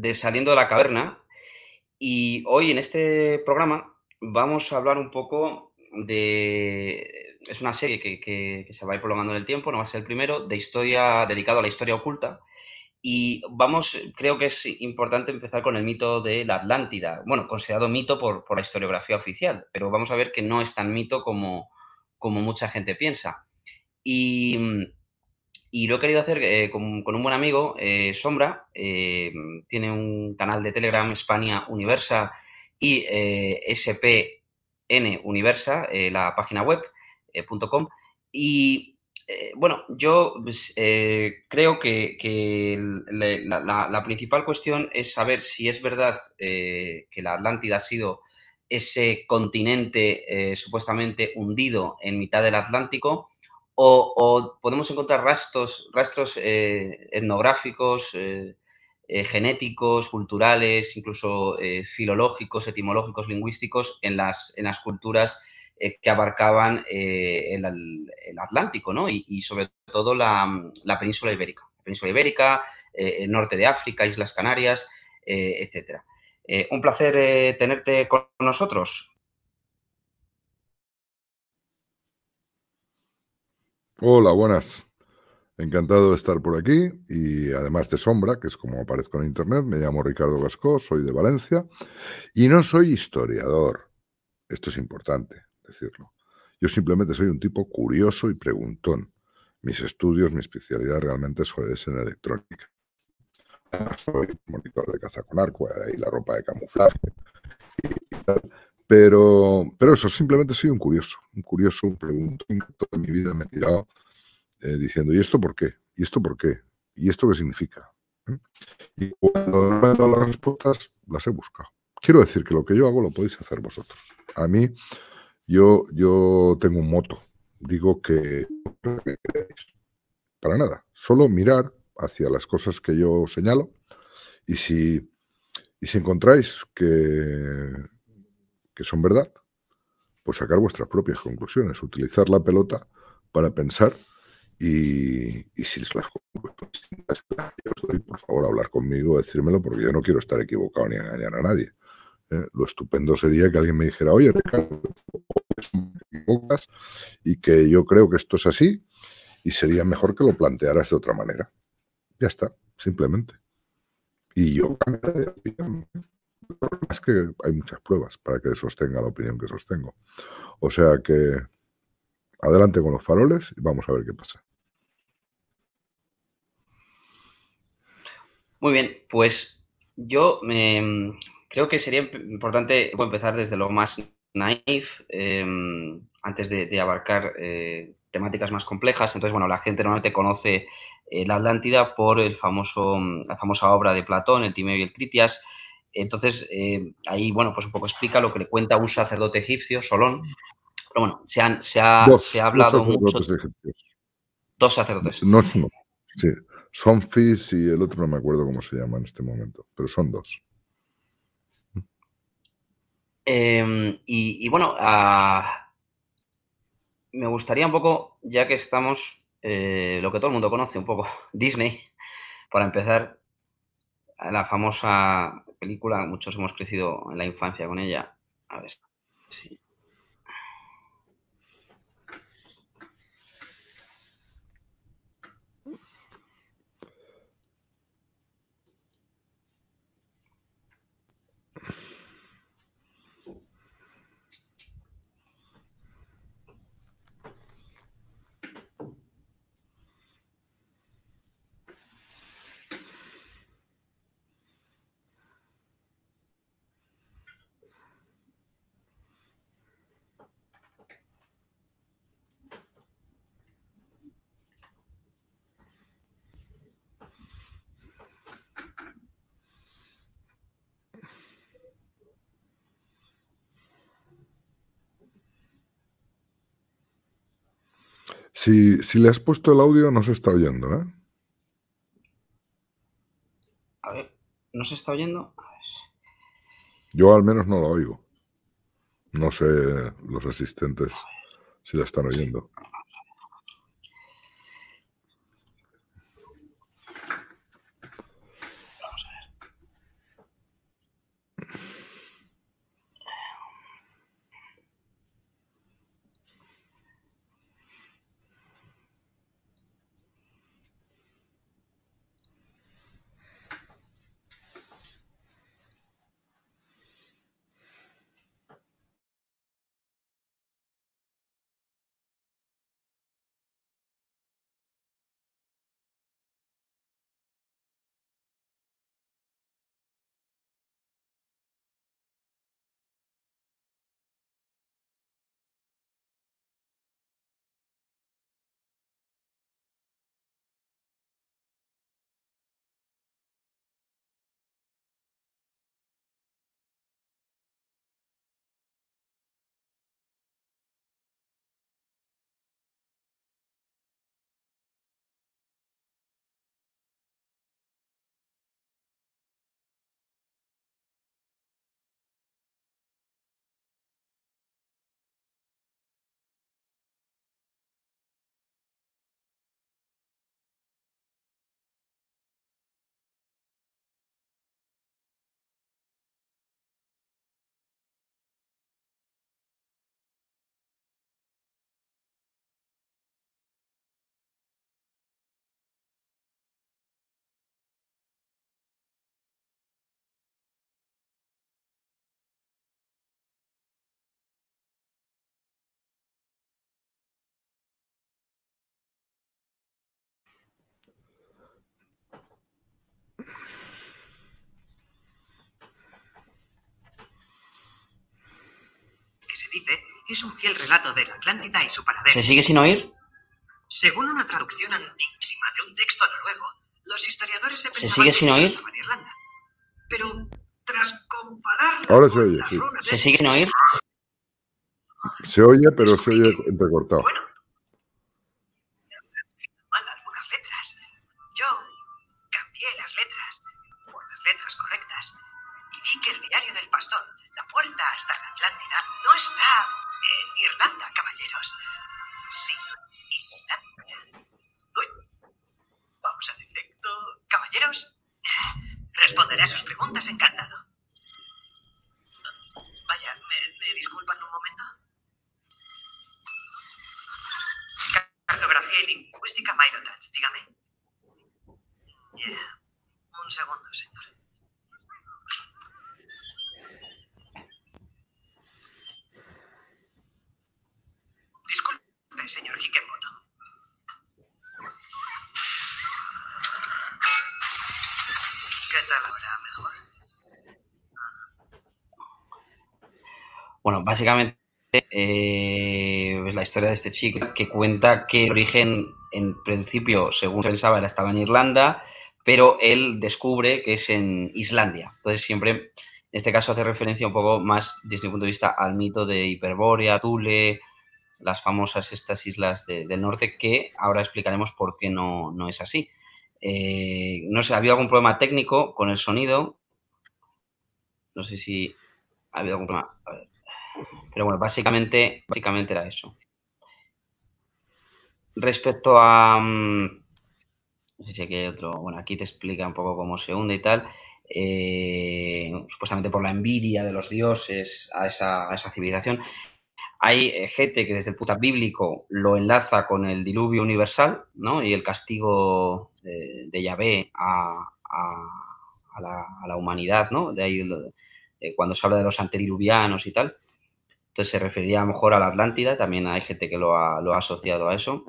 de Saliendo de la Caverna. Y hoy en este programa vamos a hablar un poco de... Es una serie que, se va a ir prolongando en el tiempo, no va a ser el primero, de historia, dedicado a la historia oculta. Y vamos, creo que es importante empezar con el mito de la Atlántida. Bueno, considerado mito por, por la historiografía oficial, pero vamos a ver que no es tan mito como, como mucha gente piensa. Y y lo he querido hacer eh, con, un buen amigo, eh, Sombra, eh, tiene un canal de Telegram, España Universa y SPN Universa, la página web.com. y bueno, yo pues, creo que, la, principal cuestión es saber si es verdad que la Atlántida ha sido ese continente supuestamente hundido en mitad del Atlántico o, podemos encontrar rastros, eh, etnográficos, eh, eh, genéticos, culturales, incluso filológicos, etimológicos, lingüísticos en las, culturas que abarcaban el, Atlántico y, sobre todo la, península ibérica. península ibérica, el norte de África, Islas Canarias, etcétera. un placer tenerte con nosotros. Hola, buenas. Encantado de estar por aquí y además de Sombra, que es como aparezco en Internet, me llamo Ricardo Gascó, soy de Valencia y no soy historiador. Esto es importante decirlo. Yo simplemente soy un tipo curioso y preguntón. Mis estudios, mi especialidad realmente es en electrónica. Soy monitor de caza con arco y la ropa de camuflaje. Y tal pero, eso, simplemente soy un curioso, un curioso, un preguntón toda mi vida me he tirado eh, diciendo, ¿y esto por qué? ¿Y esto por qué? ¿Y esto qué significa? ¿Eh? Y cuando me he dado las respuestas, las he buscado. Quiero decir que lo que yo hago lo podéis hacer vosotros. A mí, yo, yo tengo un moto. Digo que para nada. Solo mirar hacia las cosas que yo señalo. Y si, y si encontráis que que son verdad, pues sacar vuestras propias conclusiones, utilizar la pelota para pensar y, si las conclusiones por favor, hablar conmigo, decírmelo, porque yo no quiero estar equivocado ni engañar a nadie. ¿eh? lo estupendo sería que alguien me dijera, oye, Ricardo, y que yo creo que esto es así y sería mejor que lo plantearas de otra manera. Ya está, simplemente. Y yo de opinión es que hay muchas pruebas para que sostenga la opinión que sostengo. O sea que adelante con los faroles y vamos a ver qué pasa. Muy bien, pues yo em, creo que sería importante empezar desde lo más naive, em, antes de, abarcar eh, temáticas más complejas. Entonces, bueno, la gente normalmente conoce eh, la Atlántida por el famoso, la famosa obra de Platón, el Timeo y el Critias, entonces, eh, ahí, bueno, pues un poco explica lo que le cuenta un sacerdote egipcio, Solón. Pero bueno, se, han, ha, se hablado dos sacerdotes Egipcios. Dos sacerdotes. No, no. Sí. Fis y el otro no me acuerdo cómo se llama en este momento, pero son dos. Em, y, bueno, me gustaría un poco, ya que estamos, eh, lo que todo el mundo conoce un poco, Disney, para empezar, la famosa película, muchos hemos crecido en la infancia con ella. A ver, Si, si, le has puesto el audio, no se está oyendo, ¿eh? A ver, ¿no se está oyendo? Yo al menos no lo oigo. No sé los asistentes si la están oyendo. es un fiel relato de la Atlántida y su paradero. ¿Se sigue sin oír? Según una traducción antísima de un texto noruego, los historiadores se, ¿Se sigue sin oír? Irlanda. Pero tras comparar Ahora se oye, sí. ¿Se sigue sin oír? Se oye, pero se oye entrecortado. Responderé a sus preguntas encantado. Vaya, ¿me, disculpan un momento? Cartografía y lingüística Myrotrans, dígame. Un segundo, señor. Bueno, básicamente eh, es la historia de este chico que cuenta que el origen, en principio, según pensaba, era estaba en Irlanda, pero él descubre que es en Islandia. Entonces siempre, en este caso, hace referencia un poco más, desde mi punto de vista, al mito de Hiperbórea, Tule, las famosas estas islas del norte, que ahora explicaremos por qué no, es así. Eh, no sé, ¿había algún problema técnico con el sonido? No sé si ha habido algún problema. Pero bueno, básicamente, básicamente era eso. Respecto a... Mm, no sé si aquí hay otro... Bueno, aquí te explica un poco cómo se hunde y tal. Eh, supuestamente por la envidia de los dioses a esa, a esa civilización. Hay eh, gente que desde el puta bíblico lo enlaza con el diluvio universal ¿no? y el castigo de, Yahvé a, a, la, humanidad, ¿no? De ahí eh, cuando se habla de los antediluvianos y tal. Entonces se refería a lo mejor a la Atlántida, también hay gente que lo ha, lo ha asociado a eso.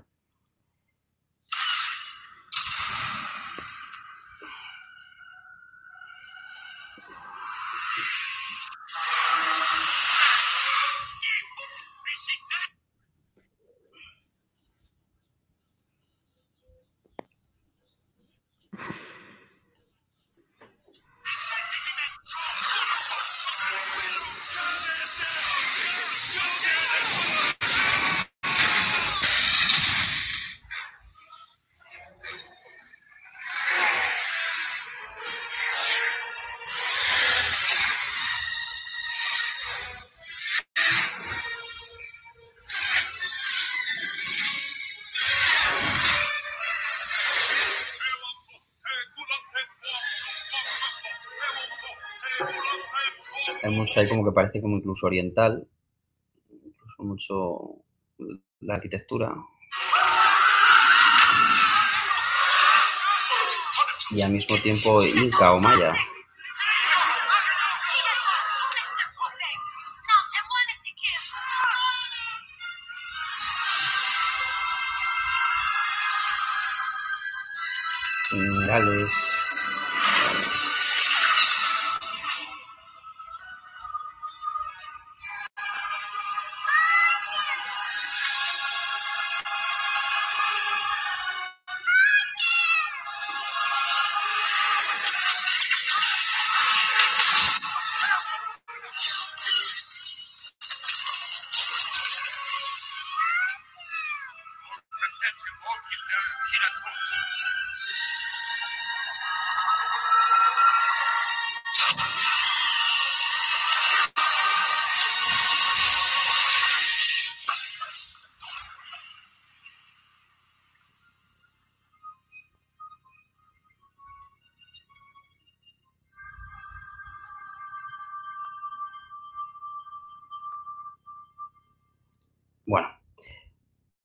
hay como que parece como incluso oriental, incluso mucho la arquitectura. Y al mismo tiempo inca o maya.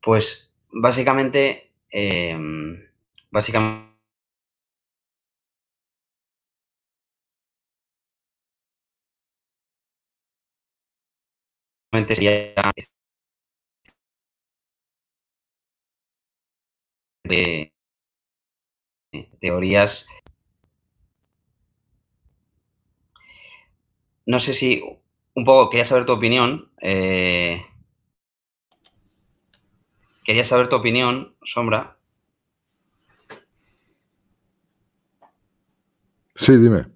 Pues básicamente, eh, básicamente sería eh, teorías. No sé si un poco quería saber tu opinión. Eh, Quería saber tu opinión, Sombra. Sí, dime.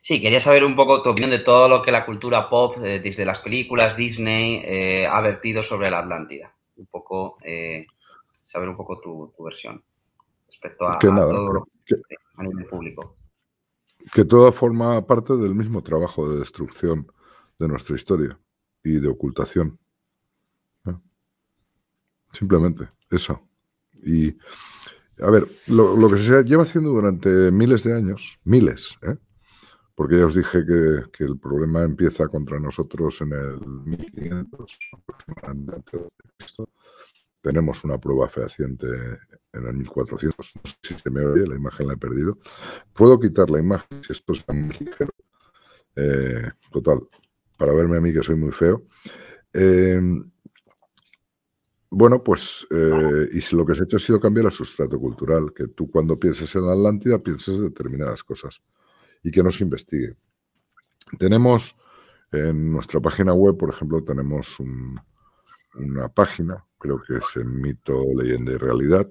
Sí, quería saber un poco tu opinión de todo lo que la cultura pop, eh, desde las películas, Disney, eh, ha vertido sobre la Atlántida. Un poco, eh, saber un poco tu, versión respecto a, todo lo a nivel público. Que todo forma parte del mismo trabajo de destrucción de nuestra historia y de ocultación. Simplemente, eso. Y, a ver, lo, que se lleva haciendo durante miles de años, miles, ¿eh? porque ya os dije que, el problema empieza contra nosotros en el 1500 Tenemos una prueba fehaciente en el 1400. No sé si se me oye, la imagen la he perdido. Puedo quitar la imagen si esto es tan ligero. Eh, total, para verme a mí que soy muy feo. Eh, bueno, pues eh, y si lo que se ha hecho ha sido cambiar el sustrato cultural, que tú cuando pienses en la Atlántida pienses determinadas cosas y que nos investigue. Tenemos en nuestra página web, por ejemplo, tenemos una página, creo que es en mito, leyenda y realidad,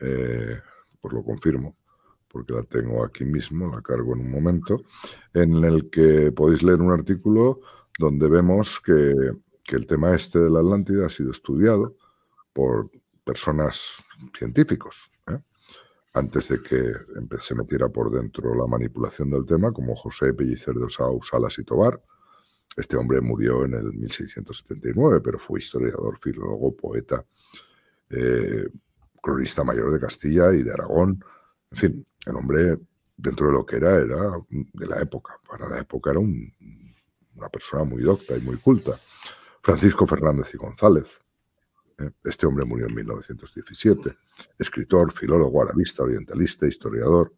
eh, pues lo confirmo, porque la tengo aquí mismo, la cargo en un momento, en el que podéis leer un artículo donde vemos que, que el tema este de la Atlántida ha sido estudiado por personas científicos, ¿eh? antes de que se metiera por dentro la manipulación del tema, como José Pellicer de Osau, Salas y Tobar. Este hombre murió en el 1679, pero fue historiador, filólogo, poeta, eh, cronista mayor de Castilla y de Aragón. En fin, el hombre, dentro de lo que era, era de la época. Para la época era una persona muy docta y muy culta. Francisco Fernández y González, eh, este hombre murió en 1917. Escritor, filólogo, arabista, orientalista, historiador,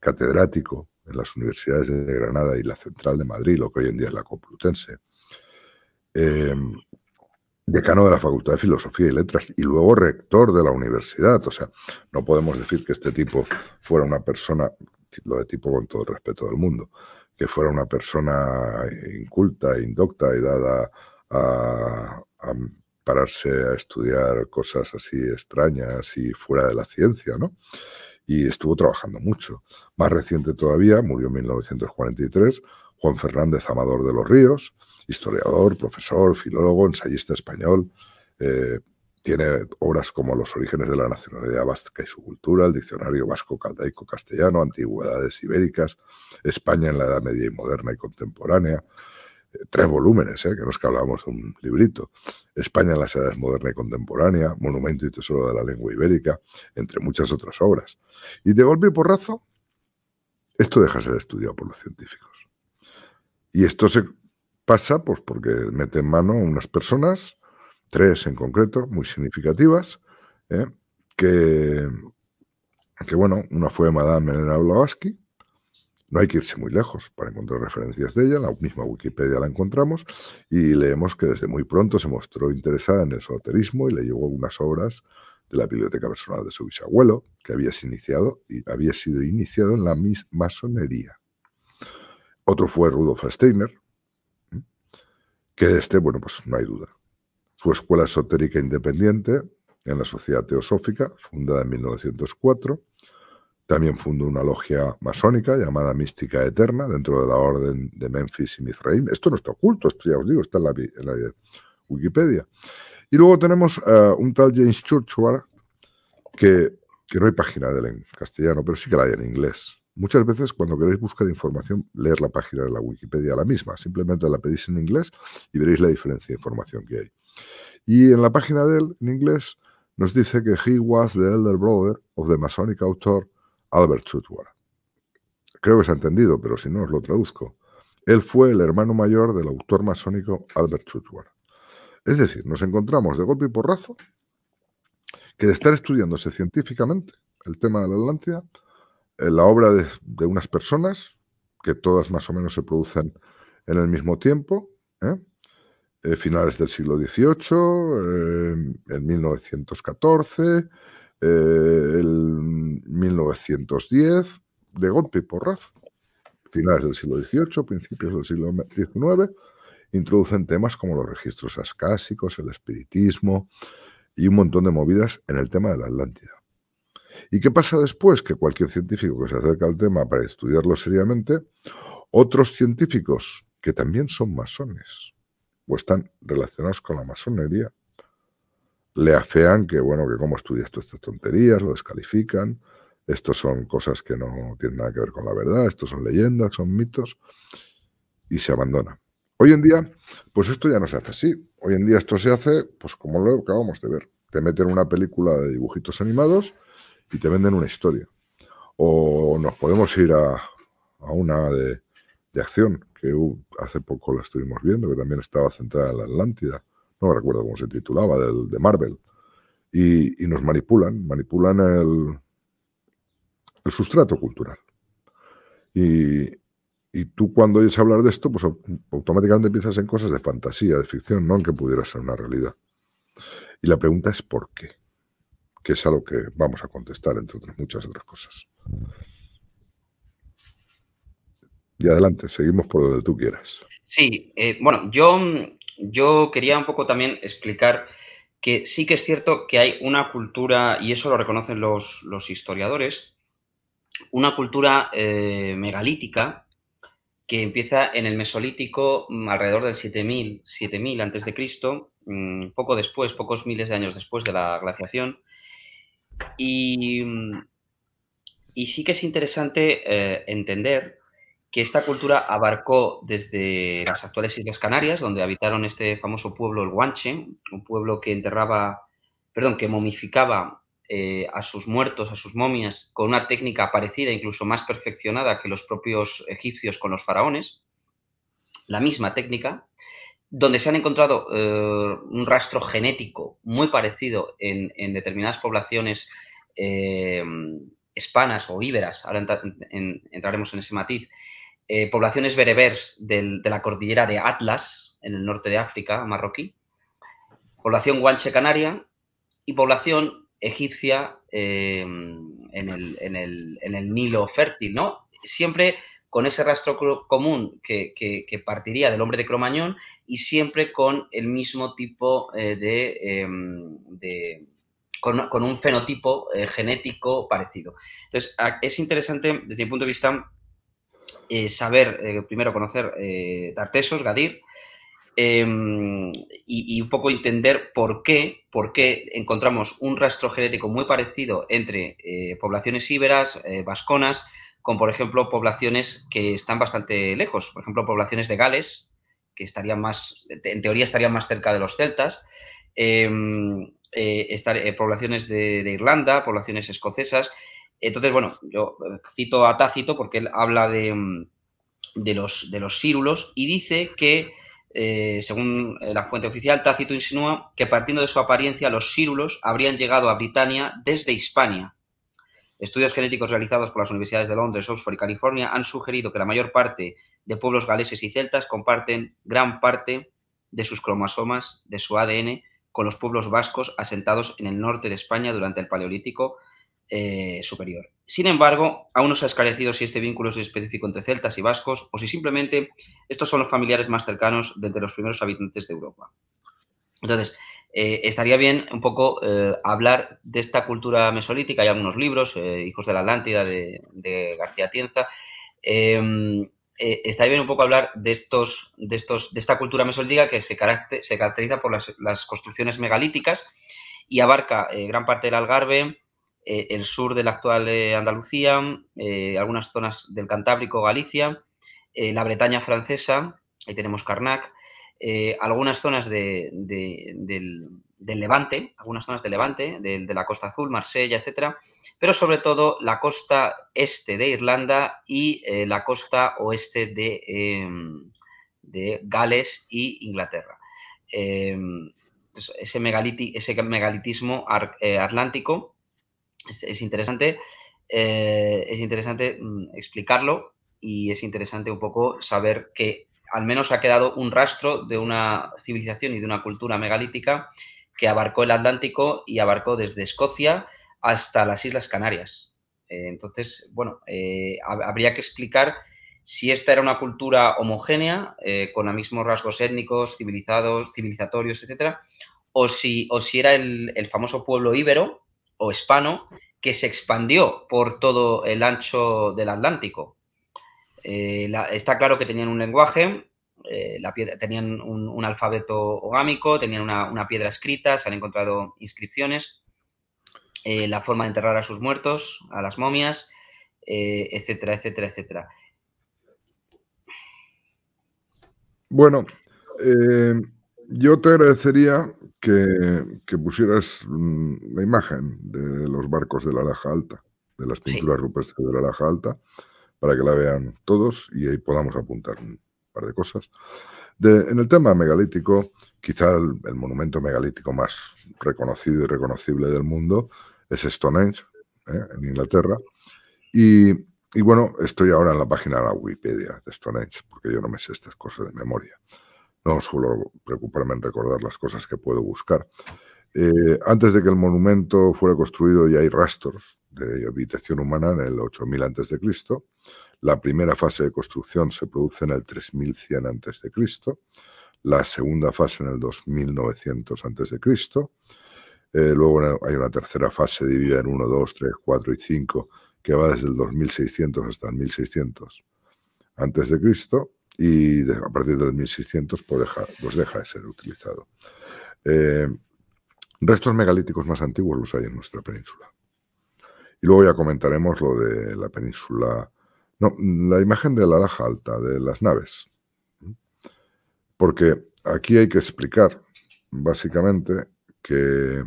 catedrático en las universidades de Granada y la Central de Madrid, lo que hoy en día es la Complutense. Em, decano de la Facultad de Filosofía y Letras y luego rector de la universidad. O sea, no podemos decir que este tipo fuera una persona, lo de tipo con todo el respeto del mundo, que fuera una persona inculta, indocta y dada a, pararse a estudiar cosas así extrañas y fuera de la ciencia, ¿no? Y estuvo trabajando mucho. Más reciente todavía, murió en 1943, Juan Fernández Amador de los Ríos, historiador, profesor, filólogo, ensayista español. Eh, tiene obras como Los orígenes de la nacionalidad vasca y su cultura, el diccionario vasco caldaico castellano, Antigüedades ibéricas, España en la Edad Media y Moderna y Contemporánea, tres volúmenes, ¿eh? que no es que hablábamos de un librito. España en las edades moderna y contemporánea, Monumento y Tesoro de la Lengua Ibérica, entre muchas otras obras. Y de golpe y porrazo, esto deja ser estudiado por los científicos. Y esto se pasa pues, porque mete en mano unas personas, tres en concreto, muy significativas, ¿eh? que, que, bueno, una fue Madame Elena Blavatsky, no hay que irse muy lejos para encontrar referencias de ella, en la misma Wikipedia la encontramos y leemos que desde muy pronto se mostró interesada en el esoterismo y le llegó algunas obras de la biblioteca personal de su bisabuelo, que había sido iniciado, y había sido iniciado en la masonería. Otro fue Rudolf Steiner, que este, bueno, pues no hay duda. Su escuela esotérica independiente en la Sociedad Teosófica, fundada en 1904, también fundó una logia masónica llamada Mística Eterna dentro de la Orden de Memphis y Mithraim. Esto no está oculto, esto ya os digo, está en la, Wikipedia. Y luego tenemos eh, un tal James Churchward, que, que, no hay página de él en castellano, pero sí que la hay en inglés. Muchas veces cuando queréis buscar información, leer la página de la Wikipedia la misma. Simplemente la pedís en inglés y veréis la diferencia de información que hay. Y en la página de él, en inglés, nos dice que he was the elder brother of the Masonic author Albert Sutward. Creo que se ha entendido, pero si no os lo traduzco. Él fue el hermano mayor del autor masónico Albert Sutward. Es decir, nos encontramos de golpe y porrazo que de estar estudiándose científicamente el tema de la Atlántida, eh, la obra de, unas personas, que todas más o menos se producen en el mismo tiempo, ¿eh? Eh, finales del siglo XVIII, en 1914, en eh, el 1910, de golpe y porraz, finales del siglo XVIII, principios del siglo XIX, introducen temas como los registros ascásicos, el espiritismo y un montón de movidas en el tema de la Atlántida. ¿Y qué pasa después? Que cualquier científico que se acerca al tema para estudiarlo seriamente, otros científicos que también son masones o están relacionados con la masonería, le afean que, bueno, que cómo estudias todas estas tonterías, lo descalifican, estos son cosas que no tienen nada que ver con la verdad, estos son leyendas, son mitos, y se abandona. Hoy en día, pues esto ya no se hace así. Hoy en día esto se hace, pues como lo acabamos de ver. Te meten una película de dibujitos animados y te venden una historia. O nos podemos ir a, una de, de acción, que uh, hace poco la estuvimos viendo, que también estaba centrada en la Atlántida no recuerdo cómo se titulaba, del, de Marvel, y, nos manipulan, manipulan el, el sustrato cultural. Y, tú cuando oyes hablar de esto, pues automáticamente empiezas en cosas de fantasía, de ficción, no en que pudiera ser una realidad. Y la pregunta es ¿por qué? Que es a lo que vamos a contestar, entre otras muchas otras cosas. Y adelante, seguimos por donde tú quieras. Sí, eh, bueno, yo mm, yo quería un poco también explicar que sí que es cierto que hay una cultura, y eso lo reconocen los, historiadores, una cultura eh, megalítica que empieza en el Mesolítico alrededor del 7000, 7000 antes de Cristo, mm, poco después, pocos miles de años después de la glaciación. Y, sí que es interesante eh, entender que esta cultura abarcó desde las actuales Islas Canarias, donde habitaron este famoso pueblo, el Guanche, un pueblo que enterraba, perdón, que momificaba eh, a sus muertos, a sus momias, con una técnica parecida, incluso más perfeccionada que los propios egipcios con los faraones, la misma técnica, donde se han encontrado eh, un rastro genético muy parecido en, determinadas poblaciones. Eh, hispanas o íberas, ahora entraremos en ese matiz, eh, poblaciones berebers de la cordillera de Atlas, en el norte de África, marroquí, población guanche canaria y población egipcia em, en, el, Nilo fértil, ¿no? Siempre con ese rastro común que, partiría del hombre de Cromañón y siempre con el mismo tipo eh, em, de, con, con, un fenotipo eh, genético parecido. Entonces, es interesante desde mi punto de vista eh, saber, eh, primero conocer eh, Tartesos, Gadir, em, y, un poco entender por qué, por qué encontramos un rastro genético muy parecido entre eh, poblaciones íberas, vasconas, con, por ejemplo, poblaciones que están bastante lejos, por ejemplo, poblaciones de Gales, que estarían más, en teoría estarían más cerca de los celtas, em, poblaciones de Irlanda, poblaciones escocesas, entonces, bueno, yo eh, cito a Tácito porque él habla de, mm, los, de y dice que, eh, según eh, la fuente oficial, Tácito insinúa que partiendo de su apariencia los sírulos habrían llegado a Britania desde Hispania. Estudios genéticos realizados por las universidades de Londres, Oxford y California han sugerido que la mayor parte de pueblos galeses y celtas comparten gran parte de sus cromosomas, de su ADN, con los pueblos vascos asentados en el norte de España durante el Paleolítico, eh, superior. Sin embargo, aún no se ha esclarecido si este vínculo es específico entre celtas y vascos o si simplemente estos son los familiares más cercanos de los primeros habitantes de Europa. Entonces, eh, estaría bien un poco eh, hablar de esta cultura mesolítica. Hay algunos libros, Hijos de la Atlántida de, García Tienza. Em, estaría bien un poco hablar de, estos, de, estos, de esta cultura mesolítica que se, caracteriza por las, construcciones megalíticas y abarca gran parte del Algarve, eh, el sur de la actual eh, Andalucía, eh, algunas zonas del Cantábrico, Galicia, la Bretaña francesa, ahí tenemos Carnac, algunas zonas del, Levante, algunas zonas del Levante, de, la Costa Azul, Marsella, etcétera, pero sobre todo la costa este de Irlanda y la costa oeste de, em, de Gales y Inglaterra. Em, ese, megalitismo atlántico es, interesante, eh, es interesante mm, explicarlo y es interesante un poco saber que al menos ha quedado un rastro de una civilización y de una cultura megalítica que abarcó el Atlántico y abarcó desde Escocia hasta las Islas Canarias. Eh, entonces, bueno, eh, habría que explicar si esta era una cultura homogénea, con los mismos rasgos étnicos, civilizados, civilizatorios, etcétera, o si, o si era el, el famoso pueblo íbero, o hispano que se expandió por todo el ancho del Atlántico. Eh, está claro que tenían un lenguaje, eh, tenían un, alfabeto ogámico, tenían una, piedra escrita, se han encontrado inscripciones, eh, la forma de enterrar a sus muertos, a las momias, etcétera, etcétera, etcétera. Bueno, yo te agradecería que, pusieras mm, la imagen de los barcos de la Laja Alta, de las pinturas rupestres de la Laja Alta, para que la vean todos y ahí podamos apuntar un par de cosas. en el tema megalítico, quizá el, monumento megalítico más reconocido y reconocible del mundo es Stonehenge, ¿eh? en Inglaterra. Y, y, bueno, estoy ahora en la página de la Wikipedia de Stonehenge, porque yo no me sé estas cosas de memoria. No suelo preocuparme en recordar las cosas que puedo buscar. Eh, antes de que el monumento fuera construido ya hay rastros de habitación humana en el 8000 a.C. La primera fase de construcción se produce en el 3100 a.C., la segunda fase en el 2900 a.C., eh, luego hay una tercera fase dividida en 1, 2, 3, 4 y 5 que va desde el 2600 hasta el 1600 a.C., y a partir del 1600 pues deja, los pues deja de ser utilizado. Eh, restos megalíticos más antiguos los hay en nuestra península. Y luego ya comentaremos lo de la península, no, la imagen de la laja alta, de las naves. Porque aquí hay que explicar, básicamente, que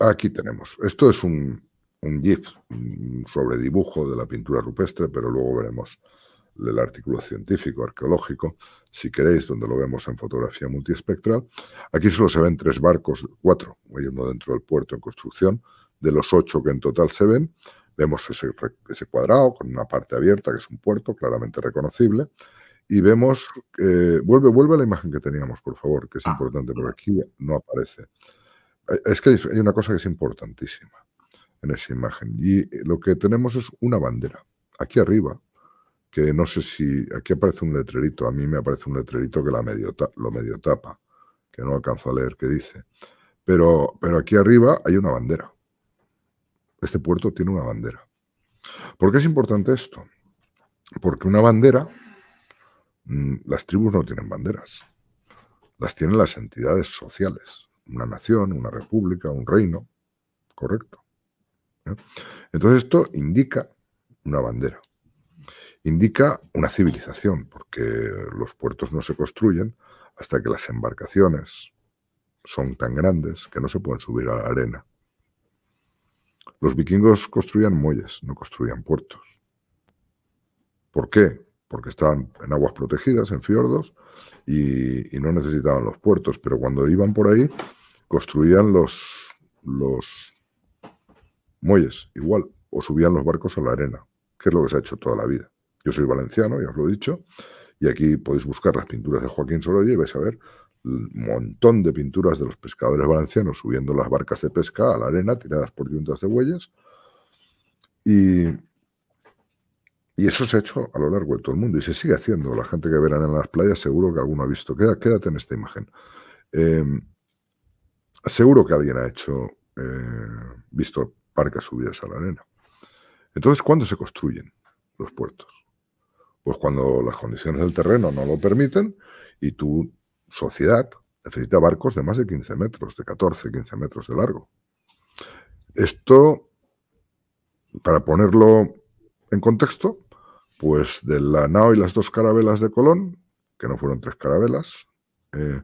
aquí tenemos, esto es un, un GIF, un dibujo de la pintura rupestre, pero luego veremos del artículo científico, arqueológico, si queréis, donde lo vemos en fotografía multiespectral. Aquí solo se ven tres barcos, cuatro, hay uno dentro del puerto en construcción, de los ocho que en total se ven. Vemos ese, cuadrado con una parte abierta, que es un puerto claramente reconocible. Y vemos, eh, vuelve, vuelve a la imagen que teníamos, por favor, que es ah. importante, porque aquí no aparece. Eh, es que hay una cosa que es importantísima en esa imagen. Y lo que tenemos es una bandera. Aquí arriba, que no sé si aquí aparece un letrerito, a mí me aparece un letrerito que la medio, lo medio tapa, que no alcanzo a leer qué dice. Pero, pero aquí arriba hay una bandera. Este puerto tiene una bandera. ¿Por qué es importante esto? Porque una bandera, mm, las tribus no tienen banderas, las tienen las entidades sociales, una nación, una república, un reino, correcto. ¿eh? Entonces esto indica una bandera. Indica una civilización, porque los puertos no se construyen hasta que las embarcaciones son tan grandes que no se pueden subir a la arena. Los vikingos construían muelles, no construían puertos. ¿Por qué? Porque estaban en aguas protegidas, en fiordos, y, no necesitaban los puertos, pero cuando iban por ahí construían los, los muelles igual, o subían los barcos a la arena, que es lo que se ha hecho toda la vida. Yo soy valenciano, ya os lo he dicho, y aquí podéis buscar las pinturas de Joaquín Sorolla y vais a ver un montón de pinturas de los pescadores valencianos subiendo las barcas de pesca a la arena tiradas por yuntas de huellas Y, eso se ha hecho a lo largo de todo el mundo y se sigue haciendo. La gente que verán en las playas seguro que alguno ha visto. quédate en esta imagen. Em, seguro que alguien ha hecho, eh, visto barcas subidas a la arena. Entonces, ¿cuándo se construyen los puertos? pues cuando las condiciones del terreno no lo permiten y tu sociedad necesita barcos de más de 15 metros, de 14, 15 metros de largo. Esto, para ponerlo en contexto, pues de la nao y las dos carabelas de Colón, que no fueron tres carabelas, eh,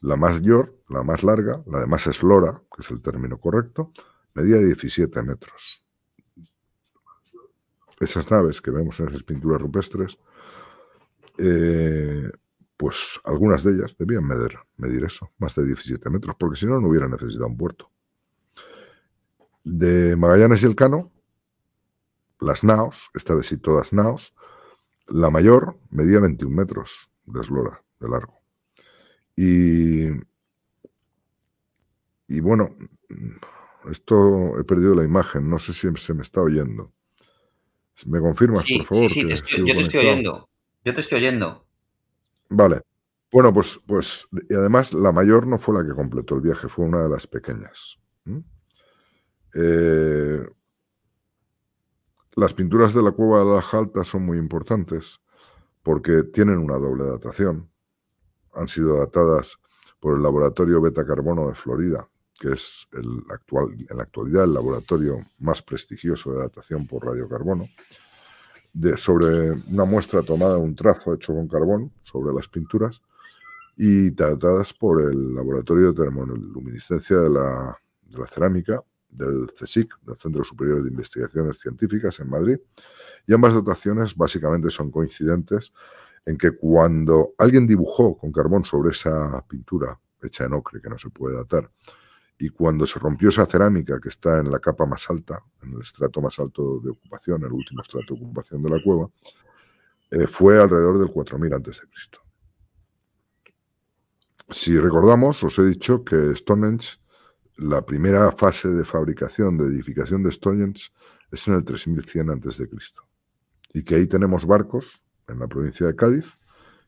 la más mayor, la más larga, la de más eslora, que es el término correcto, medía 17 metros esas naves que vemos en esas pinturas rupestres, eh, pues algunas de ellas debían medir, medir eso, más de 17 metros, porque si no, no hubiera necesitado un puerto. De Magallanes y Elcano, las naos, esta de sí todas naos, la mayor medía 21 metros de eslora, de largo. Y, y bueno, esto he perdido la imagen, no sé si se me está oyendo. Me confirmas, por favor. Sí, sí, yo te estoy oyendo. Yo te estoy oyendo. Vale. Bueno, pues, pues, y además la mayor no fue la que completó el viaje, fue una de las pequeñas. Eh, las pinturas de la cueva de la Jalta son muy importantes porque tienen una doble datación. Han sido datadas por el laboratorio Beta Carbono de Florida que es el actual, en la actualidad el laboratorio más prestigioso de datación por radiocarbono, de, sobre una muestra tomada, de un trazo hecho con carbón sobre las pinturas y tratadas por el Laboratorio de Termoluminiscencia de la, Cerámica del CSIC, del Centro Superior de Investigaciones Científicas en Madrid. Y ambas dataciones básicamente son coincidentes en que cuando alguien dibujó con carbón sobre esa pintura hecha en ocre que no se puede datar, y cuando se rompió esa cerámica que está en la capa más alta, en el estrato más alto de ocupación, el último estrato de ocupación de la cueva, eh, fue alrededor del 4000 a.C. Si recordamos, os he dicho que Stonehenge, la primera fase de fabricación, de edificación de Stonehenge, es en el 3100 a.C. Y que ahí tenemos barcos en la provincia de Cádiz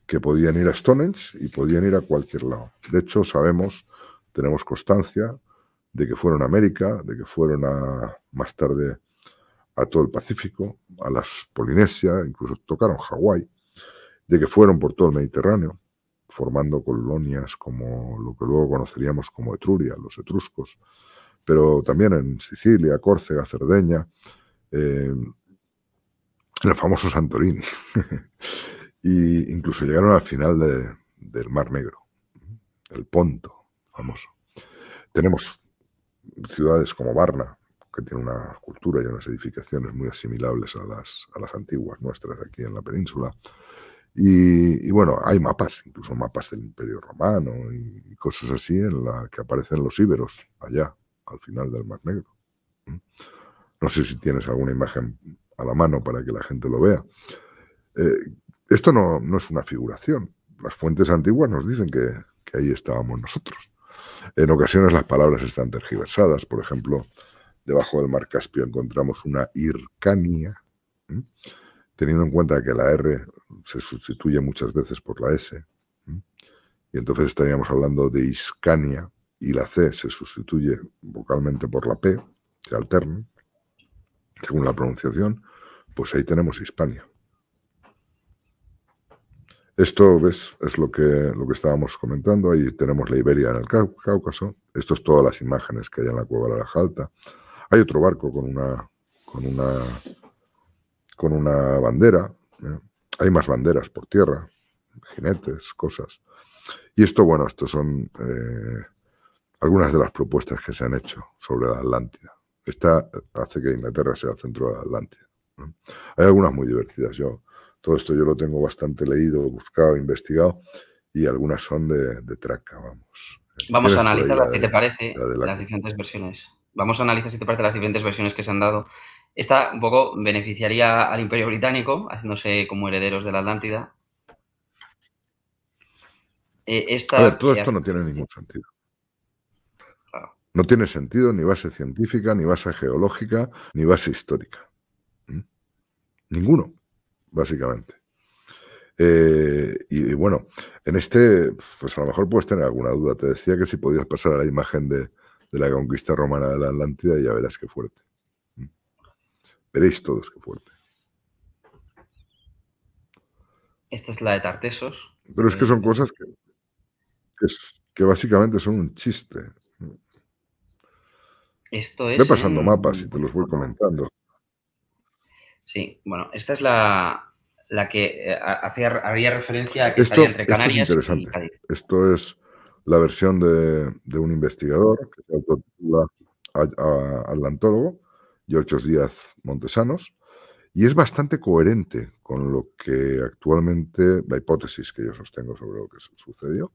que podían ir a Stonehenge y podían ir a cualquier lado. De hecho, sabemos tenemos constancia de que fueron a América, de que fueron a, más tarde a todo el Pacífico, a las Polinesia, incluso tocaron Hawái, de que fueron por todo el Mediterráneo, formando colonias como lo que luego conoceríamos como Etruria, los etruscos, pero también en Sicilia, Córcega, Cerdeña, eh, el famoso Santorini. y incluso llegaron al final del Mar Negro, el Ponto, famoso. Tenemos ciudades como Varna, que tiene una cultura y unas edificaciones muy asimilables a las, a las antiguas nuestras aquí en la península. Y, bueno, hay mapas, incluso mapas del Imperio Romano y cosas así en la que aparecen los íberos allá, al final del Mar Negro. ¿Mm? No sé si tienes alguna imagen a la mano para que la gente lo vea. Eh, esto no, no, es una figuración. Las fuentes antiguas nos dicen que ahí estábamos nosotros. En ocasiones las palabras están tergiversadas. Por ejemplo, debajo del mar Caspio encontramos una Ircania, teniendo en cuenta que la R se sustituye muchas veces por la S. Y entonces estaríamos hablando de Iscania y la C se sustituye vocalmente por la P, se alterna, según la pronunciación, pues ahí tenemos Hispania. Esto, ves, es lo que, lo que estábamos comentando. Ahí tenemos la Iberia en el Cáucaso. Esto es todas las imágenes que hay en la cueva de la Alta. Hay otro barco con una, con una, con una bandera. ¿eh? Hay más banderas por tierra, jinetes, cosas. Y esto, bueno, estas son eh, algunas de las propuestas que se han hecho sobre la Atlántida. Esta hace que Inglaterra sea el centro de la Atlántida. Hay algunas muy divertidas. Yo todo esto yo lo tengo bastante leído, buscado, investigado y algunas son de, traca, vamos. Vamos a analizar, si te parece, las diferentes versiones. Vamos a analizar, si te parece, las diferentes versiones que se han dado. Esta un poco beneficiaría al Imperio Británico, haciéndose como herederos de la Atlántida. Eh, esta... A ver, todo esto no tiene ningún sentido. No tiene sentido ni base científica, ni base geológica, ni base histórica. ¿Mm? Ninguno básicamente. Eh, y, bueno, en este, pues a lo mejor puedes tener alguna duda. Te decía que si podías pasar a la imagen de, la conquista romana de la Atlántida, ya verás qué fuerte. Mm. Veréis todos qué fuerte. Esta es la de Tartesos. Pero es que eh, son cosas que, que, básicamente son un chiste. Esto es. pasando mapas y te los voy comentando. Sí, bueno, esta es la, la que eh, hacía, había referencia a que esto, entre Canarias esto es interesante. Esto es la versión de, un investigador que se autotitula atlantólogo, George Díaz Montesanos, y es bastante coherente con lo que actualmente, la hipótesis que yo sostengo sobre lo que sucedió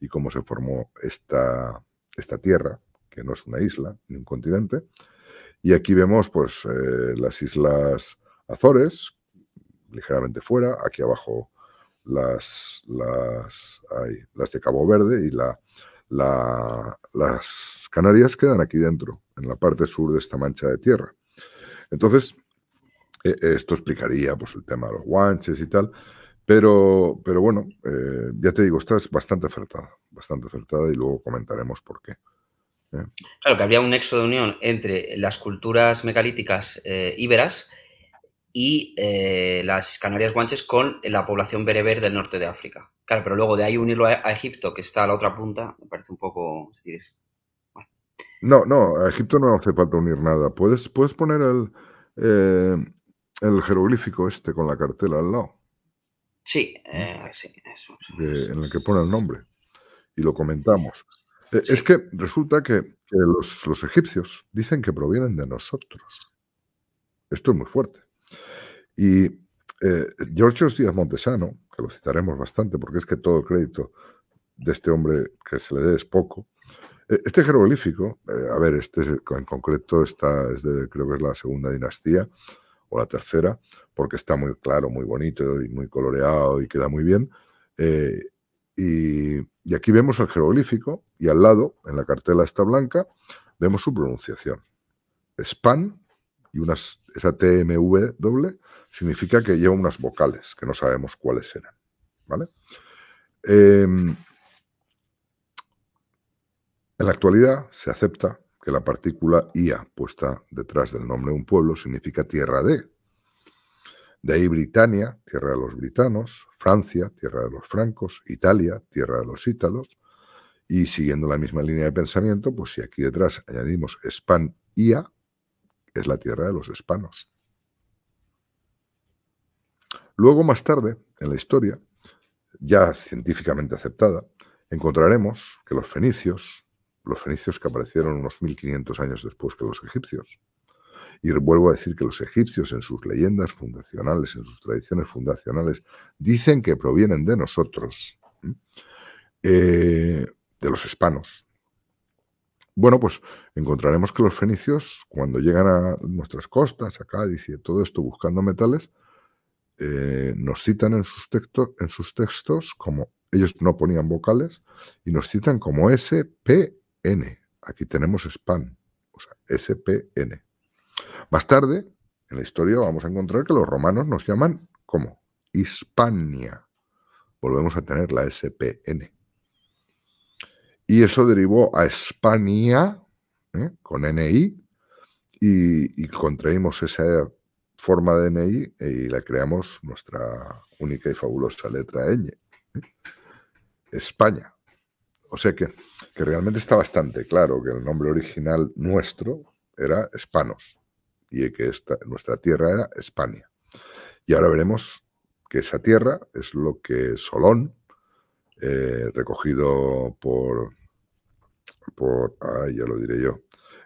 y cómo se formó esta, esta tierra, que no es una isla ni un continente. Y aquí vemos pues, eh, las islas Azores, ligeramente fuera, aquí abajo las, las, las de Cabo Verde y la, las Canarias quedan aquí dentro, en la parte sur de esta mancha de tierra. Entonces, e, esto explicaría pues, el tema de los guanches y tal, pero, pero bueno, eh, ya te digo, esta es bastante acertada, bastante acertada y luego comentaremos por qué. ¿eh? Claro, que había un nexo de unión entre las culturas megalíticas eh, íberas y eh, las Canarias Guanches con la población bereber del norte de África. Claro, pero luego de ahí unirlo a, Egipto, que está a la otra punta, me parece un poco... No, no, a Egipto no hace falta unir nada. Puedes, puedes poner el, eh, el jeroglífico este con la cartela al lado. Sí, ¿Mm? eh, sí eso, en el que pone el nombre. Y lo comentamos. Es que resulta que, los egipcios dicen que provienen de nosotros. Esto es muy fuerte. Y eh, Giorgio Díaz Montesano, que lo citaremos bastante porque es que todo el crédito de este hombre que se le dé es poco, eh, este jeroglífico, eh, a ver, este en concreto está, es de, creo que es la segunda dinastía o la tercera, porque está muy claro, muy bonito y muy coloreado y queda muy bien. Eh, y, aquí vemos el jeroglífico y al lado, en la cartela esta blanca, vemos su pronunciación. Span y unas, esa tmw significa que lleva unas vocales, que no sabemos cuáles eran. ¿vale? Em, en la actualidad se acepta que la partícula IA puesta detrás del nombre de un pueblo significa tierra de. De ahí Britania, tierra de los britanos, Francia, tierra de los francos, Italia, tierra de los ítalos, y siguiendo la misma línea de pensamiento, pues si aquí detrás añadimos Span IA, es la tierra de los hispanos. Luego, más tarde, en la historia, ya científicamente aceptada, encontraremos que los fenicios, los fenicios que aparecieron unos 1500 años después que los egipcios, y vuelvo a decir que los egipcios en sus leyendas fundacionales, en sus tradiciones fundacionales, dicen que provienen de nosotros, eh, de los hispanos, bueno, pues encontraremos que los fenicios, cuando llegan a nuestras costas, a Cádiz y todo esto buscando metales, eh, nos citan en sus, textos, en sus textos como ellos no ponían vocales y nos citan como SPN. Aquí tenemos SPAN, o sea, SPN. Más tarde, en la historia, vamos a encontrar que los romanos nos llaman como Hispania. Volvemos a tener la SPN. Y eso derivó a España, ¿eh? con NI, y, contraímos esa forma de NI e, y la creamos nuestra única y fabulosa letra ñ. ¿eh? España. O sea que, que, realmente está bastante claro que el nombre original nuestro era Hispanos y que esta, nuestra tierra era España. Y ahora veremos que esa tierra es lo que Solón eh, recogido por, por, ya lo diré yo,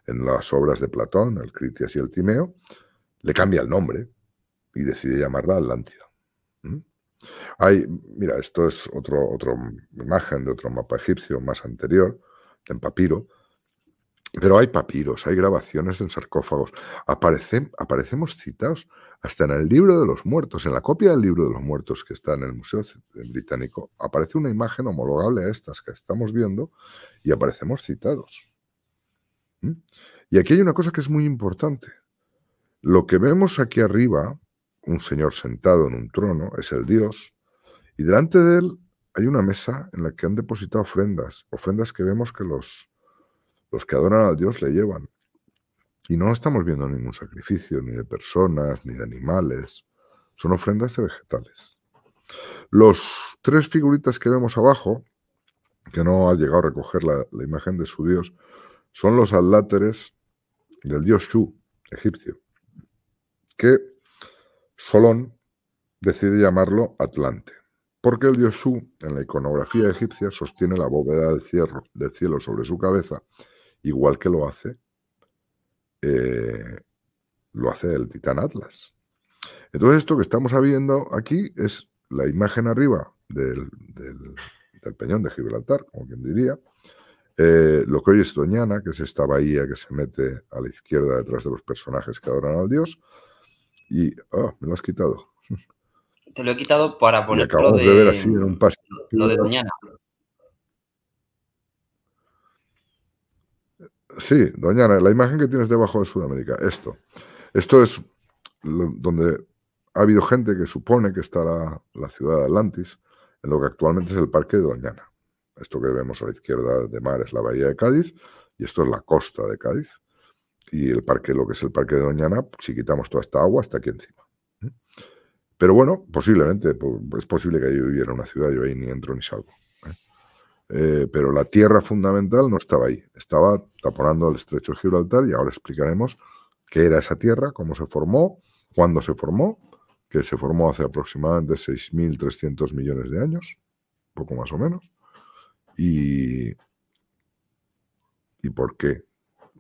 en las obras de Platón, el Critias y el Timeo, le cambia el nombre y decide llamarla Atlántida. Hay, mira, esto es otra otro imagen de otro mapa egipcio más anterior, en papiro, pero hay papiros, hay grabaciones en sarcófagos. aparecemos citados hasta en el libro de los muertos, en la copia del libro de los muertos que está en el Museo eh, Británico, aparece una imagen homologable a estas que estamos viendo y aparecemos citados. ¿Mm? Y aquí hay una cosa que es muy importante. Lo que vemos aquí arriba, un señor sentado en un trono, es el Dios, y delante de él hay una mesa en la que han depositado ofrendas, ofrendas que vemos que los los que adoran a Dios le llevan. Y no estamos viendo ningún sacrificio, ni de personas, ni de animales. Son ofrendas de vegetales. Los tres figuritas que vemos abajo, que no ha llegado a recoger la, imagen de su dios, son los aláteres del dios Shu, egipcio, que Solón decide llamarlo Atlante, porque el dios Shu en la iconografía egipcia sostiene la bóveda del, cielo sobre su cabeza igual que lo hace, eh, lo hace el Titán Atlas. Entonces, esto que estamos viendo aquí es la imagen arriba del, peñón de Gibraltar, como quien diría, eh, lo que hoy es Doñana, que es esta bahía que se mete a la izquierda detrás de los personajes que adoran al dios. Y, oh, me lo has quitado. Te lo he quitado para ponerlo de... de ver así en un paso. Lo de Doñana. Sí, Doñana, la imagen que tienes debajo de Sudamérica, esto. Esto es donde ha habido gente que supone que está la, ciudad de Atlantis, en lo que actualmente es el Parque de Doñana. Esto que vemos a la izquierda de mar es la bahía de Cádiz y esto es la costa de Cádiz. Y el parque, lo que es el Parque de Doñana, si quitamos toda esta agua, está aquí encima. ¿eh? Pero bueno, posiblemente, es posible que yo viviera una ciudad, yo ahí ni entro ni salgo. Eh, pero la tierra fundamental no estaba ahí, estaba taponando el estrecho de Gibraltar y ahora explicaremos qué era esa tierra, cómo se formó, cuándo se formó, que se formó hace aproximadamente 6.300 millones de años, poco más o menos, y, y por qué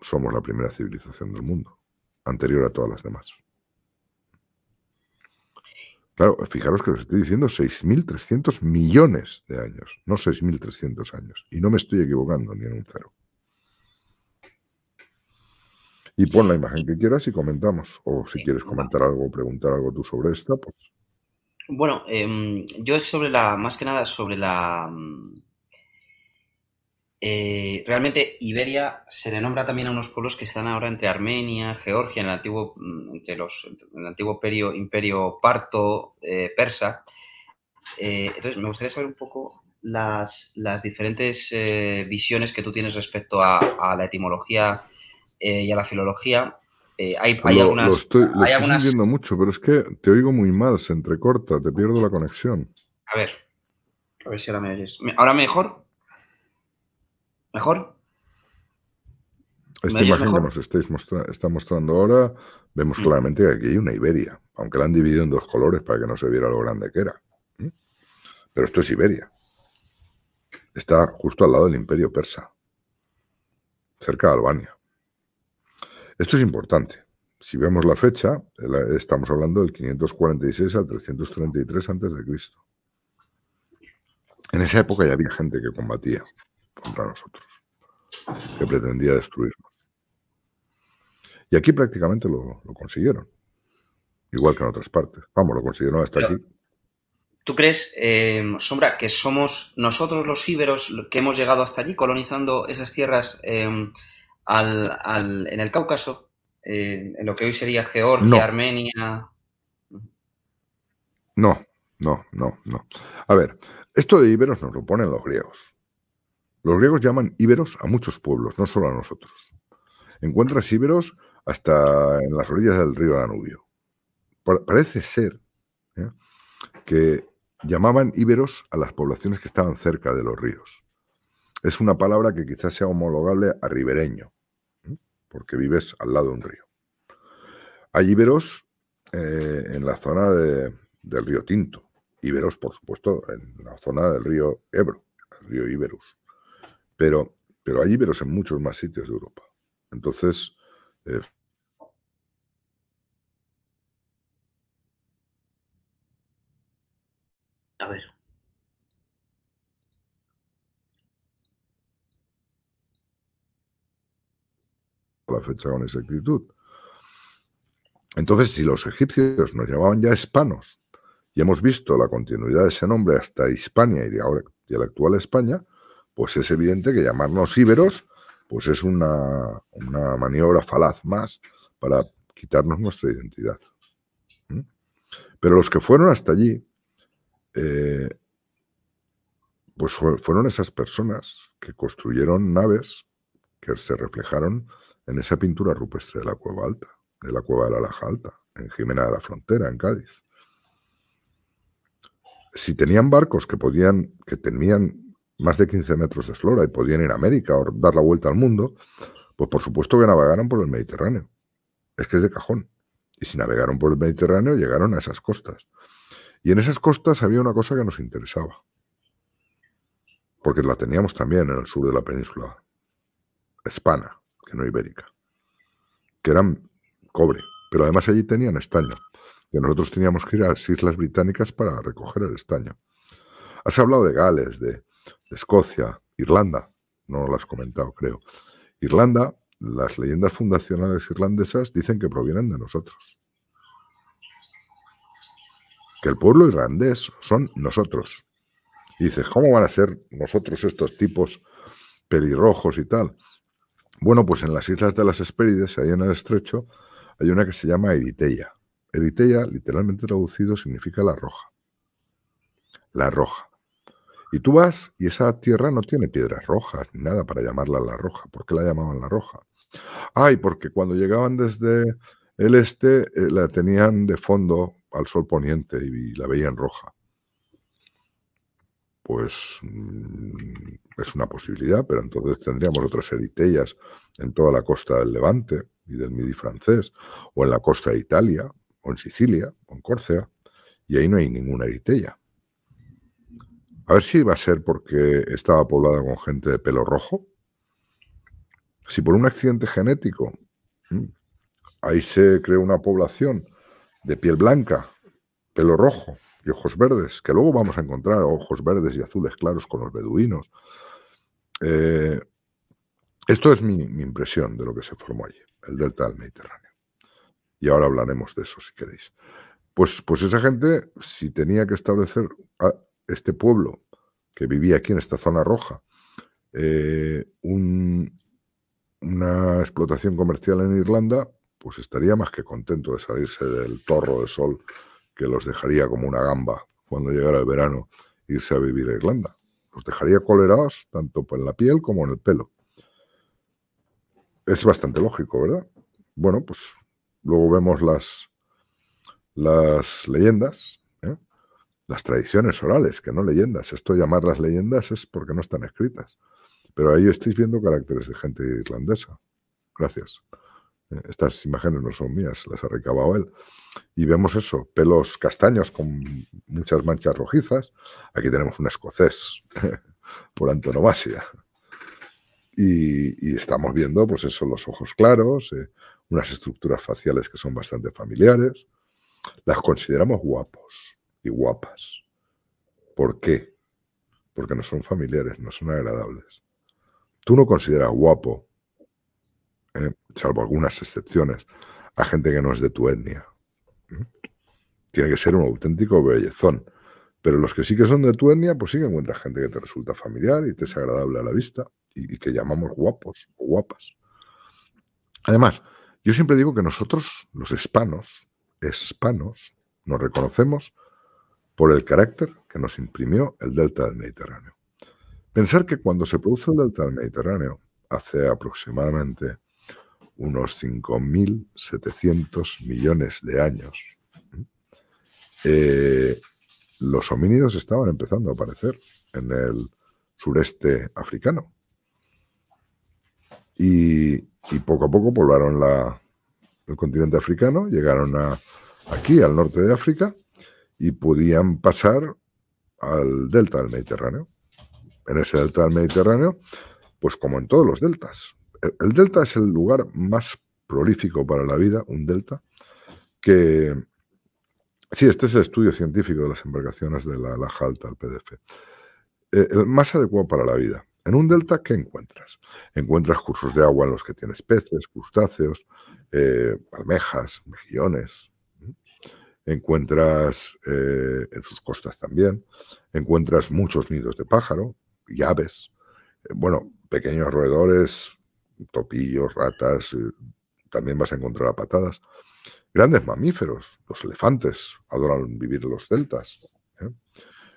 somos la primera civilización del mundo, anterior a todas las demás. Claro, fijaros que os estoy diciendo 6.300 millones de años, no 6.300 años. Y no me estoy equivocando ni en un cero. Y pon la imagen que quieras y comentamos. O si quieres comentar algo, o preguntar algo tú sobre esta, pues. Bueno, em, yo es sobre la, más que nada sobre la, mm, eh, realmente Iberia se le nombra también a unos pueblos que están ahora entre Armenia, Georgia, en el antiguo, mm, entre los, el antiguo imperio, parto, eh, persa. Eh, entonces, me gustaría saber un poco las, diferentes visiones que tú tienes respecto a, la etimología y a la filología. hay, hay algunas. estoy, lo mucho, pero es que te oigo muy mal, se entrecorta, te pierdo la conexión. A ver, a ver si ahora me oyes. ¿Ahora mejor? ¿Mejor? Esta imagen que nos estáis está mostrando ahora, vemos mm. claramente que aquí hay una Iberia, aunque la han dividido en dos colores para que no se viera lo grande que era. Pero esto es Iberia. Está justo al lado del Imperio Persa, cerca de Albania. Esto es importante. Si vemos la fecha, estamos hablando del 546 al 333 a.C. En esa época ya había gente que combatía contra nosotros, que pretendía destruirnos. Y aquí prácticamente lo, consiguieron, igual que en otras partes. Vamos, lo consiguieron hasta aquí. ¿Tú crees, eh, Sombra, que somos nosotros los íberos que hemos llegado hasta allí colonizando esas tierras em, en el Cáucaso, eh, en lo que hoy sería Georgia, Armenia? No, no, no, no. A ver, esto de íberos nos lo ponen los griegos. Los griegos llaman íberos a muchos pueblos, no solo a nosotros. Encuentras íberos hasta en las orillas del río Danubio. Parece ser ¿eh? que llamaban íberos a las poblaciones que estaban cerca de los ríos. Es una palabra que quizás sea homologable a ribereño, porque vives al lado de un río. Hay íberos eh, en la zona del río Tinto, íberos, por supuesto, en la zona del río Ebro, el río Iberus. Pero, pero allí, pero en muchos más sitios de Europa. Entonces, eh, a ver. La fecha con exactitud. Entonces, si los egipcios nos llamaban ya hispanos, y hemos visto la continuidad de ese nombre hasta Hispania y ahora y la actual España, pues es evidente que llamarnos íberos pues es una, maniobra falaz más para quitarnos nuestra identidad. Pero los que fueron hasta allí, eh, pues fueron esas personas que construyeron naves que se reflejaron en esa pintura rupestre de la cueva alta, de la cueva de la Laja Alta, en Jimena de la Frontera, en Cádiz. Si tenían barcos que podían, que tenían más de 15 metros de eslora y podían ir a América o dar la vuelta al mundo, pues por supuesto que navegaron por el Mediterráneo. Es que es de cajón. Y si navegaron por el Mediterráneo, llegaron a esas costas. Y en esas costas había una cosa que nos interesaba, porque la teníamos también en el sur de la península hispana, que no ibérica, que eran cobre, pero además allí tenían estaño, que nosotros teníamos que ir a las Islas Británicas para recoger el estaño. Has hablado de Gales, de, Escocia, Irlanda, no lo has comentado, creo. Irlanda, las leyendas fundacionales irlandesas dicen que provienen de nosotros. Que el pueblo irlandés son nosotros. Y dices, ¿cómo van a ser nosotros estos tipos pelirrojos y tal? Bueno, pues en las islas de las Hespérides, ahí en el estrecho, hay una que se llama Eritella. Eritella, literalmente traducido, significa la roja. La roja. Y tú vas y esa tierra no tiene piedras rojas, nada para llamarla la roja. ¿Por qué la llamaban la roja? Ay, porque cuando llegaban desde el este eh, la tenían de fondo al sol poniente y, la veían roja. Pues mm, es una posibilidad, pero entonces tendríamos otras eritellas en toda la costa del Levante y del Midi francés, o en la costa de Italia, o en Sicilia, o en Córcea, y ahí no hay ninguna eritella. A ver si iba a ser porque estaba poblada con gente de pelo rojo. Si por un accidente genético mm, ahí se creó una población de piel blanca, pelo rojo y ojos verdes, que luego vamos a encontrar ojos verdes y azules claros con los beduinos. Eh, esto es mi, impresión de lo que se formó allí, el delta del Mediterráneo. Y ahora hablaremos de eso si queréis. Pues, pues esa gente, si tenía que establecer ah, este pueblo que vivía aquí en esta zona roja, eh, una explotación comercial en Irlanda, pues estaría más que contento de salirse del torro de sol que los dejaría como una gamba cuando llegara el verano irse a vivir a Irlanda. Los dejaría colerados tanto en la piel como en el pelo. Es bastante lógico, ¿verdad? Bueno, pues luego vemos las, las leyendas las tradiciones orales, que no leyendas. Esto llamarlas leyendas es porque no están escritas. Pero ahí estáis viendo caracteres de gente irlandesa. Gracias. Eh, estas imágenes no son mías, las ha recabado él. Y vemos eso, pelos castaños con muchas manchas rojizas. Aquí tenemos un escocés por antonomasia. Y, estamos viendo, pues eso, los ojos claros, eh, unas estructuras faciales que son bastante familiares. Las consideramos guapos y guapas. ¿Por qué? Porque no son familiares, no son agradables. Tú no consideras guapo, ¿eh? salvo algunas excepciones, a gente que no es de tu etnia. Tiene que ser un auténtico bellezón. Pero los que sí que son de tu etnia, pues sí que encuentras gente que te resulta familiar y te es agradable a la vista y, que llamamos guapos o guapas. Además, yo siempre digo que nosotros, los hispanos, hispanos, nos reconocemos por el carácter que nos imprimió el delta del Mediterráneo. Pensar que cuando se produce el delta del Mediterráneo, hace aproximadamente unos 5.700 millones de años, eh, los homínidos estaban empezando a aparecer en el sureste africano. Y, poco a poco poblaron el continente africano, llegaron aquí, al norte de África, y podían pasar al delta del Mediterráneo. En ese delta del Mediterráneo, pues como en todos los deltas. El delta es el lugar más prolífico para la vida, un delta, que... Sí, este es el estudio científico de las embarcaciones de la Laja Alta, el PDF. Eh, el más adecuado para la vida. En un delta, ¿qué encuentras? Encuentras cursos de agua en los que tienes peces, crustáceos, eh, almejas, mejillones, encuentras eh, en sus costas también, encuentras muchos nidos de pájaro y aves, eh, bueno, pequeños roedores, topillos, ratas, eh, también vas a encontrar a patadas. Grandes mamíferos, los elefantes adoran vivir los celtas.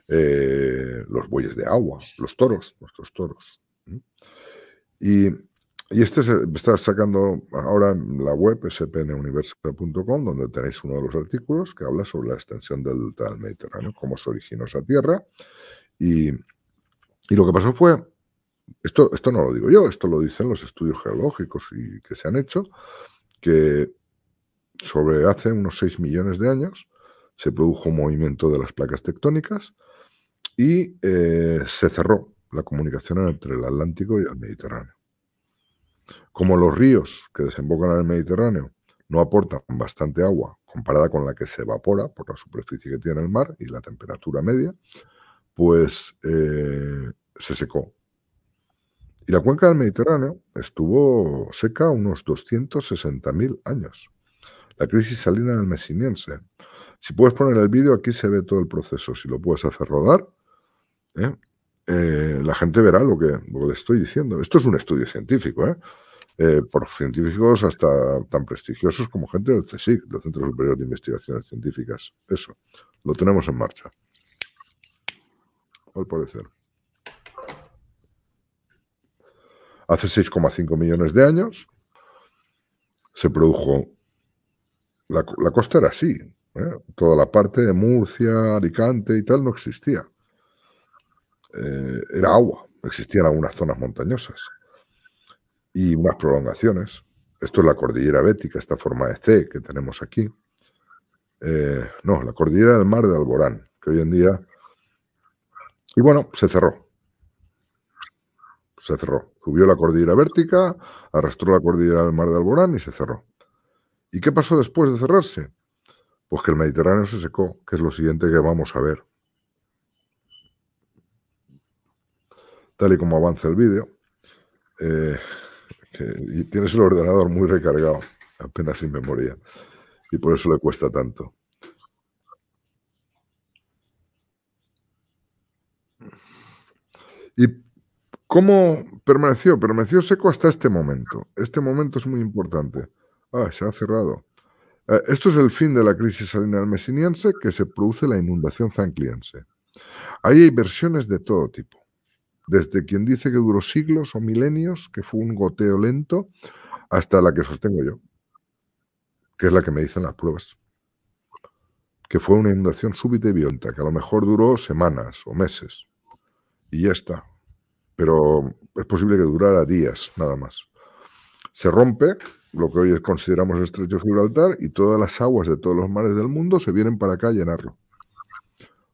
los bueyes de agua, los toros, nuestros toros. Y y este se eh, está sacando ahora en la web spnuniversal.com, donde tenéis uno de los artículos que habla sobre la extensión del delta del Mediterráneo, cómo se originó esa tierra. Y, lo que pasó fue, esto, esto no lo digo yo, esto lo dicen los estudios geológicos y que se han hecho, que sobre hace unos 6 millones de años se produjo un movimiento de las placas tectónicas y eh, se cerró la comunicación entre el Atlántico y el Mediterráneo. Como los ríos que desembocan en el Mediterráneo no aportan bastante agua comparada con la que se evapora por la superficie que tiene el mar y la temperatura media, pues eh, se secó. Y la cuenca del Mediterráneo estuvo seca unos 260.000 años. La crisis salina del Mesiniense. Si puedes poner el vídeo, aquí se ve todo el proceso. Si lo puedes hacer rodar, ¿eh? Eh, la gente verá lo que, le estoy diciendo. Esto es un estudio científico, ¿eh? Eh, por científicos hasta tan prestigiosos como gente del CSIC, del Centro Superior de Investigaciones Científicas. Eso, lo tenemos en marcha. Al parecer. Hace 6,5 millones de años se produjo la, costa era así, Toda la parte de Murcia, Alicante y tal no existía. Eh, era agua, existían algunas zonas montañosas y unas prolongaciones. Esto es la cordillera bética, esta forma de C que tenemos aquí. Eh, no, la cordillera del mar de Alborán, que hoy en día... Y bueno, se cerró. Se cerró. Subió la cordillera vértica, arrastró la cordillera del mar de Alborán y se cerró. ¿Y qué pasó después de cerrarse? Pues que el Mediterráneo se secó, que es lo siguiente que vamos a ver. tal y como avanza el vídeo. Eh, y tienes el ordenador muy recargado, apenas sin memoria. Y por eso le cuesta tanto. ¿Y cómo permaneció? Permaneció seco hasta este momento. Este momento es muy importante. Ah, se ha cerrado. Eh, esto es el fin de la crisis salinal mesiniense que se produce la inundación zancliense. Ahí hay versiones de todo tipo desde quien dice que duró siglos o milenios, que fue un goteo lento, hasta la que sostengo yo, que es la que me dicen las pruebas, que fue una inundación súbita y violenta, que a lo mejor duró semanas o meses, y ya está, pero es posible que durara días nada más. Se rompe lo que hoy consideramos el estrecho Gibraltar y todas las aguas de todos los mares del mundo se vienen para acá a llenarlo.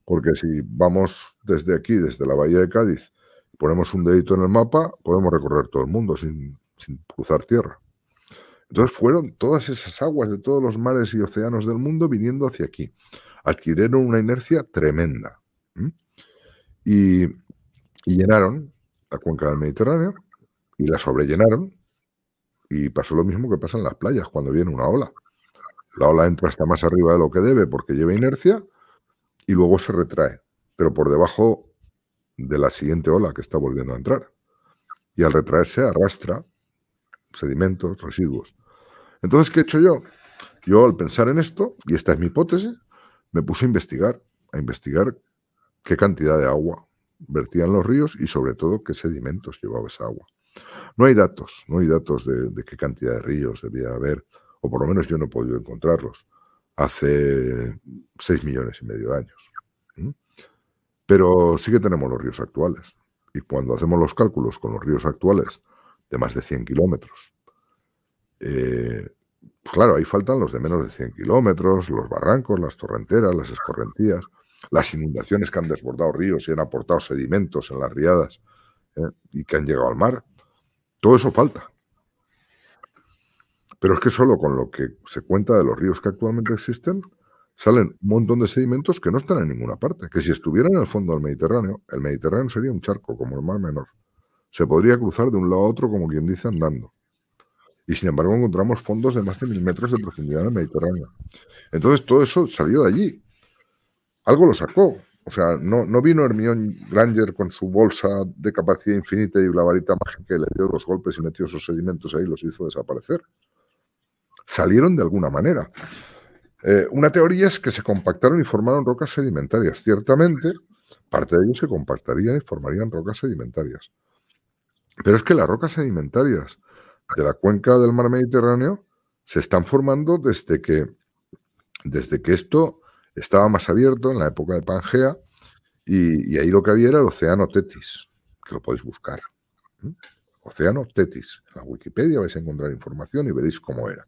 Porque si vamos desde aquí, desde la bahía de Cádiz, ponemos un dedito en el mapa, podemos recorrer todo el mundo sin, cruzar tierra. Entonces fueron todas esas aguas de todos los mares y océanos del mundo viniendo hacia aquí. Adquirieron una inercia tremenda y, y llenaron la cuenca del Mediterráneo y la sobrellenaron. Y pasó lo mismo que pasa en las playas cuando viene una ola. La ola entra hasta más arriba de lo que debe porque lleva inercia y luego se retrae. Pero por debajo de la siguiente ola que está volviendo a entrar. Y al retraerse arrastra sedimentos, residuos. Entonces, ¿qué he hecho yo? Yo al pensar en esto, y esta es mi hipótesis, me puse a investigar, a investigar qué cantidad de agua vertían los ríos y sobre todo qué sedimentos llevaba esa agua. No hay datos, no hay datos de, de qué cantidad de ríos debía haber, o por lo menos yo no he podido encontrarlos, hace 6 millones y medio de años. Pero sí que tenemos los ríos actuales. Y cuando hacemos los cálculos con los ríos actuales de más de 100 kilómetros, eh, claro, ahí faltan los de menos de 100 kilómetros, los barrancos, las torrenteras, las escorrentías, las inundaciones que han desbordado ríos y han aportado sedimentos en las riadas eh, y que han llegado al mar. Todo eso falta. Pero es que solo con lo que se cuenta de los ríos que actualmente existen, salen un montón de sedimentos que no están en ninguna parte, que si estuvieran en el fondo del Mediterráneo, el Mediterráneo sería un charco como el mar menor. Se podría cruzar de un lado a otro, como quien dice, andando. Y sin embargo encontramos fondos de más de mil metros de profundidad en el Mediterráneo. Entonces todo eso salió de allí. Algo lo sacó. O sea, no, vino Hermión Granger con su bolsa de capacidad infinita y la varita mágica que le dio los golpes y metió esos sedimentos ahí y los hizo desaparecer. Salieron de alguna manera. Eh, una teoría es que se compactaron y formaron rocas sedimentarias. Ciertamente, parte de ellos se compactarían y formarían rocas sedimentarias. Pero es que las rocas sedimentarias de la cuenca del mar Mediterráneo se están formando desde que, desde que esto estaba más abierto en la época de Pangea y, ahí lo que había era el océano Tetis, que lo podéis buscar. Océano Tetis. En la Wikipedia vais a encontrar información y veréis cómo era.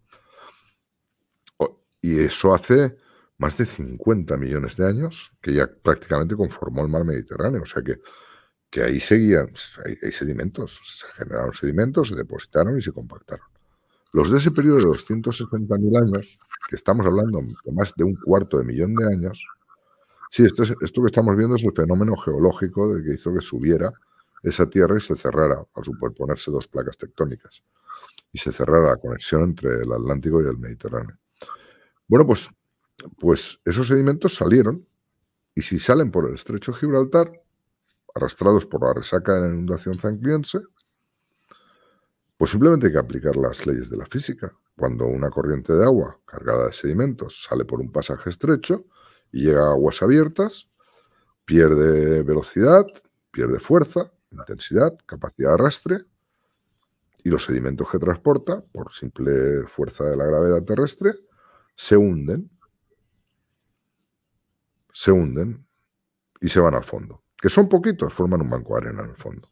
Y eso hace más de 50 millones de años que ya prácticamente conformó el mar Mediterráneo. O sea que, que ahí seguían, pues, hay, sedimentos, se generaron sedimentos, se depositaron y se compactaron. Los de ese periodo de 260.000 años, que estamos hablando de más de un cuarto de millón de años, sí, esto, esto que estamos viendo es el fenómeno geológico de que hizo que subiera esa tierra y se cerrara al superponerse dos placas tectónicas y se cerrara la conexión entre el Atlántico y el Mediterráneo. Bueno, pues, pues esos sedimentos salieron y si salen por el estrecho Gibraltar, arrastrados por la resaca de la inundación zancliense, pues simplemente hay que aplicar las leyes de la física. Cuando una corriente de agua cargada de sedimentos sale por un pasaje estrecho y llega a aguas abiertas, pierde velocidad, pierde fuerza, intensidad, capacidad de arrastre, y los sedimentos que transporta, por simple fuerza de la gravedad terrestre, se hunden, se hunden y se van al fondo. Que son poquitos, forman un banco de arena en el fondo.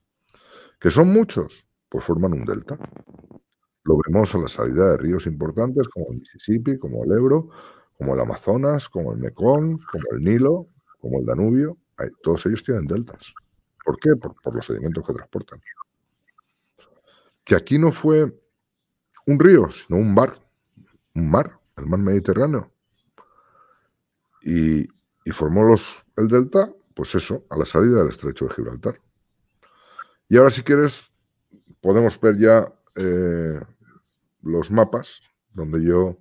Que son muchos, pues forman un delta. Lo vemos a la salida de ríos importantes como el Mississippi, como el Ebro, como el Amazonas, como el Mekong, como el Nilo, como el Danubio. todos ellos tienen deltas. ¿Por qué? Por, por los sedimentos que transportan. Que aquí no fue un río, sino un bar, un mar, el mar Mediterráneo. Y, formó los, el delta, pues eso, a la salida del estrecho de Gibraltar. Y ahora si quieres, podemos ver ya eh, los mapas, donde yo,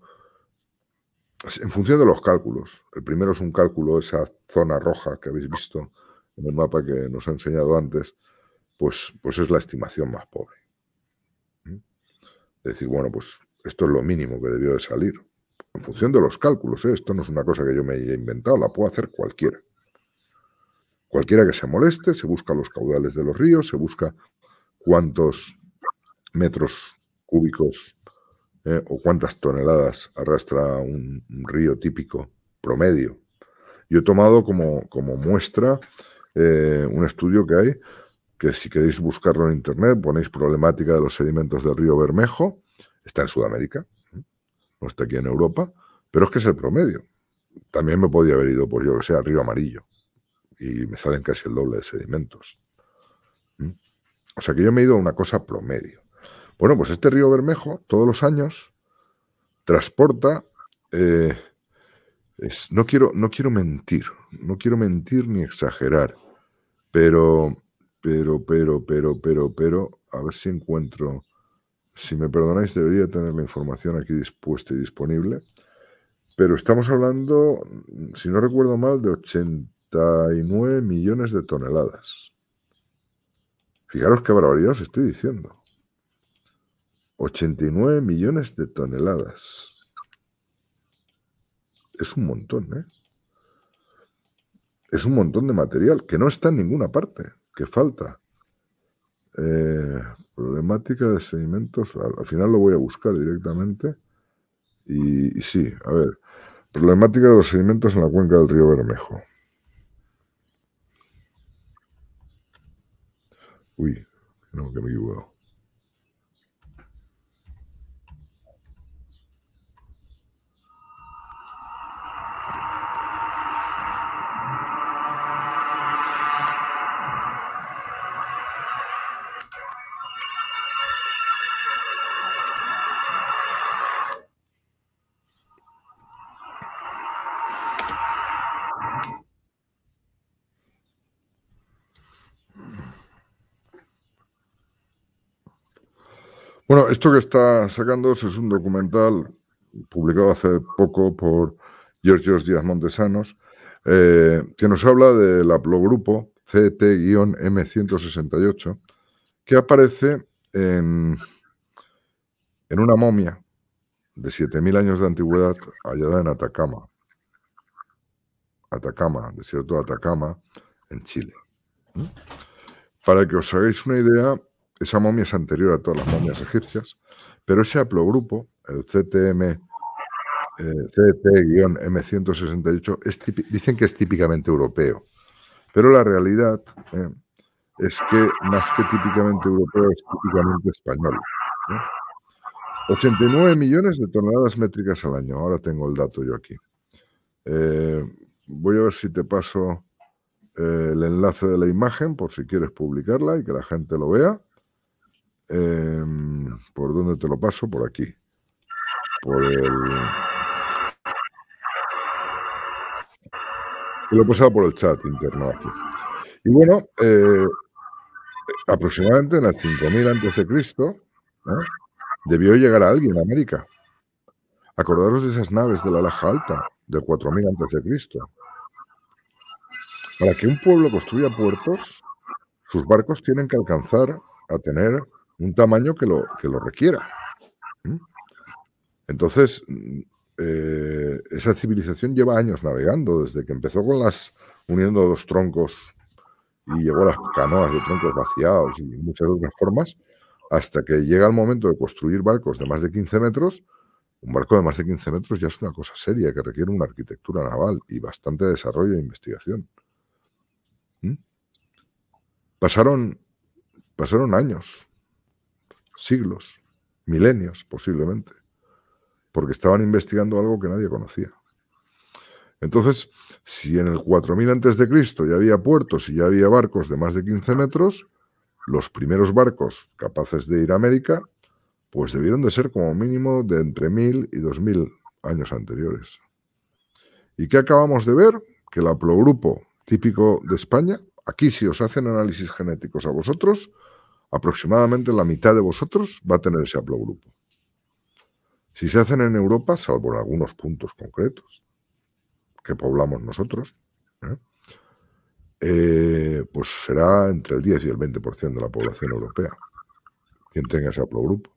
en función de los cálculos, el primero es un cálculo, esa zona roja que habéis visto en el mapa que nos ha enseñado antes, pues, pues es la estimación más pobre. ¿Mm? Es decir, bueno, pues esto es lo mínimo que debió de salir en función de los cálculos. ¿eh? Esto no es una cosa que yo me haya inventado, la puede hacer cualquiera. Cualquiera que se moleste, se busca los caudales de los ríos, se busca cuántos metros cúbicos ¿eh? o cuántas toneladas arrastra un, río típico promedio. Yo he tomado como, como muestra eh, un estudio que hay, que si queréis buscarlo en internet, ponéis problemática de los sedimentos del río Bermejo, está en Sudamérica, no está aquí en Europa, pero es que es el promedio. También me podía haber ido, por pues yo que sé, al río amarillo. Y me salen casi el doble de sedimentos. ¿Mm? O sea que yo me he ido a una cosa promedio. Bueno, pues este río Bermejo, todos los años, transporta. Eh, no, quiero, no quiero mentir, no quiero mentir ni exagerar, pero, pero, pero, pero, pero, pero, a ver si encuentro si me perdonáis, debería tener la información aquí dispuesta y disponible. Pero estamos hablando, si no recuerdo mal, de 89 millones de toneladas. Fijaros qué barbaridad os estoy diciendo. 89 millones de toneladas. Es un montón, ¿eh? Es un montón de material que no está en ninguna parte, que falta. Eh, Problemática de sedimentos. Al, final lo voy a buscar directamente. Y, sí, a ver. Problemática de los sedimentos en la cuenca del río Bermejo. Uy, no, que me he equivocado. Bueno, esto que está sacándose es un documental publicado hace poco por Giorgios Díaz Montesanos, eh, que nos habla del haplogrupo CT-M168, que aparece en, en una momia de 7.000 años de antigüedad hallada en Atacama. Atacama, desierto de Atacama, en Chile. ¿Mm? Para que os hagáis una idea, esa momia es anterior a todas las momias egipcias, pero ese haplogrupo, el CTM, m 168 eh, dicen que es típicamente europeo. Pero la realidad eh, es que más que típicamente europeo es típicamente español. 89 millones de toneladas métricas al año. Ahora tengo el dato yo aquí. Eh, voy a ver si te paso el enlace de la imagen por si quieres publicarla y que la gente lo vea. Em, ¿Por dónde te lo paso? Por aquí. Por el. lo he pasado por el chat interno aquí. Y bueno, eh, aproximadamente en el 5000 a.C., Cristo ¿eh? debió llegar a alguien a América. Acordaros de esas naves de la Laja Alta, del 4000 a.C. Para que un pueblo construya puertos, sus barcos tienen que alcanzar a tener un tamaño que lo, que lo requiera. Entonces, mm, eh, esa civilización lleva años navegando, desde que empezó con las uniendo los troncos y llegó a las canoas de troncos vaciados y muchas otras formas, hasta que llega el momento de construir barcos de más de 15 metros. Un barco de más de 15 metros ya es una cosa seria que requiere una arquitectura naval y bastante desarrollo e investigación. Pasaron, pasaron años, siglos, milenios posiblemente, porque estaban investigando algo que nadie conocía. Entonces, si en el 4000 Cristo ya había puertos y ya había barcos de más de 15 metros, los primeros barcos capaces de ir a América, pues debieron de ser como mínimo de entre 1000 y 2000 años anteriores. ¿Y qué acabamos de ver? Que el haplogrupo típico de España, aquí si os hacen análisis genéticos a vosotros, aproximadamente la mitad de vosotros va a tener ese haplogrupo. Si se hacen en Europa, salvo en algunos puntos concretos que poblamos nosotros, ¿eh? Eh, pues será entre el 10 y el 20% de la población europea quien tenga ese haplogrupo. O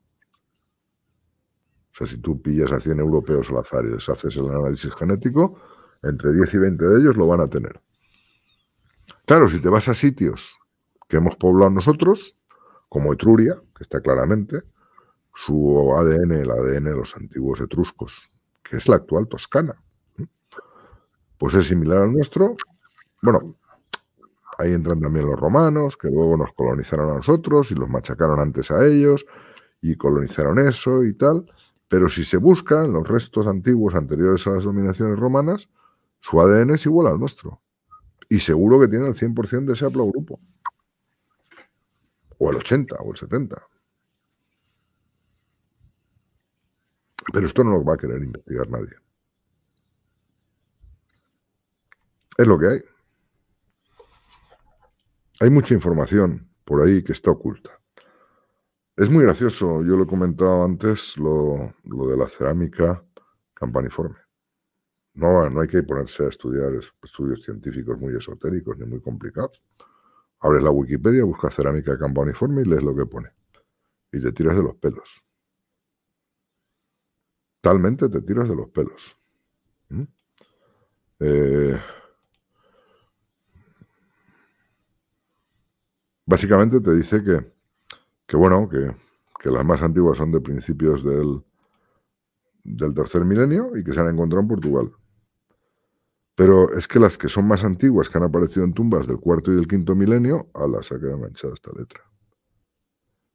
sea, si tú pillas a 100 europeos al azar y les haces el análisis genético, entre 10 y 20 de ellos lo van a tener. Claro, si te vas a sitios que hemos poblado nosotros, como Etruria, que está claramente, su ADN, el ADN de los antiguos etruscos, que es la actual Toscana. Pues es similar al nuestro. Bueno, ahí entran también los romanos, que luego nos colonizaron a nosotros y los machacaron antes a ellos y colonizaron eso y tal. Pero si se buscan los restos antiguos anteriores a las dominaciones romanas, su ADN es igual al nuestro. Y seguro que tiene el 100% de ese haplogrupo o el 80 o el 70. Pero esto no lo va a querer investigar nadie. Es lo que hay. Hay mucha información por ahí que está oculta. Es muy gracioso, yo lo he comentado antes, lo, lo de la cerámica campaniforme. No, no hay que ponerse a estudiar estudios científicos muy esotéricos ni muy complicados. Abres la Wikipedia, buscas cerámica de Uniforme y lees lo que pone. Y te tiras de los pelos. Talmente te tiras de los pelos. ¿Mm? Eh, básicamente te dice que, que bueno, que, que, las más antiguas son de principios del, del tercer milenio y que se han encontrado en Portugal. Pero es que las que son más antiguas, que han aparecido en tumbas del cuarto y del quinto milenio, a las ha quedado manchada esta letra.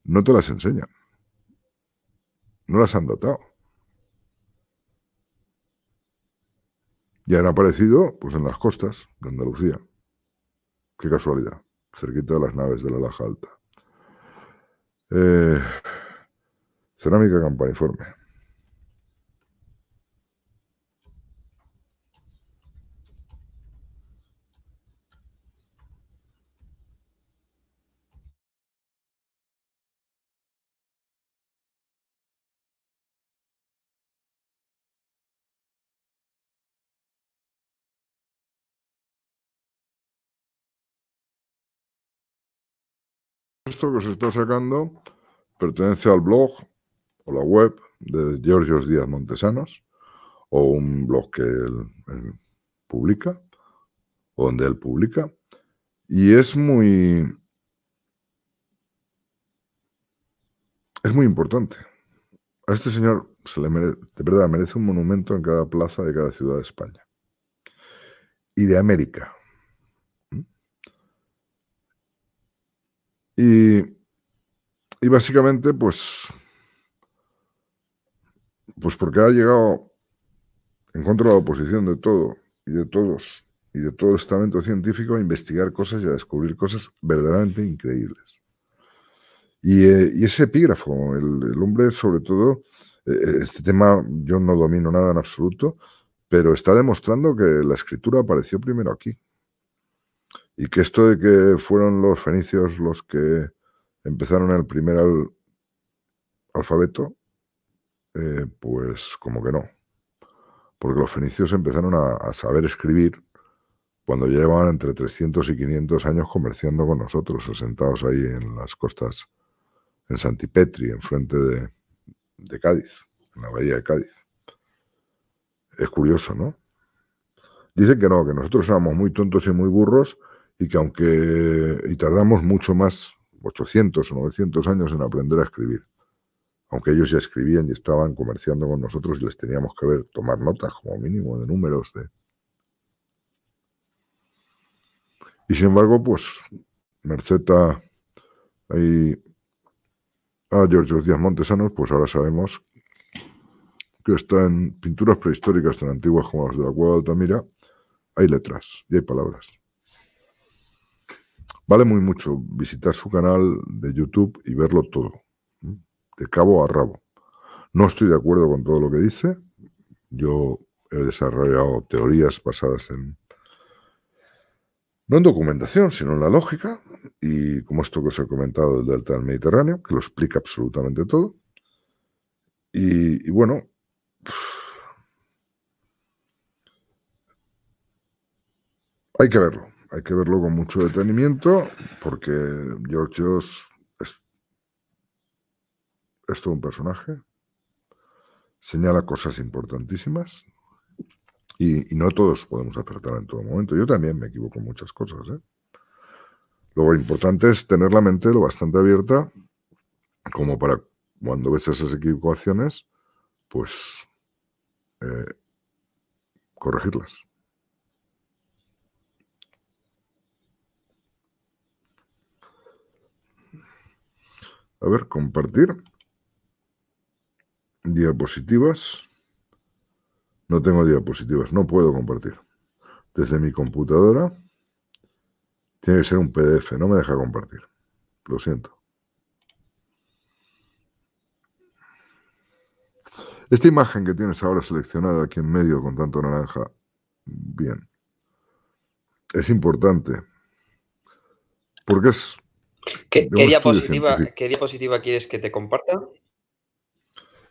No te las enseñan. No las han dotado. Y han aparecido pues, en las costas de Andalucía. Qué casualidad. Cerquita de las naves de la Laja Alta. Eh, cerámica campaniforme. que os está sacando pertenece al blog o la web de Georgios Díaz Montesanos, o un blog que él, publica, o donde él publica, y es muy. Es muy importante. A este señor se le merece, de verdad merece un monumento en cada plaza de cada ciudad de España y de América. Y, básicamente, pues, pues porque ha llegado en contra de la oposición de todo y de todos y de todo el estamento científico a investigar cosas y a descubrir cosas verdaderamente increíbles. Y, eh, ese epígrafo, el, el hombre sobre todo, e, e, este tema yo no domino nada en absoluto, pero está demostrando que la escritura apareció primero aquí. Y que esto de que fueron los fenicios los que empezaron el primer alfabeto, eh, pues como que no. Porque los fenicios empezaron a, saber escribir cuando ya llevaban entre 300 y 500 años comerciando con nosotros, sentados ahí en las costas, en Santipetri, enfrente de, de Cádiz, en la bahía de Cádiz. Es curioso, ¿no? Dicen que no, que nosotros éramos muy tontos y muy burros y que aunque y tardamos mucho más, 800 o 900 años en aprender a escribir, aunque ellos ya escribían y estaban comerciando con nosotros y les teníamos que ver, tomar notas como mínimo de números. Y sin embargo, pues, Merceta y a ah, Giorgio Díaz Montesanos, pues ahora sabemos que está en pinturas prehistóricas tan antiguas como las de la cueva de Altamira, hay letras y hay palabras. Vale muy mucho visitar su canal de YouTube y verlo todo, de cabo a rabo. No estoy de acuerdo con todo lo que dice. Yo he desarrollado teorías basadas en, no en documentación, sino en la lógica, y como esto que os he comentado del Delta del Mediterráneo, que lo explica absolutamente todo. Y, y bueno, hay que verlo hay que verlo con mucho detenimiento porque George es, todo un personaje, señala cosas importantísimas y, no todos podemos acertar en todo momento. Yo también me equivoco en muchas cosas. ¿eh? Lo importante es tener la mente lo bastante abierta como para cuando ves esas equivocaciones, pues eh, corregirlas. A ver, compartir. Diapositivas. No tengo diapositivas, no puedo compartir. Desde mi computadora tiene que ser un PDF, no me deja compartir. Lo siento. Esta imagen que tienes ahora seleccionada aquí en medio con tanto naranja, bien, es importante porque es ¿Qué, diapositiva, quieres que te comparta?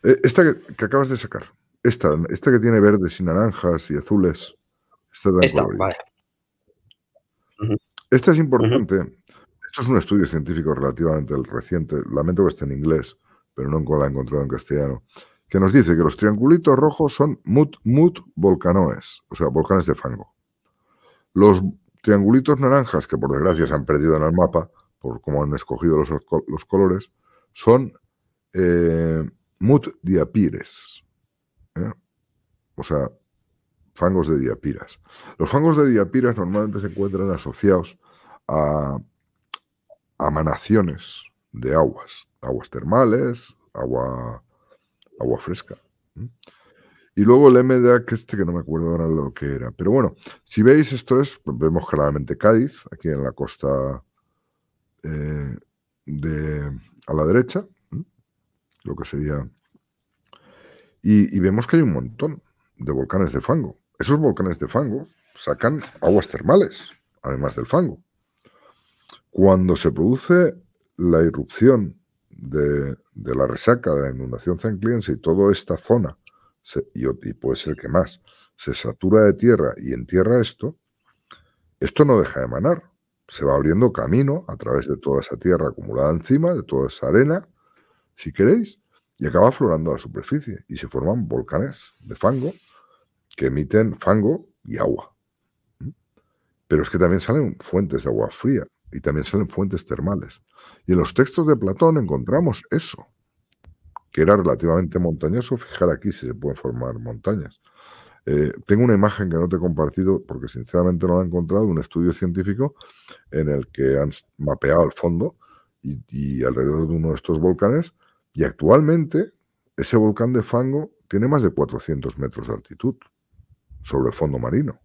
Eh, esta que, acabas de sacar. Esta, esta que tiene verdes y naranjas y azules. Esta, Esta es importante. Esto es un estudio científico relativamente reciente. Lamento que esté en inglés, pero no la he encontrado en castellano. Que nos dice que los triangulitos rojos son mut, mut volcanoes, o sea, volcanes de fango. Los triangulitos naranjas, que por desgracia se han perdido en el mapa, por cómo han escogido los, colores, son eh, mut diapires, ¿eh? o sea, fangos de diapiras. Los fangos de diapiras normalmente se encuentran asociados a, amanaciones de aguas, aguas termales, agua, agua fresca. Y luego el MDA, que este que no me acuerdo ahora lo que era. Pero bueno, si veis, esto es, vemos claramente Cádiz, aquí en la costa eh, de, a la derecha, lo que sería... Y, vemos que hay un montón de volcanes de fango. Esos volcanes de fango sacan aguas termales, además del fango. Cuando se produce la irrupción de, la resaca de la inundación zancliense y toda esta zona, y, y, puede ser que más, se satura de tierra y entierra esto, esto no deja de emanar se va abriendo camino a través de toda esa tierra acumulada encima, de toda esa arena, si queréis, y acaba aflorando la superficie y se forman volcanes de fango que emiten fango y agua. Pero es que también salen fuentes de agua fría y también salen fuentes termales. Y en los textos de Platón encontramos eso, que era relativamente montañoso. Fijar aquí si se pueden formar montañas. Eh, tengo una imagen que no te he compartido porque sinceramente no la he encontrado, un estudio científico en el que han mapeado el fondo y, y alrededor de uno de estos volcanes y actualmente ese volcán de fango tiene más de 400 metros de altitud sobre el fondo marino.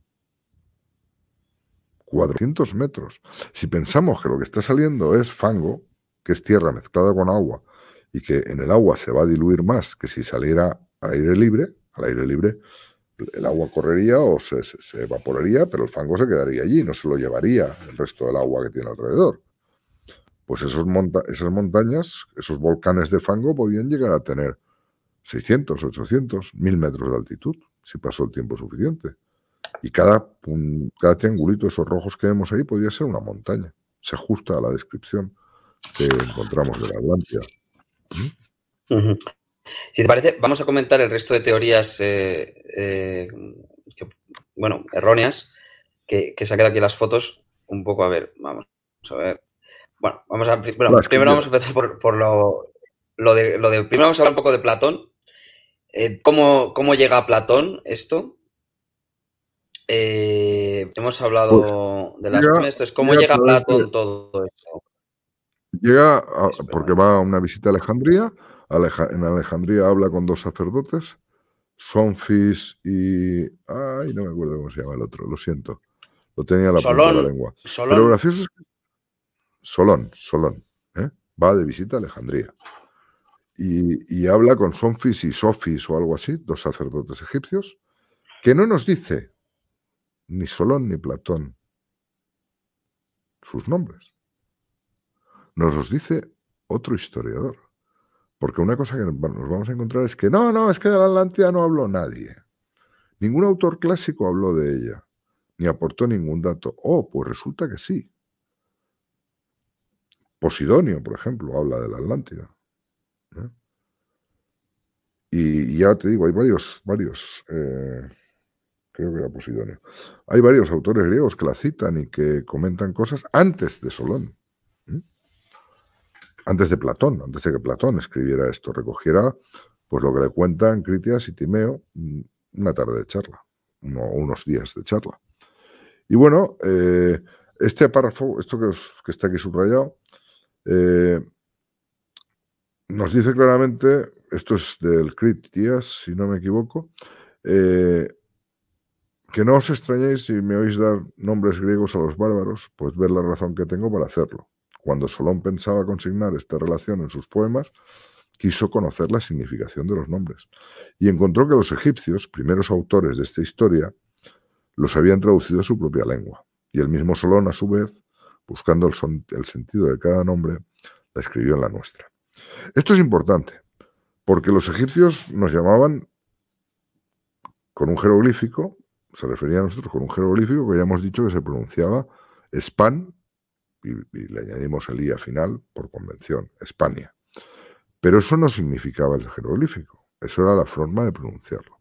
400 metros. Si pensamos que lo que está saliendo es fango, que es tierra mezclada con agua, y que en el agua se va a diluir más que si saliera al aire libre, al aire libre el agua correría o se, evaporaría, pero el fango se quedaría allí, no se lo llevaría el resto del agua que tiene alrededor. Pues esos esas montañas, esos volcanes de fango podían llegar a tener 600, 800, 1000 metros de altitud, si pasó el tiempo suficiente. Y cada, cada triangulito, esos rojos que vemos ahí, podría ser una montaña. Se ajusta a la descripción que encontramos de la Atlántida. ¿Mm? Si te parece, vamos a comentar el resto de teorías, eh, eh, bueno, erróneas, que, que, se quedado aquí en las fotos. Un poco, a ver, vamos a ver. Bueno, vamos a, primero vamos a empezar por, por lo, lo, de, lo de, primero vamos a hablar un poco de Platón. Eh, ¿cómo, ¿Cómo llega a Platón esto? hemos hablado pues, de las cómo llega, Platón todo esto? Llega porque va a una visita a Alejandría en Alejandría habla con dos sacerdotes, Sonfis y... Ay, no me acuerdo cómo se llama el otro, lo siento. Lo tenía la palabra la lengua. Solón. Pero Solón, Solón. ¿eh? Va de visita a Alejandría. Y, y habla con Sonfis y Sofis o algo así, dos sacerdotes egipcios, que no nos dice ni Solón ni Platón sus nombres. Nos los dice otro historiador. Porque una cosa que nos vamos a encontrar es que no, no, es que de la Atlántida no habló nadie. Ningún autor clásico habló de ella, ni aportó ningún dato. Oh, pues resulta que sí. Posidonio, por ejemplo, habla de la Atlántida. Y, ya te digo, hay varios, varios, eh, creo que era Posidonio, hay varios autores griegos que la citan y que comentan cosas antes de Solón antes de Platón, antes de que Platón escribiera esto, recogiera pues lo que le cuentan Critias y Timeo, mm, una tarde de charla, unos días de charla. Y bueno, eh, este párrafo, esto que, está aquí subrayado, eh, nos dice claramente, esto es del Critias, si no me equivoco, eh, que no os extrañéis si me oís dar nombres griegos a los bárbaros, pues ver la razón que tengo para hacerlo. Cuando Solón pensaba consignar esta relación en sus poemas, quiso conocer la significación de los nombres y encontró que los egipcios, primeros autores de esta historia, los habían traducido a su propia lengua. Y el mismo Solón, a su vez, buscando el, sentido de cada nombre, la escribió en la nuestra. Esto es importante, porque los egipcios nos llamaban con un jeroglífico, se refería a nosotros con un jeroglífico que ya hemos dicho que se pronunciaba span y, le añadimos el I final por convención, España. Pero eso no significaba el jeroglífico, eso era la forma de pronunciarlo.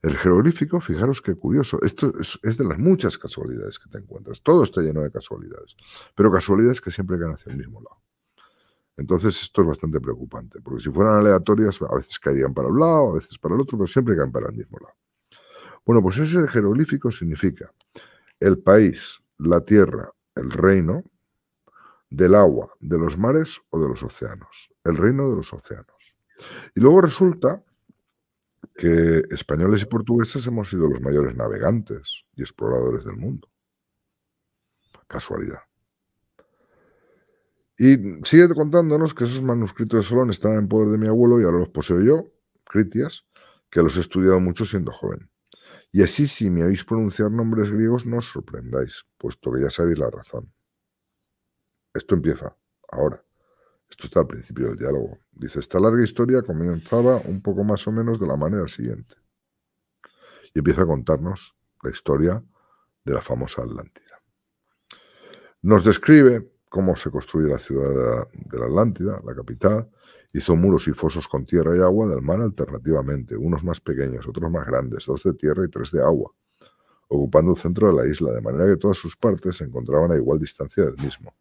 El jeroglífico, fijaros qué curioso, esto es, es, de las muchas casualidades que te encuentras, todo está lleno de casualidades, pero casualidades que siempre caen hacia el mismo lado. Entonces esto es bastante preocupante, porque si fueran aleatorias, a veces caerían para un lado, a veces para el otro, pero siempre caen para el mismo lado. Bueno, pues ese jeroglífico significa el país, la tierra, el reino, del agua, de los mares o de los océanos, el reino de los océanos. Y luego resulta que españoles y portugueses hemos sido los mayores navegantes y exploradores del mundo. Casualidad. Y sigue contándonos que esos manuscritos de Solón estaban en poder de mi abuelo y ahora los poseo yo, Critias, que los he estudiado mucho siendo joven. Y así si me oís pronunciar nombres griegos no os sorprendáis, puesto que ya sabéis la razón. Esto empieza ahora. Esto está al principio del diálogo. Dice, esta larga historia comenzaba un poco más o menos de la manera siguiente. Y empieza a contarnos la historia de la famosa Atlántida. Nos describe cómo se construye la ciudad de la Atlántida, la capital. Hizo muros y fosos con tierra y agua del mar alternativamente, unos más pequeños, otros más grandes, dos de tierra y tres de agua, ocupando el centro de la isla, de manera que todas sus partes se encontraban a igual distancia del mismo.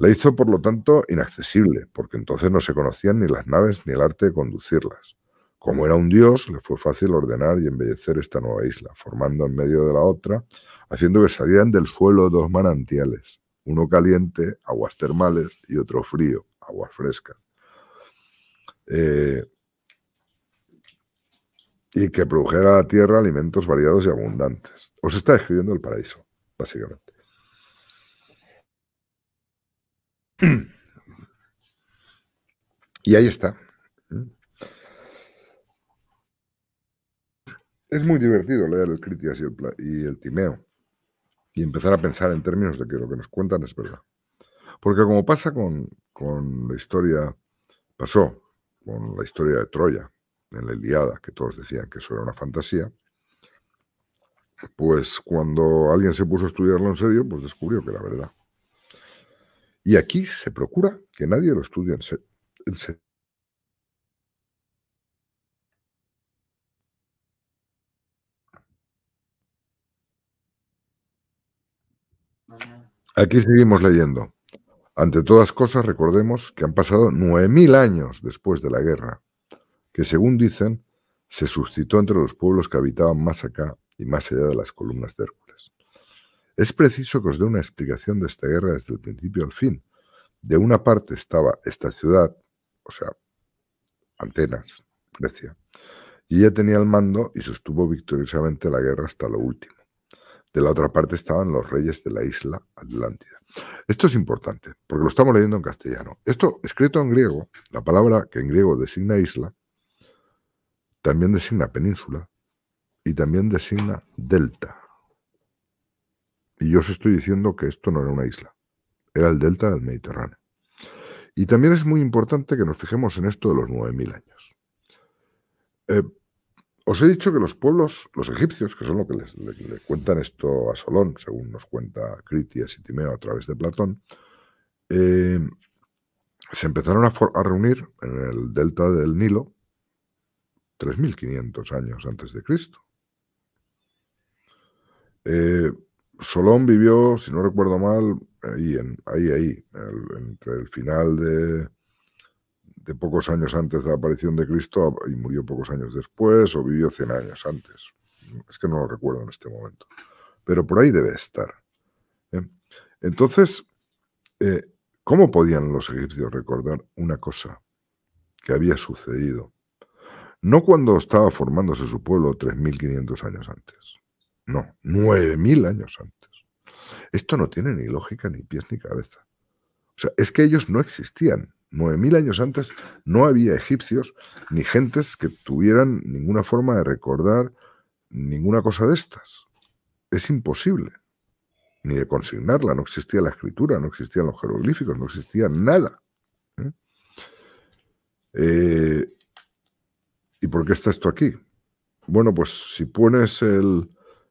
La hizo, por lo tanto, inaccesible, porque entonces no se conocían ni las naves ni el arte de conducirlas. Como era un dios, le fue fácil ordenar y embellecer esta nueva isla, formando en medio de la otra, haciendo que salieran del suelo dos manantiales, uno caliente, aguas termales, y otro frío, aguas frescas. Eh, y que produjera a la tierra alimentos variados y abundantes. Os está describiendo el paraíso, básicamente. Y ahí está. Es muy divertido leer el Critias y el, Timeo y empezar a pensar en términos de que lo que nos cuentan es verdad. Porque como pasa con, con la historia, pasó con la historia de Troya, en la Iliada, que todos decían que eso era una fantasía, pues cuando alguien se puso a estudiarlo en serio, pues descubrió que era verdad. Y aquí se procura que nadie lo estudie en, serio. Aquí seguimos leyendo. Ante todas cosas, recordemos que han pasado 9.000 años después de la guerra, que según dicen, se suscitó entre los pueblos que habitaban más acá y más allá de las columnas de es preciso que os dé una explicación de esta guerra desde el principio al fin. De una parte estaba esta ciudad, o sea, Antenas, Grecia, y ella tenía el mando y sostuvo victoriosamente la guerra hasta lo último. De la otra parte estaban los reyes de la isla Atlántida. Esto es importante, porque lo estamos leyendo en castellano. Esto, escrito en griego, la palabra que en griego designa isla, también designa península y también designa delta. Y yo os estoy diciendo que esto no era una isla, era el delta del Mediterráneo. Y también es muy importante que nos fijemos en esto de los 9.000 años. Eh, os he dicho que los pueblos, los egipcios, que son los que le cuentan esto a Solón, según nos cuenta Critias y Timeo a través de Platón, eh, se empezaron a, reunir en el delta del Nilo 3.500 años antes de Cristo. Eh, Solón vivió, si no recuerdo mal, ahí, en, ahí, ahí entre el final de, de, pocos años antes de la aparición de Cristo y murió pocos años después, o vivió 100 años antes. Es que no lo recuerdo en este momento. Pero por ahí debe estar. ¿eh? Entonces, eh, ¿cómo podían los egipcios recordar una cosa que había sucedido? No cuando estaba formándose su pueblo 3.500 años antes no, nueve mil años antes. Esto no tiene ni lógica, ni pies, ni cabeza. O sea, es que ellos no existían. Nueve mil años antes no había egipcios ni gentes que tuvieran ninguna forma de recordar ninguna cosa de estas. Es imposible. Ni de consignarla. No existía la escritura, no existían los jeroglíficos, no existía nada. ¿Eh? eh y por qué está esto aquí? Bueno, pues si pones el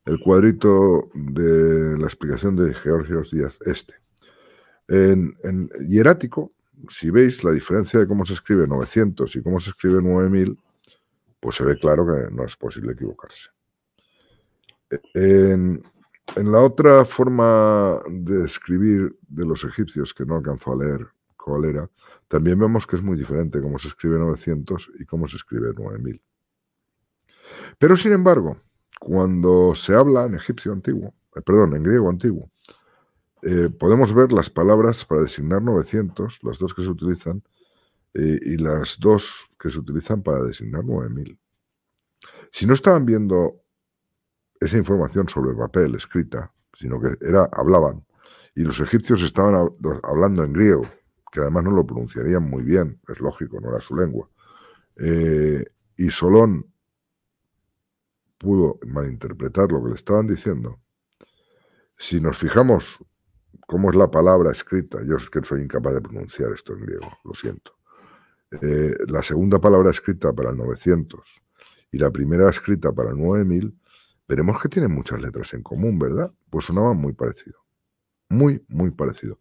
el cuadrito de la explicación de Georgios Díaz Este. En, hierático, si veis la diferencia de cómo se escribe 900 y cómo se escribe 9000, pues se ve claro que no es posible equivocarse. En, la otra forma de escribir de los egipcios, que no alcanzó a leer cuál era, también vemos que es muy diferente cómo se escribe 900 y cómo se escribe 9000. Pero sin embargo, cuando se habla en egipcio antiguo, eh, perdón, en griego antiguo, eh, podemos ver las palabras para designar 900, las dos que se utilizan, y las dos que se utilizan para designar 9000. Si no estaban viendo esa información sobre papel escrita, sino que era, hablaban, y los egipcios estaban hablando en griego, que además no lo pronunciarían muy bien, es lógico, no era su lengua. Eh, y Solón pudo malinterpretar lo que le estaban diciendo. Si nos fijamos cómo es la palabra escrita, yo es que soy incapaz de pronunciar esto en griego, lo siento. Eh, la segunda palabra escrita para el 900 y la primera escrita para el 9000, veremos que tienen muchas letras en común, ¿verdad? Pues sonaban muy parecido. Muy, muy parecido.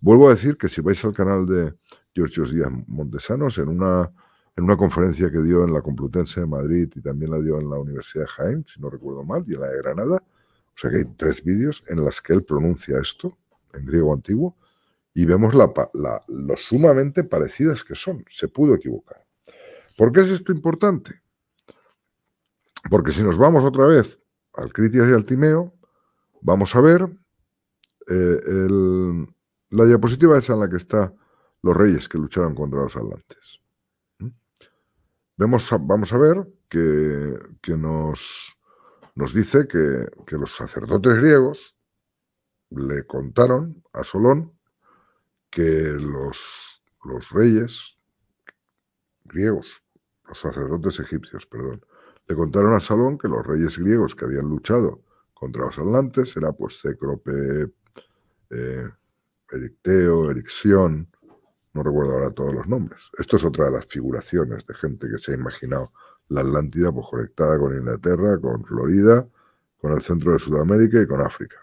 Vuelvo a decir que si vais al canal de Giorgio Díaz Montesanos, en una en una conferencia que dio en la Complutense de Madrid y también la dio en la Universidad de Jaén, si no recuerdo mal, y en la de Granada. O sea que hay tres vídeos en los que él pronuncia esto en griego antiguo y vemos lo sumamente parecidas que son. Se pudo equivocar. ¿Por qué es esto importante? Porque si nos vamos otra vez al Critias y al Timeo, vamos a ver eh, la diapositiva esa en la que están los reyes que lucharon contra los atlantes vamos a ver que, nos, nos dice que, los sacerdotes griegos le contaron a Solón que los, los reyes griegos, los sacerdotes egipcios, perdón, le contaron a Solón que los reyes griegos que habían luchado contra los atlantes era pues Cécrope, eh, Ericteo, Erixión, no recuerdo ahora todos los nombres. Esto es otra de las figuraciones de gente que se ha imaginado la Atlántida pues, conectada con Inglaterra, con Florida, con el centro de Sudamérica y con África.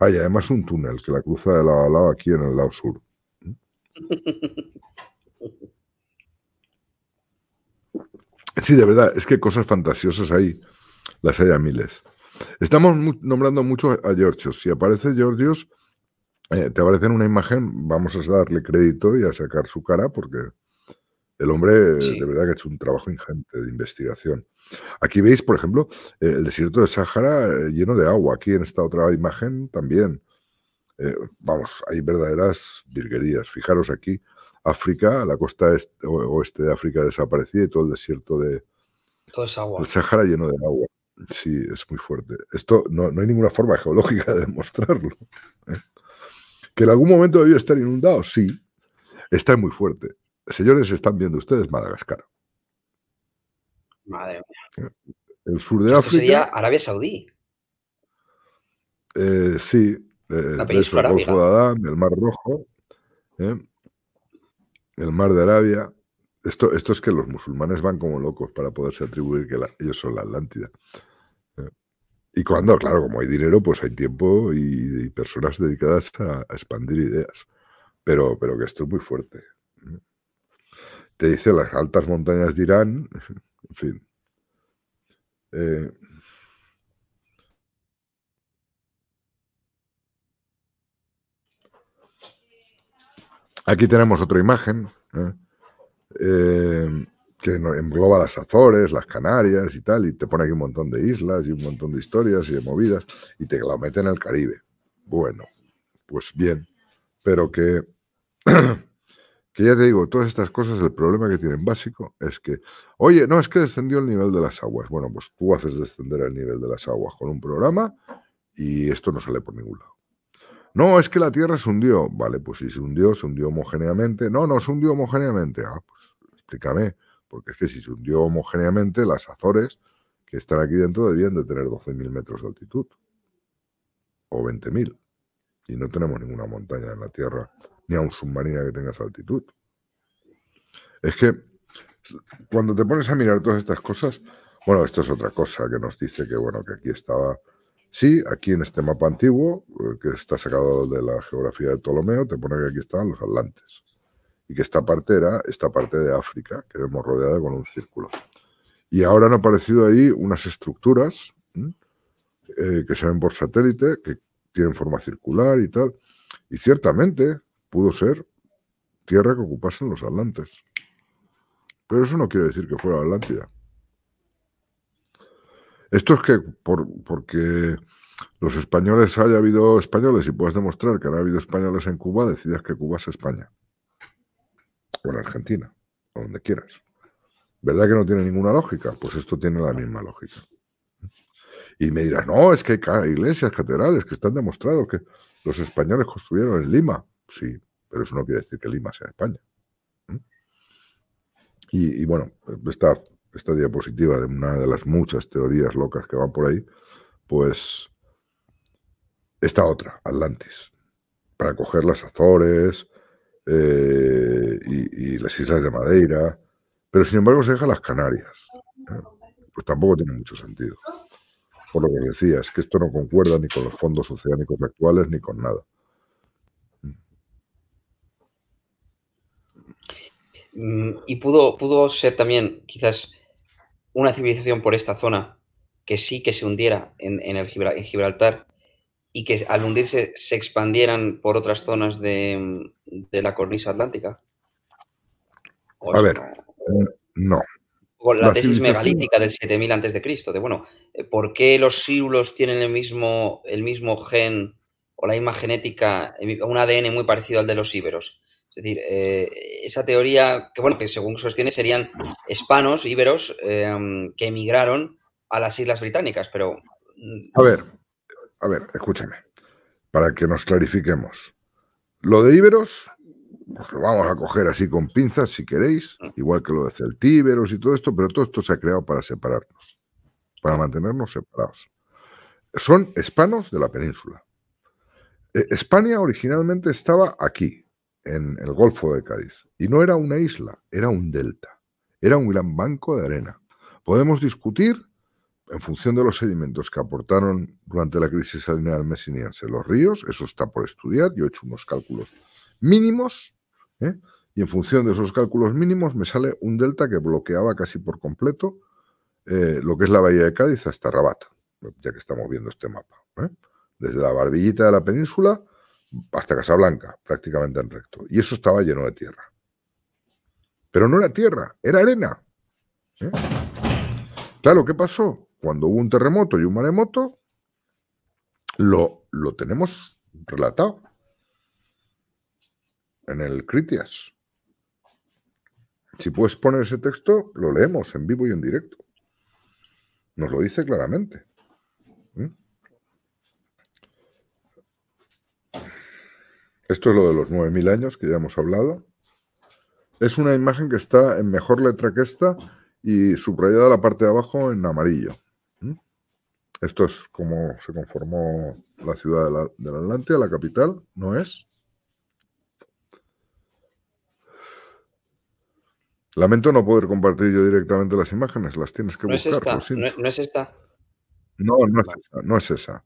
Hay ah, además un túnel que la cruza de lado a lado aquí en el lado sur. Sí, de verdad, es que cosas fantasiosas hay, las hay a miles. Estamos nombrando mucho a Georgios. Si aparece Georgios, eh, te aparece en una imagen, vamos a darle crédito y a sacar su cara porque el hombre eh, de verdad que ha hecho un trabajo ingente de investigación. Aquí veis, por ejemplo, eh, el desierto del Sáhara lleno de agua. Aquí en esta otra imagen también. vamos, hay verdaderas virguerías. Fijaros aquí, África, la costa oeste de África desaparecida y todo el desierto del Todo Sáhara lleno de agua. Sí, es muy fuerte. Esto no, no hay ninguna forma geológica de demostrarlo. ¿Que en algún momento debió estar inundado? Sí. Está muy fuerte. Señores, están viendo ustedes Madagascar. Madre mía. Eh, el sur de África. sería Arabia Saudí. Eh, sí. Eh, el el Mar Rojo. el Mar de Arabia. Esto, esto es que los musulmanes van como locos para poderse atribuir que ellos son la Atlántida. Y cuando, claro, como hay dinero, pues hay tiempo y, personas dedicadas a, expandir ideas. Pero, pero que esto es muy fuerte. ¿eh? Te dice las altas montañas de Irán, en fin. Eh, aquí tenemos otra imagen. ¿eh? eh que engloba las Azores, las Canarias y tal, y te pone aquí un montón de islas y un montón de historias y de movidas, y te la mete en el Caribe. Bueno, pues bien, pero que, que ya te digo, todas estas cosas, el problema que tienen básico es que, oye, no, es que descendió el nivel de las aguas. Bueno, pues tú haces descender el nivel de las aguas con un programa y esto no sale por ningún lado. No, es que la Tierra se hundió. Vale, pues si se hundió, se hundió homogéneamente. No, no, se hundió homogéneamente. Ah, pues explícame porque es que si se hundió homogéneamente, las Azores, que están aquí dentro, debían de tener 12.000 metros de altitud, o 20.000. Y no tenemos ninguna montaña en la Tierra, ni a submarina que tenga esa altitud. Es que cuando te pones a mirar todas estas cosas, bueno, esto es otra cosa que nos dice que, bueno, que aquí estaba... Sí, aquí en este mapa antiguo, eh, que está sacado de la geografía de Ptolomeo, te pone que aquí estaban los Atlantes y que esta parte era esta parte de África que vemos rodeada con un círculo. Y ahora han aparecido ahí unas estructuras eh, que se ven por satélite, que tienen forma circular y tal, y ciertamente pudo ser tierra que ocupasen los atlantes. Pero eso no quiere decir que fuera Atlántida. Esto es que por, porque los españoles haya habido españoles y puedes demostrar que no ha habido españoles en Cuba, decidas que Cuba es España o en Argentina, o donde quieras. ¿Verdad que no tiene ninguna lógica? Pues esto tiene la misma lógica. Y me dirás, no, es que hay iglesias, catedrales, que están demostrados que los españoles construyeron en Lima. Sí, pero eso no quiere decir que Lima sea España. Y, bueno, esta, esta diapositiva de una de las muchas teorías locas que van por ahí, pues esta otra, Atlantis, para coger las Azores, eh, y, las islas de Madeira, pero sin embargo se deja las Canarias. ¿eh? Pues tampoco tiene mucho sentido. Por lo que decías, que esto no concuerda ni con los fondos oceánicos actuales ni con nada. Mm, y pudo, pudo ser también quizás una civilización por esta zona que sí que se hundiera en, en Gibraltar y que al hundirse se expandieran por otras zonas de, la cornisa atlántica. a ver, no. la, tesis megalítica del 7000 antes de Cristo, de bueno, eh, ¿por qué los sírulos tienen el mismo, el mismo gen o la misma genética, eh, un ADN muy parecido al de los íberos? Es decir, eh, esa teoría que, bueno, que según sostiene serían hispanos, íberos, que emigraron a las islas británicas, pero... Mm, a ver, a ver, escúchame, para que nos clarifiquemos. Lo de Íberos, pues lo vamos a coger así con pinzas si queréis, igual que lo de Celtíberos y todo esto, pero todo esto se ha creado para separarnos, para mantenernos separados. Son hispanos de la península. Eh, España originalmente estaba aquí, en el Golfo de Cádiz, y no era una isla, era un delta, era un gran banco de arena. Podemos discutir en función de los sedimentos que aportaron durante la crisis salina del los ríos, eso está por estudiar, yo he hecho unos cálculos mínimos, ¿eh? y en función de esos cálculos mínimos me sale un delta que bloqueaba casi por completo eh, lo que es la bahía de Cádiz hasta Rabat, ya que estamos viendo este mapa, ¿eh? desde la barbillita de la península hasta Casablanca, prácticamente en recto, y eso estaba lleno de tierra. Pero no era tierra, era arena. Claro, ¿qué pasó? cuando hubo un terremoto y un maremoto, lo, tenemos relatado en el Critias. Si puedes poner ese texto, lo leemos en vivo y en directo. Nos lo dice claramente. ¿Mm? Esto es lo de los 9.000 años que ya hemos hablado. Es una imagen que está en mejor letra que esta y subrayada la parte de abajo en amarillo. Esto es como se conformó la ciudad de la, la capital, ¿no es? Lamento no poder compartir yo directamente las imágenes, las tienes que no buscar. Es esta, no, es esta. No, no es esa.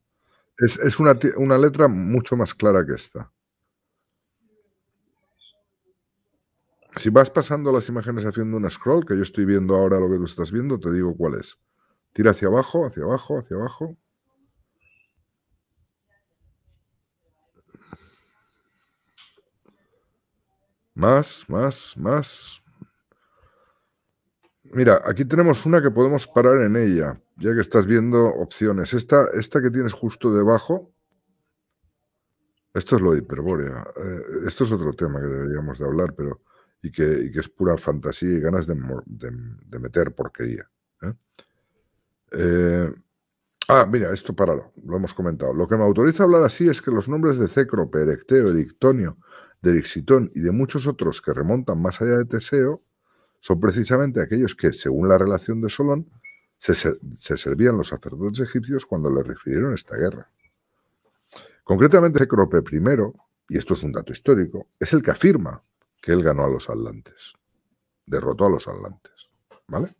es, una, una, letra mucho más clara que esta. Si vas pasando las imágenes haciendo un scroll, que yo estoy viendo ahora lo que tú estás viendo, te digo cuál es. Tira hacia abajo, hacia abajo, hacia abajo. Más, más, más. Mira, aquí tenemos una que podemos parar en ella, ya que estás viendo opciones. Esta, esta que tienes justo debajo, esto es lo de hiperbórea. Eh, esto es otro tema que deberíamos de hablar, pero y que, es pura fantasía y ganas de, meter porquería. ¿eh? Eh, ah, mira, esto para lo hemos comentado. Lo que me autoriza a hablar así es que los nombres de Cecro, Erecteo, Erictonio, de Erixitón y de muchos otros que remontan más allá de Teseo son precisamente aquellos que, según la relación de Solón, se, servían los sacerdotes egipcios cuando le refirieron esta guerra. Concretamente, Cecrope I, y esto es un dato histórico, es el que afirma que él ganó a los atlantes, derrotó a los atlantes. ¿Vale?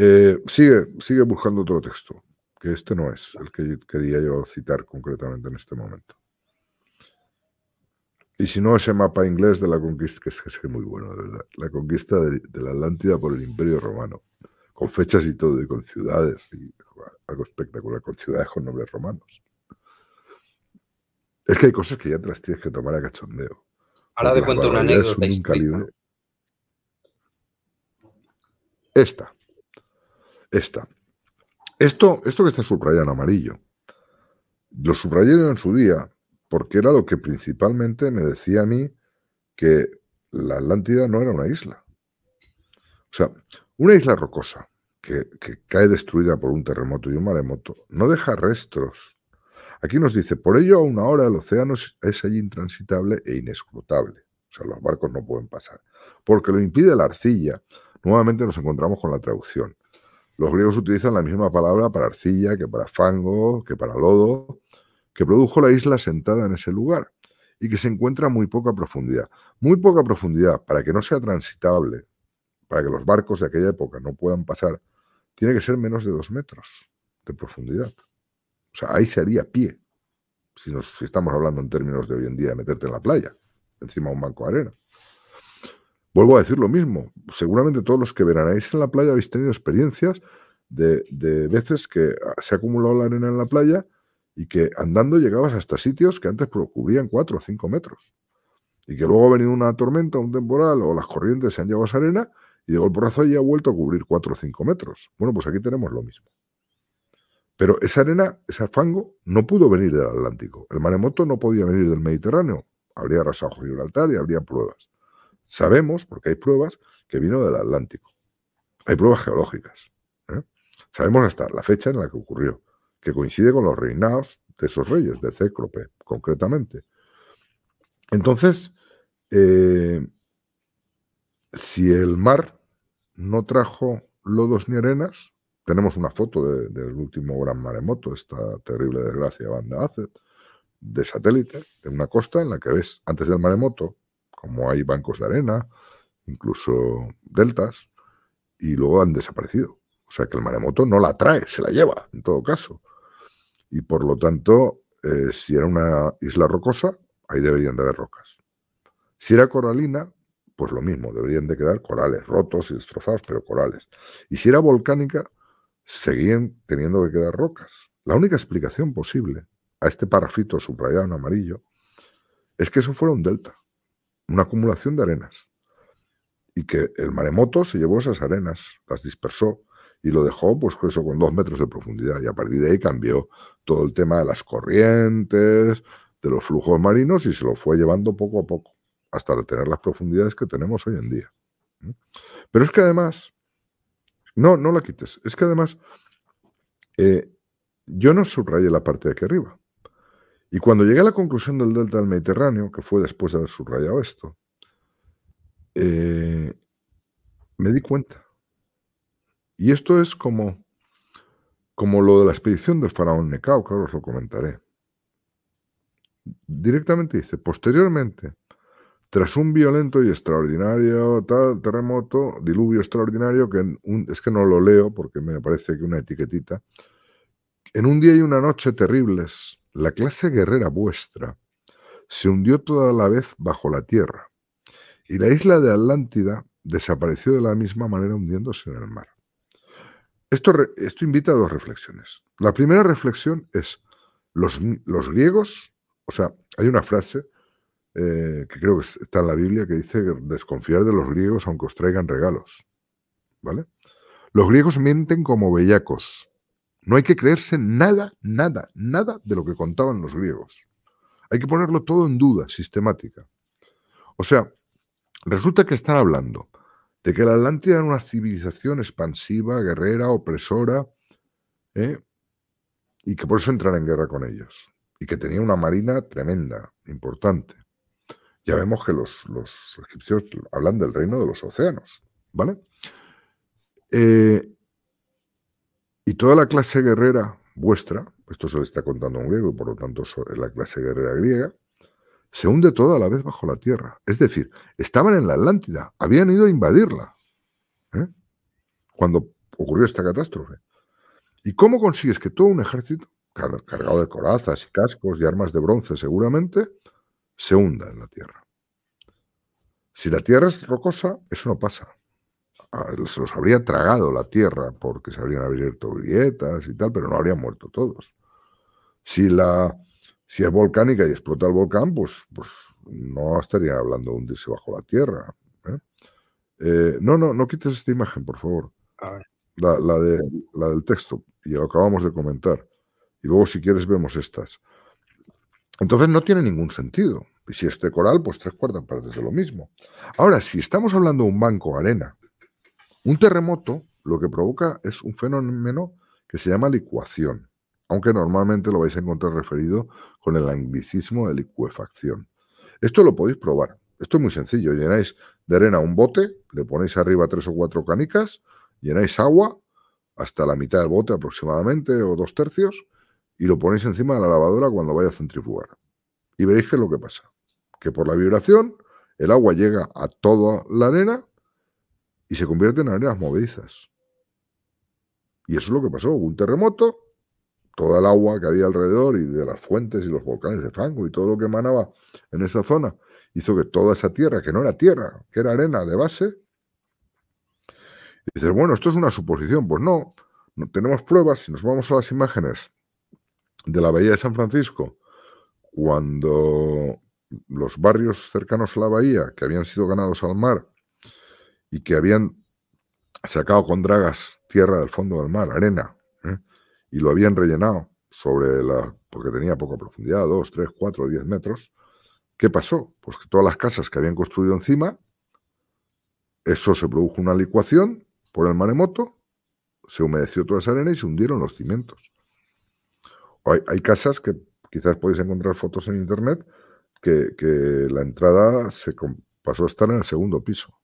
Eh, sigue, sigue buscando otro texto, que este no es el que quería yo citar concretamente en este momento. Y si no, ese mapa inglés de la conquista, que es, que es muy bueno, de verdad. La conquista de, la Atlántida por el Imperio Romano, con fechas y todo, y con ciudades, y algo espectacular, con ciudades con nombres romanos. Es que hay cosas que ya te las tienes que tomar a cachondeo. Ahora te cuento una anécdota. Esta. Esta. Esto, esto que está subrayado en amarillo, lo subrayé en su día porque era lo que principalmente me decía a mí que la Atlántida no era una isla. O sea, una isla rocosa que, que cae destruida por un terremoto y un maremoto no deja restos. Aquí nos dice, por ello a una hora el océano es allí intransitable e inescrutable. O sea, los barcos no pueden pasar. Porque lo impide la arcilla. Nuevamente nos encontramos con la traducción. Los griegos utilizan la misma palabra para arcilla, que para fango, que para lodo, que produjo la isla sentada en ese lugar y que se encuentra a muy poca profundidad. Muy poca profundidad para que no sea transitable, para que los barcos de aquella época no puedan pasar, tiene que ser menos de dos metros de profundidad. O sea, ahí se haría pie, si, nos, estamos hablando en términos de hoy en día de meterte en la playa, encima de un banco de arena. Vuelvo a decir lo mismo. Seguramente todos los que veranáis en la playa habéis tenido experiencias de, veces que se ha acumulado la arena en la playa y que andando llegabas hasta sitios que antes cubrían 4 o 5 metros. Y que luego ha venido una tormenta, un temporal o las corrientes se han llevado esa arena y de golporazo ya ha vuelto a cubrir 4 o 5 metros. Bueno, pues aquí tenemos lo mismo. Pero esa arena, ese fango, no pudo venir del Atlántico. El maremoto no podía venir del Mediterráneo. Habría arrasado Gibraltar y habría pruebas. Sabemos, porque hay pruebas, que vino del Atlántico. Hay pruebas geológicas. ¿eh? Sabemos hasta la fecha en la que ocurrió, que coincide con los reinados de esos reyes, de Cécrope, concretamente. Entonces, eh, si el mar no trajo lodos ni arenas, tenemos una foto del último gran maremoto, esta terrible desgracia de Banda de satélite, de una costa en la que ves antes del maremoto como hay bancos de arena, incluso deltas, y luego han desaparecido. O sea que el maremoto no la trae, se la lleva, en todo caso. Y por lo tanto, eh, si era una isla rocosa, ahí deberían de haber rocas. Si era coralina, pues lo mismo, deberían de quedar corales rotos y destrozados, pero corales. Y si era volcánica, seguían teniendo que quedar rocas. La única explicación posible a este parafito subrayado en amarillo es que eso fuera un delta una acumulación de arenas. Y que el maremoto se llevó esas arenas, las dispersó y lo dejó, pues con dos metros de profundidad. Y a partir de ahí cambió todo el tema de las corrientes, de los flujos marinos y se lo fue llevando poco a poco, hasta tener las profundidades que tenemos hoy en día. Pero es que además, no, no la quites, es que además, eh, yo no subrayé la parte de aquí arriba. Y cuando llegué a la conclusión del delta del Mediterráneo, que fue después de haber subrayado esto, eh, me di cuenta. Y esto es como, como lo de la expedición del faraón Necao, que ahora os lo comentaré. Directamente dice, posteriormente, tras un violento y extraordinario tal, terremoto, diluvio extraordinario, que es que no lo leo porque me parece que una etiquetita, en un día y una noche terribles, la clase guerrera vuestra se hundió toda la vez bajo la tierra y la isla de Atlántida desapareció de la misma manera hundiéndose en el mar. Esto, esto invita a dos reflexiones. La primera reflexión es, los, griegos, o sea, hay una frase eh, que creo que está en la Biblia que dice desconfiar de los griegos aunque os traigan regalos. ¿Vale? Los griegos mienten como bellacos. No hay que creerse nada, nada, nada de lo que contaban los griegos. Hay que ponerlo todo en duda sistemática. O sea, resulta que están hablando de que la Atlántida era una civilización expansiva, guerrera, opresora, ¿eh? y que por eso entrar en guerra con ellos, y que tenía una marina tremenda, importante. Ya vemos que los, los egipcios hablan del reino de los océanos, ¿vale? Eh, y toda la clase guerrera vuestra, esto se le está contando un griego, por lo tanto es la clase guerrera griega, se hunde toda a la vez bajo la tierra. Es decir, estaban en la Atlántida, habían ido a invadirla ¿eh? cuando ocurrió esta catástrofe. ¿Y cómo consigues que todo un ejército, cargado de corazas y cascos y armas de bronce seguramente, se hunda en la tierra? Si la tierra es rocosa, eso no pasa. Ah, se los habría tragado la tierra porque se habrían abierto grietas y tal, pero no habrían muerto todos. Si, la, si es volcánica y explota el volcán, pues, pues no estaría hablando de hundirse bajo la tierra. ¿eh? Eh, no, no, no quites esta imagen, por favor. La, la, de, la del texto, y lo acabamos de comentar. Y luego, si quieres, vemos estas. Entonces, no tiene ningún sentido. Y si es de coral, pues tres cuartas partes de lo mismo. Ahora, si estamos hablando de un banco arena, un terremoto lo que provoca es un fenómeno que se llama licuación, aunque normalmente lo vais a encontrar referido con el anglicismo de licuefacción. Esto lo podéis probar. Esto es muy sencillo. Llenáis de arena un bote, le ponéis arriba tres o cuatro canicas, llenáis agua hasta la mitad del bote aproximadamente o dos tercios y lo ponéis encima de la lavadora cuando vaya a centrifugar. Y veréis qué es lo que pasa. Que por la vibración el agua llega a toda la arena y se convierte en arenas movedizas. Y eso es lo que pasó. Hubo un terremoto, toda el agua que había alrededor y de las fuentes y los volcanes de Franco y todo lo que emanaba en esa zona hizo que toda esa tierra, que no era tierra, que era arena de base, y dices, bueno, esto es una suposición. Pues no, no tenemos pruebas. Si nos vamos a las imágenes de la bahía de San Francisco, cuando los barrios cercanos a la bahía, que habían sido ganados al mar, y que habían sacado con dragas tierra del fondo del mar, arena, ¿eh? y lo habían rellenado sobre la, porque tenía poca profundidad, dos, tres, cuatro, diez metros. ¿Qué pasó? Pues que todas las casas que habían construido encima, eso se produjo una licuación por el maremoto, se humedeció toda esa arena y se hundieron los cimientos. Hay, hay casas que quizás podéis encontrar fotos en internet que, que la entrada se pasó a estar en el segundo piso.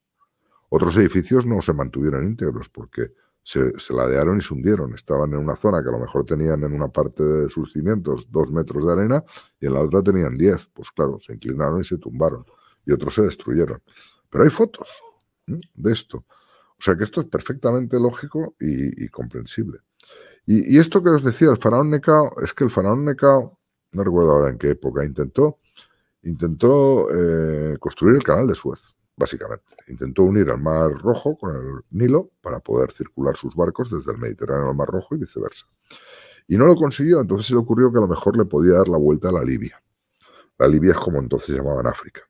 Otros edificios no se mantuvieron íntegros porque se, ladearon y se hundieron. Estaban en una zona que a lo mejor tenían en una parte de sus cimientos dos metros de arena y en la otra tenían diez. Pues claro, se inclinaron y se tumbaron. Y otros se destruyeron. Pero hay fotos de esto. O sea que esto es perfectamente lógico y, comprensible. Y, esto que os decía, el faraón Necao, es que el faraón Necao, no recuerdo ahora en qué época, intentó, intentó eh, construir el canal de Suez básicamente. Intentó unir al Mar Rojo con el Nilo para poder circular sus barcos desde el Mediterráneo al Mar Rojo y viceversa. Y no lo consiguió, entonces se le ocurrió que a lo mejor le podía dar la vuelta a la Libia. La Libia es como entonces llamaban África.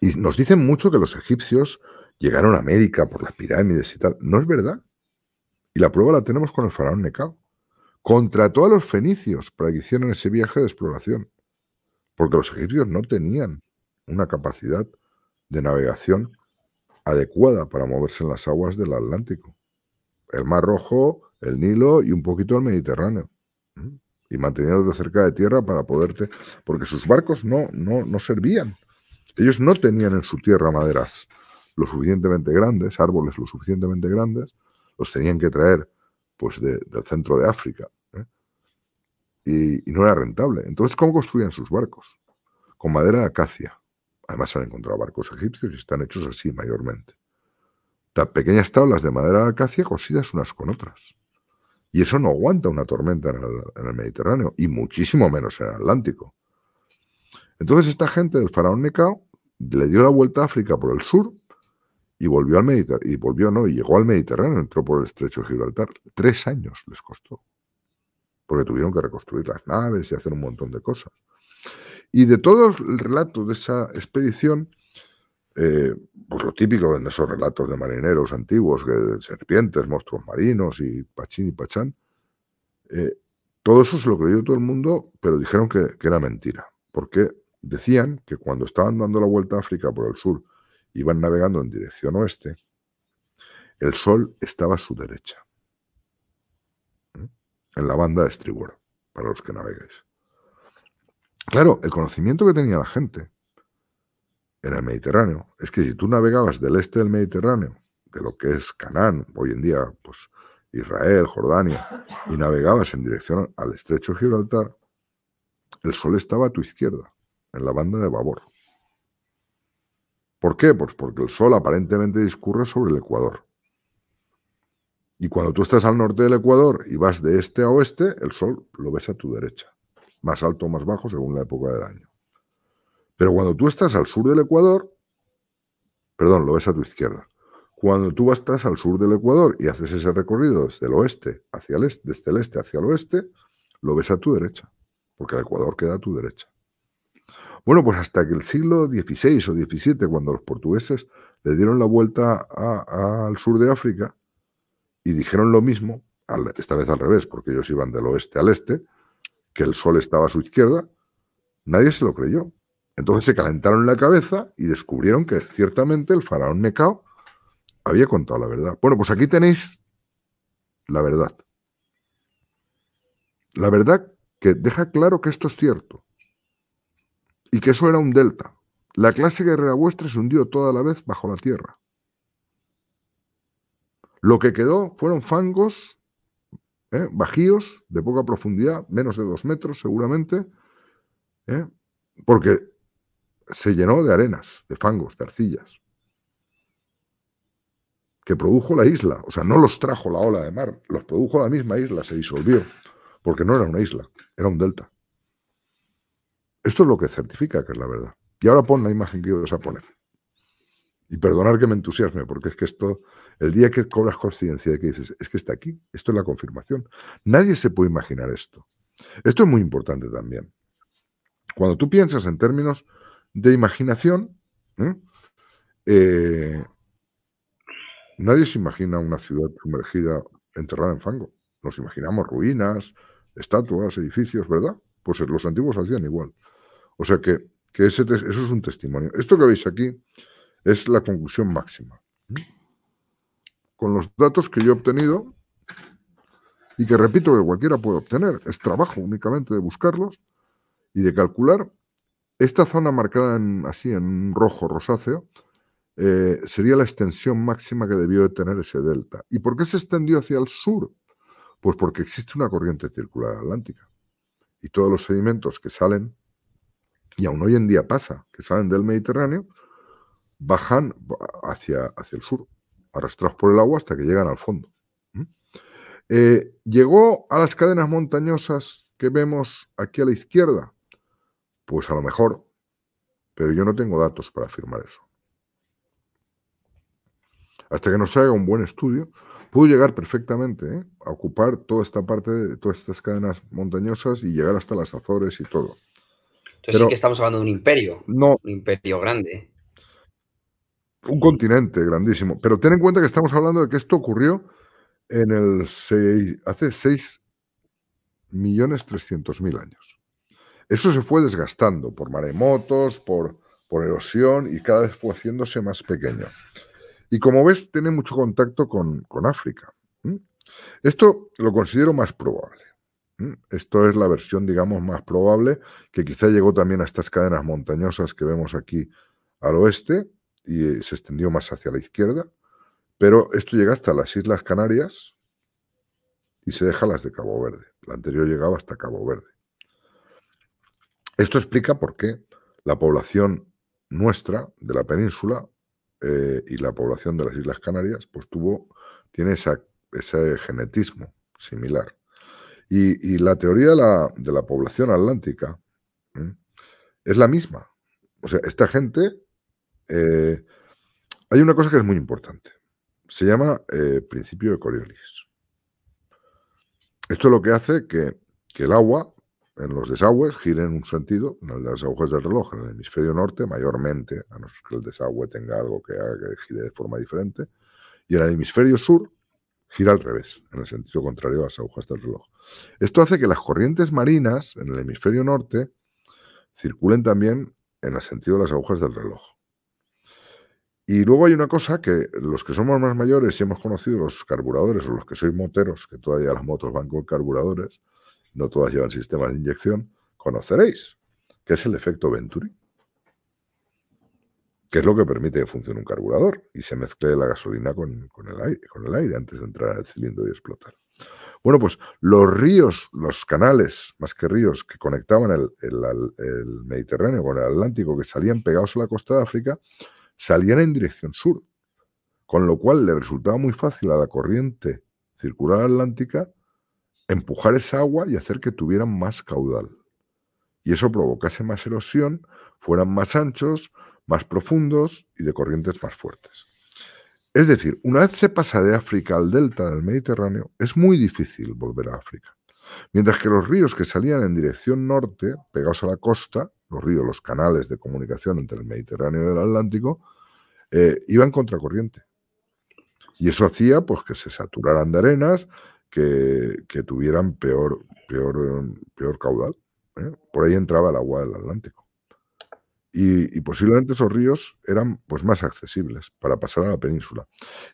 Y nos dicen mucho que los egipcios llegaron a América por las pirámides y tal. No es verdad. Y la prueba la tenemos con el faraón Necao. Contrató a los fenicios para que hicieran ese viaje de exploración. Porque los egipcios no tenían una capacidad de navegación adecuada para moverse en las aguas del Atlántico. El Mar Rojo, el Nilo y un poquito el Mediterráneo. Y manteniéndote cerca de tierra para poderte... Porque sus barcos no, no, servían. Ellos no tenían en su tierra maderas lo suficientemente grandes, árboles lo suficientemente grandes, los tenían que traer pues del centro de África. ¿eh? Y, y no era rentable. Entonces, ¿cómo construían sus barcos? Con madera de acacia Además han encontrado barcos egipcios y están hechos así mayormente. Tan pequeñas tablas de madera de acacia cosidas unas con otras. Y eso no aguanta una tormenta en el, Mediterráneo y muchísimo menos en el Atlántico. Entonces esta gente del faraón Necao le dio la vuelta a África por el sur y volvió al Mediterráneo, y volvió, no, y llegó al Mediterráneo, entró por el estrecho de Gibraltar. Tres años les costó, porque tuvieron que reconstruir las naves y hacer un montón de cosas. Y de todos el relatos de esa expedición, eh, pues lo típico en esos relatos de marineros antiguos, de serpientes, monstruos marinos y pachín y pachán, eh, todo eso se lo creyó todo el mundo, pero dijeron que, era mentira, porque decían que cuando estaban dando la vuelta a África por el sur, iban navegando en dirección oeste, el sol estaba a su derecha, en la banda de estribor, para los que naveguéis. Claro, el conocimiento que tenía la gente en el Mediterráneo es que si tú navegabas del este del Mediterráneo, de lo que es Canaán, hoy en día, pues Israel, Jordania, y navegabas en dirección al estrecho de Gibraltar, el sol estaba a tu izquierda, en la banda de babor. ¿Por qué? Pues porque el sol aparentemente discurre sobre el ecuador. Y cuando tú estás al norte del ecuador y vas de este a oeste, el sol lo ves a tu derecha más alto o más bajo según la época del año. Pero cuando tú estás al sur del Ecuador, perdón, lo ves a tu izquierda. Cuando tú estás al sur del Ecuador y haces ese recorrido desde el oeste hacia el este, desde el este hacia el oeste, lo ves a tu derecha, porque el Ecuador queda a tu derecha. Bueno, pues hasta que el siglo XVI o XVII, cuando los portugueses le dieron la vuelta al sur de África y dijeron lo mismo, esta vez al revés, porque ellos iban del oeste al este, que el Sol estaba a su izquierda, nadie se lo creyó. Entonces se calentaron la cabeza y descubrieron que ciertamente el faraón Necao había contado la verdad. Bueno, pues aquí tenéis la verdad. La verdad que deja claro que esto es cierto y que eso era un delta. La clase guerrera vuestra se hundió toda la vez bajo la tierra. Lo que quedó fueron fangos ¿eh? bajíos, de poca profundidad, menos de dos metros seguramente, ¿eh? porque se llenó de arenas, de fangos, de arcillas, que produjo la isla. O sea, no los trajo la ola de mar, los produjo la misma isla, se disolvió, porque no era una isla, era un delta. Esto es lo que certifica que es la verdad. Y ahora pon la imagen que ibas a poner. Y perdonar que me entusiasme, porque es que esto el día que cobras conciencia de que dices, es que está aquí, esto es la confirmación. Nadie se puede imaginar esto. Esto es muy importante también. Cuando tú piensas en términos de imaginación, eh, nadie se imagina una ciudad sumergida, enterrada en fango. Nos imaginamos ruinas, estatuas, edificios, ¿verdad? Pues eh, los antiguos hacían igual. O sea que, eso es un testimonio. Esto que veis aquí es la conclusión máxima con los datos que yo he obtenido y que repito que cualquiera puede obtener. Es trabajo únicamente de buscarlos y de calcular. Esta zona marcada así en rojo rosáceo eh, sería la extensión máxima que debió de tener ese delta. ¿Y por qué se extendió hacia el sur? Pues porque existe una corriente circular atlántica y todos los sedimentos que salen, y aún hoy en día pasa, que salen del Mediterráneo, bajan hacia, hacia el sur arrastrados por el agua hasta que llegan al fondo. Eh, ¿Llegó a las cadenas montañosas que vemos aquí a la izquierda? Pues a lo mejor, pero yo no tengo datos para afirmar eso. Hasta que nos haga un buen estudio, pudo llegar perfectamente ¿eh? a ocupar toda esta parte de todas estas cadenas montañosas y llegar hasta las Azores y todo. Entonces que estamos hablando de un imperio. No. Un imperio grande un continente grandísimo. Pero ten en cuenta que estamos hablando de que esto ocurrió en el hace 6.300.000 millones años. Eso se fue desgastando por maremotos, por, por erosión y cada vez fue haciéndose más pequeño. Y como ves, tiene mucho contacto con, África. Esto lo considero más probable. Esto es la versión, digamos, más probable, que quizá llegó también a estas cadenas montañosas que vemos aquí al oeste, y eh, se extendió más hacia la izquierda, pero esto llega hasta las Islas Canarias y se deja las de Cabo Verde. La anterior llegaba hasta Cabo Verde. Esto explica por qué la población nuestra de la península eh, y la población de las Islas Canarias pues tuvo, tiene esa, ese genetismo similar. Y, la teoría de la, población atlántica es la misma. O sea, esta gente eh, hay una cosa que es muy importante. Se llama eh, principio de Coriolis. Esto es lo que hace que, que, el agua en los desagües gire en un sentido, en el de las agujas del reloj, en el hemisferio norte, mayormente, a no ser que el desagüe tenga algo que haga que gire de forma diferente, y en el hemisferio sur gira al revés, en el sentido contrario a las agujas del reloj. Esto hace que las corrientes marinas en el hemisferio norte circulen también en el sentido de las agujas del reloj. Y luego hay una cosa que los que somos más mayores y hemos conocido los carburadores o los que sois moteros, que todavía las motos van con carburadores, no todas llevan sistemas de inyección, conoceréis, que es el efecto Venturi, que es lo que permite que funcione un carburador y se mezcle la gasolina con, el aire, con el aire antes de entrar al cilindro y explotar. Bueno, pues los ríos, los canales, más que ríos, que conectaban el Mediterráneo con el Atlántico, que salían pegados a la costa de África, salían en dirección sur, con lo cual le resultaba muy fácil a la corriente circular atlántica empujar esa agua y hacer que tuvieran más caudal. Y eso provocase más erosión, fueran más anchos, más profundos y de corrientes más fuertes. Es decir, una vez se pasa de África al delta del Mediterráneo, es muy difícil volver a África. Mientras que los ríos que salían en dirección norte, pegados a la costa, los ríos, los canales de comunicación entre el Mediterráneo y el Atlántico, eh, iban contracorriente. Y eso hacía pues, que se saturaran de arenas, que, tuvieran peor, peor, peor caudal. ¿eh? Por ahí entraba el agua del Atlántico. Y, posiblemente esos ríos eran pues, más accesibles para pasar a la península.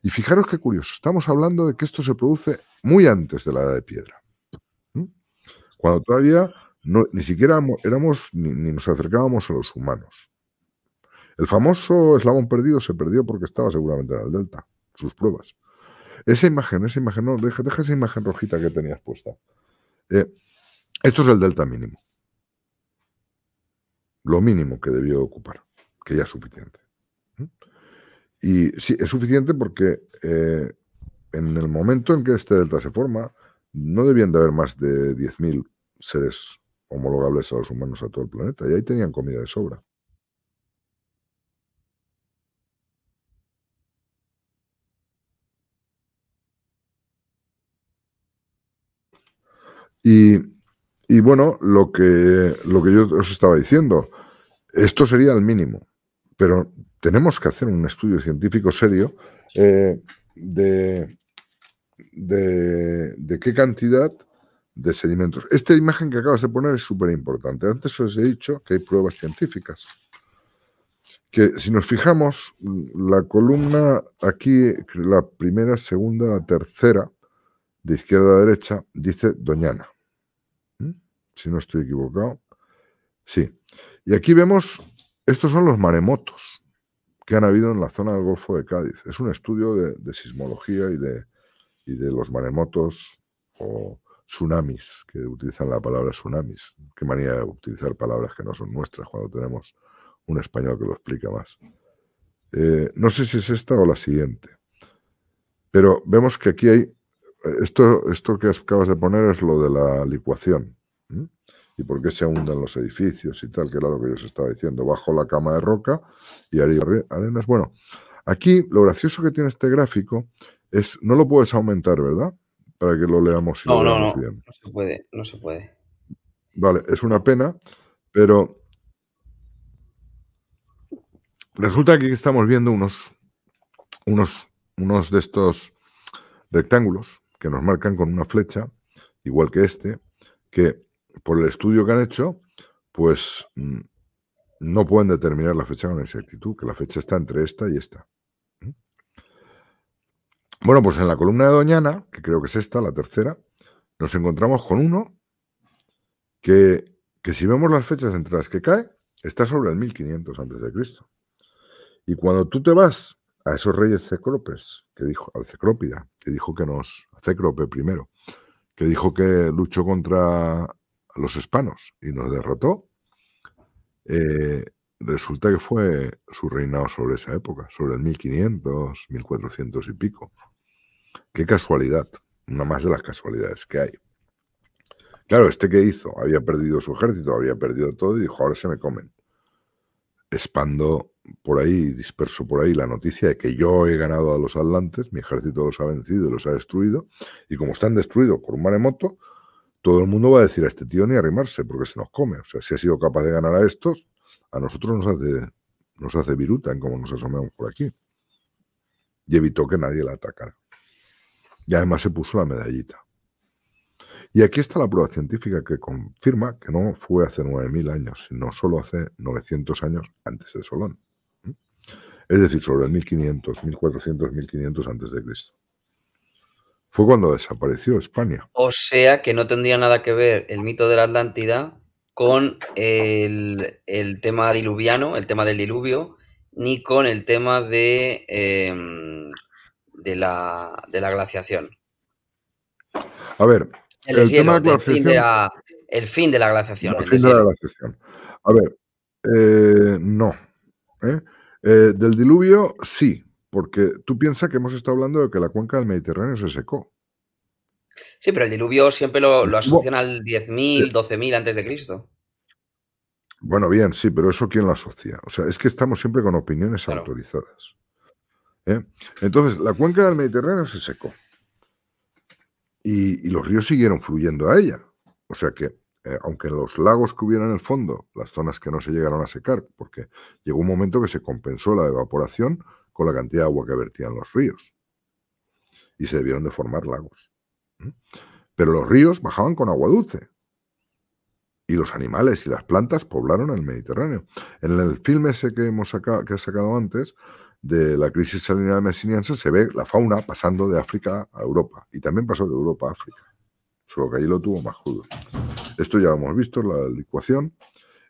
Y fijaros qué curioso, estamos hablando de que esto se produce muy antes de la edad de piedra. Cuando todavía ni siquiera éramos, ni, nos acercábamos a los humanos. El famoso eslabón perdido se perdió porque estaba seguramente en el delta, sus pruebas. Esa imagen, esa imagen, no, deja, esa imagen rojita que tenías puesta. Eh, esto es el delta mínimo. Lo mínimo que debió ocupar, que ya es suficiente. Y sí, es suficiente porque eh, en el momento en que este delta se forma, no debían de haber más de 10.000 seres homologables a los humanos a todo el planeta. Y ahí tenían comida de sobra. Y, bueno, lo que, lo que yo os estaba diciendo, esto sería el mínimo, pero tenemos que hacer un estudio científico serio eh, de, de, de qué cantidad de sedimentos. Esta imagen que acabas de poner es súper importante. Antes os he dicho que hay pruebas científicas. Que si nos fijamos, la columna aquí, la primera, segunda, la tercera, de izquierda a derecha, dice Doñana. ¿Mm? Si no estoy equivocado. Sí. Y aquí vemos, estos son los maremotos que han habido en la zona del Golfo de Cádiz. Es un estudio de, sismología y de, y de los maremotos o tsunamis, que utilizan la palabra tsunamis. Qué manía de utilizar palabras que no son nuestras cuando tenemos un español que lo explica más. Eh, no sé si es esta o la siguiente, pero vemos que aquí hay, esto, esto que acabas de poner es lo de la licuación y por qué se hundan los edificios y tal, que era lo que yo os estaba diciendo, bajo la cama de roca y arenas. Bueno, aquí lo gracioso que tiene este gráfico es, no lo puedes aumentar, ¿verdad? para que lo leamos. y no, lo no, no, no se puede, no se puede. Vale, es una pena, pero resulta que estamos viendo unos, unos, unos de estos rectángulos que nos marcan con una flecha, igual que este, que por el estudio que han hecho, pues mm, no pueden determinar la fecha con exactitud, que la fecha está entre esta y esta. Bueno, pues en la columna de Doñana, que creo que es esta, la tercera, nos encontramos con uno que, que si vemos las fechas entre las que cae, está sobre el 1500 Cristo. Y cuando tú te vas a esos reyes cecropes, que dijo, al cecropida, que dijo que nos, cecrope primero, que dijo que luchó contra los hispanos y nos derrotó, eh, resulta que fue su reinado sobre esa época, sobre el 1500, 1400 y pico. Qué casualidad, una más de las casualidades que hay. Claro, este que hizo, había perdido su ejército, había perdido todo y dijo, ahora se me comen. Expando por ahí, disperso por ahí la noticia de que yo he ganado a los atlantes, mi ejército los ha vencido y los ha destruido, y como están destruidos por un maremoto, todo el mundo va a decir a este tío ni arrimarse, porque se nos come. O sea, si ha sido capaz de ganar a estos, a nosotros nos hace, nos hace viruta en cómo nos asomamos por aquí. Y evitó que nadie la atacara. Y además se puso la medallita. Y aquí está la prueba científica que confirma que no fue hace 9.000 años, sino solo hace 900 años antes de Solón. Es decir, sobre el 1500, 1400, 1500 antes de Cristo. Fue cuando desapareció España. O sea que no tendría nada que ver el mito de la Atlántida con el, tema diluviano, el tema del diluvio, ni con el tema de, em, de, la, de la glaciación. A ver, el, tema el, fin de la, glaciación. El fin de la glaciación. A ver, eh, no. ¿eh? Eh, del diluvio, sí, porque tú piensas que hemos estado hablando de que la cuenca del Mediterráneo se secó. Sí, pero el diluvio siempre lo, lo asocian al 10.000, 12.000 eh, antes de Cristo. Bueno, bien, sí, pero eso quién lo asocia. O sea, es que estamos siempre con opiniones autorizadas. ¿eh? Entonces, la cuenca del Mediterráneo se secó. Y, los ríos siguieron fluyendo a ella. O sea que, aunque eh, aunque los lagos que hubiera en el fondo, las zonas que no se llegaron a secar, porque llegó un momento que se compensó la evaporación con la cantidad de agua que vertían los ríos. Y se debieron de formar lagos. Pero los ríos bajaban con agua dulce. Y los animales y las plantas poblaron el Mediterráneo. En el filme ese que, hemos sacado, que he sacado antes, de la crisis salinidad mesiniense, se ve la fauna pasando de África a Europa. Y también pasó de Europa a África. Solo que allí lo tuvo más crudo. Esto ya lo hemos visto, la licuación.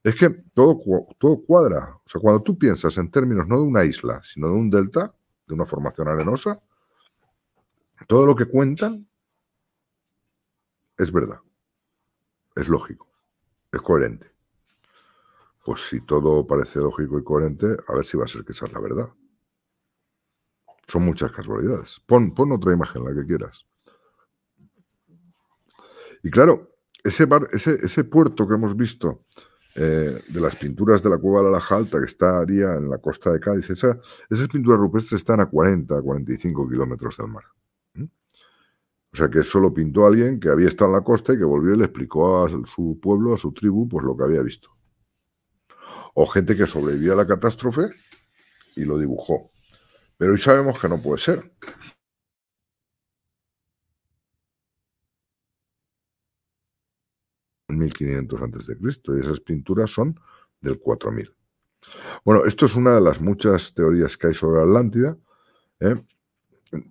Es que todo, todo cuadra. O sea, cuando tú piensas en términos no de una isla, sino de un delta, de una formación arenosa, todo lo que cuentan es verdad, es lógico, es coherente. Pues si todo parece lógico y coherente, a ver si va a ser que esa es la verdad. Son muchas casualidades. Pon, pon otra imagen, la que quieras. Y claro, ese, bar, ese, ese puerto que hemos visto eh, de las pinturas de la cueva de la Laja Alta, que estaría en la costa de Cádiz, esa, esas pinturas rupestres están a 40, 45 kilómetros del mar sea que solo pintó alguien que había estado en la costa y que volvió y le explicó a su pueblo, a su tribu, pues lo que había visto. O gente que sobrevivió a la catástrofe y lo dibujó. Pero hoy sabemos que no puede ser. En 1500 a.C. y esas pinturas son del 4000. Bueno, esto es una de las muchas teorías que hay sobre Atlántida. ¿eh?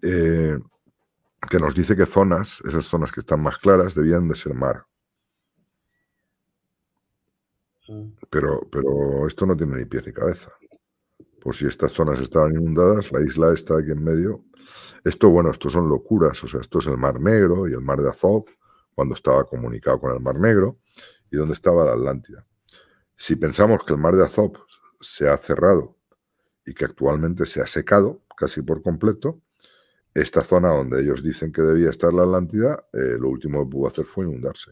eh que nos dice que zonas, esas zonas que están más claras, debían de ser mar. Mm. Pero, pero esto no tiene ni pies ni cabeza. Por si estas zonas estaban inundadas, la isla está aquí en medio. Esto, bueno, esto son locuras. O sea, esto es el Mar Negro y el Mar de Azov, cuando estaba comunicado con el Mar Negro, y donde estaba la Atlántida. Si pensamos que el Mar de Azov se ha cerrado y que actualmente se ha secado casi por completo, esta zona donde ellos dicen que debía estar la Atlántida, eh, lo último que pudo hacer fue inundarse.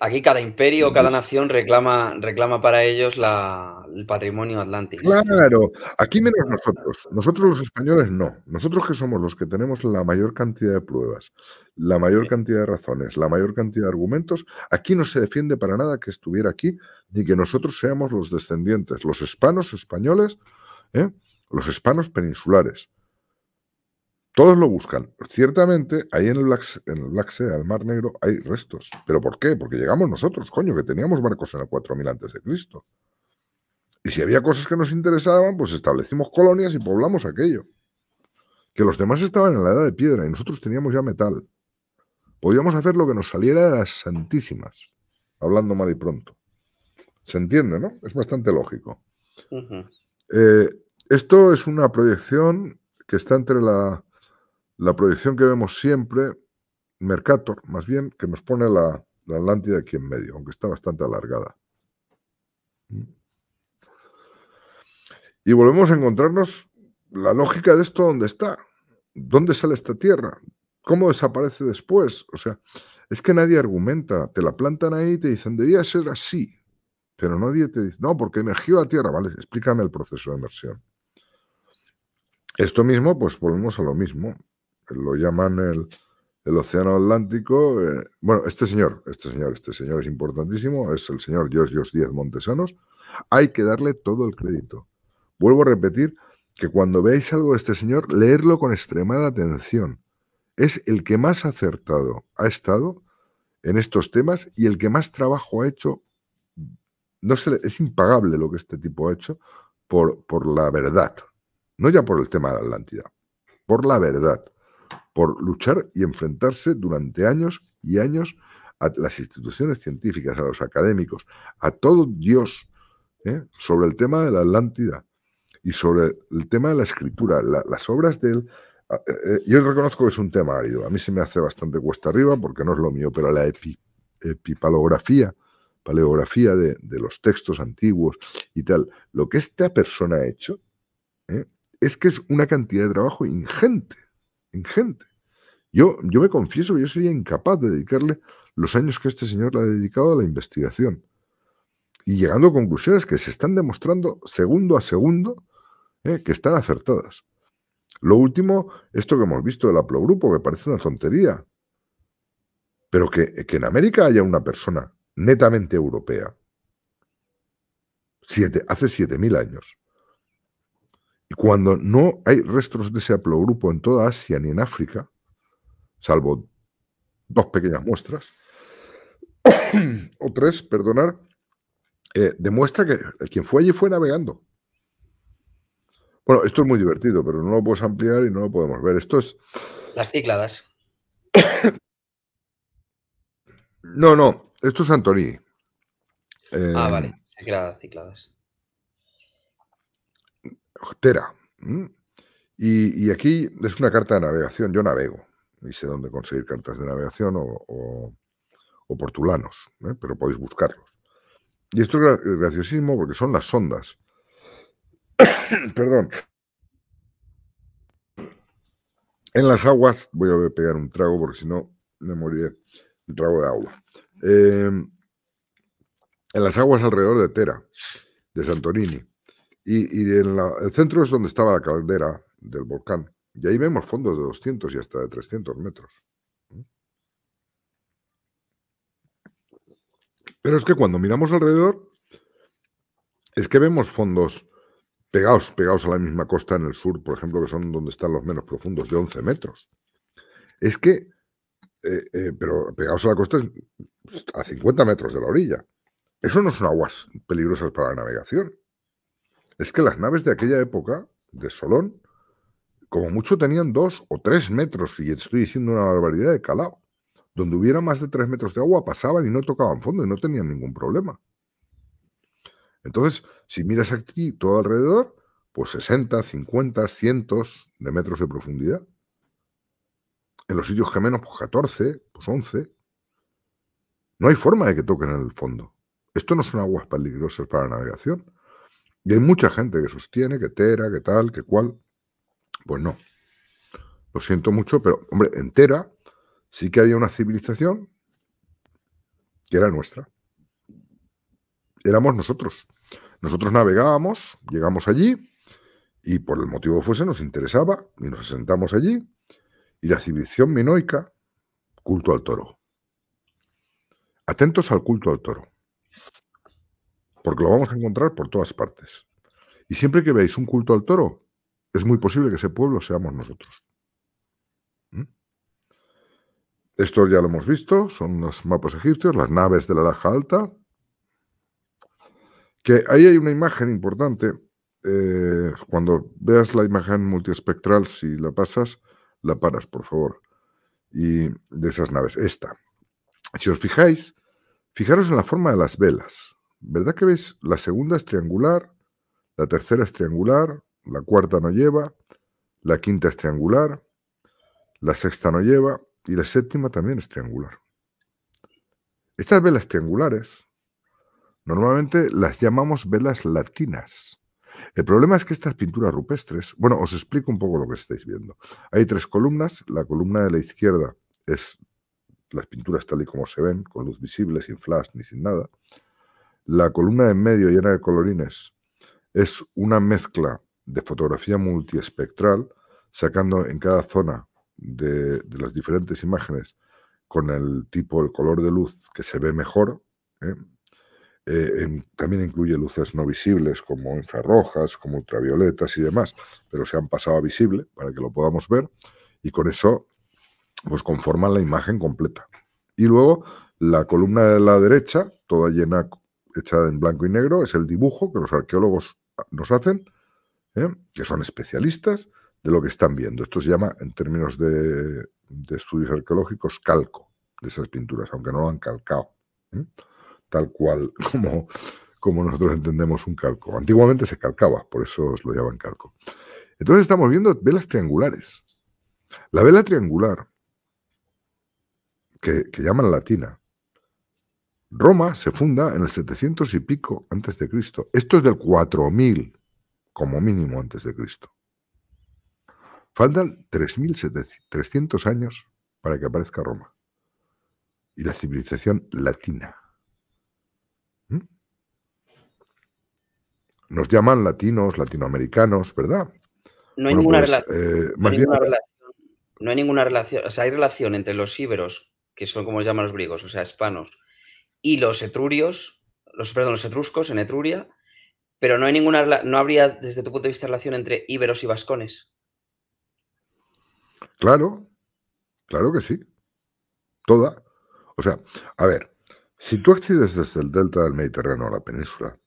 Aquí cada imperio, cada nación reclama, reclama para ellos el patrimonio atlántico. Claro, aquí menos nosotros. Nosotros los españoles no. Nosotros que somos los que tenemos la mayor cantidad de pruebas, la mayor cantidad de razones, la mayor cantidad de argumentos, aquí no se defiende para nada que estuviera aquí ni que nosotros seamos los descendientes, los hispanos españoles, ¿eh? los hispanos peninsulares todos lo buscan. Ciertamente, ahí en el Black, en el Sea, al Mar Negro, hay restos. ¿Pero por qué? Porque llegamos nosotros, coño, que teníamos barcos en el 4000 a.C. Y si había cosas que nos interesaban, pues establecimos colonias y poblamos aquello. Que los demás estaban en la edad de piedra y nosotros teníamos ya metal. Podíamos hacer lo que nos saliera de las santísimas, hablando mal y pronto. Se entiende, ¿no? Es bastante lógico. Eh, esto es una proyección que está entre la la proyección que vemos siempre, Mercator, más bien, que nos pone la, Atlántida aquí en medio, aunque está bastante alargada. Y volvemos a encontrarnos la lógica de esto dónde está, dónde sale esta tierra, cómo desaparece después. O sea, es que nadie argumenta, te la plantan ahí y te dicen, debía ser así, pero nadie te dice, no, porque emergió la tierra, vale, explícame el proceso de emersión. Esto mismo, pues volvemos a lo mismo lo llaman el, Océano Atlántico. Eh, bueno, este señor, este señor, este señor es importantísimo, es el señor Dios Díaz Montesanos. Hay que darle todo el crédito. Vuelvo a repetir que cuando veáis algo de este señor, leerlo con extremada atención. Es el que más acertado ha estado en estos temas y el que más trabajo ha hecho. No se es impagable lo que este tipo ha hecho por, por la verdad. No ya por el tema de la Atlántida, por la verdad por luchar y enfrentarse durante años y años a las instituciones científicas, a los académicos, a todo Dios, ¿eh? sobre el tema de la Atlántida y sobre el tema de la escritura, las obras de él. Ah, eh, eh, yo reconozco que es un tema árido, a mí se me hace bastante cuesta arriba porque no es lo mío, pero la epipalografía, paleografía de, los textos antiguos y tal, lo que esta persona ha hecho es que es una cantidad de trabajo ingente en gente. Yo, yo me confieso que yo sería incapaz de dedicarle los años que este señor le ha dedicado a la investigación y llegando a conclusiones que se están demostrando segundo a segundo ¿eh? que están acertadas. Lo último, esto que hemos visto del Aplogrupo, que parece una tontería, pero que, en América haya una persona netamente europea siete, hace 7.000 años y cuando no hay restos de ese haplogrupo en toda Asia ni en África, salvo dos pequeñas muestras, o tres, perdonar, eh, demuestra que eh, quien fue allí fue navegando. Bueno, esto es muy divertido, pero no lo puedes ampliar y no lo podemos ver. Esto es. Las cícladas. No, no, esto es Antoni. ah, eh, vale, queda cicladas... Tera. Y, aquí es una carta de navegación. Yo navego y sé dónde conseguir cartas de navegación o, portulanos, ¿eh? pero podéis buscarlos. Y esto es graciosísimo porque son las sondas. Perdón. En las aguas, voy a pegar un trago porque si no me moriré. Un trago de agua. Eh, en las aguas alrededor de Tera, de Santorini y, en el centro es donde estaba la caldera del volcán. Y ahí vemos fondos de 200 y hasta de 300 metros. Pero es que cuando miramos alrededor, es que vemos fondos pegados, pegados a la misma costa en el sur, por ejemplo, que son donde están los menos profundos, de 11 metros. Es que, eh, eh, pero pegados a la costa a 50 metros de la orilla. Eso no son aguas peligrosas para la navegación es que las naves de aquella época, de Solón, como mucho tenían dos o tres metros, y estoy diciendo una barbaridad de calado. Donde hubiera más de tres metros de agua pasaban y no tocaban fondo y no tenían ningún problema. Entonces, si miras aquí todo alrededor, pues 60, 50, cientos de metros de profundidad. En los sitios menos, pues 14, pues 11. No hay forma de que toquen el fondo. Esto no son aguas peligrosas para la navegación. Y hay mucha gente que sostiene que Tera, que tal, que cual. Pues no. Lo siento mucho, pero hombre, entera sí que había una civilización que era nuestra. Éramos nosotros. Nosotros navegábamos, llegamos allí y por el motivo que fuese nos interesaba y nos asentamos allí. Y la civilización minoica, culto al toro. Atentos al culto al toro porque lo vamos a encontrar por todas partes. Y siempre que veáis un culto al toro, es muy posible que ese pueblo seamos nosotros. ¿Mm? Esto ya lo hemos visto, son los mapas egipcios, las naves de la Laja Alta, que ahí hay una imagen importante. Eh, cuando veas la imagen multiespectral, si la pasas, la paras, por favor. Y de esas naves, esta. Si os fijáis, fijaros en la forma de las velas. ¿Verdad que veis? La segunda es triangular, la tercera es triangular, la cuarta no lleva, la quinta es triangular, la sexta no lleva y la séptima también es triangular. Estas velas triangulares normalmente las llamamos velas latinas. El problema es que estas pinturas rupestres, bueno, os explico un poco lo que estáis viendo. Hay tres columnas, la columna de la izquierda es las pinturas tal y como se ven, con luz visible, sin flash ni sin nada. La columna en medio llena de colorines es una mezcla de fotografía multiespectral, sacando en cada zona de, las diferentes imágenes con el tipo, el color de luz que se ve mejor. ¿eh? Eh, también incluye luces no visibles como infrarrojas, como ultravioletas y demás, pero se han pasado a visible para que lo podamos ver y con eso pues conforman la imagen completa. Y luego la columna de la derecha, toda llena echada en blanco y negro, es el dibujo que los arqueólogos ah, nos hacen, ¿eh? que son especialistas de lo que están viendo. Esto se llama, en términos de, estudios arqueológicos, calco de esas pinturas, aunque no lo han calcado, ¿eh? tal cual como, como nosotros entendemos un calco. Antiguamente se calcaba, por eso lo llaman calco. Entonces estamos viendo velas triangulares. La vela triangular, que llaman latina, Roma se funda en el 700 y pico antes de Cristo. Esto es del 4000 como mínimo antes de Cristo. Faltan 3.300 años para que aparezca Roma y la civilización latina. ¿Mm? Nos llaman latinos, latinoamericanos, ¿verdad? No hay, pues, eh, ninguna, relación, hay relación. O sea, hay relación entre los íberos, que son como los llaman los griegos, o sea, hispanos, y los etrurios, los, perdón, los etruscos en Etruria, pero no hay ninguna, no habría desde tu punto de vista relación entre íberos y vascones. Claro, claro que sí. Toda. O sea, a ver, si tú accedes desde el delta del Mediterráneo a la península,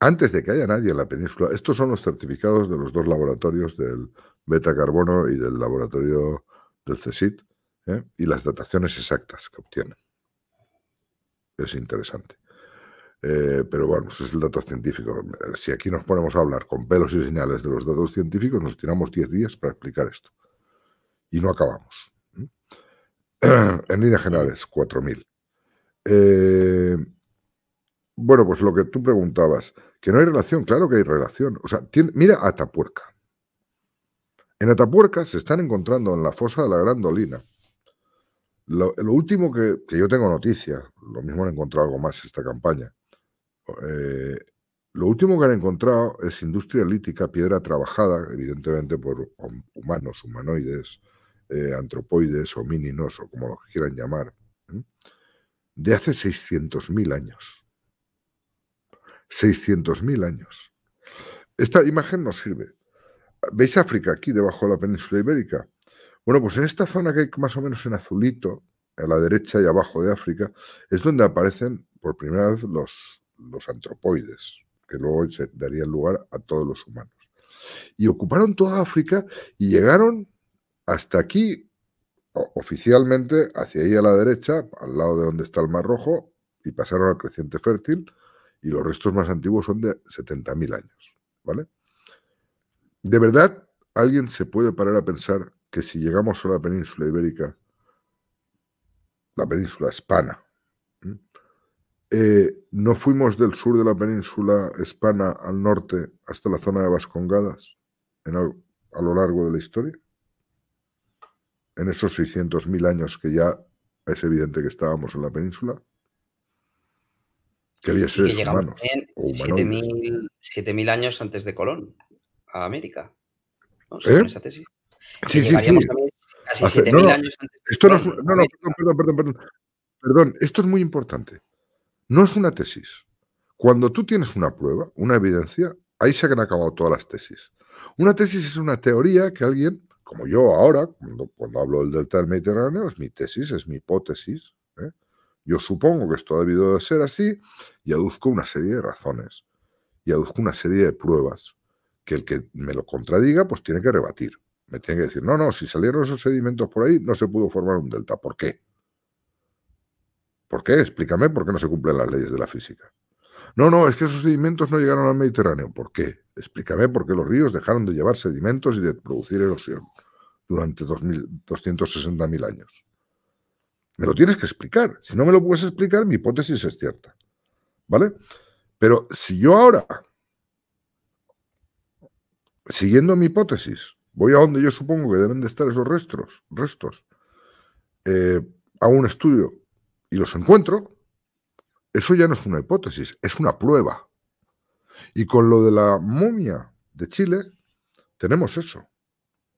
antes de que haya nadie en la península, estos son los certificados de los dos laboratorios del beta carbono y del laboratorio del CSIT ¿eh? y las dataciones exactas que obtienen es interesante. Eh, pero bueno, es el dato científico. Si aquí nos ponemos a hablar con pelos y señales de los datos científicos, nos tiramos 10 días para explicar esto. Y no acabamos. En líneas generales, 4.000. Eh, bueno, pues lo que tú preguntabas, que no hay relación, claro que hay relación. O sea, mira Atapuerca. En Atapuerca se están encontrando en la fosa de la Gran Dolina lo, último que, yo tengo noticia, lo mismo han encontrado algo más esta campaña. Eh, lo último que han encontrado es industria lítica, piedra trabajada, evidentemente por humanos, humanoides, eh, antropoides antropoides, mininos, o como lo quieran llamar, de hace 600.000 años. 600.000 años. Esta imagen nos sirve. ¿Veis África aquí debajo de la península ibérica? Bueno, pues en esta zona que hay más o menos en azulito, a la derecha y abajo de África, es donde aparecen por primera vez los, los antropoides, que luego se darían lugar a todos los humanos. Y ocuparon toda África y llegaron hasta aquí, oficialmente, hacia ahí a la derecha, al lado de donde está el Mar Rojo, y pasaron al creciente fértil, y los restos más antiguos son de 70.000 años. ¿Vale? De verdad, ¿Alguien se puede parar a pensar que si llegamos a la península ibérica, la península hispana, eh, no fuimos del sur de la península hispana al norte hasta la zona de Vascongadas a lo largo de la historia? En esos 600.000 años que ya es evidente que estábamos en la península. Que ser humanos. 7.000 años antes de Colón a América. ¿Eh? Sí, sí, sí. años antes Esto no, no, perdón, perdón, perdón, perdón. esto es muy importante. No es una tesis. Cuando tú tienes una prueba, una evidencia, ahí se han acabado todas las tesis. Una tesis es una teoría que alguien, como yo ahora, cuando, hablo del delta del Mediterráneo, es mi tesis, es mi hipótesis. ¿eh? Yo supongo que esto ha debido de ser así y aduzco una serie de razones y aduzco una serie de pruebas que el que me lo contradiga, pues tiene que rebatir. Me tiene que decir, no, no, si salieron esos sedimentos por ahí, no se pudo formar un delta. ¿Por qué? ¿Por qué? Explícame por qué no se cumplen las leyes de la física. No, no, es que esos sedimentos no llegaron al Mediterráneo. ¿Por qué? Explícame por qué los ríos dejaron de llevar sedimentos y de producir erosión durante 260.000 años. Me lo tienes que explicar. Si no me lo puedes explicar, mi hipótesis es cierta. ¿Vale? Pero si yo ahora siguiendo mi hipótesis, voy a donde yo supongo que deben de estar esos restos, restos hago eh, un estudio y los encuentro, eso ya no es una hipótesis, es una prueba. Y con lo de la momia de Chile, tenemos eso.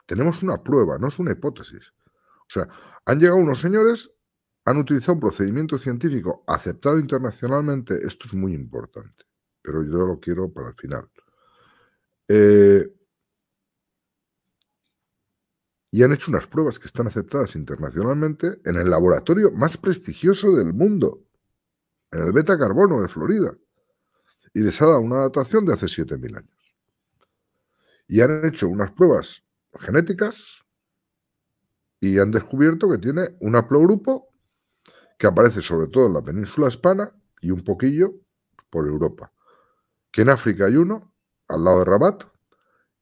Tenemos una prueba, no es una hipótesis. O sea, han llegado unos señores, han utilizado un procedimiento científico aceptado internacionalmente, esto es muy importante, pero yo lo quiero para el final. Eh, y han hecho unas pruebas que están aceptadas internacionalmente en el laboratorio más prestigioso del mundo, en el Beta Carbono de Florida. Y les ha dado una datación de hace 7.000 años. Y han hecho unas pruebas genéticas y han descubierto que tiene un haplogrupo que aparece sobre todo en la península hispana y un poquillo por Europa. Que en África hay uno al lado de Rabat,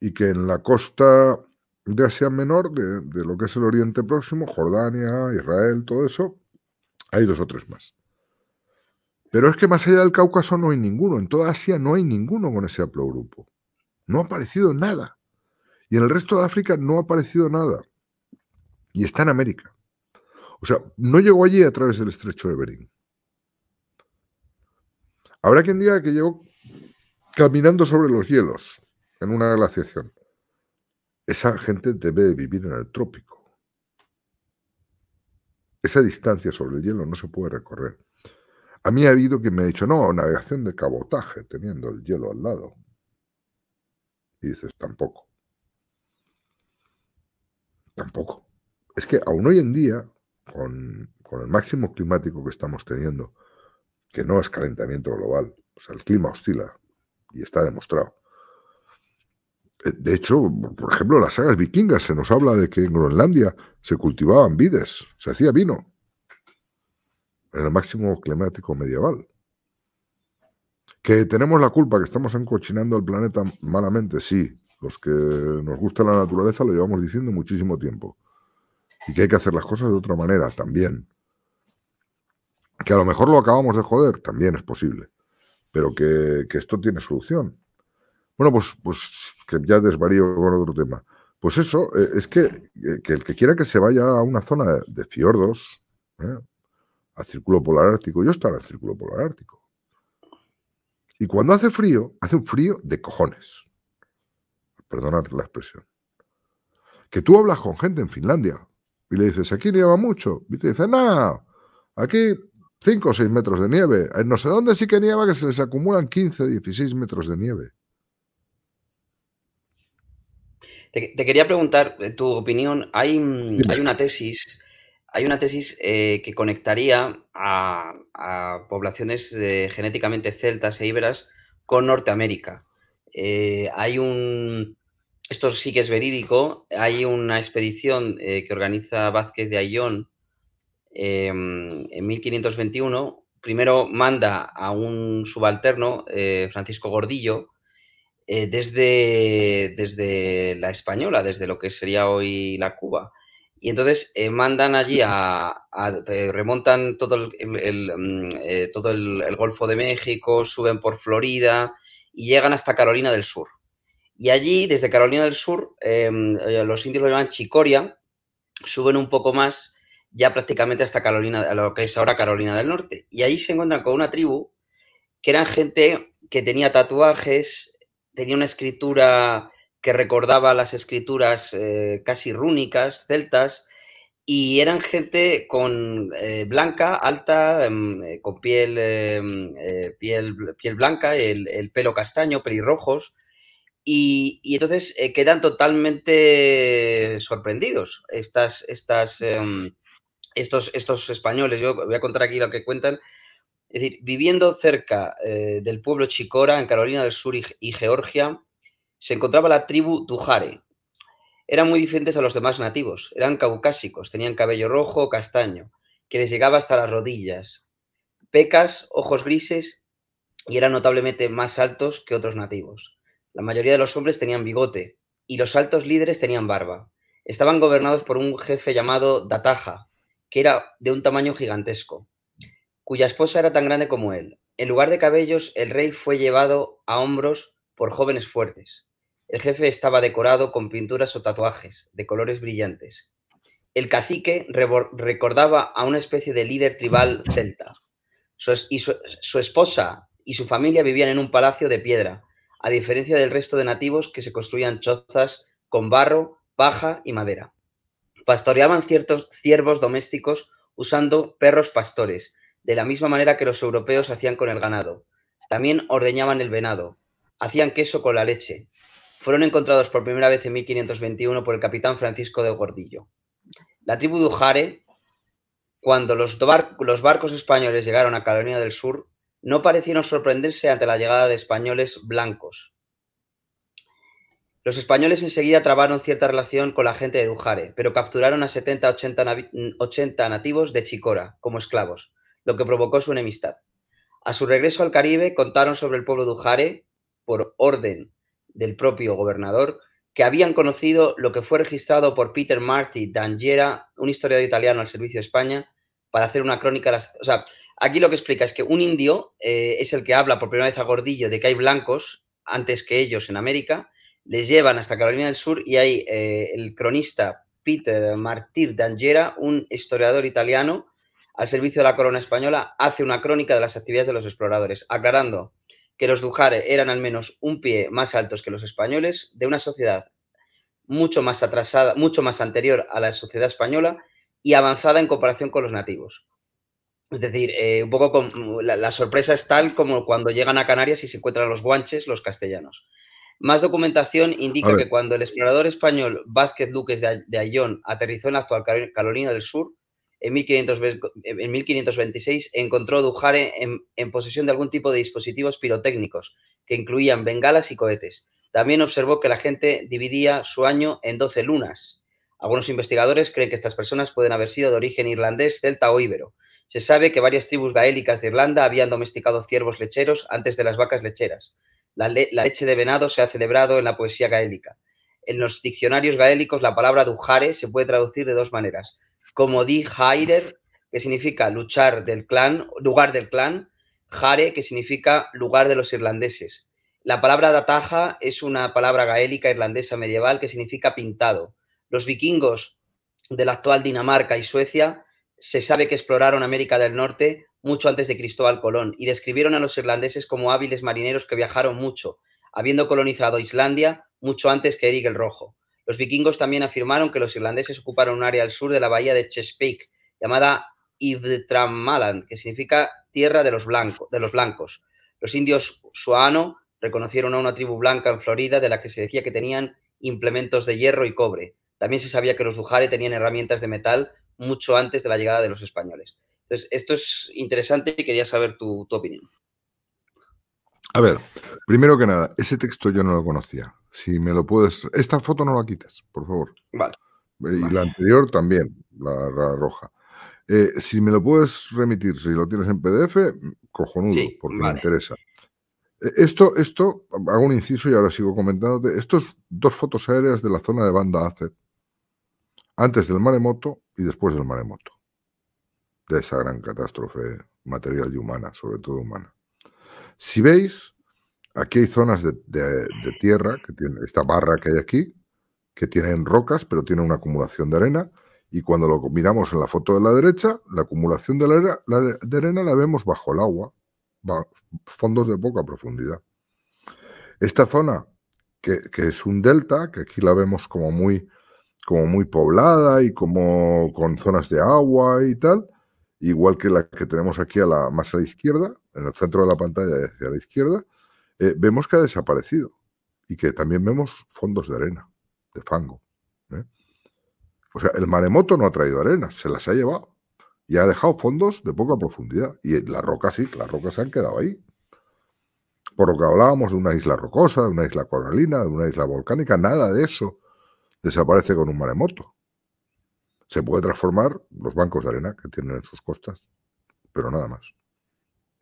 y que en la costa de Asia Menor, de, lo que es el Oriente Próximo, Jordania, Israel, todo eso, hay dos o tres más. Pero es que más allá del Cáucaso no hay ninguno, en toda Asia no hay ninguno con ese haplogrupo. No ha aparecido nada. Y en el resto de África no ha aparecido nada. Y está en América. O sea, no llegó allí a través del estrecho de Bering. Habrá quien diga que llegó caminando sobre los hielos en una glaciación. Esa gente debe vivir en el trópico. Esa distancia sobre el hielo no se puede recorrer. A mí ha habido quien me ha dicho, no, navegación de cabotaje, teniendo el hielo al lado. Y dices, tampoco. Tampoco. Es que aún hoy en día, con, con el máximo climático que estamos teniendo, que no es calentamiento global, o el clima oscila, y está demostrado. Eh, de hecho, por ejemplo, las sagas vikingas se nos habla de que en Groenlandia se cultivaban vides, se hacía vino, en el máximo climático medieval. Que tenemos la culpa, que estamos encochinando al planeta malamente, sí. Los que nos gusta la naturaleza lo llevamos diciendo muchísimo tiempo. Y que hay que hacer las cosas de otra manera, también. Que a lo mejor lo acabamos de joder, también es posible pero que, esto tiene solución. Bueno, pues, pues que ya desvarío con otro tema. Pues eso, eh, es eh, que, el que quiera que se vaya a una zona de, fiordos, ¿eh? al círculo polar ártico, yo estaba en el círculo polar ártico. Y cuando hace frío, hace un frío de cojones. Perdonad la expresión. Que tú hablas con gente en Finlandia y le dices, aquí nieva mucho. Y te dice no, aquí 5 o 6 metros de nieve. no sé dónde sí que nieva que se les acumulan 15, 16 metros de nieve. Te, quería preguntar eh, tu opinión. Hay, mm, hay una tesis, hay una tesis eh, que conectaría a, poblaciones eh, genéticamente celtas e íberas con Norteamérica. hay un, esto sí que es verídico, hay una expedición que organiza Vázquez de Ayón Em, en 1521, primero manda a un subalterno, eh, Francisco Gordillo, eh, desde, desde la Española, desde lo que sería hoy la Cuba. Y entonces eh, mandan allí a, remontan todo el, mm, todo el, Golfo de México, suben por Florida y llegan hasta Carolina del Sur. Y allí, desde Carolina del Sur, em, los indios lo llaman Chicoria, suben un poco más ya prácticamente hasta Carolina, lo que es ahora Carolina del Norte. Y ahí se encuentran con una tribu que eran gente que tenía tatuajes, tenía una escritura que recordaba las escrituras eh, casi rúnicas, celtas, y eran gente con eh, blanca, alta, em, eh, con piel, em, piel, piel, blanca, el, pelo castaño, pelirrojos, y, entonces quedan totalmente sorprendidos estas, estas, em, estos, españoles, yo voy a contar aquí lo que cuentan, es decir, viviendo cerca eh, del pueblo Chicora, en Carolina del Sur y, Georgia, se encontraba la tribu Tujare. Eran muy diferentes a los demás nativos, eran caucásicos, tenían cabello rojo o castaño, que les llegaba hasta las rodillas, pecas, ojos grises y eran notablemente más altos que otros nativos. La mayoría de los hombres tenían bigote y los altos líderes tenían barba. Estaban gobernados por un jefe llamado Dataja, que era de un tamaño gigantesco, cuya esposa era tan grande como él. En lugar de cabellos, el rey fue llevado a hombros por jóvenes fuertes. El jefe estaba decorado con pinturas o tatuajes de colores brillantes. El cacique recordaba a una especie de líder tribal celta. Su, su esposa y su familia vivían en un palacio de piedra, a diferencia del resto de nativos que se construían chozas con barro, paja y madera. Pastoreaban ciertos ciervos domésticos usando perros pastores, de la misma manera que los europeos hacían con el ganado. También ordeñaban el venado, hacían queso con la leche. Fueron encontrados por primera vez en 1521 por el capitán Francisco de Gordillo. La tribu Dujare, cuando los, los barcos españoles llegaron a Carolina del Sur, no parecieron sorprenderse ante la llegada de españoles blancos. Los españoles enseguida trabaron cierta relación con la gente de Dujare, pero capturaron a 70-80 nativos de Chicora como esclavos, lo que provocó su enemistad. A su regreso al Caribe contaron sobre el pueblo de Dujare, por orden del propio gobernador, que habían conocido lo que fue registrado por Peter Marty D'Angera, un historiador italiano al servicio de España, para hacer una crónica. Las... O sea, aquí lo que explica es que un indio eh, es el que habla por primera vez a Gordillo de que hay blancos antes que ellos en América les llevan hasta Carolina del Sur y hay eh, el cronista Peter Martir D'Angera, un historiador italiano al servicio de la corona española, hace una crónica de las actividades de los exploradores, aclarando que los Dujare eran al menos un pie más altos que los españoles, de una sociedad mucho más atrasada, mucho más anterior a la sociedad española y avanzada en comparación con los nativos. Es decir, eh, un poco la, sorpresa es tal como cuando llegan a Canarias y se encuentran los guanches, los castellanos. Más documentación indica que cuando el explorador español Vázquez Luques de ayón aterrizó en la actual Carolina del Sur, en, 1526 encontró Dujare en, posesión de algún tipo de dispositivos pirotécnicos, que incluían bengalas y cohetes. También observó que la gente dividía su año en 12 lunas. Algunos investigadores creen que estas personas pueden haber sido de origen irlandés, delta o íbero. Se sabe que varias tribus gaélicas de Irlanda habían domesticado ciervos lecheros antes de las vacas lecheras. La, leche de venado se ha celebrado en la poesía gaélica. En los diccionarios gaélicos la palabra dujare se puede traducir de dos maneras, como di que significa luchar del clan, lugar del clan, jare, que significa lugar de los irlandeses. La palabra dataja es una palabra gaélica irlandesa medieval que significa pintado. Los vikingos de la actual Dinamarca y Suecia se sabe que exploraron América del Norte mucho antes de Cristóbal Colón y describieron a los irlandeses como hábiles marineros que viajaron mucho, habiendo colonizado Islandia mucho antes que Eric el Rojo. Los vikingos también afirmaron que los irlandeses ocuparon un área al sur de la bahía de Chesapeake llamada Ivdramaland, que significa tierra de los, de los blancos. Los indios suano reconocieron a una tribu blanca en Florida de la que se decía que tenían implementos de hierro y cobre. También se sabía que los duhare tenían herramientas de metal mucho antes de la llegada de los españoles. Entonces, esto es interesante y quería saber tu, opinión. A ver, primero que nada, ese texto yo no lo conocía. Si me lo puedes. Esta foto no la quites, por favor. Vale. Eh, y la anterior también, la, roja. Eh, si me lo puedes remitir, si lo tienes en PDF, cojonudo, porque me interesa. Eh, esto, esto, hago un inciso y ahora sigo comentándote. Estos dos fotos aéreas de la zona de banda ACET, antes del maremoto y después del maremoto de esa gran catástrofe material y humana, sobre todo humana. Si veis, aquí hay zonas de, tierra, que tiene, esta barra que hay aquí, que tienen rocas, pero tiene una acumulación de arena, y cuando lo miramos en la foto de la derecha, la acumulación de, la, de arena la vemos bajo el agua, fondos de poca profundidad. Esta zona, que, es un delta, que aquí la vemos como muy, como muy poblada y como con zonas de agua y tal, igual que la que tenemos aquí a la más a la izquierda, en el centro de la pantalla hacia la izquierda, eh, vemos que ha desaparecido y que también vemos fondos de arena, de fango. ¿eh? O sea, el maremoto no ha traído arena, se las ha llevado y ha dejado fondos de poca profundidad. Y las rocas sí, las rocas se han quedado ahí. Por lo que hablábamos de una isla rocosa, de una isla coralina, de una isla volcánica, nada de eso desaparece con un maremoto. Se puede transformar los bancos de arena que tienen en sus costas, pero nada más.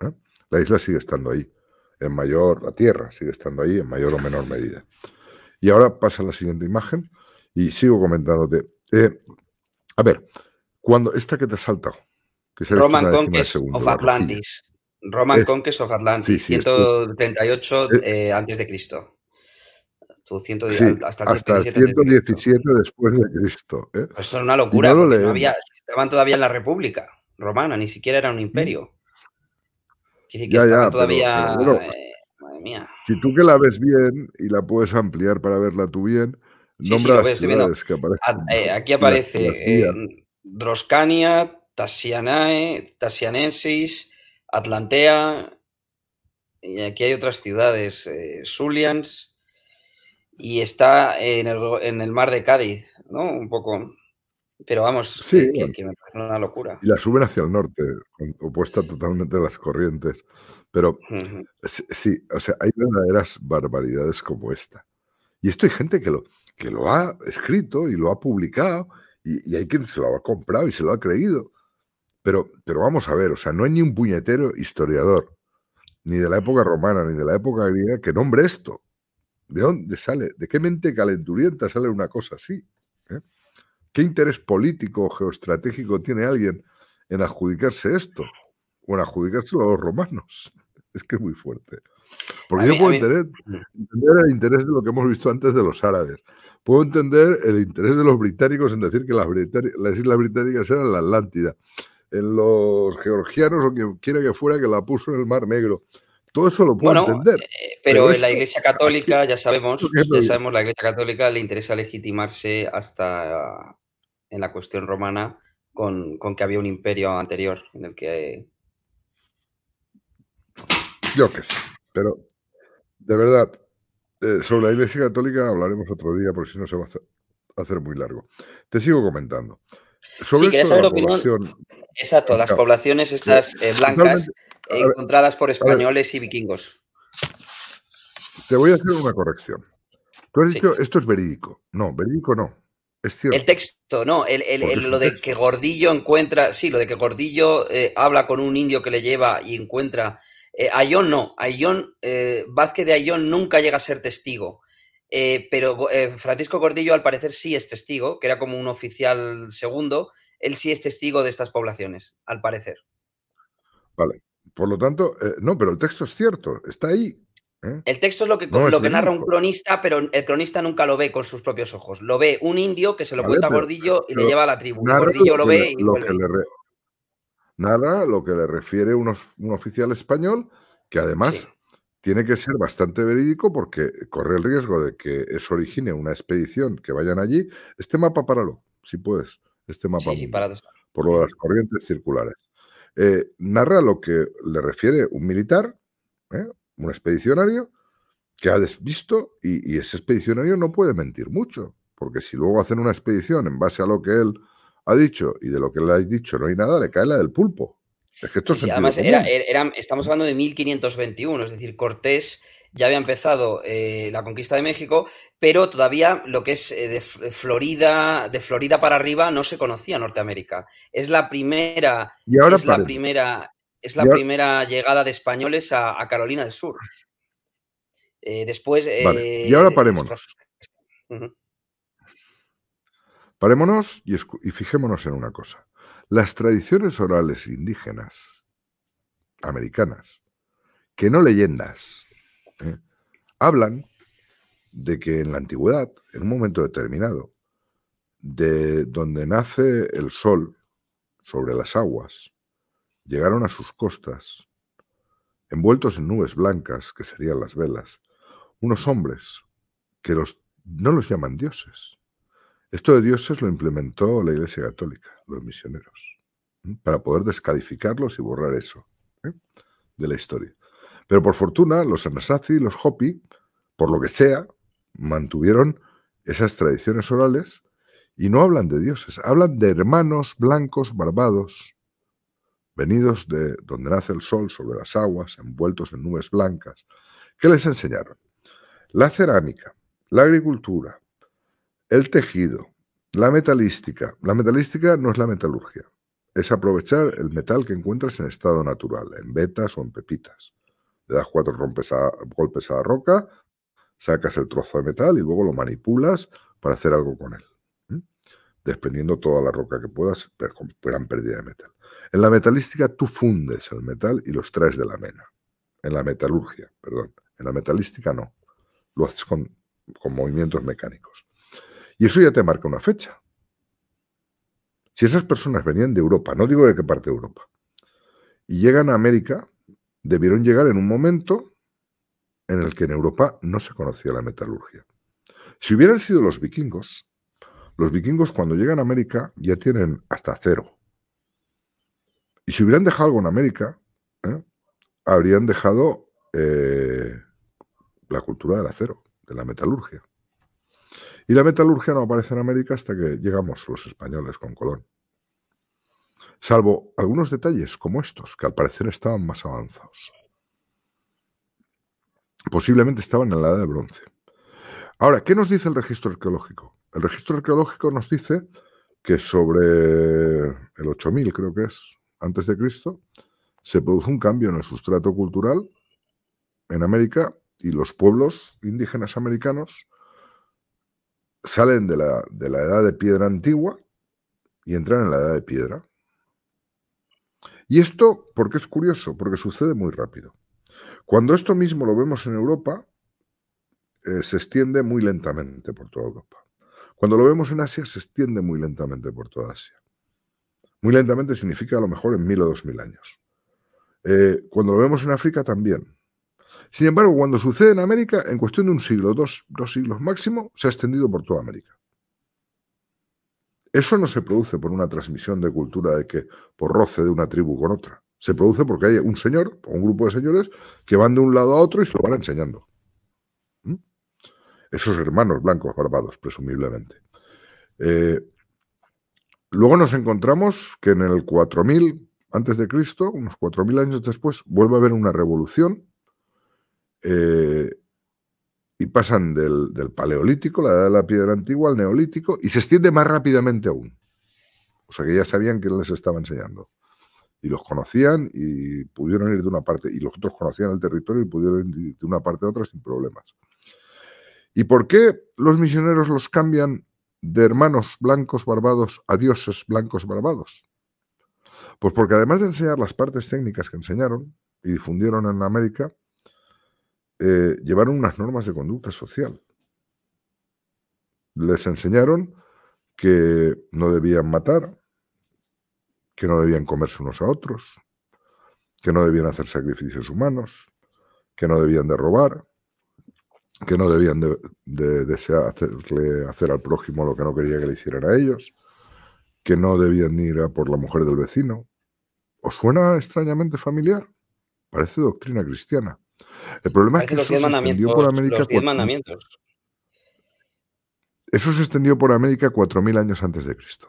¿eh? La isla sigue estando ahí, en mayor, la tierra sigue estando ahí en mayor o menor medida. Y ahora pasa a la siguiente imagen y sigo comentándote. Eh, a ver, cuando esta que te ha que es Roman Conquest of Atlantis. Roman Conquest of Atlantis, 138 eh, antes de Cristo hasta, 117, después de Cristo. ¿eh? esto pues es una locura, estaban todavía en la República Romana, ni siquiera era un imperio. ya, todavía... Eh, si tú que la ves bien y la puedes ampliar para verla tú bien, nombra que aparecen, ah, eh, aquí aparece Droscania, Tassianae, Tassianensis, Atlantea, y aquí hay otras ciudades, Zulians Sulians, y está en el, mar de Cádiz, ¿no? Un poco. Pero vamos, que, me una locura. Y la suben hacia el norte, opuesta totalmente a las corrientes. Pero sí, o sea, hay verdaderas barbaridades como esta. Y esto hay gente que lo, que lo ha escrito y lo ha publicado, y, y hay quien se lo ha comprado y se lo ha creído. Pero, pero vamos a ver, o sea, no hay ni un puñetero historiador, ni de la época romana, ni de la época griega, que nombre esto. ¿De dónde sale? ¿De qué mente calenturienta sale una cosa así? ¿Eh? ¿Qué interés político o geoestratégico tiene alguien en adjudicarse esto? O en adjudicárselo a los romanos. Es que es muy fuerte. Porque yo puedo entender, el interés de lo que hemos visto antes de los árabes. Puedo entender el interés de los británicos en decir que las, las islas británicas eran la Atlántida. En los georgianos o quien quiera que fuera que la puso en el Mar Negro todo eso lo puedo entender. Eh, pero, en la Iglesia Católica, ya sabemos, ya sabemos, la Iglesia Católica le interesa legitimarse hasta en la cuestión romana con, que había un imperio anterior en el que. Yo qué sé, pero de verdad, eh, sobre la Iglesia Católica hablaremos otro día, porque si no se va a hacer muy largo. Te sigo comentando. Sobre exacto, las poblaciones estas eh, blancas encontradas por españoles y vikingos. Te voy a hacer una corrección. Tú has dicho, esto es verídico. No, verídico no. Es cierto. El texto, no, lo de que Gordillo encuentra, sí, lo de que Gordillo eh, habla con un indio que le lleva y encuentra. Eh, Ayón no, Ayón, Vázquez de Ayón nunca llega a ser testigo. Eh, pero eh, Francisco Gordillo al parecer sí es testigo, que era como un oficial segundo, él sí es testigo de estas poblaciones, al parecer. Vale. Por lo tanto, eh, no, pero el texto es cierto, está ahí. El texto es lo que, lo que narra un cronista, pero el cronista nunca lo ve con sus propios ojos. Lo ve un indio que se lo cuenta a Gordillo y le lleva a la tribu. Gordillo lo, lo que le lo que le refiere un oficial español que además tiene que ser bastante verídico porque corre el riesgo de que eso origine una expedición que vayan allí. Este mapa, páralo, si puedes. Este mapa. Sí, por lo de las corrientes circulares. Eh, narra lo que le refiere un militar, ¿eh? un expedicionario, que ha visto y, ese expedicionario no puede mentir mucho, porque si luego hacen una expedición en base a lo que él ha dicho y de lo que le ha dicho no hay nada, le cae la del pulpo estamos hablando de 1521, es decir, Cortés ya había empezado eh, la conquista de México, pero todavía lo que es eh, de eh, Florida, de Florida para arriba, no se conocía Norteamérica. Es la primera, es la primera, es la primera llegada de españoles a, Carolina del Sur. después. Y ahora parémonos. Parémonos y fijémonos en una cosa las tradiciones orales indígenas americanas, que no leyendas, ¿eh? hablan de que en la antigüedad, en un momento determinado, de donde nace el sol sobre las aguas, llegaron a sus costas, envueltos en nubes blancas, que serían las velas, unos hombres que los, no los llaman dioses, esto de dioses lo implementó la Iglesia Católica, los misioneros, para poder descalificarlos y borrar eso ¿eh? de la historia. Pero por fortuna, los Anasazi y los Hopi, por lo que sea, mantuvieron esas tradiciones orales y no hablan de dioses, hablan de hermanos blancos barbados, venidos de donde nace el sol, sobre las aguas, envueltos en nubes blancas. que les enseñaron? La cerámica, la agricultura, el tejido, la metalística. La metalística no es la metalurgia, es aprovechar el metal que encuentras en estado natural, en vetas o en pepitas. Le das cuatro rompes a, golpes a la roca, sacas el trozo de metal y luego lo manipulas para hacer algo con él, desprendiendo toda la roca que puedas, pero con gran pérdida de metal. En la metalística tú fundes el metal y los traes de la mena. En la metalurgia, perdón. En la metalística no. Lo haces con movimientos mecánicos. Y eso ya te marca una fecha. Si esas personas venían de Europa, no digo de qué parte de Europa, y llegan a América, debieron llegar en un momento en el que en Europa no se conocía la metalurgia. Si hubieran sido los vikingos, los vikingos cuando llegan a América ya tienen hasta acero. Y si hubieran dejado algo en América, ¿eh? habrían dejado eh, la cultura del acero, de la metalurgia. Y la metalurgia no aparece en América hasta que llegamos los españoles con Colón. Salvo algunos detalles como estos, que al parecer estaban más avanzados. Posiblemente estaban en la edad de bronce. Ahora, ¿qué nos dice el registro arqueológico? El registro arqueológico nos dice que sobre el 8000, creo que es, antes de Cristo, se produce un cambio en el sustrato cultural en América y los pueblos indígenas americanos salen de la, edad de piedra antigua y entran en la edad de piedra. Y esto, porque es curioso, porque sucede muy rápido. Cuando esto mismo lo vemos en Europa, eh, se extiende muy lentamente por toda Europa. Cuando lo vemos en Asia, se extiende muy lentamente por toda Asia. Muy lentamente significa a lo mejor en mil o dos mil años. Eh, cuando lo vemos en África también. Sin embargo, cuando sucede en América, en cuestión de un siglo, dos, dos siglos máximo, se ha extendido por toda América. Eso no se produce por una transmisión de cultura de que por roce de una tribu con otra. Se produce porque hay un señor o un grupo de señores que van de un lado a otro y se lo van enseñando. ¿Mm? Esos hermanos blancos barbados, presumiblemente. Eh, luego nos encontramos que en el 4000 antes de Cristo, unos 4000 años después, vuelve a haber una revolución eh, y pasan del, paleolítico, la edad de la piedra antigua, al neolítico y se extiende más rápidamente aún. O sea que ya sabían que les estaba enseñando. Y los conocían y pudieron ir de una parte, y los otros conocían el territorio y pudieron ir de una parte a otra sin problemas. ¿Y por qué los misioneros los cambian de hermanos blancos barbados a dioses blancos barbados? Pues porque además de enseñar las partes técnicas que enseñaron y difundieron en América, eh, llevaron unas normas de conducta social. Les enseñaron que no debían matar, que no debían comerse unos a otros, que no debían hacer sacrificios humanos, que no debían de robar, que no debían de, desear hacerle, hacer al prójimo lo que no quería que le hicieran a ellos, que no debían ir a por la mujer del vecino. ¿Os suena extrañamente familiar? Parece doctrina cristiana. El problema es que, eso se extendió por América. mandamientos. Eso se extendió por América 4.000 años antes de Cristo.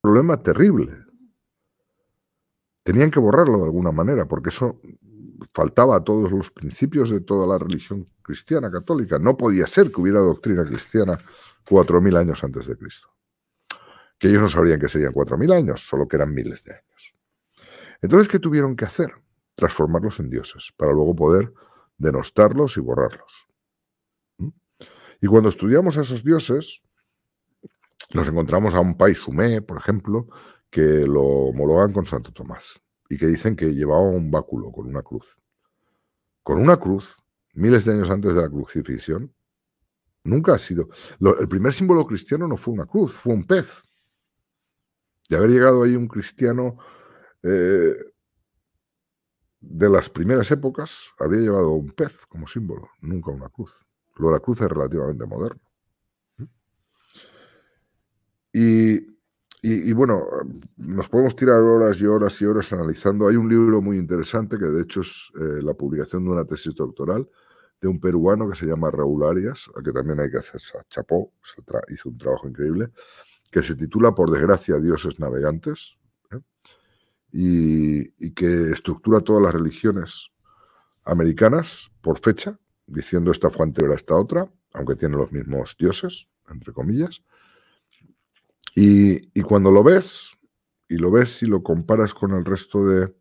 Problema terrible. Tenían que borrarlo de alguna manera, porque eso faltaba a todos los principios de toda la religión cristiana católica. No podía ser que hubiera doctrina cristiana 4.000 años antes de Cristo. Que ellos no sabrían que serían 4.000 años, solo que eran miles de años. Entonces, ¿qué tuvieron que hacer? Transformarlos en dioses, para luego poder denostarlos y borrarlos. ¿Mm? Y cuando estudiamos a esos dioses, nos encontramos a un país sumé, por ejemplo, que lo homologan con Santo Tomás y que dicen que llevaba un báculo con una cruz. Con una cruz, miles de años antes de la crucifixión, nunca ha sido. el primer símbolo cristiano no fue una cruz, fue un pez. De haber llegado ahí un cristiano eh, de las primeras épocas había llevado un pez como símbolo, nunca una cruz. Lo de la cruz es relativamente moderno. ¿Mm? Y, bueno, nos podemos tirar horas y horas y horas analizando. Hay un libro muy interesante que de hecho es eh, la publicación de una tesis doctoral de un peruano que se llama Raúl Arias, al que también hay que hacer chapó, hizo un trabajo increíble, que se titula Por desgracia, dioses navegantes, y, que estructura todas las religiones americanas por fecha, diciendo esta fuente anterior esta otra, aunque tienen los mismos dioses, entre comillas. Y, cuando lo ves, y lo ves y lo comparas con el resto de,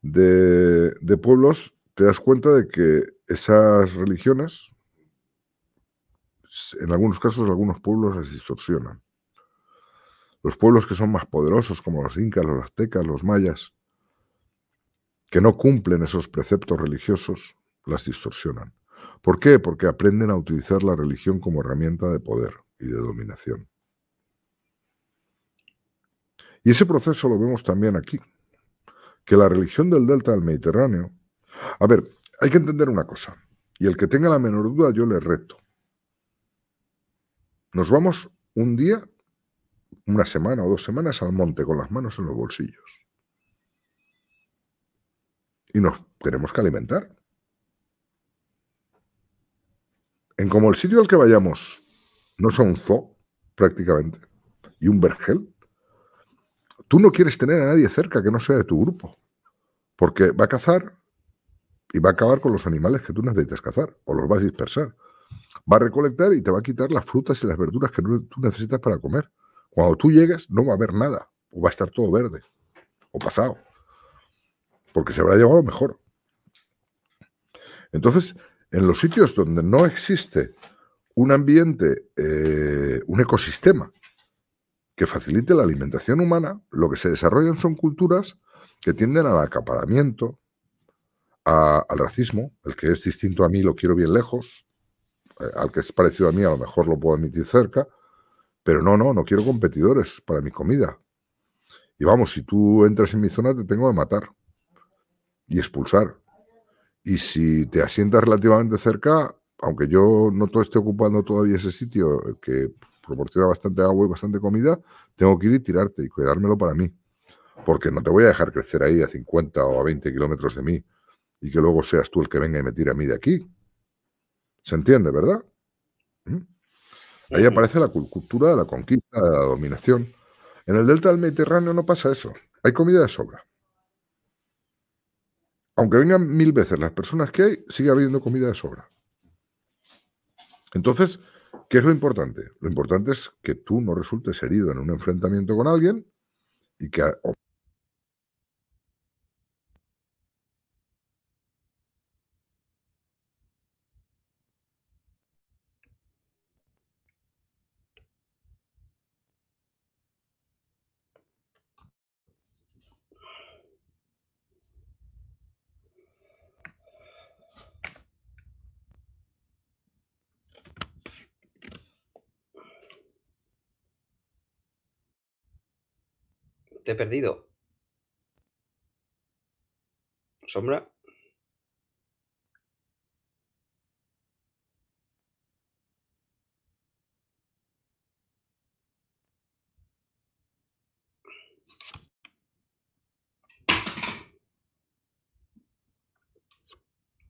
de, de pueblos, te das cuenta de que esas religiones, en algunos casos, algunos pueblos las distorsionan los pueblos que son más poderosos, como los incas, los aztecas, los mayas, que no cumplen esos preceptos religiosos, las distorsionan. ¿Por qué? Porque aprenden a utilizar la religión como herramienta de poder y de dominación. Y ese proceso lo vemos también aquí, que la religión del delta del Mediterráneo... A ver, hay que entender una cosa, y el que tenga la menor duda yo le reto. Nos vamos un día una semana o dos semanas al monte con las manos en los bolsillos. Y nos tenemos que alimentar. En como el sitio al que vayamos no son zoo, prácticamente, y un vergel, tú no quieres tener a nadie cerca que no sea de tu grupo, porque va a cazar y va a acabar con los animales que tú necesitas cazar o los vas a dispersar. Va a recolectar y te va a quitar las frutas y las verduras que tú necesitas para comer. Cuando tú llegues no va a haber nada, o va a estar todo verde, o pasado, porque se habrá llevado mejor. Entonces, en los sitios donde no existe un ambiente, eh, un ecosistema que facilite la alimentación humana, lo que se desarrollan son culturas que tienden al acaparamiento, al racismo, el que es distinto a mí lo quiero bien lejos, eh, al que es parecido a mí a lo mejor lo puedo admitir cerca, pero no, no, no quiero competidores para mi comida. Y vamos, si tú entras en mi zona, te tengo que matar y expulsar. Y si te asientas relativamente cerca, aunque yo no todo esté ocupando todavía ese sitio que proporciona bastante agua y bastante comida, tengo que ir y tirarte y quedármelo para mí. Porque no te voy a dejar crecer ahí a 50 o a 20 kilómetros de mí y que luego seas tú el que venga y me tire a mí de aquí. ¿Se entiende, verdad? ¿Mm? Ahí aparece la cultura de la conquista, de la dominación. En el delta del Mediterráneo no pasa eso. Hay comida de sobra. Aunque vengan mil veces las personas que hay, sigue habiendo comida de sobra. Entonces, ¿qué es lo importante? Lo importante es que tú no resultes herido en un enfrentamiento con alguien y que perdido. Sombra.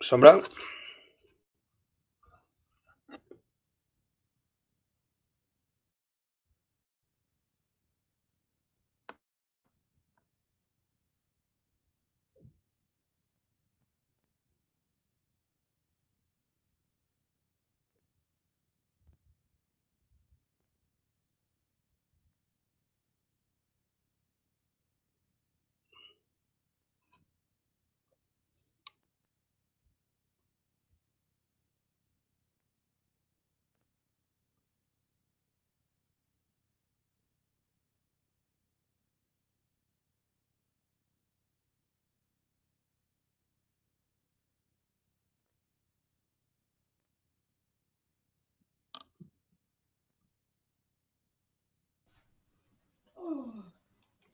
Sombra.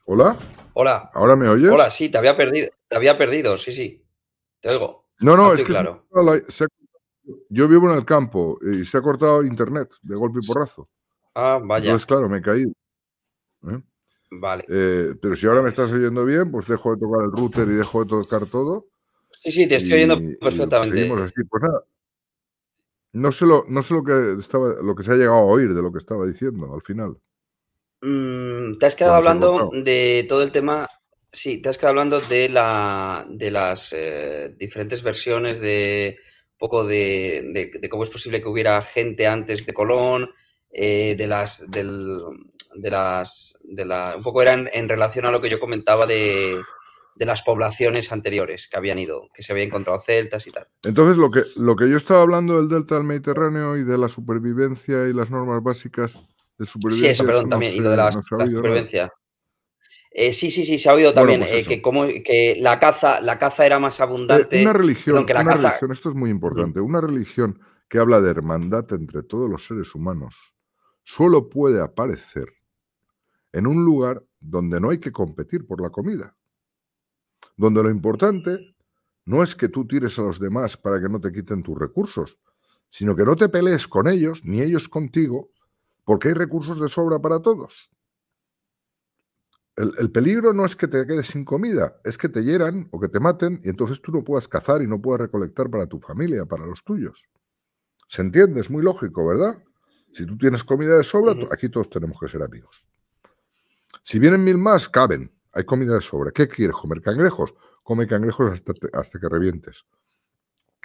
Hola. Hola. ¿Ahora me oyes? Hola, sí, te había perdido. Te había perdido, sí, sí. Te oigo. No, no, es que claro. yo vivo en el campo y se ha cortado internet de golpe y porrazo. Ah, vaya. Pues claro, me he caído. ¿eh? Vale. Eh, pero si ahora me estás oyendo bien, pues dejo de tocar el router y dejo de tocar todo. Sí, sí, te estoy oyendo perfectamente. Pues no sé, no sé lo que estaba, lo que se ha llegado a oír de lo que estaba diciendo al final. Mm, te has quedado hablando de todo el tema. Sí, te has quedado hablando de las eh, diferentes versiones de un poco de, cómo es posible que hubiera gente antes de Colón, eh, de las de las de la, un poco eran en relación a lo que yo comentaba de, de las poblaciones anteriores que habían ido, que se habían encontrado celtas y tal. Entonces, lo que, lo que yo estaba hablando del delta del Mediterráneo y de la supervivencia y las normas básicas Sí, eso, perdón, también, y lo de la, supervivencia. Eh, sí, sí, sí, se ha oído también pues eh, que, como, la, caza, la caza era más abundante. Eh, una religión, religión, esto es muy importante, mm. una religión que habla de hermandad entre todos los seres humanos solo puede aparecer en un lugar donde no hay que competir por la comida, donde lo importante no es que tú tires a los demás para que no te quiten tus recursos, sino que no te pelees con ellos, ni ellos contigo, porque hay recursos de sobra para todos. El, peligro no es que te quedes sin comida, es que te hieran o que te maten y entonces tú no puedas cazar y no puedas recolectar para tu familia, para los tuyos. ¿Se entiende? Es muy lógico, ¿verdad? Si tú tienes comida de sobra, aquí todos tenemos que ser amigos. Si vienen mil más, caben. Hay comida de sobra. ¿Qué quieres? ¿Comer cangrejos? Come cangrejos hasta, que revientes.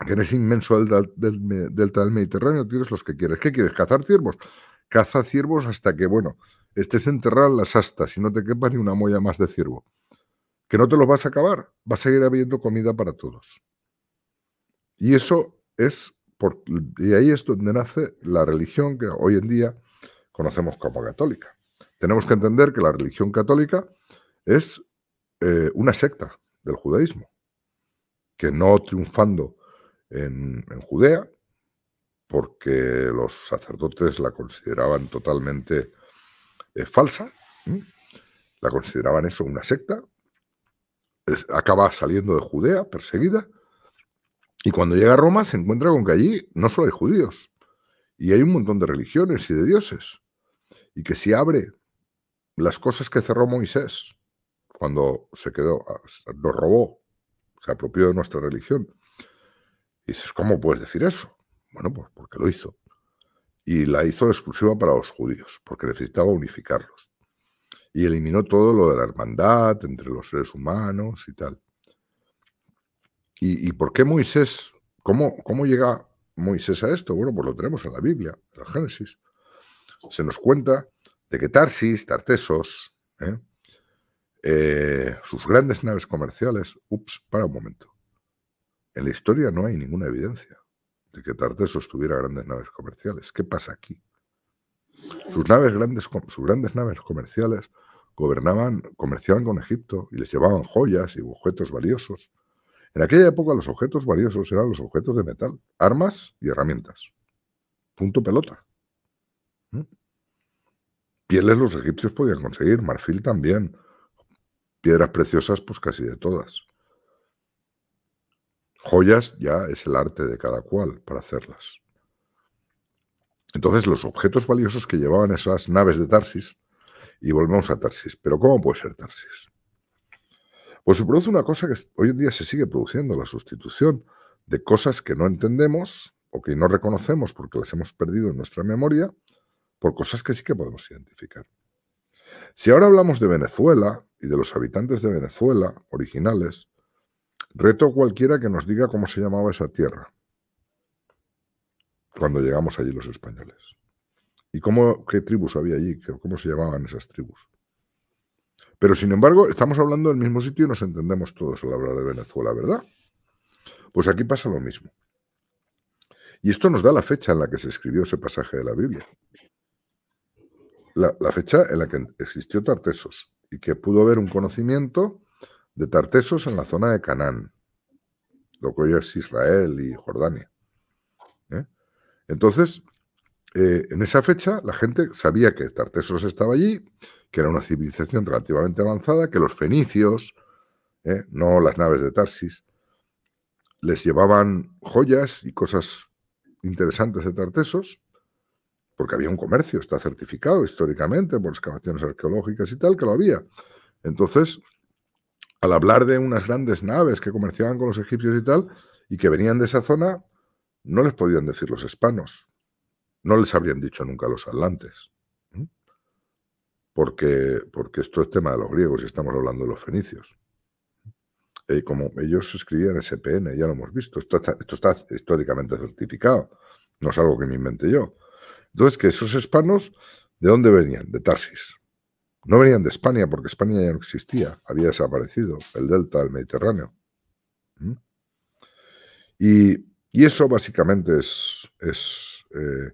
Tienes inmenso del, del, del Mediterráneo, tienes los que quieres. ¿Qué quieres? ¿Cazar ciervos? Caza ciervos hasta que, bueno, estés enterrado en las astas y no te quepa ni una molla más de ciervo. Que no te los vas a acabar, va a seguir habiendo comida para todos. Y eso es, por, y ahí es donde nace la religión que hoy en día conocemos como católica. Tenemos que entender que la religión católica es eh, una secta del judaísmo, que no triunfando en Judea, porque los sacerdotes la consideraban totalmente eh, falsa, la consideraban eso una secta, acaba saliendo de Judea, perseguida, y cuando llega a Roma se encuentra con que allí no solo hay judíos, y hay un montón de religiones y de dioses, y que si abre las cosas que cerró Moisés cuando se quedó, nos robó, se apropió de nuestra religión, y dices, ¿cómo puedes decir eso? Bueno, pues porque lo hizo. Y la hizo exclusiva para los judíos, porque necesitaba unificarlos. Y eliminó todo lo de la hermandad entre los seres humanos y tal. ¿Y, por qué Moisés? Cómo, ¿Cómo llega Moisés a esto? Bueno, pues lo tenemos en la Biblia, en el Génesis. Se nos cuenta de que Tarsis, Tartesos, ¿eh? Eh, sus grandes naves comerciales, ups, para un momento. En la historia no hay ninguna evidencia de que tarde sostuviera grandes naves comerciales. ¿Qué pasa aquí? Sus, naves grandes, sus grandes naves comerciales gobernaban, comerciaban con Egipto y les llevaban joyas y objetos valiosos. En aquella época los objetos valiosos eran los objetos de metal, armas y herramientas. Punto pelota. ¿Mm? Pieles los egipcios podían conseguir, marfil también, piedras preciosas pues casi de todas. Joyas ya es el arte de cada cual para hacerlas. Entonces, los objetos valiosos que llevaban esas naves de Tarsis, y volvemos a Tarsis. Pero ¿cómo puede ser Tarsis? Pues se produce una cosa que hoy en día se sigue produciendo, la sustitución de cosas que no entendemos o que no reconocemos porque las hemos perdido en nuestra memoria por cosas que sí que podemos identificar. Si ahora hablamos de Venezuela y de los habitantes de Venezuela originales, Reto cualquiera que nos diga cómo se llamaba esa tierra cuando llegamos allí los españoles. ¿Y cómo, qué tribus había allí? ¿Cómo se llamaban esas tribus? Pero sin embargo, estamos hablando del mismo sitio y nos entendemos todos al hablar de Venezuela, ¿verdad? Pues aquí pasa lo mismo. Y esto nos da la fecha en la que se escribió ese pasaje de la Biblia. La, la fecha en la que existió Tartesos y que pudo haber un conocimiento de Tartesos en la zona de Canaán, lo que hoy es Israel y Jordania. ¿eh? Entonces, eh, en esa fecha la gente sabía que Tartesos estaba allí, que era una civilización relativamente avanzada, que los fenicios, ¿eh? no las naves de Tarsis, les llevaban joyas y cosas interesantes de Tartesos, porque había un comercio, está certificado históricamente por excavaciones arqueológicas y tal, que lo había. Entonces, al hablar de unas grandes naves que comerciaban con los egipcios y tal, y que venían de esa zona, no les podían decir los hispanos, no les habrían dicho nunca los atlantes. Porque, porque esto es tema de los griegos y estamos hablando de los fenicios. Y eh, como ellos escribían SPN, ya lo hemos visto, esto está, esto está, históricamente certificado, no es algo que me inventé yo. Entonces, que esos hispanos, ¿de dónde venían? De Tarsis. No venían de España porque España ya no existía, había desaparecido el delta del Mediterráneo. ¿Mm? Y, eso básicamente es, es eh,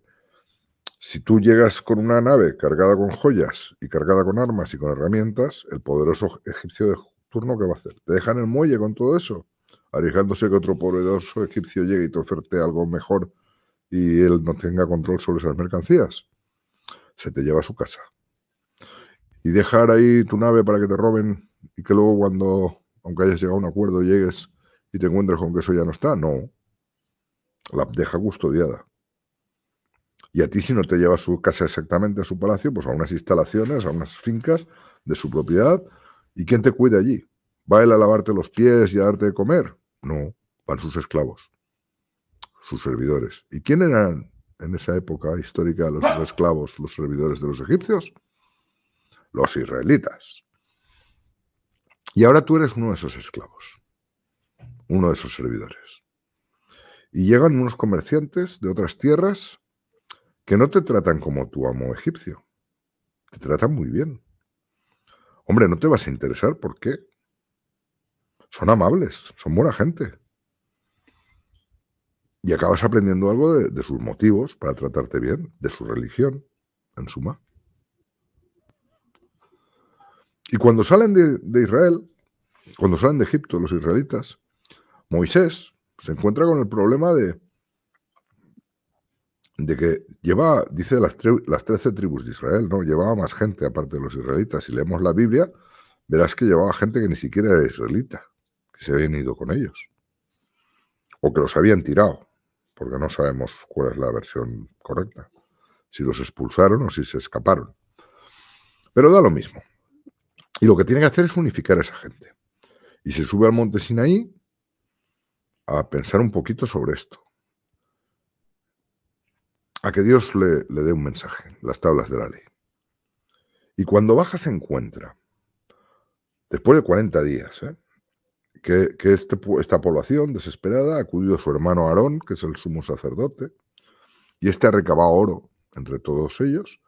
si tú llegas con una nave cargada con joyas y cargada con armas y con herramientas, el poderoso egipcio de turno ¿qué va a hacer. Te dejan el muelle con todo eso, arriesgándose que otro poderoso egipcio llegue y te oferte algo mejor y él no tenga control sobre esas mercancías. Se te lleva a su casa y dejar ahí tu nave para que te roben y que luego cuando, aunque hayas llegado a un acuerdo, llegues y te encuentres con que eso ya no está. No, la deja custodiada. Y a ti si no te lleva su casa exactamente a su palacio, pues a unas instalaciones, a unas fincas de su propiedad. ¿Y quién te cuida allí? ¿Va él a lavarte los pies y a darte de comer? No, van sus esclavos, sus servidores. ¿Y quién eran en esa época histórica los ¡Ah! esclavos, los servidores de los egipcios? los israelitas. Y ahora tú eres uno de esos esclavos, uno de esos servidores. Y llegan unos comerciantes de otras tierras que no te tratan como tu amo egipcio, te tratan muy bien. Hombre, no te vas a interesar por qué. Son amables, son buena gente. Y acabas aprendiendo algo de, de sus motivos para tratarte bien, de su religión, en suma. Y cuando salen de, Israel, cuando salen de Egipto los israelitas, Moisés se encuentra con el problema de, de que lleva, dice las, las 13 tribus de Israel, ¿no? Llevaba más gente aparte de los israelitas. Si leemos la Biblia, verás que llevaba gente que ni siquiera era israelita, que se habían ido con ellos. O que los habían tirado, porque no sabemos cuál es la versión correcta. Si los expulsaron o si se escaparon. Pero da lo mismo. Y lo que tiene que hacer es unificar a esa gente. Y se sube al monte Sinaí a pensar un poquito sobre esto. A que Dios le, le dé un mensaje, las tablas de la ley. Y cuando baja se encuentra, después de 40 días, ¿eh? que, este esta población desesperada ha acudido a su hermano Aarón, que es el sumo sacerdote, y este ha recabado oro entre todos ellos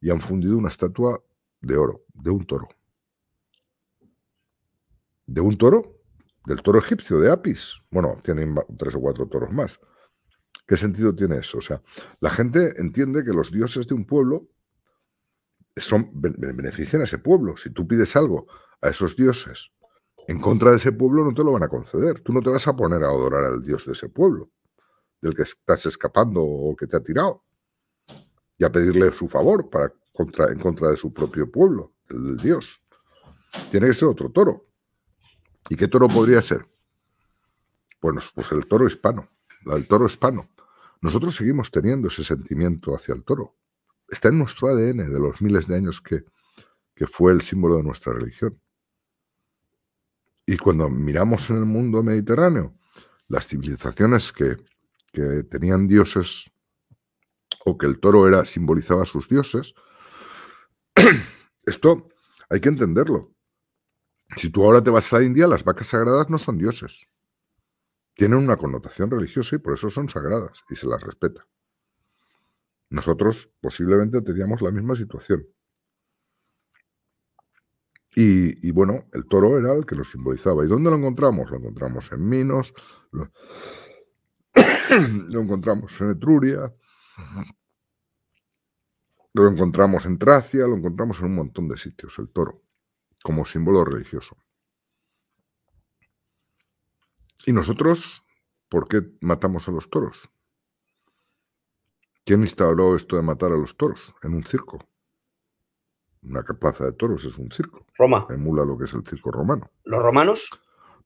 y han fundido una estatua de oro, de un toro de un toro, del toro egipcio, de Apis. Bueno, tienen tres o cuatro toros más. ¿Qué sentido tiene eso? O sea, la gente entiende que los dioses de un pueblo son, benefician a ese pueblo. Si tú pides algo a esos dioses en contra de ese pueblo, no te lo van a conceder. Tú no te vas a poner a adorar al dios de ese pueblo, del que estás escapando o que te ha tirado, y a pedirle su favor para, contra, en contra de su propio pueblo, el del dios. Tiene que ser otro toro. ¿Y qué toro podría ser? Bueno, pues el toro hispano, el toro hispano. Nosotros seguimos teniendo ese sentimiento hacia el toro. Está en nuestro ADN de los miles de años que, fue el símbolo de nuestra religión. Y cuando miramos en el mundo mediterráneo, las civilizaciones que, tenían dioses o que el toro era simbolizaba a sus dioses, esto hay que entenderlo. Si tú ahora te vas a la India, las vacas sagradas no son dioses. Tienen una connotación religiosa y por eso son sagradas y se las respeta. Nosotros posiblemente teníamos la misma situación. Y, bueno, el toro era el que lo simbolizaba. ¿Y dónde lo encontramos? Lo encontramos en Minos, lo encontramos en Etruria, lo encontramos en Tracia, lo encontramos en un montón de sitios, el toro como símbolo religioso. ¿Y nosotros por qué matamos a los toros? ¿Quién instauró esto de matar a los toros en un circo? Una capaza de toros es un circo. Roma. Emula lo que es el circo romano. ¿Los romanos?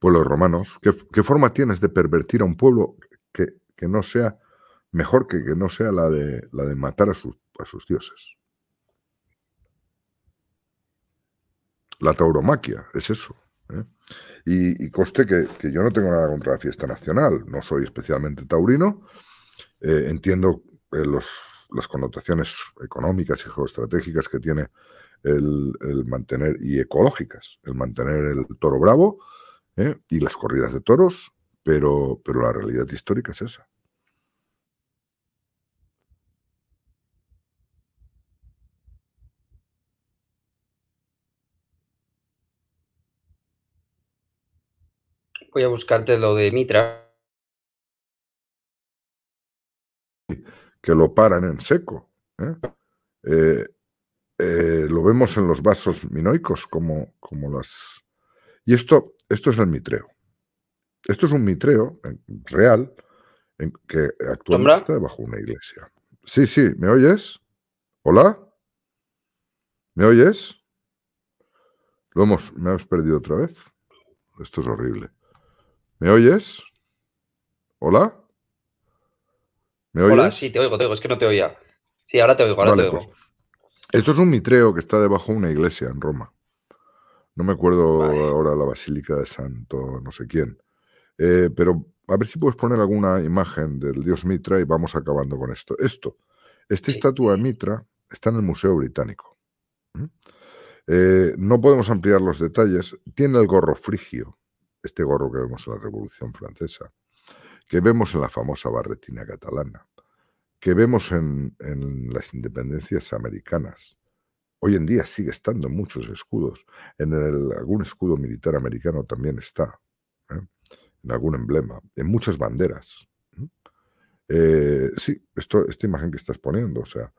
Pues los romanos. ¿Qué, forma tienes de pervertir a un pueblo que, que no sea mejor que, que no sea la de, la de matar a sus, a sus dioses? La tauromaquia, es eso. ¿eh? Y, coste que, yo no tengo nada contra la fiesta nacional, no soy especialmente taurino, eh, entiendo eh, las connotaciones económicas y geoestratégicas que tiene el, el, mantener, y ecológicas, el mantener el toro bravo y las corridas de toros, pero, pero la realidad histórica es esa. voy a buscarte lo de Mitra. Que lo paran en seco. ¿eh? Eh, eh, lo vemos en los vasos minoicos, como, como las. Y esto, esto es el mitreo. Esto es un mitreo real en que actualmente está bajo una iglesia. Sí, sí, ¿me oyes? ¿Hola? ¿Me oyes? Lo hemos, me has perdido otra vez. Esto es horrible. ¿Me oyes? ¿Hola? ¿Me oyes? Hola, sí, te oigo, te oigo. Es que no te oía. Sí, ahora te oigo, ahora te oigo. Pues, esto es un mitreo que está debajo de una iglesia en Roma. No me acuerdo ahora la Basílica de Santo, no sé quién. Eh, pero a ver si puedes poner alguna imagen del dios Mitra y vamos acabando con esto. Esto, esta estatua de Mitra está en el Museo Británico. Eh, no podemos ampliar los detalles. Tiene el gorro frigio, este gorro que vemos en la Revolución Francesa, que vemos en la famosa barretina catalana, que vemos en, las independencias americanas. Hoy en día sigue estando en muchos escudos. En algún escudo militar americano también está, ¿eh? en algún emblema, en muchas banderas. Eh, sí, esta imagen que estás poniendo, o sea,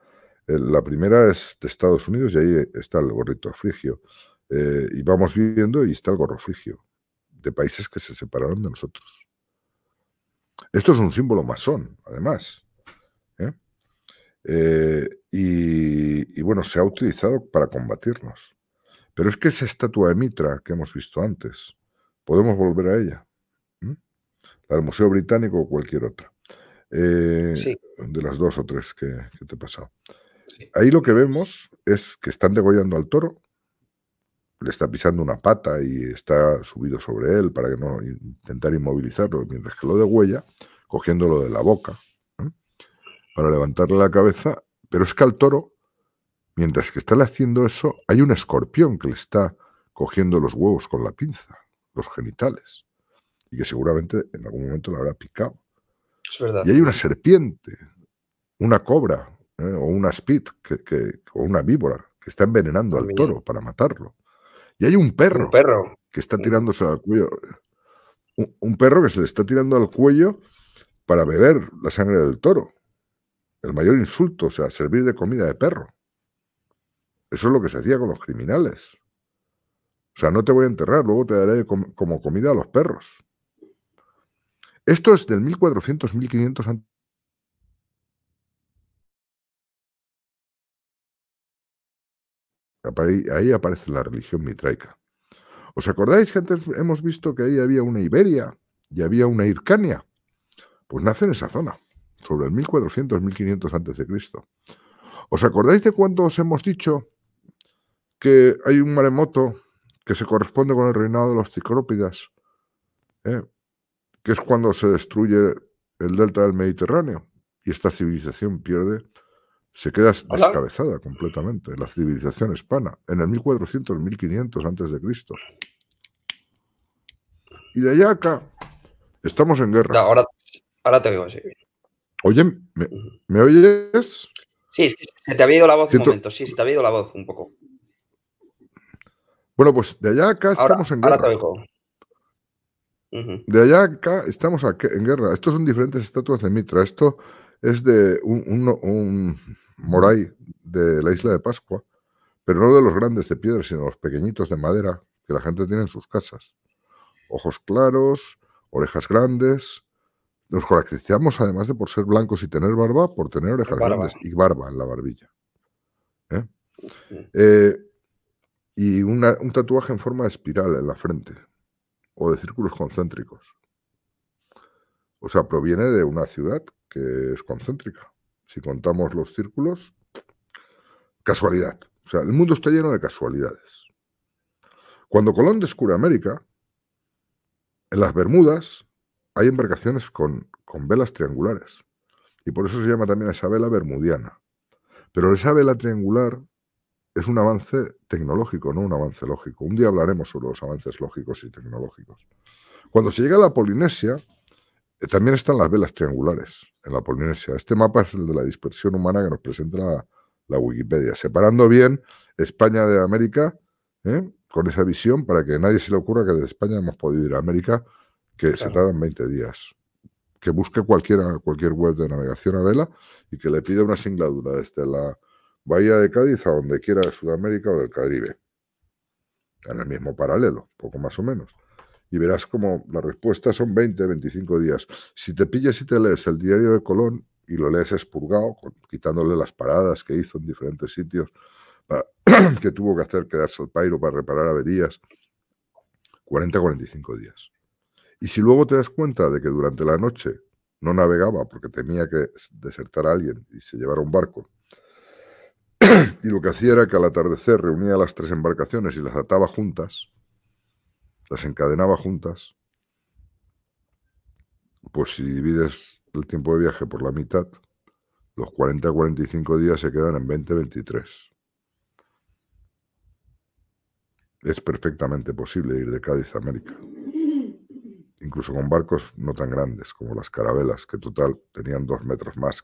eh, la primera es de Estados Unidos y ahí está el gorrito frigio. y vamos viendo y está el gorro frigio de países que se separaron de nosotros. Esto es un símbolo masón, además. ¿eh? Eh, y, bueno, se ha utilizado para combatirnos. Pero es que esa estatua de Mitra que hemos visto antes, podemos volver a ella. Al ¿Mm? La del Museo Británico o cualquier otra. Eh, de las dos o tres que, te he pasado. Ahí lo que vemos es que están degollando al toro le está pisando una pata y está subido sobre él para que no intentar inmovilizarlo, mientras que lo de huella, cogiéndolo de la boca, para levantarle la cabeza, pero es que al toro, mientras que está haciendo eso, hay un escorpión que le está cogiendo los huevos con la pinza, los genitales, y que seguramente en algún momento la habrá picado. Y hay una serpiente, una cobra, ¿eh? o una spit, que, o una víbora, que está envenenando al toro para matarlo. Y hay un perro, perro. que está mm. tirándose al cuello. Eh, un, perro que se le está tirando al cuello para beber la sangre del toro. El mayor insulto, o sea, servir de comida de perro. Eso es lo que se hacía con los criminales. O sea, no te voy a enterrar, luego te daré como comida a los perros. Esto es del 1400-1500 antes Ahí aparece la religión mitraica. ¿Os acordáis que antes hemos visto que ahí había una Iberia y había una Hircania? Pues nace en esa zona, sobre el 1400-1500 a.C. ¿Os acordáis de cuando os hemos dicho que hay un maremoto que se corresponde con el reinado de los Cicrópidas, eh? que es cuando se destruye el delta del Mediterráneo y esta civilización pierde se queda descabezada completamente, la civilización hispana, en el 1400-1500 antes de Cristo. Y de allá acá, estamos en guerra. ahora, te oigo, sí. Oye, ¿me, oyes? Sí, se te ha ido la voz un momento, sí, se te ha ido la voz un poco. Bueno, pues de allá acá estamos en guerra. Ahora te oigo. De allá acá estamos en guerra. Estos son diferentes estatuas de Mitra. Esto es de un, moray de la isla de Pascua, pero no de los grandes de piedra, sino los pequeñitos de madera que la gente tiene en sus casas. Ojos claros, orejas grandes. Nos caracterizamos, además de por ser blancos y tener barba, por tener orejas grandes y barba en la barbilla. ¿eh? Eh, y un tatuaje en forma de espiral en la frente o de círculos concéntricos. O sea, proviene de una ciudad que es concéntrica. Si contamos los círculos, casualidad. O sea, el mundo está lleno de casualidades. Cuando Colón descubre América, en las Bermudas hay embarcaciones con, con velas triangulares. Y por eso se llama también esa vela bermudiana. Pero esa vela triangular es un avance tecnológico, no un avance lógico. Un día hablaremos sobre los avances lógicos y tecnológicos. Cuando se llega a la Polinesia, eh, también están las velas triangulares en la Polinesia. Este mapa es el de la dispersión humana que nos presenta la, Wikipedia, separando bien España de América, ¿eh? con esa visión, para que nadie se le ocurra que de España hemos podido ir a América, que se tardan 20 días. Que busque cualquiera, cualquier web de navegación a vela y que le pida una singladura desde la Bahía de Cádiz a donde quiera de Sudamérica o del Caribe. En el mismo paralelo, poco más o menos y verás como la respuesta son 20, 25 días. Si te pillas y te lees el diario de Colón y lo lees expurgado, quitándole las paradas que hizo en diferentes sitios, que tuvo que hacer quedarse al pairo para reparar averías, 40, 45 días. Y si luego te das cuenta de que durante la noche no navegaba porque tenía que desertar a alguien y se llevara un barco, y lo que hacía era que al atardecer reunía las tres embarcaciones y las ataba juntas, las encadenaba juntas, pues si divides el tiempo de viaje por la mitad, los 40-45 días se quedan en 20-23. Es perfectamente posible ir de Cádiz a América, incluso con barcos no tan grandes como las carabelas, que total tenían dos metros más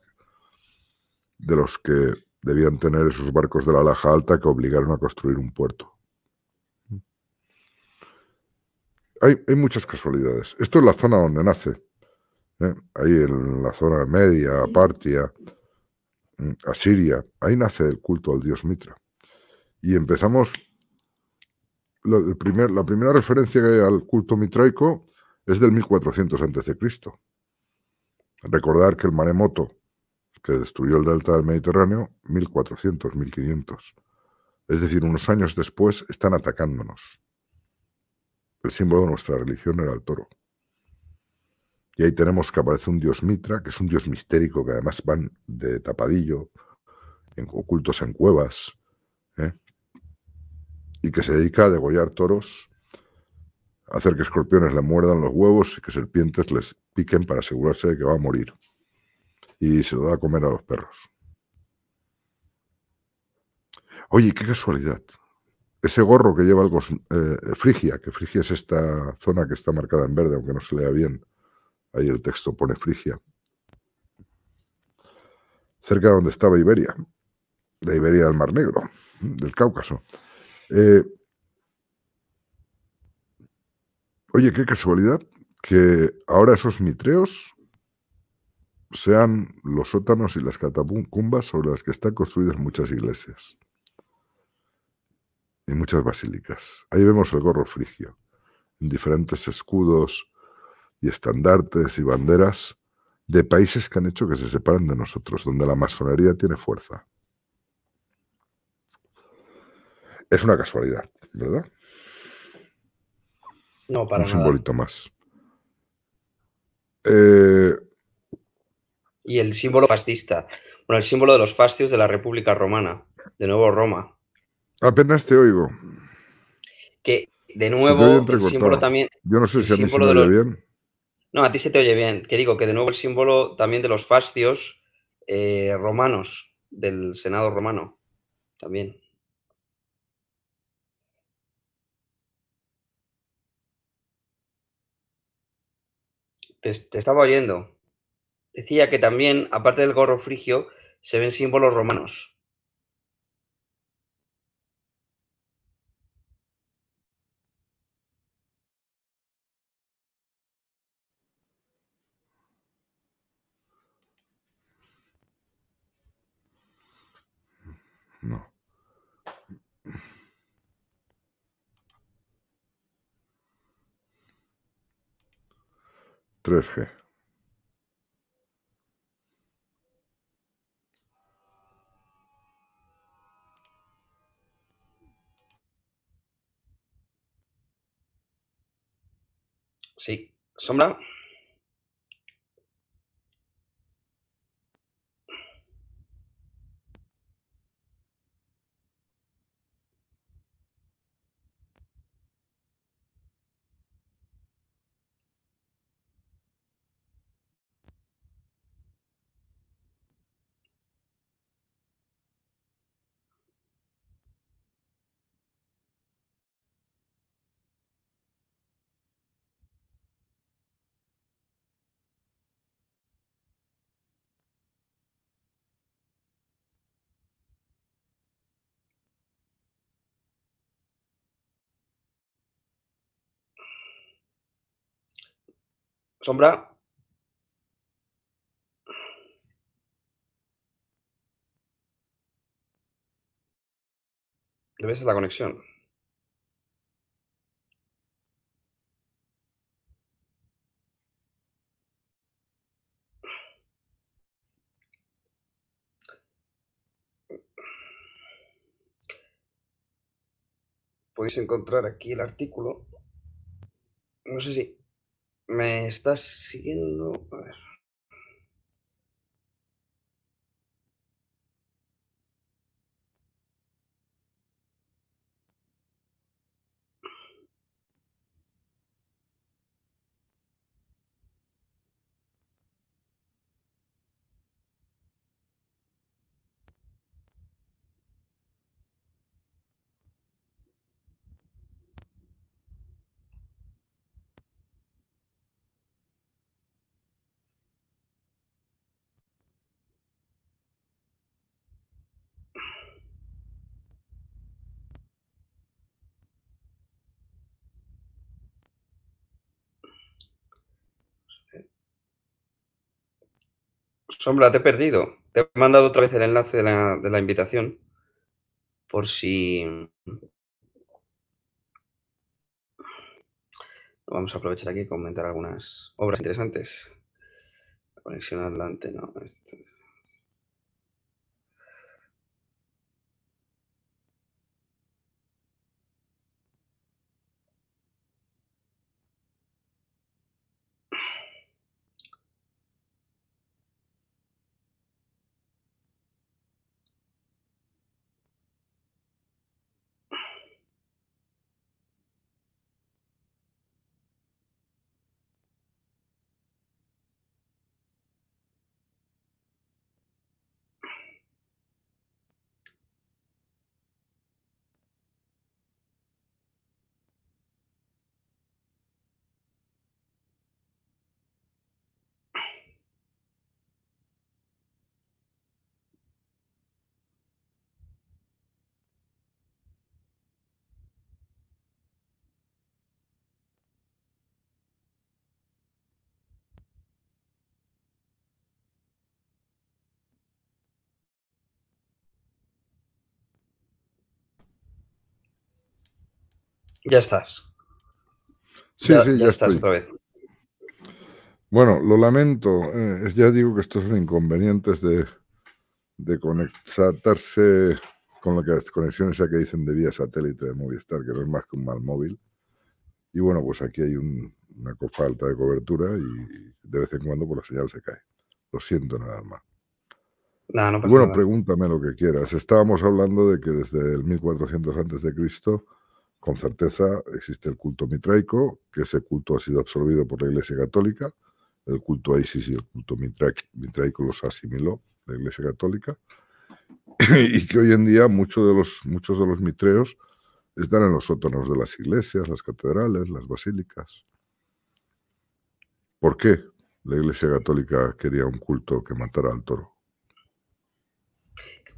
de los que debían tener esos barcos de la Laja Alta que obligaron a construir un puerto. hay, muchas casualidades. Esto es la zona donde nace. ¿eh? Ahí en la zona media, Partia, mm, Asiria. Ahí nace el culto al dios Mitra. Y empezamos. la primera referencia que hay al culto mitraico es del 1400 a.C. Recordar que el maremoto que destruyó el delta del Mediterráneo, 1400, 1500. Es decir, unos años después están atacándonos. El símbolo de nuestra religión era el toro. Y ahí tenemos que aparece un dios Mitra, que es un dios mistérico, que además van de tapadillo, en, ocultos en cuevas, ¿eh? y que se dedica a degollar toros, a hacer que escorpiones le muerdan los huevos y que serpientes les piquen para asegurarse de que va a morir. Y se lo da a comer a los perros. Oye, qué casualidad ese gorro que lleva eh, Frigia, que Frigia es esta zona que está marcada en verde, aunque no se lea bien. Ahí el texto pone Frigia. Cerca de donde estaba Iberia, de Iberia del Mar Negro, del Cáucaso. Eh, oye, qué casualidad que ahora esos mitreos sean los sótanos y las catacumbas sobre las que están construidas muchas iglesias y muchas basílicas. Ahí vemos el gorro frigio, en diferentes escudos y estandartes y banderas de países que han hecho que se separan de nosotros, donde la masonería tiene fuerza. Es una casualidad, ¿verdad? No, para Un simbolito más. Eh, y el símbolo fascista. Bueno, el símbolo de los fascios de la República Romana, de nuevo Roma. Apenas te oigo. Que de nuevo el símbolo también. Yo no sé si a mí se me oye bien. No, a ti se te oye bien. Que digo que de nuevo el símbolo también de los fastios eh, romanos, del Senado romano, también. te estaba oyendo. Decía que también, aparte del gorro frigio, se ven símbolos romanos. 3G. Sí, sombra. Sombra. Debe la conexión. Podéis encontrar aquí el artículo. No sé si me estás siguiendo. A ver. Sombra, te he perdido. Te he mandado otra vez el enlace de la, de la invitación. Por si. Vamos a aprovechar aquí y comentar algunas obras interesantes. La conexión adelante, no. Ya estás. Sí, ya, sí, ya, estás otra vez. Bueno, lo lamento. Eh, ya digo que estos son inconvenientes de, de conectarse con las conexiones que dicen de vía satélite de Movistar, que no es más que un mal móvil. Y bueno, pues aquí hay una falta de cobertura y de vez en cuando por pues, la señal se cae. Lo siento en el alma. bueno, pregúntame lo que quieras. Estábamos hablando de que desde el 1400 antes de Cristo con certeza existe el culto mitraico, que ese culto ha sido absorbido por la Iglesia Católica. El culto a Isis y el culto mitraico los asimiló la Iglesia Católica. y que hoy en día muchos de los, muchos de los mitreos están en los sótanos de las iglesias, las catedrales, las basílicas. ¿Por qué la Iglesia Católica quería un culto que matara al toro?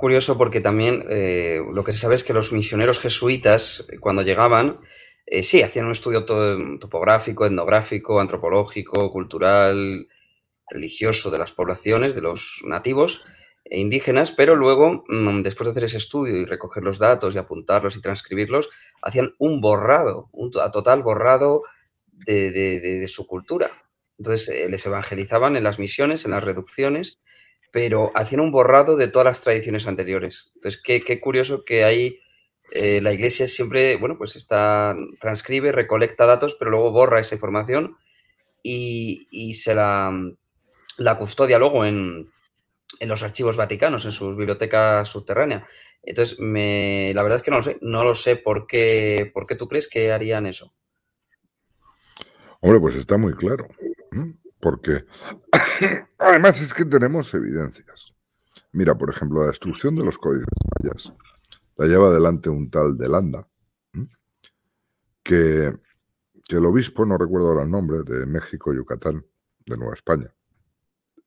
curioso porque también eh, lo que se sabe es que los misioneros jesuitas, eh, cuando llegaban, eh, sí, hacían un estudio topográfico, etnográfico, antropológico, cultural, religioso de las poblaciones, de los nativos e indígenas, pero luego, mm, después de hacer ese estudio y recoger los datos y apuntarlos y transcribirlos, hacían un borrado, un total borrado de, su cultura. Entonces, les evangelizaban en las misiones, en las reducciones, pero hacían un borrado de todas las tradiciones anteriores. Entonces, qué, curioso que ahí eh, la iglesia siempre, bueno, pues está, transcribe, recolecta datos, pero luego borra esa información y, se la, custodia luego en, los archivos vaticanos, en sus bibliotecas subterráneas. Entonces, la verdad es que no lo sé, no lo sé por qué, por qué tú crees que harían eso. Hombre, pues está muy claro porque además es que tenemos evidencias. Mira, por ejemplo, la destrucción de los códices mayas la lleva adelante un tal de Landa, que, el obispo, no recuerdo ahora el nombre, de México, Yucatán, de Nueva España,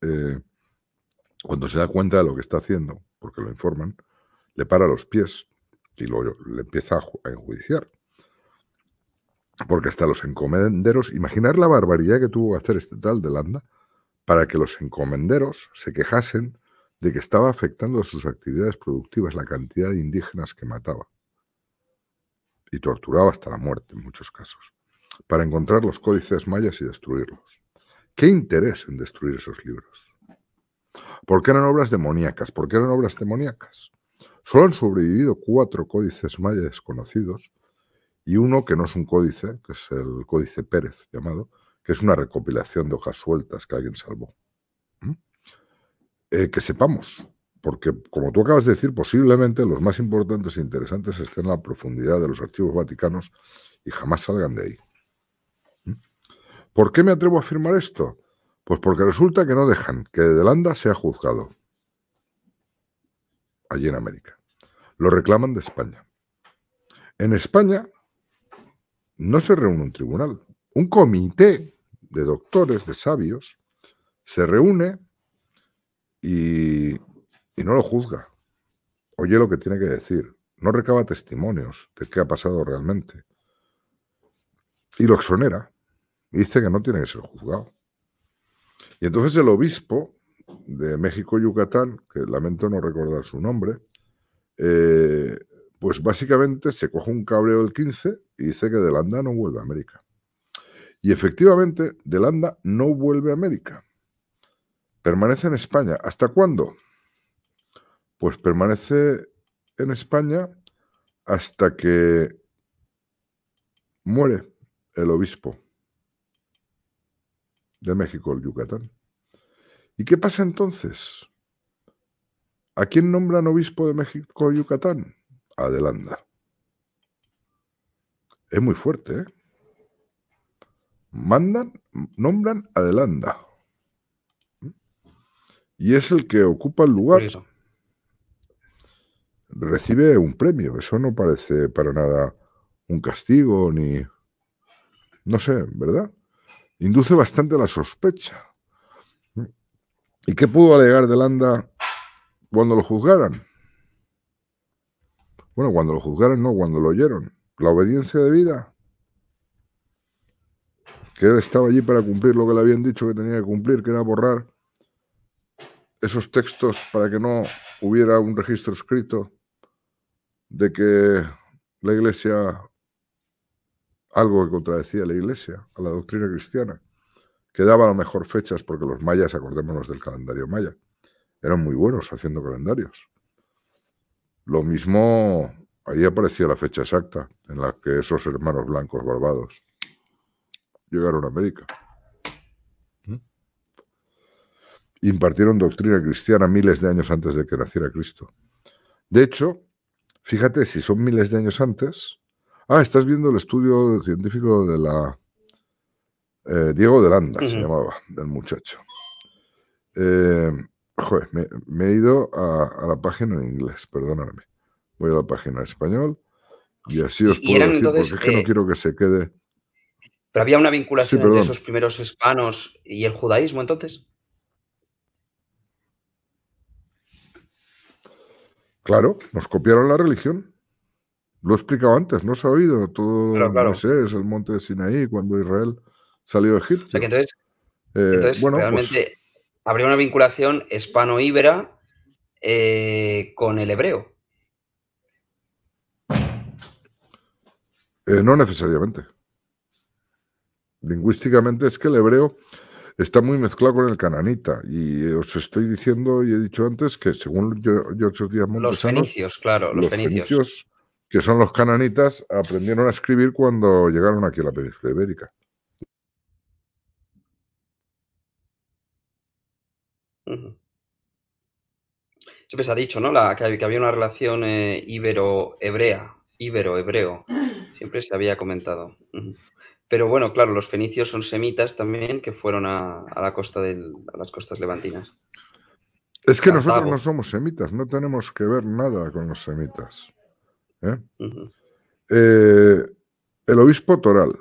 eh, cuando se da cuenta de lo que está haciendo, porque lo informan, le para los pies y le empieza a enjuiciar. Porque hasta los encomenderos, imaginar la barbaridad que tuvo que hacer este tal de Landa para que los encomenderos se quejasen de que estaba afectando a sus actividades productivas la cantidad de indígenas que mataba y torturaba hasta la muerte en muchos casos, para encontrar los códices mayas y destruirlos. ¿Qué interés en destruir esos libros? Porque eran obras demoníacas? qué eran obras demoníacas? Solo han sobrevivido cuatro códices mayas conocidos y uno que no es un códice, que es el códice Pérez llamado, que es una recopilación de hojas sueltas que alguien salvó. Eh, que sepamos, porque como tú acabas de decir, posiblemente los más importantes e interesantes estén en la profundidad de los archivos vaticanos y jamás salgan de ahí. ¿Por qué me atrevo a afirmar esto? Pues porque resulta que no dejan que de Delanda sea juzgado allí en América. Lo reclaman de España. En España no se reúne un tribunal. Un comité de doctores, de sabios, se reúne y, no lo juzga. Oye lo que tiene que decir. No recaba testimonios de qué ha pasado realmente. Y lo exonera. dice que no tiene que ser juzgado. Y entonces el obispo de México Yucatán, que lamento no recordar su nombre, eh, pues básicamente se coge un cabreo el 15 y dice que Delanda no vuelve a América. Y efectivamente, Delanda no vuelve a América. Permanece en España. ¿Hasta cuándo? Pues permanece en España hasta que muere el obispo de México, el Yucatán. ¿Y qué pasa entonces? ¿A quién nombran obispo de México, Yucatán? Adelanda. Es muy fuerte, ¿eh? Mandan, nombran Adelanda. Y es el que ocupa el lugar. Recibe un premio. Eso no parece para nada un castigo ni... No sé, ¿verdad? Induce bastante la sospecha. ¿Y qué pudo alegar Adelanda cuando lo juzgaran? Bueno, cuando lo juzgaron, no, cuando lo oyeron. La obediencia de vida. Que él estaba allí para cumplir lo que le habían dicho que tenía que cumplir, que era borrar esos textos para que no hubiera un registro escrito de que la iglesia, algo que contradecía a la iglesia, a la doctrina cristiana, que daba a mejor fechas, porque los mayas, acordémonos del calendario maya, eran muy buenos haciendo calendarios. Lo mismo, ahí aparecía la fecha exacta en la que esos hermanos blancos barbados llegaron a América. Impartieron doctrina cristiana miles de años antes de que naciera Cristo. De hecho, fíjate, si son miles de años antes. Ah, estás viendo el estudio científico de la. Eh, Diego de Landa se llamaba, del muchacho. Eh, Joder, me, he ido a, la página en inglés, perdóname. Voy a la página en español y así os puedo decir, porque es que no eh, quiero que se quede. Pero había una vinculación entre esos primeros hispanos y el judaísmo, entonces. Claro, nos copiaron la religión. Lo he explicado antes, no se ha oído todo no sé, es el monte de Sinaí, cuando Israel salió de Egipto. entonces, eh, pues realmente habría una vinculación hispano-íbera eh, con el hebreo. Eh, no necesariamente. Lingüísticamente es que el hebreo está muy mezclado con el cananita. Y os estoy diciendo y he dicho antes que según yo Díaz Los fenicios, claro, los, fenicios. que son los cananitas, aprendieron a escribir cuando llegaron aquí a la península ibérica. Siempre se ha dicho, ¿no? que, había una relación eh, ibero-hebrea, ibero-hebreo. Siempre se había comentado. Pero bueno, claro, los fenicios son semitas también que fueron a, la costa del, las costas levantinas. Es que nosotros no somos semitas, no tenemos que ver nada con los semitas. ¿eh? Eh, el obispo Toral,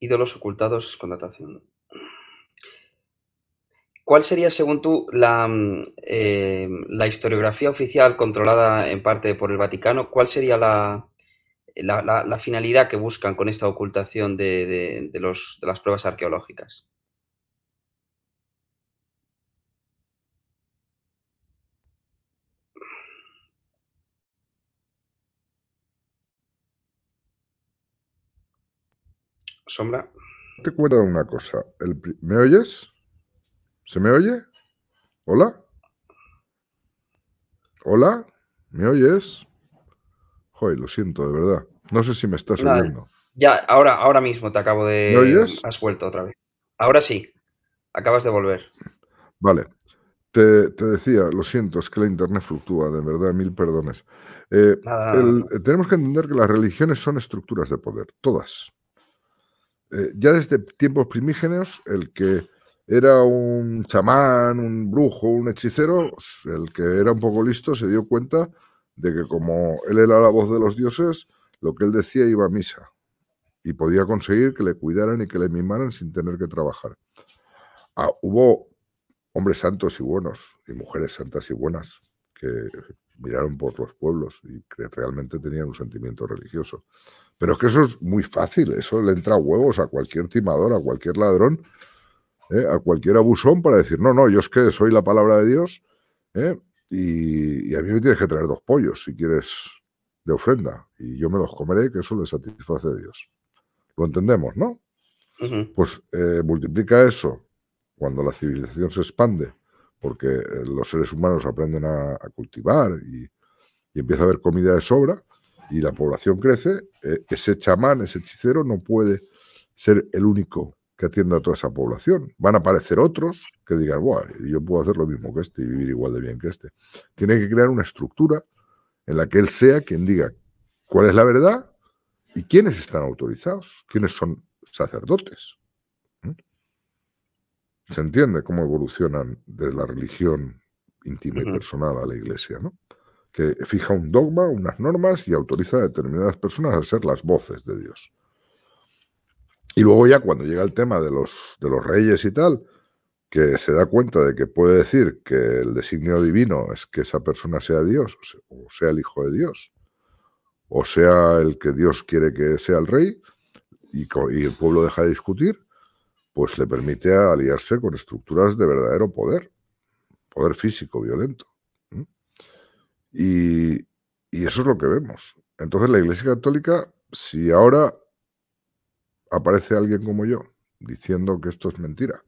Ídolos ocultados con datación. ¿Cuál sería, según tú, la, mm, eh, la historiografía oficial controlada en parte por el Vaticano? ¿Cuál sería la, la- finalidad que buscan con esta ocultación de las pruebas arqueológicas? Sombra. Te cuento una cosa. ¿Me oyes? ¿Se me oye? ¿Hola? ¿Hola? ¿Me oyes? Joder, lo siento, de verdad. No sé si me estás oyendo. Ya, ahora, ahora mismo te acabo de. ¿Me oyes? Has vuelto otra vez. Ahora sí. Acabas de volver. Vale. Te, decía, lo siento, es que la internet fluctúa, de verdad, mil perdones. Eh, tenemos que entender que las religiones son estructuras de poder, todas. Eh, ya desde tiempos primígenes, el que era un chamán, un brujo, un hechicero, el que era un poco listo se dio cuenta de que como él era la voz de los dioses, lo que él decía iba a misa y podía conseguir que le cuidaran y que le mimaran sin tener que trabajar. Ah, hubo hombres santos y buenos y mujeres santas y buenas que miraron por los pueblos y que realmente tenían un sentimiento religioso. Pero es que eso es muy fácil, eso le entra huevos a cualquier timador, a cualquier ladrón, ¿eh? a cualquier abusón para decir, no, no, yo es que soy la palabra de Dios ¿eh? y, a mí me tienes que traer dos pollos si quieres de ofrenda y yo me los comeré, que eso le satisface a Dios. Lo entendemos, ¿no? Pues eh, multiplica eso cuando la civilización se expande, porque los seres humanos aprenden a, cultivar y, y empieza a haber comida de sobra y la población crece, eh, ese chamán, ese hechicero no puede ser el único que atienda a toda esa población. Van a aparecer otros que digan, yo puedo hacer lo mismo que este y vivir igual de bien que este. Tiene que crear una estructura en la que él sea quien diga cuál es la verdad y quiénes están autorizados, quiénes son sacerdotes. ¿Mm? Se entiende cómo evolucionan desde la religión íntima y personal a la iglesia, ¿no? que fija un dogma, unas normas y autoriza a determinadas personas a ser las voces de Dios. Y luego ya cuando llega el tema de los, de los reyes y tal, que se da cuenta de que puede decir que el designio divino es que esa persona sea Dios, o sea el Hijo de Dios, o sea el que Dios quiere que sea el rey, y el pueblo deja de discutir, pues le permite aliarse con estructuras de verdadero poder, poder físico, violento. Y, eso es lo que vemos. Entonces la Iglesia Católica, si ahora aparece alguien como yo diciendo que esto es mentira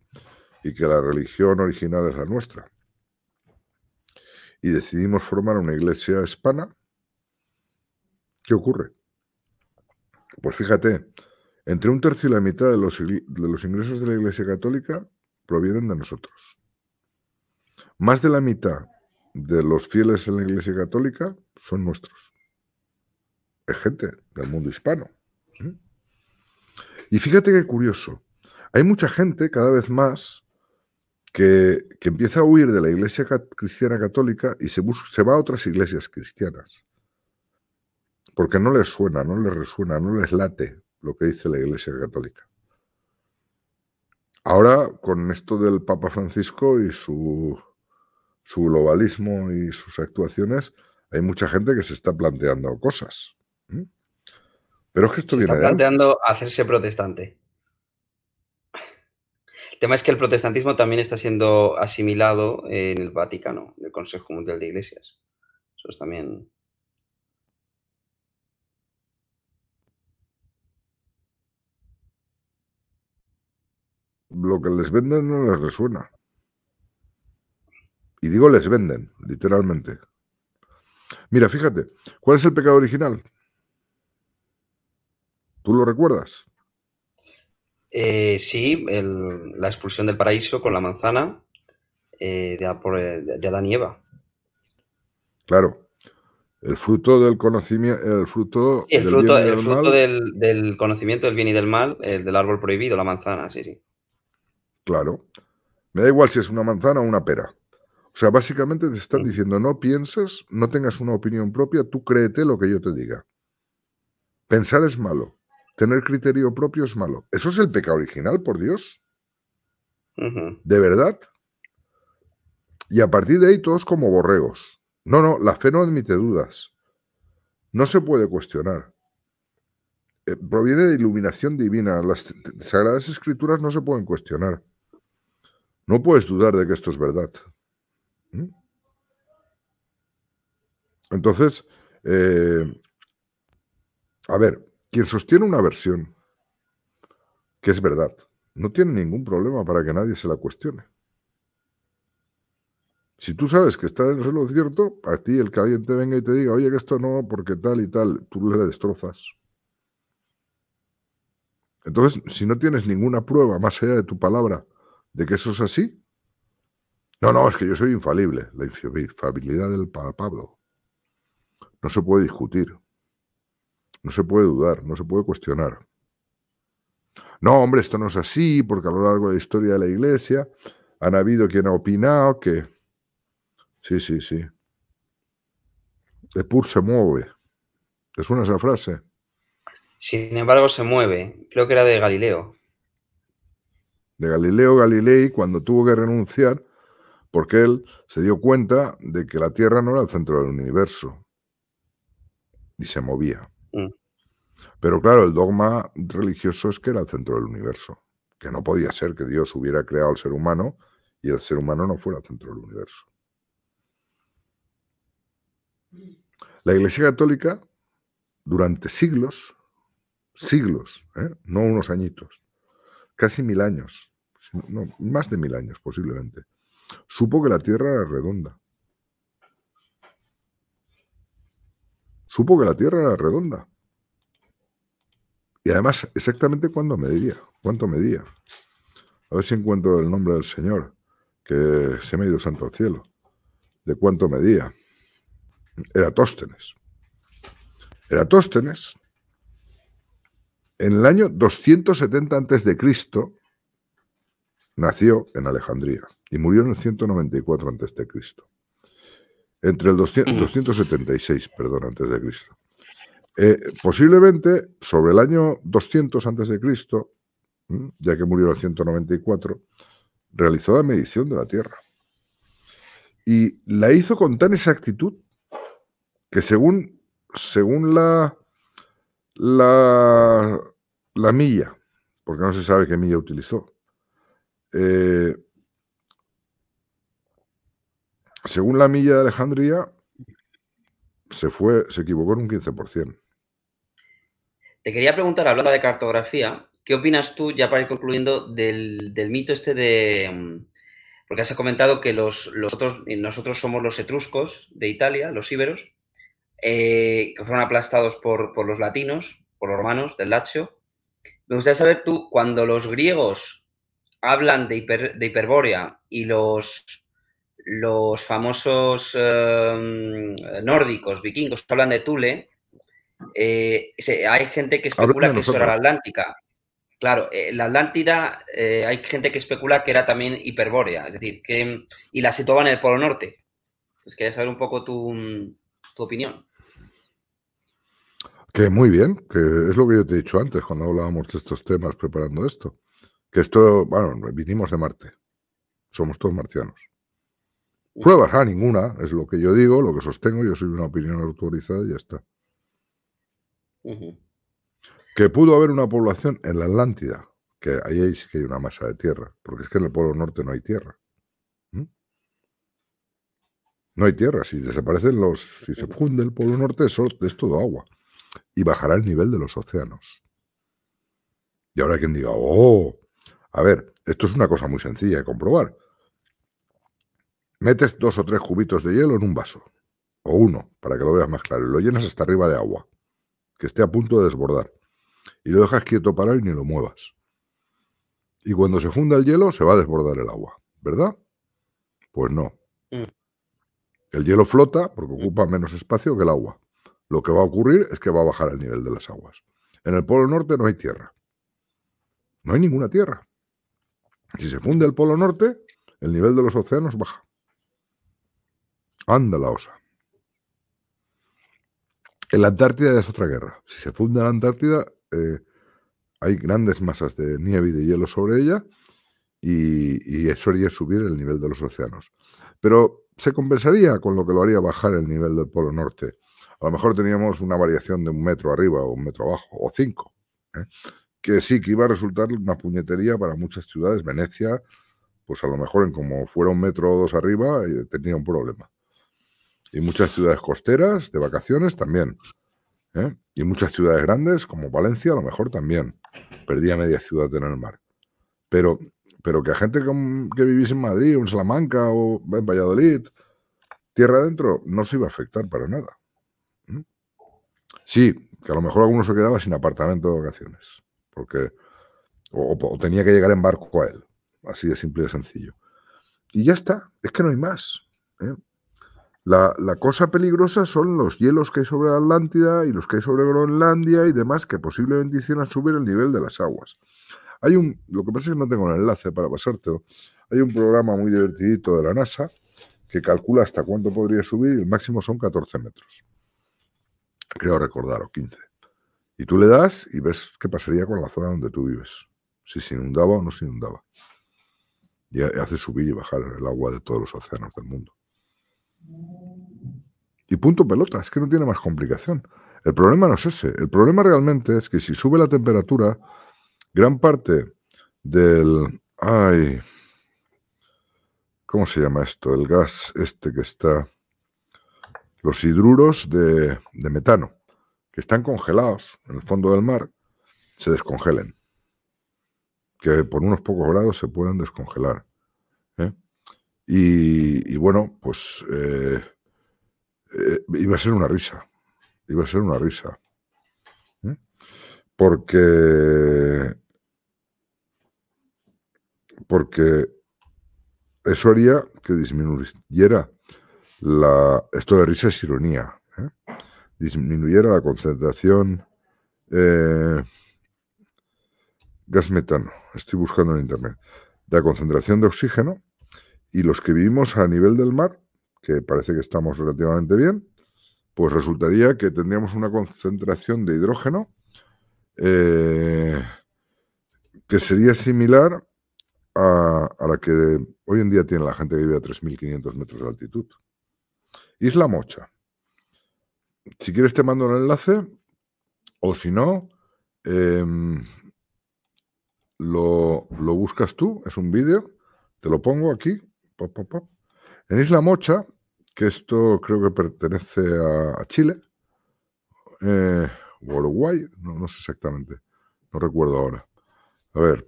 y que la religión original es la nuestra, y decidimos formar una iglesia hispana, ¿qué ocurre? Pues fíjate, entre un tercio y la mitad de los, ingresos de la Iglesia Católica provienen de nosotros. Más de la mitad de los fieles en la Iglesia Católica son nuestros. Es gente del mundo hispano. ¿eh? Y fíjate qué curioso. Hay mucha gente cada vez más que, empieza a huir de la Iglesia cristiana católica y se, se va a otras iglesias cristianas. Porque no les suena, no les resuena, no les late lo que dice la Iglesia católica. Ahora, con esto del Papa Francisco y su su globalismo y sus actuaciones, hay mucha gente que se está planteando cosas. Pero es que esto Está planteando hacerse protestante. El tema es que el protestantismo también está siendo asimilado en el Vaticano, en el Consejo Mundial de Iglesias. Eso es también. Lo que les venden no les resuena. Y digo les venden, literalmente. Mira, fíjate, ¿cuál es el pecado original? ¿Tú lo recuerdas? Eh, sí, la expulsión del paraíso con la manzana eh, de, la eh, Adán y Eva. Claro, el fruto del conocimiento, el fruto, del, del, conocimiento del bien y del mal, el del árbol prohibido, la manzana, sí, sí. Claro. Me da igual si es una manzana o una pera. O sea, básicamente te están mm. diciendo, no pienses, no tengas una opinión propia, tú créete lo que yo te diga. Pensar es malo, tener criterio propio es malo. Eso es el pecado original, por Dios. ¿De verdad? Y a partir de ahí todos como borregos. No, no, la fe no admite dudas. No se puede cuestionar. Eh, proviene de iluminación divina. Las sagradas escrituras no se pueden cuestionar. No puedes dudar de que esto es verdad. Entonces, eh, a ver, quien sostiene una versión que es verdad, no tiene ningún problema para que nadie se la cuestione. Si tú sabes que está en reloj cierto, a ti el que alguien te venga y te diga, oye, que esto no, porque tal y tal, tú le destrozas. Entonces, si no tienes ninguna prueba más allá de tu palabra de que eso es así, no, no, es que yo soy infalible. La infalibilidad del Pablo no se puede discutir, no se puede dudar, no se puede cuestionar. No, hombre, esto no es así, porque a lo largo de la historia de la Iglesia han habido quien ha opinado que... Sí, sí, sí. De pur se mueve. ¿Es una esa frase? Sin embargo, se mueve. Creo que era de Galileo. De Galileo Galilei, cuando tuvo que renunciar porque él se dio cuenta de que la Tierra no era el centro del universo y se movía. Mm. Pero claro, el dogma religioso es que era el centro del universo, que no podía ser que Dios hubiera creado al ser humano y el ser humano no fuera el centro del universo. La Iglesia Católica, durante siglos, siglos, ¿eh? no unos añitos, casi mil años, más de mil años posiblemente, Supo que la Tierra era redonda. Supo que la Tierra era redonda. Y además, exactamente cuándo medía, cuánto medía. A ver si encuentro el nombre del señor, que se me ha santo al cielo. De cuánto medía. Eratóstenes. Eratóstenes, en el año 270 a.C., Nació en Alejandría y murió en el 194 a.C. Entre el 276, mm. perdón, antes de Cristo. Eh, posiblemente sobre el año 200 antes de Cristo, ya que murió en el 194, realizó la medición de la Tierra. Y la hizo con tan exactitud que según, según la, la milla, porque no se sabe qué milla utilizó, eh, según la milla de Alejandría, se fue, se equivocó en un 15%. Te quería preguntar, hablando de cartografía, ¿qué opinas tú, ya para ir concluyendo, del, mito este de. Mm, porque has comentado que los, los nosotros somos los etruscos de Italia, los íberos, eh, que fueron aplastados por, por, los latinos, por los romanos del Lazio. Me gustaría saber tú, cuando los griegos hablan de, de Hiperbórea y los, los famosos em, nórdicos, vikingos, hablan de Thule, eh, hay gente que especula que eso era la Atlántica. Claro, eh, la Atlántida eh, hay gente que especula que era también Hiperbórea, es decir, que y la situaban en el Polo Norte. Entonces quería saber un poco tu, tu opinión. Que muy bien, que es lo que yo te he dicho antes cuando hablábamos de estos temas preparando esto. Que esto, bueno, vinimos de Marte. Somos todos marcianos. Pruebas a ah, ninguna, es lo que yo digo, lo que sostengo, yo soy una opinión autorizada y ya está. Que pudo haber una población en la Atlántida, que ahí sí que hay una masa de tierra, porque es que en el Polo Norte no hay tierra. ¿Mm? No hay tierra, si desaparecen los, si se funde el Polo Norte es todo agua y bajará el nivel de los océanos. Y ahora quien diga, oh, a ver, esto es una cosa muy sencilla de comprobar. Metes dos o tres cubitos de hielo en un vaso, o uno, para que lo veas más claro, y lo llenas hasta arriba de agua, que esté a punto de desbordar, y lo dejas quieto para y ni lo muevas. Y cuando se funda el hielo, se va a desbordar el agua, ¿verdad? Pues no. Mm. El hielo flota porque mm. ocupa menos espacio que el agua. Lo que va a ocurrir es que va a bajar el nivel de las aguas. En el Polo Norte no hay tierra. No hay ninguna tierra. Si se funde el Polo Norte, el nivel de los océanos baja. Anda la osa. En la Antártida ya es otra guerra. Si se funda la Antártida, eh, hay grandes masas de nieve y de hielo sobre ella y, eso haría subir el nivel de los océanos. Pero se compensaría con lo que lo haría bajar el nivel del Polo Norte. A lo mejor teníamos una variación de un metro arriba o un metro abajo, o cinco. ¿eh? que sí, que iba a resultar una puñetería para muchas ciudades. Venecia, pues a lo mejor en como fuera un metro o dos arriba, eh, tenía un problema. Y muchas ciudades costeras de vacaciones también. ¿eh? Y muchas ciudades grandes, como Valencia, a lo mejor también. Perdía media ciudad en el mar. Pero, pero que a gente que, viviese vivís en Madrid, o en Salamanca, o en Valladolid, tierra adentro, no se iba a afectar para nada. Sí, que a lo mejor algunos se quedaba sin apartamento de vacaciones porque o, tenía que llegar en barco a él, así de simple y sencillo. Y ya está, es que no hay más. ¿eh? La, cosa peligrosa son los hielos que hay sobre la Atlántida y los que hay sobre Groenlandia y demás que posiblemente hicieran subir el nivel de las aguas. Hay un, lo que pasa es que no tengo el enlace para pasártelo. Hay un programa muy divertidito de la NASA que calcula hasta cuánto podría subir y el máximo son 14 metros. Creo recordar, o 15. Y tú le das y ves qué pasaría con la zona donde tú vives, si se inundaba o no se inundaba. Y hace subir y bajar el agua de todos los océanos del mundo. Y punto pelota, es que no tiene más complicación. El problema no es ese. El problema realmente es que si sube la temperatura, gran parte del... Ay, ¿Cómo se llama esto? El gas este que está... Los hidruros de metano que están congelados en el fondo del mar se descongelen. Que por unos pocos grados se puedan descongelar. ¿eh? Y, bueno, pues eh, eh, iba a ser una risa. Iba a ser una risa. Porque. Porque eso haría que disminuyera la. Esto de risa es ironía, disminuyera la concentración de eh, gas metano, estoy buscando en internet, la concentración de oxígeno y los que vivimos a nivel del mar, que parece que estamos relativamente bien, pues resultaría que tendríamos una concentración de hidrógeno eh, que sería similar a, a, la que hoy en día tiene la gente que vive a 3.500 metros de altitud. Isla Mocha si quieres te mando el enlace o si no, em, lo, buscas tú, es un vídeo, te lo pongo aquí. En Isla Mocha, que esto creo que pertenece a, Chile, eh, Uruguay, no, no, sé exactamente, no recuerdo ahora. A ver,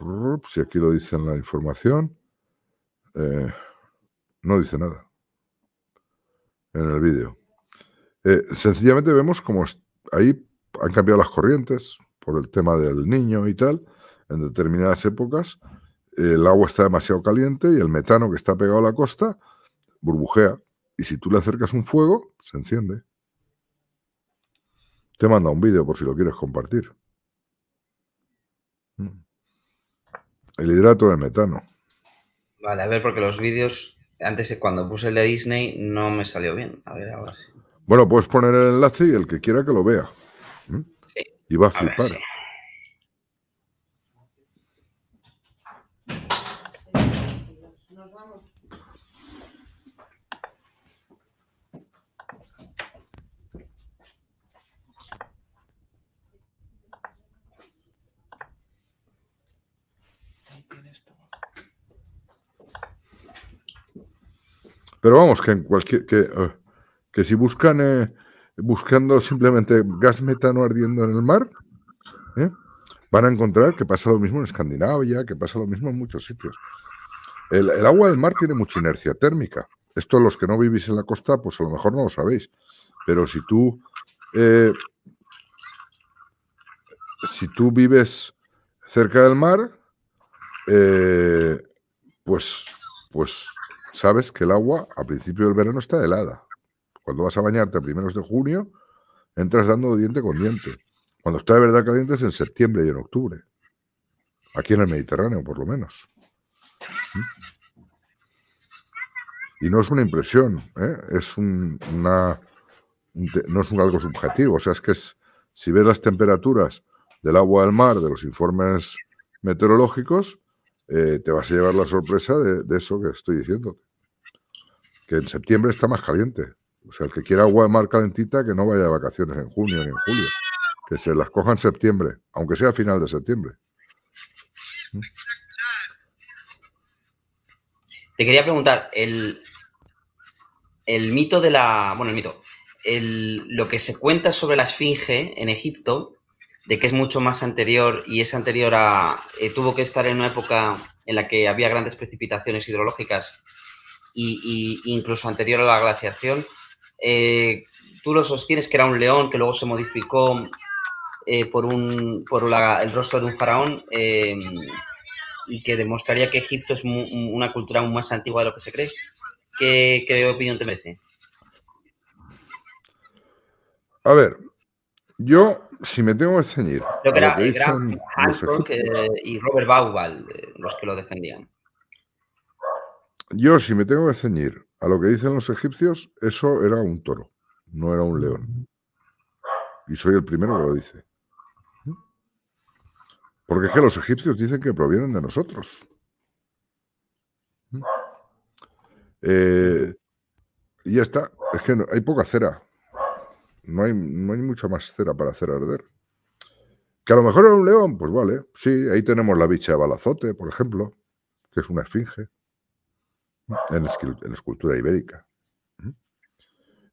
si aquí lo dice en la información, eh, no dice nada en el vídeo. Eh, sencillamente vemos como ahí han cambiado las corrientes por el tema del niño y tal. En determinadas épocas el agua está demasiado caliente y el metano que está pegado a la costa burbujea. Y si tú le acercas un fuego, se enciende. Te manda un vídeo por si lo quieres compartir. Mm. El hidrato de metano. Vale, a ver, porque los vídeos, antes cuando puse el de Disney no me salió bien. A ver, ahora sí. Bueno, puedes poner el enlace y el que quiera que lo vea. Y va a, flipar. Pero vamos, que en cualquier. Que, eh, que si buscan eh, buscando simplemente gas metano ardiendo en el mar, ¿eh? van a encontrar que pasa lo mismo en Escandinavia, que pasa lo mismo en muchos sitios. El, agua del mar tiene mucha inercia térmica. Esto los que no vivís en la costa, pues a lo mejor no lo sabéis. Pero si tú, eh, si tú vives cerca del mar, pues, pues sabes que el agua a principio del verano está helada. Cuando vas a bañarte a primeros de junio, entras dando diente con diente. Cuando está de verdad caliente es en septiembre y en octubre. Aquí en el Mediterráneo, por lo menos. ¿Mm? Y no es una impresión, ¿eh? es una, no es un algo subjetivo. O sea, es que si ves las temperaturas del agua del mar, de los informes meteorológicos, eh, te vas a llevar la sorpresa de, de eso que estoy diciendo. Que en septiembre está más caliente, o sea, el que quiera agua de mar calentita, que no vaya de vacaciones en junio ni en julio. Que se las coja en septiembre, aunque sea a final de septiembre. ¿Mm? Te quería preguntar, el, el mito de la. Bueno, el mito. lo que se cuenta sobre la Esfinge en Egipto, de que es mucho más anterior y es anterior a. Eh, tuvo que estar en una época en la que había grandes precipitaciones hidrológicas e incluso anterior a la glaciación eh, tú lo sostienes que era un león que luego se modificó eh, por, un, por el rostro de un faraón eh, y que demostraría que Egipto es una cultura aún más antigua de lo que se cree. ¿Qué, opinión te merece? A ver, yo, si me tengo que ceñir. Creo que y Robert Bauval los que lo defendían. Yo, si me tengo que ceñir a lo que dicen los egipcios, eso era un toro, no era un león. Y soy el primero que lo dice. Porque es que los egipcios dicen que provienen de nosotros. Eh, y ya está. Es que hay poca cera. No hay, no hay mucha más cera para hacer arder. Que a lo mejor era un león, pues vale. Sí, ahí tenemos la bicha de balazote, por ejemplo, que es una esfinge en, escultura ibérica.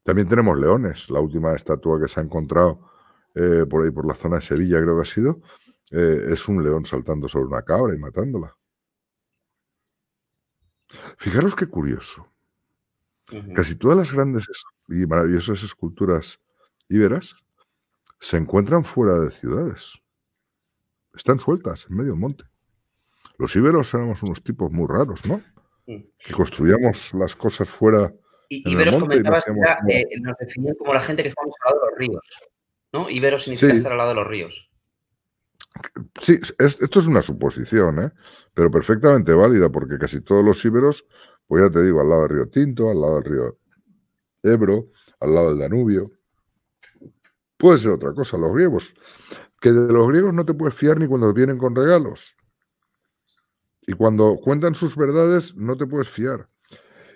También tenemos leones, la última estatua que se ha encontrado eh, por ahí, por la zona de Sevilla, creo que ha sido, eh, es un león saltando sobre una cabra y matándola. Fijaros qué curioso. Casi todas las grandes y maravillosas esculturas íberas se encuentran fuera de ciudades. Están sueltas, en medio del monte. Los íberos éramos unos tipos muy raros, ¿no? Mm. que construyamos las cosas fuera. Y, Iberos comentabas que eh, nos definían como la gente que estamos al lado de los ríos. ¿no? Ibero significa estar al lado de los ríos. Sí, esto es una suposición, ¿eh? pero perfectamente válida, porque casi todos los iberos, pues ya te digo, al lado del río Tinto, al lado del río Ebro, al lado del Danubio. Puede ser otra cosa, los griegos. Que de los griegos no te puedes fiar ni cuando vienen con regalos. Y cuando cuentan sus verdades, no te puedes fiar.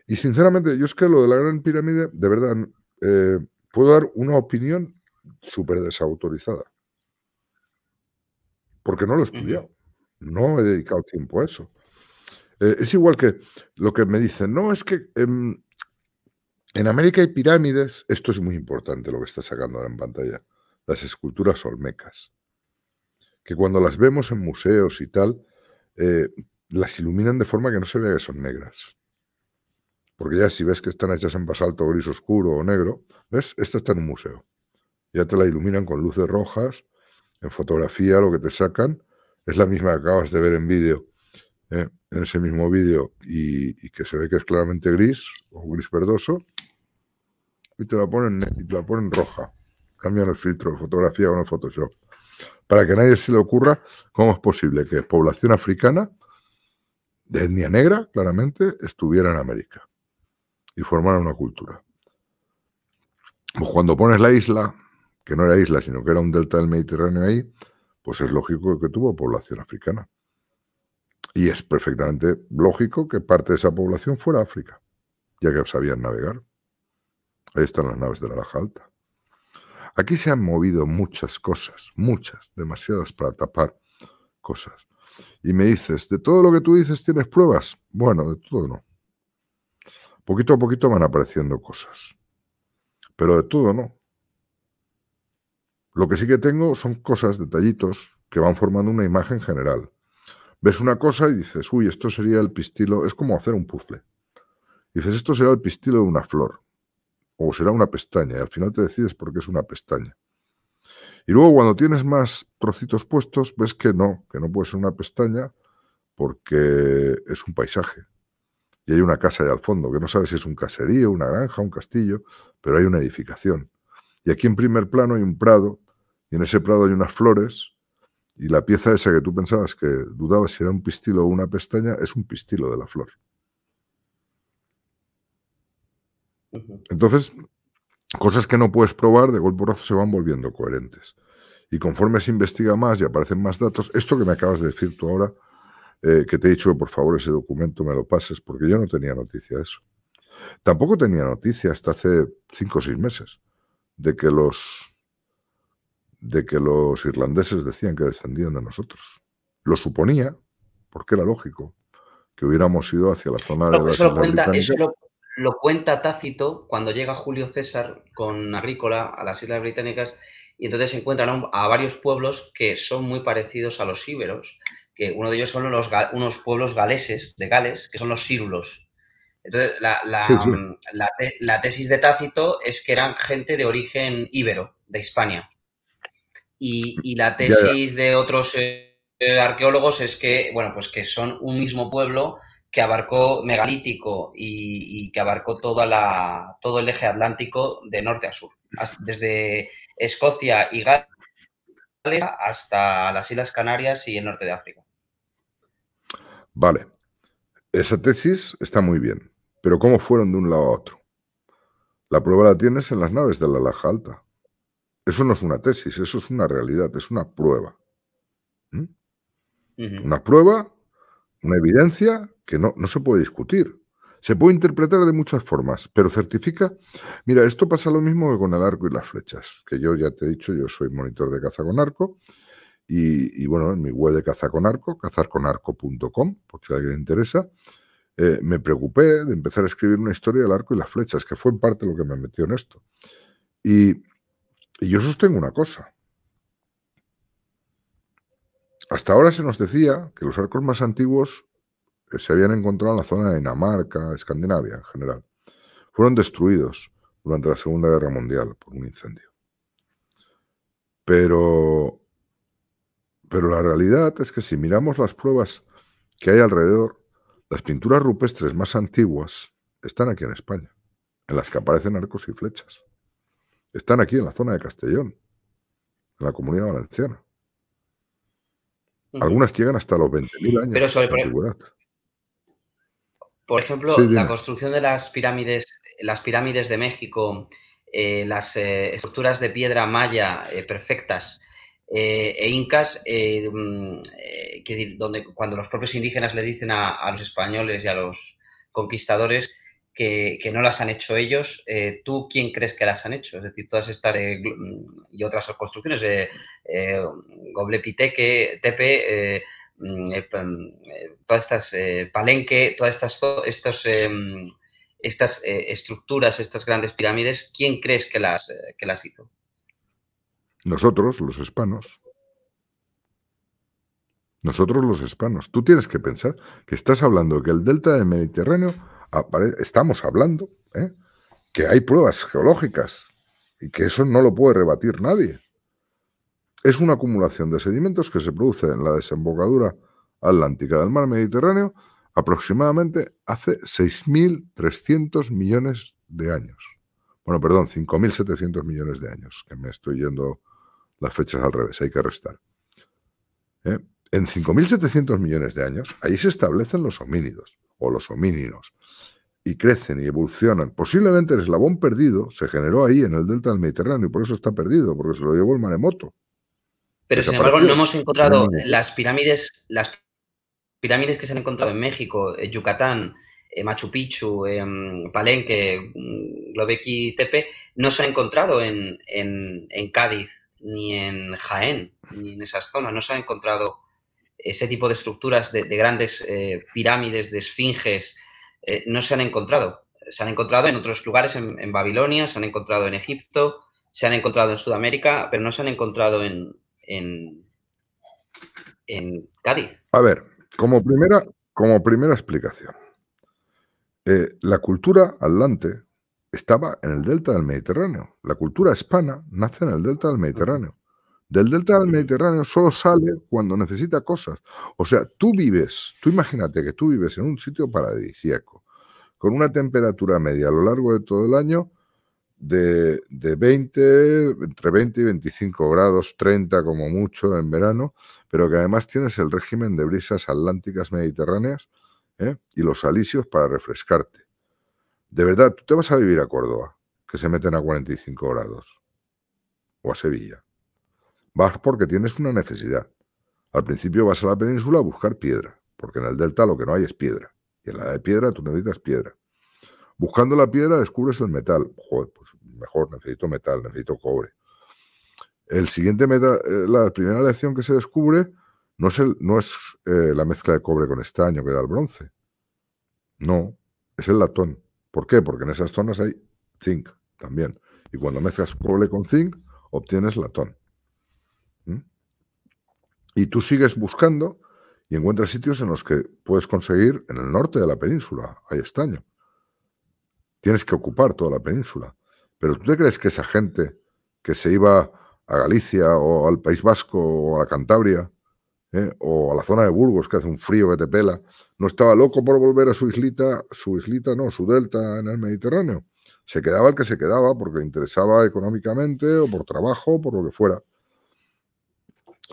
Y sinceramente, yo es que lo de la Gran Pirámide, de verdad, eh, puedo dar una opinión súper desautorizada. Porque no lo he estudiado. No he dedicado tiempo a eso. Eh, es igual que lo que me dicen, no, es que em, en, América hay pirámides, esto es muy importante lo que está sacando ahora en pantalla, las esculturas olmecas, que cuando las vemos en museos y tal, eh, las iluminan de forma que no se vea que son negras. Porque ya si ves que están hechas en basalto gris oscuro o negro, ¿ves? Esta está en un museo. Ya te la iluminan con luces rojas, en fotografía lo que te sacan es la misma que acabas de ver en vídeo, ¿eh? en ese mismo vídeo, y, que se ve que es claramente gris o gris verdoso, y te la ponen, y te la ponen roja. Cambian el filtro de fotografía con el Photoshop. Para que a nadie se le ocurra cómo es posible que población africana de etnia negra, claramente, estuviera en América y formara una cultura. Pues cuando pones la isla, que no era isla, sino que era un delta del Mediterráneo ahí, pues es lógico que tuvo población africana. Y es perfectamente lógico que parte de esa población fuera África, ya que sabían navegar. Ahí están las naves de la Laja Alta. Aquí se han movido muchas cosas, muchas, demasiadas para tapar cosas. Y me dices, ¿de todo lo que tú dices tienes pruebas? Bueno, de todo no. Poquito a poquito van apareciendo cosas. Pero de todo no. Lo que sí que tengo son cosas, detallitos, que van formando una imagen general. Ves una cosa y dices, uy, esto sería el pistilo, es como hacer un puzzle. dices, esto será el pistilo de una flor, o será una pestaña, y al final te decides por qué es una pestaña. Y luego cuando tienes más trocitos puestos, ves que no, que no puede ser una pestaña porque es un paisaje. Y hay una casa ahí al fondo, que no sabes si es un caserío, una granja, un castillo, pero hay una edificación. Y aquí en primer plano hay un prado, y en ese prado hay unas flores, y la pieza esa que tú pensabas que dudabas si era un pistilo o una pestaña, es un pistilo de la flor. Entonces, Cosas que no puedes probar de golpe brazo se van volviendo coherentes. Y conforme se investiga más y aparecen más datos, esto que me acabas de decir tú ahora, eh, que te he dicho que por favor ese documento me lo pases, porque yo no tenía noticia de eso. Tampoco tenía noticia hasta hace cinco o seis meses de que los de que los irlandeses decían que descendían de nosotros. Lo suponía, porque era lógico, que hubiéramos ido hacia la zona de la lo cuenta Tácito cuando llega Julio César con Agrícola a las Islas Británicas y entonces se encuentran a, varios pueblos que son muy parecidos a los íberos, que uno de ellos son unos pueblos galeses, de Gales, que son los sírulos. Entonces, la, tesis de Tácito es que eran gente de origen íbero, de Hispania. Y, la tesis de otros eh, arqueólogos es que, bueno, pues que son un mismo pueblo que abarcó megalítico y, que abarcó todo el eje atlántico de norte a sur, desde Escocia y Gales hasta las Islas Canarias y el norte de África. Vale, esa tesis está muy bien, pero ¿cómo fueron de un lado a otro? La prueba la tienes en las naves de la Laja Alta. Eso no es una tesis, eso es una realidad, es una prueba. ¿Mm? Una prueba una evidencia que no, se puede discutir. Se puede interpretar de muchas formas, pero certifica. Mira, esto pasa lo mismo que con el arco y las flechas, que yo ya te he dicho, yo soy monitor de caza con arco. Y, bueno, en mi web de caza con arco, cazarconarco.com, por si a alguien le interesa, eh, me preocupé de empezar a escribir una historia del arco y las flechas, que fue en parte lo que me metió en esto. Y, y yo sostengo una cosa. Hasta ahora se nos decía que los arcos más antiguos eh, se habían encontrado en la zona de Dinamarca, Escandinavia en general. Fueron destruidos durante la Segunda Guerra Mundial por un incendio. Pero, pero la realidad es que si miramos las pruebas que hay alrededor, las pinturas rupestres más antiguas están aquí en España, en las que aparecen arcos y flechas. Están aquí en la zona de Castellón, en la comunidad valenciana. Algunas llegan hasta los 20.000 años. Pero sobre, por, ejemplo, la construcción de las pirámides, las pirámides de México, eh, las eh, estructuras de piedra maya eh, perfectas e incas, mm, donde, cuando los propios indígenas le dicen a los españoles y a los conquistadores que, no las han hecho ellos, eh, ¿tú quién crees que las han hecho? Es decir, todas estas eh, y otras construcciones, eh, Goblepiteque, Tepe, eh, mm, todas estas, Palenque, todas estas, em, estas estructuras, estas grandes pirámides, ¿quién crees que las, que las hizo? Nosotros, los hispanos. Nosotros los hispanos. Tú tienes que pensar que estás hablando que el delta del Mediterráneo estamos hablando ¿eh? que hay pruebas geológicas y que eso no lo puede rebatir nadie. Es una acumulación de sedimentos que se produce en la desembocadura atlántica del mar Mediterráneo aproximadamente hace 6.300 millones de años. Bueno, perdón, 5.700 millones de años, que me estoy yendo las fechas al revés, hay que restar. ¿eh? En 5.700 millones de años, ahí se establecen los homínidos o los homínidos, y crecen y evolucionan. Posiblemente el eslabón perdido se generó ahí en el delta del Mediterráneo, y por eso está perdido, porque se lo llevó el maremoto. Pero sin embargo no hemos encontrado las pirámides, las pirámides que se han encontrado en México, en Yucatán, en Machu Picchu, en Palenque, y mm, Tepe, no se han encontrado en, en Cádiz, ni en Jaén, ni en esas zonas, no se han encontrado ese tipo de estructuras de, grandes eh, pirámides, de esfinges, eh, no se han encontrado. Se han encontrado en otros lugares, en, Babilonia, se han encontrado en Egipto, se han encontrado en Sudamérica, pero no se han encontrado en, en, Cádiz. A ver, como primera, como primera explicación, eh, la cultura atlante estaba en el delta del Mediterráneo. La cultura hispana nace en el delta del Mediterráneo del delta del Mediterráneo solo sale cuando necesita cosas. O sea, tú vives, tú imagínate que tú vives en un sitio paradisíaco, con una temperatura media a lo largo de todo el año de, 20, entre 20 y 25 grados, 30 como mucho en verano, pero que además tienes el régimen de brisas atlánticas mediterráneas ¿eh? y los alisios para refrescarte. De verdad, tú te vas a vivir a Córdoba, que se meten a 45 grados, o a Sevilla Vas porque tienes una necesidad. Al principio vas a la península a buscar piedra, porque en el delta lo que no hay es piedra. Y en la de piedra tú necesitas piedra. Buscando la piedra descubres el metal. Joder, pues mejor, necesito metal, necesito cobre. El siguiente metal, eh, la primera lección que se descubre no es, eh, la mezcla de cobre con estaño que da el bronce. No, es el latón. ¿Por qué? Porque en esas zonas hay zinc también. Y cuando mezclas cobre con zinc, obtienes latón. Y tú sigues buscando y encuentras sitios en los que puedes conseguir, en el norte de la península, hay estaño. Tienes que ocupar toda la península. Pero ¿tú te crees que esa gente que se iba a Galicia o al País Vasco o a la Cantabria eh, o a la zona de Burgos que hace un frío que te pela, no estaba loco por volver a su islita, su islita no, su delta en el Mediterráneo? Se quedaba el que se quedaba porque le interesaba económicamente o por trabajo o por lo que fuera.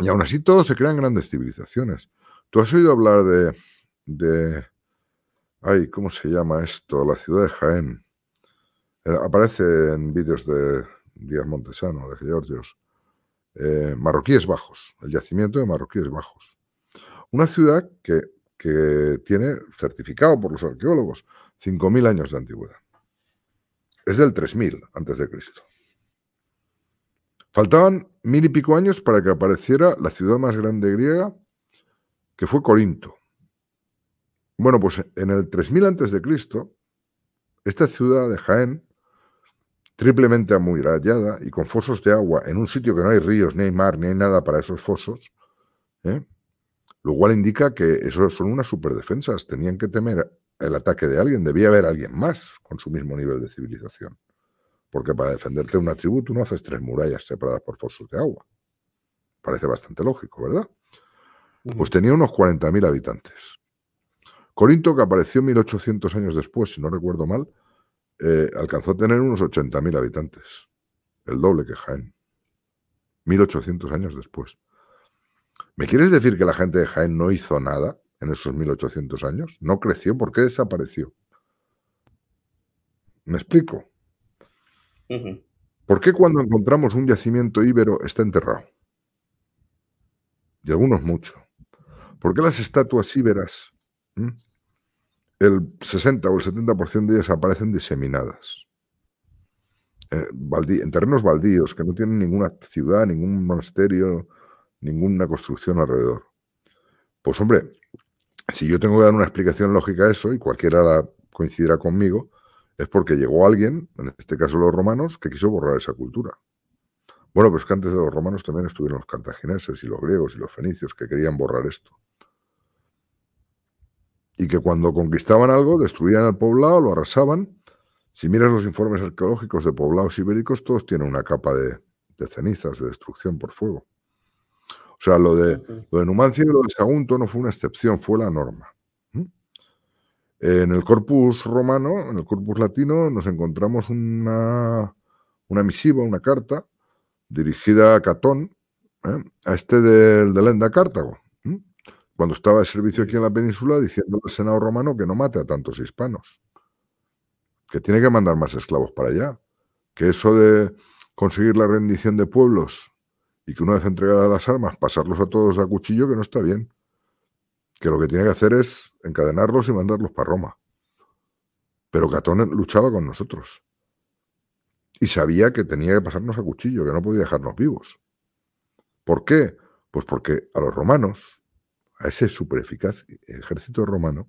Y aún así todos se crean grandes civilizaciones. ¿Tú has oído hablar de, Ay, ¿cómo se llama esto? La ciudad de Jaén. Eh, aparece en vídeos de Díaz Montesano, de Georgios. Eh, marroquíes Bajos, el yacimiento de Marroquíes Bajos. Una ciudad que, tiene, certificado por los arqueólogos, 5.000 años de antigüedad. Es del 3.000 antes de Cristo. Faltaban mil y pico años para que apareciera la ciudad más grande griega, que fue Corinto. Bueno, pues en el 3000 a.C., esta ciudad de Jaén, triplemente amurallada y con fosos de agua, en un sitio que no hay ríos, ni hay mar, ni hay nada para esos fosos, ¿eh? lo cual indica que eso son unas superdefensas, tenían que temer el ataque de alguien, debía haber alguien más con su mismo nivel de civilización. Porque para defenderte de una tribu tú no haces tres murallas separadas por fosos de agua. Parece bastante lógico, ¿verdad? Pues tenía unos 40.000 habitantes. Corinto, que apareció 1800 años después, si no recuerdo mal, eh, alcanzó a tener unos 80.000 habitantes, el doble que Jaén, 1800 años después. ¿Me quieres decir que la gente de Jaén no hizo nada en esos 1800 años? ¿No creció? ¿Por qué desapareció? ¿Me explico? ¿Por qué cuando encontramos un yacimiento íbero está enterrado? Y algunos mucho. ¿Por qué las estatuas íberas, mm, el 60 o el 70% de ellas aparecen diseminadas? Eh, en terrenos baldíos, que no tienen ninguna ciudad, ningún monasterio, ninguna construcción alrededor. Pues hombre, si yo tengo que dar una explicación lógica a eso, y cualquiera la coincidirá conmigo, es porque llegó alguien, en este caso los romanos, que quiso borrar esa cultura. Bueno, pues que antes de los romanos también estuvieron los cartagineses y los griegos y los fenicios que querían borrar esto. Y que cuando conquistaban algo, destruían el poblado, lo arrasaban. Si miras los informes arqueológicos de poblados ibéricos, todos tienen una capa de, cenizas, de destrucción por fuego. O sea, lo de, lo de Numancia y lo de Sagunto no fue una excepción, fue la norma. En el corpus romano, en el corpus latino, nos encontramos una, una misiva, una carta, dirigida a Catón, ¿eh? a este del de Lenda Cartago, cuando estaba de servicio aquí en la península, diciendo al Senado romano que no mate a tantos hispanos, que tiene que mandar más esclavos para allá, que eso de conseguir la rendición de pueblos y que una vez entregadas las armas, pasarlos a todos a cuchillo, que no está bien que lo que tiene que hacer es encadenarlos y mandarlos para Roma. Pero Catón luchaba con nosotros. Y sabía que tenía que pasarnos a cuchillo, que no podía dejarnos vivos. ¿Por qué? Pues porque a los romanos, a ese eficaz ejército romano,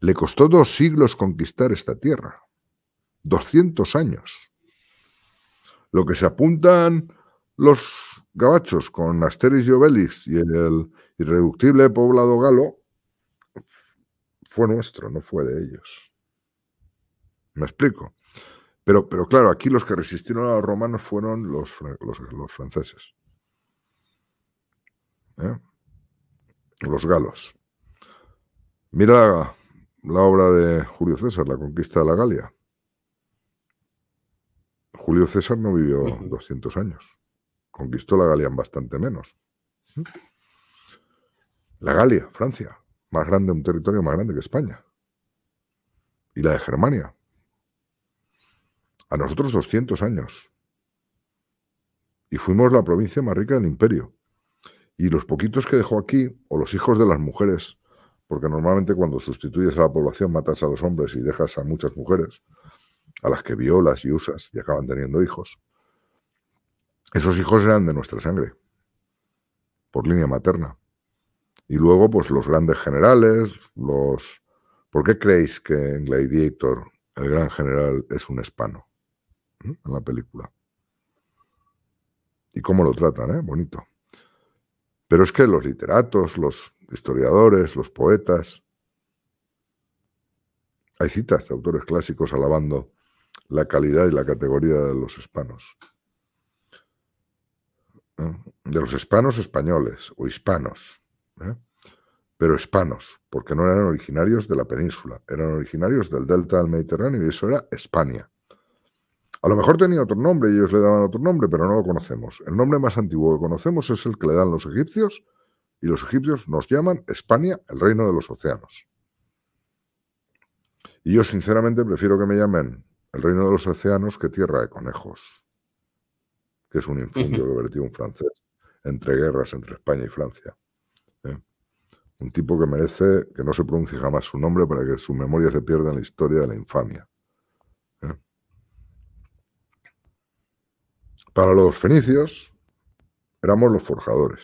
le costó dos siglos conquistar esta tierra. 200 años. Lo que se apuntan los gabachos con Asteris y Obelix y el, irreductible poblado galo fue nuestro, no fue de ellos. ¿Me explico? Pero, pero claro, aquí los que resistieron a los romanos fueron los, franceses. ¿Eh? Los galos. Mira la obra de Julio César, La conquista de la Galia. Julio César no vivió 200 años. Conquistó la Galia en bastante menos. ¿Mm? La Galia, Francia, más grande, un territorio más grande que España. Y la de Germania. A nosotros 200 años. Y fuimos la provincia más rica del imperio. Y los poquitos que dejó aquí, o los hijos de las mujeres, porque normalmente cuando sustituyes a la población matas a los hombres y dejas a muchas mujeres, a las que violas y usas y acaban teniendo hijos, esos hijos eran de nuestra sangre, por línea materna. Y luego, pues los grandes generales, los... ¿Por qué creéis que en Gladiator el gran general es un hispano en la película? Y cómo lo tratan, ¿eh? Bonito. Pero es que los literatos, los historiadores, los poetas... Hay citas de autores clásicos alabando la calidad y la categoría de los hispanos. De los hispanos españoles o hispanos ¿eh? pero hispanos, porque no eran originarios de la península, eran originarios del delta del Mediterráneo y eso era España. A lo mejor tenía otro nombre y ellos le daban otro nombre, pero no lo conocemos. El nombre más antiguo que conocemos es el que le dan los egipcios y los egipcios nos llaman España, el reino de los océanos. Y yo sinceramente prefiero que me llamen el reino de los océanos que tierra de conejos, que es un infundio que vertió un francés entre guerras entre España y Francia. Un tipo que merece que no se pronuncie jamás su nombre para que su memoria se pierda en la historia de la infamia. ¿eh? Para los fenicios éramos los forjadores.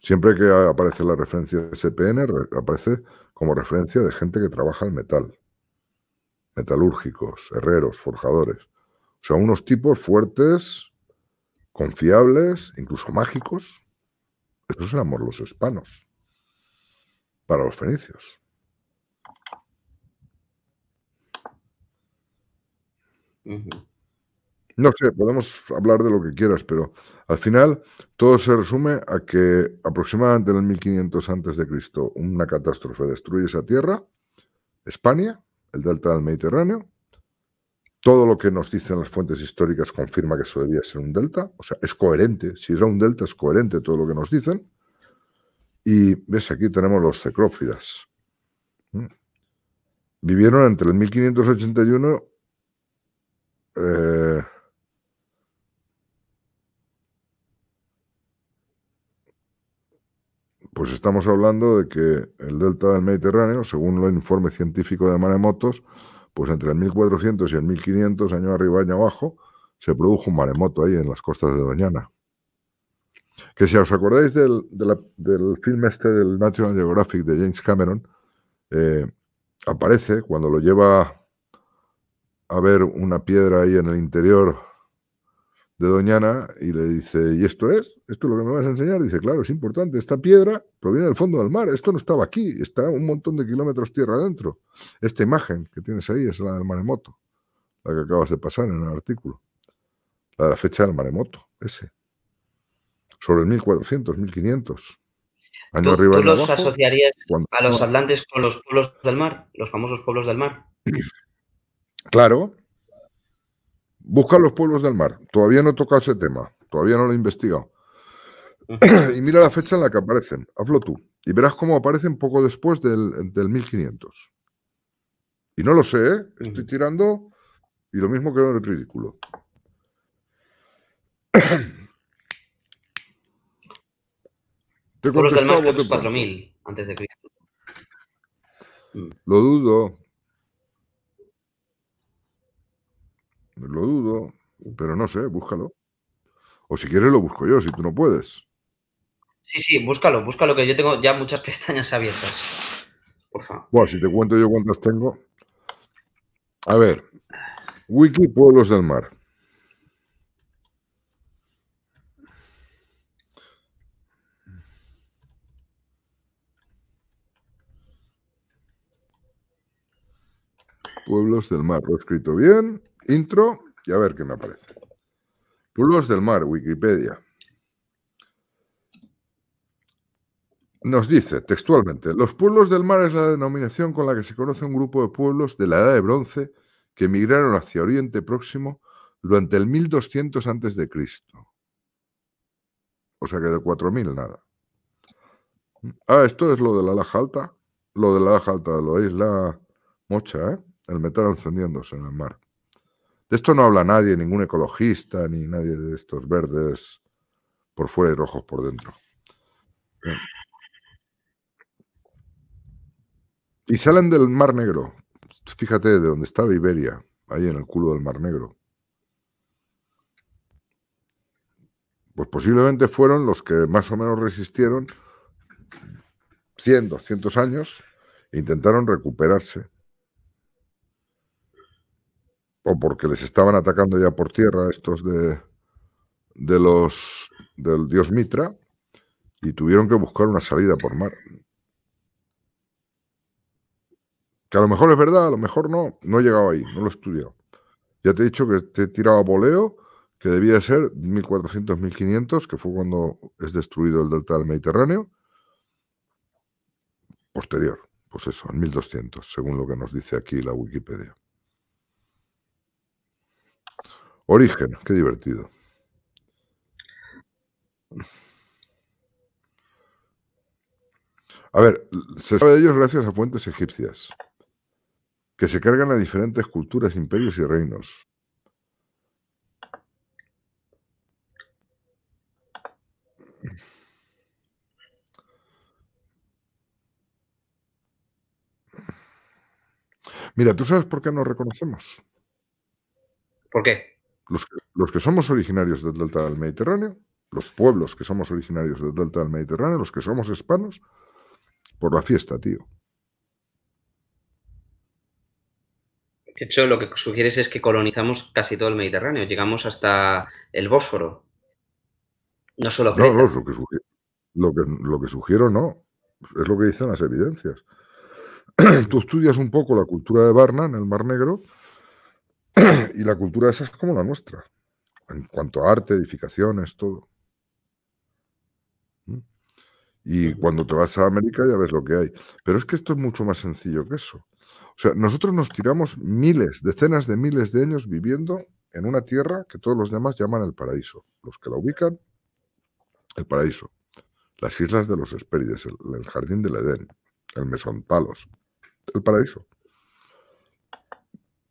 Siempre que aparece la referencia de SPN, aparece como referencia de gente que trabaja el metal. Metalúrgicos, herreros, forjadores. O sea, unos tipos fuertes, confiables, incluso mágicos, esos amor, los hispanos para los fenicios. No sé, podemos hablar de lo que quieras, pero al final todo se resume a que aproximadamente en el 1500 antes de Cristo una catástrofe destruye esa tierra, España, el delta del Mediterráneo, todo lo que nos dicen las fuentes históricas confirma que eso debía ser un delta. O sea, es coherente. Si era un delta, es coherente todo lo que nos dicen. Y ves, aquí tenemos los cecrófidas. Mm. Vivieron entre el 1581 eh, pues estamos hablando de que el delta del Mediterráneo, según el informe científico de Maremotos, pues entre el 1400 y el 1500, año arriba, año abajo, se produjo un maremoto ahí en las costas de Doñana. Que si os acordáis del, film este del National Geographic de James Cameron, eh, aparece cuando lo lleva a ver una piedra ahí en el interior de Doñana y le dice, ¿y esto es? ¿Esto es lo que me vas a enseñar? Dice, claro, es importante, esta piedra proviene del fondo del mar, esto no estaba aquí, está un montón de kilómetros tierra adentro. Esta imagen que tienes ahí es la del maremoto, la que acabas de pasar en el artículo, la de la fecha del maremoto, ese, sobre el 1400, 1500. Año ¿Tú, los asociarías a los atlantes con los pueblos del mar, los famosos pueblos del mar? Claro, Busca los pueblos del mar. Todavía no he tocado ese tema. Todavía no lo he investigado. y mira la fecha en la que aparecen. Hazlo tú. Y verás cómo aparecen poco después del, 1500. Y no lo sé, ¿eh? estoy tirando y lo mismo quedó en el ridículo. Te del mar, 4000 antes de Cristo. Lo dudo. Lo dudo, pero no sé, búscalo. O si quieres lo busco yo, si tú no puedes. Sí, sí, búscalo, búscalo, que yo tengo ya muchas pestañas abiertas. Por favor. Bueno, si te cuento yo cuántas tengo. A ver, Wiki Pueblos del Mar. Pueblos del Mar. Lo he escrito bien Intro y a ver qué me aparece. Pueblos del mar, Wikipedia. Nos dice textualmente, los pueblos del mar es la denominación con la que se conoce un grupo de pueblos de la Edad de Bronce que emigraron hacia Oriente Próximo durante el 1200 antes de Cristo. O sea que de 4000 nada. Ah, esto es lo de la laja alta. Lo de la laja alta, lo de la isla Mocha, ¿eh? El metal encendiéndose en el mar. De esto no habla nadie, ningún ecologista, ni nadie de estos verdes por fuera y rojos por dentro. Y salen del Mar Negro. Fíjate de donde estaba Iberia, ahí en el culo del Mar Negro. Pues posiblemente fueron los que más o menos resistieron 100, cientos años e intentaron recuperarse o porque les estaban atacando ya por tierra estos de, de los del dios Mitra y tuvieron que buscar una salida por mar. Que a lo mejor es verdad, a lo mejor no, no he llegado ahí, no lo he estudiado. Ya te he dicho que te he tirado a que debía ser 1400, 1500, que fue cuando es destruido el delta del Mediterráneo. Posterior, pues eso, en 1200, según lo que nos dice aquí la Wikipedia. Origen, qué divertido. A ver, se sabe de ellos gracias a fuentes egipcias, que se cargan a diferentes culturas, imperios y reinos. Mira, ¿tú sabes por qué nos reconocemos? ¿Por qué? los, que somos originarios del delta del Mediterráneo, los pueblos que somos originarios del delta del Mediterráneo, los que somos hispanos, por la fiesta, tío. De hecho, lo que sugieres es que colonizamos casi todo el Mediterráneo, llegamos hasta el Bósforo. No solo No, no, lo que, sugiero, lo que sugiero no, es lo que dicen las evidencias. Tú estudias un poco la cultura de Varna en el Mar Negro y la cultura esa es como la nuestra, en cuanto a arte, edificaciones, todo. ¿Mm? Y cuando te vas a América ya ves lo que hay. Pero es que esto es mucho más sencillo que eso. O sea, nosotros nos tiramos miles, decenas de miles de años viviendo en una tierra que todos los demás llaman el paraíso. Los que la ubican, el paraíso. Las islas de los Hespérides, el, el jardín del Edén, el Mesón Palos, el paraíso.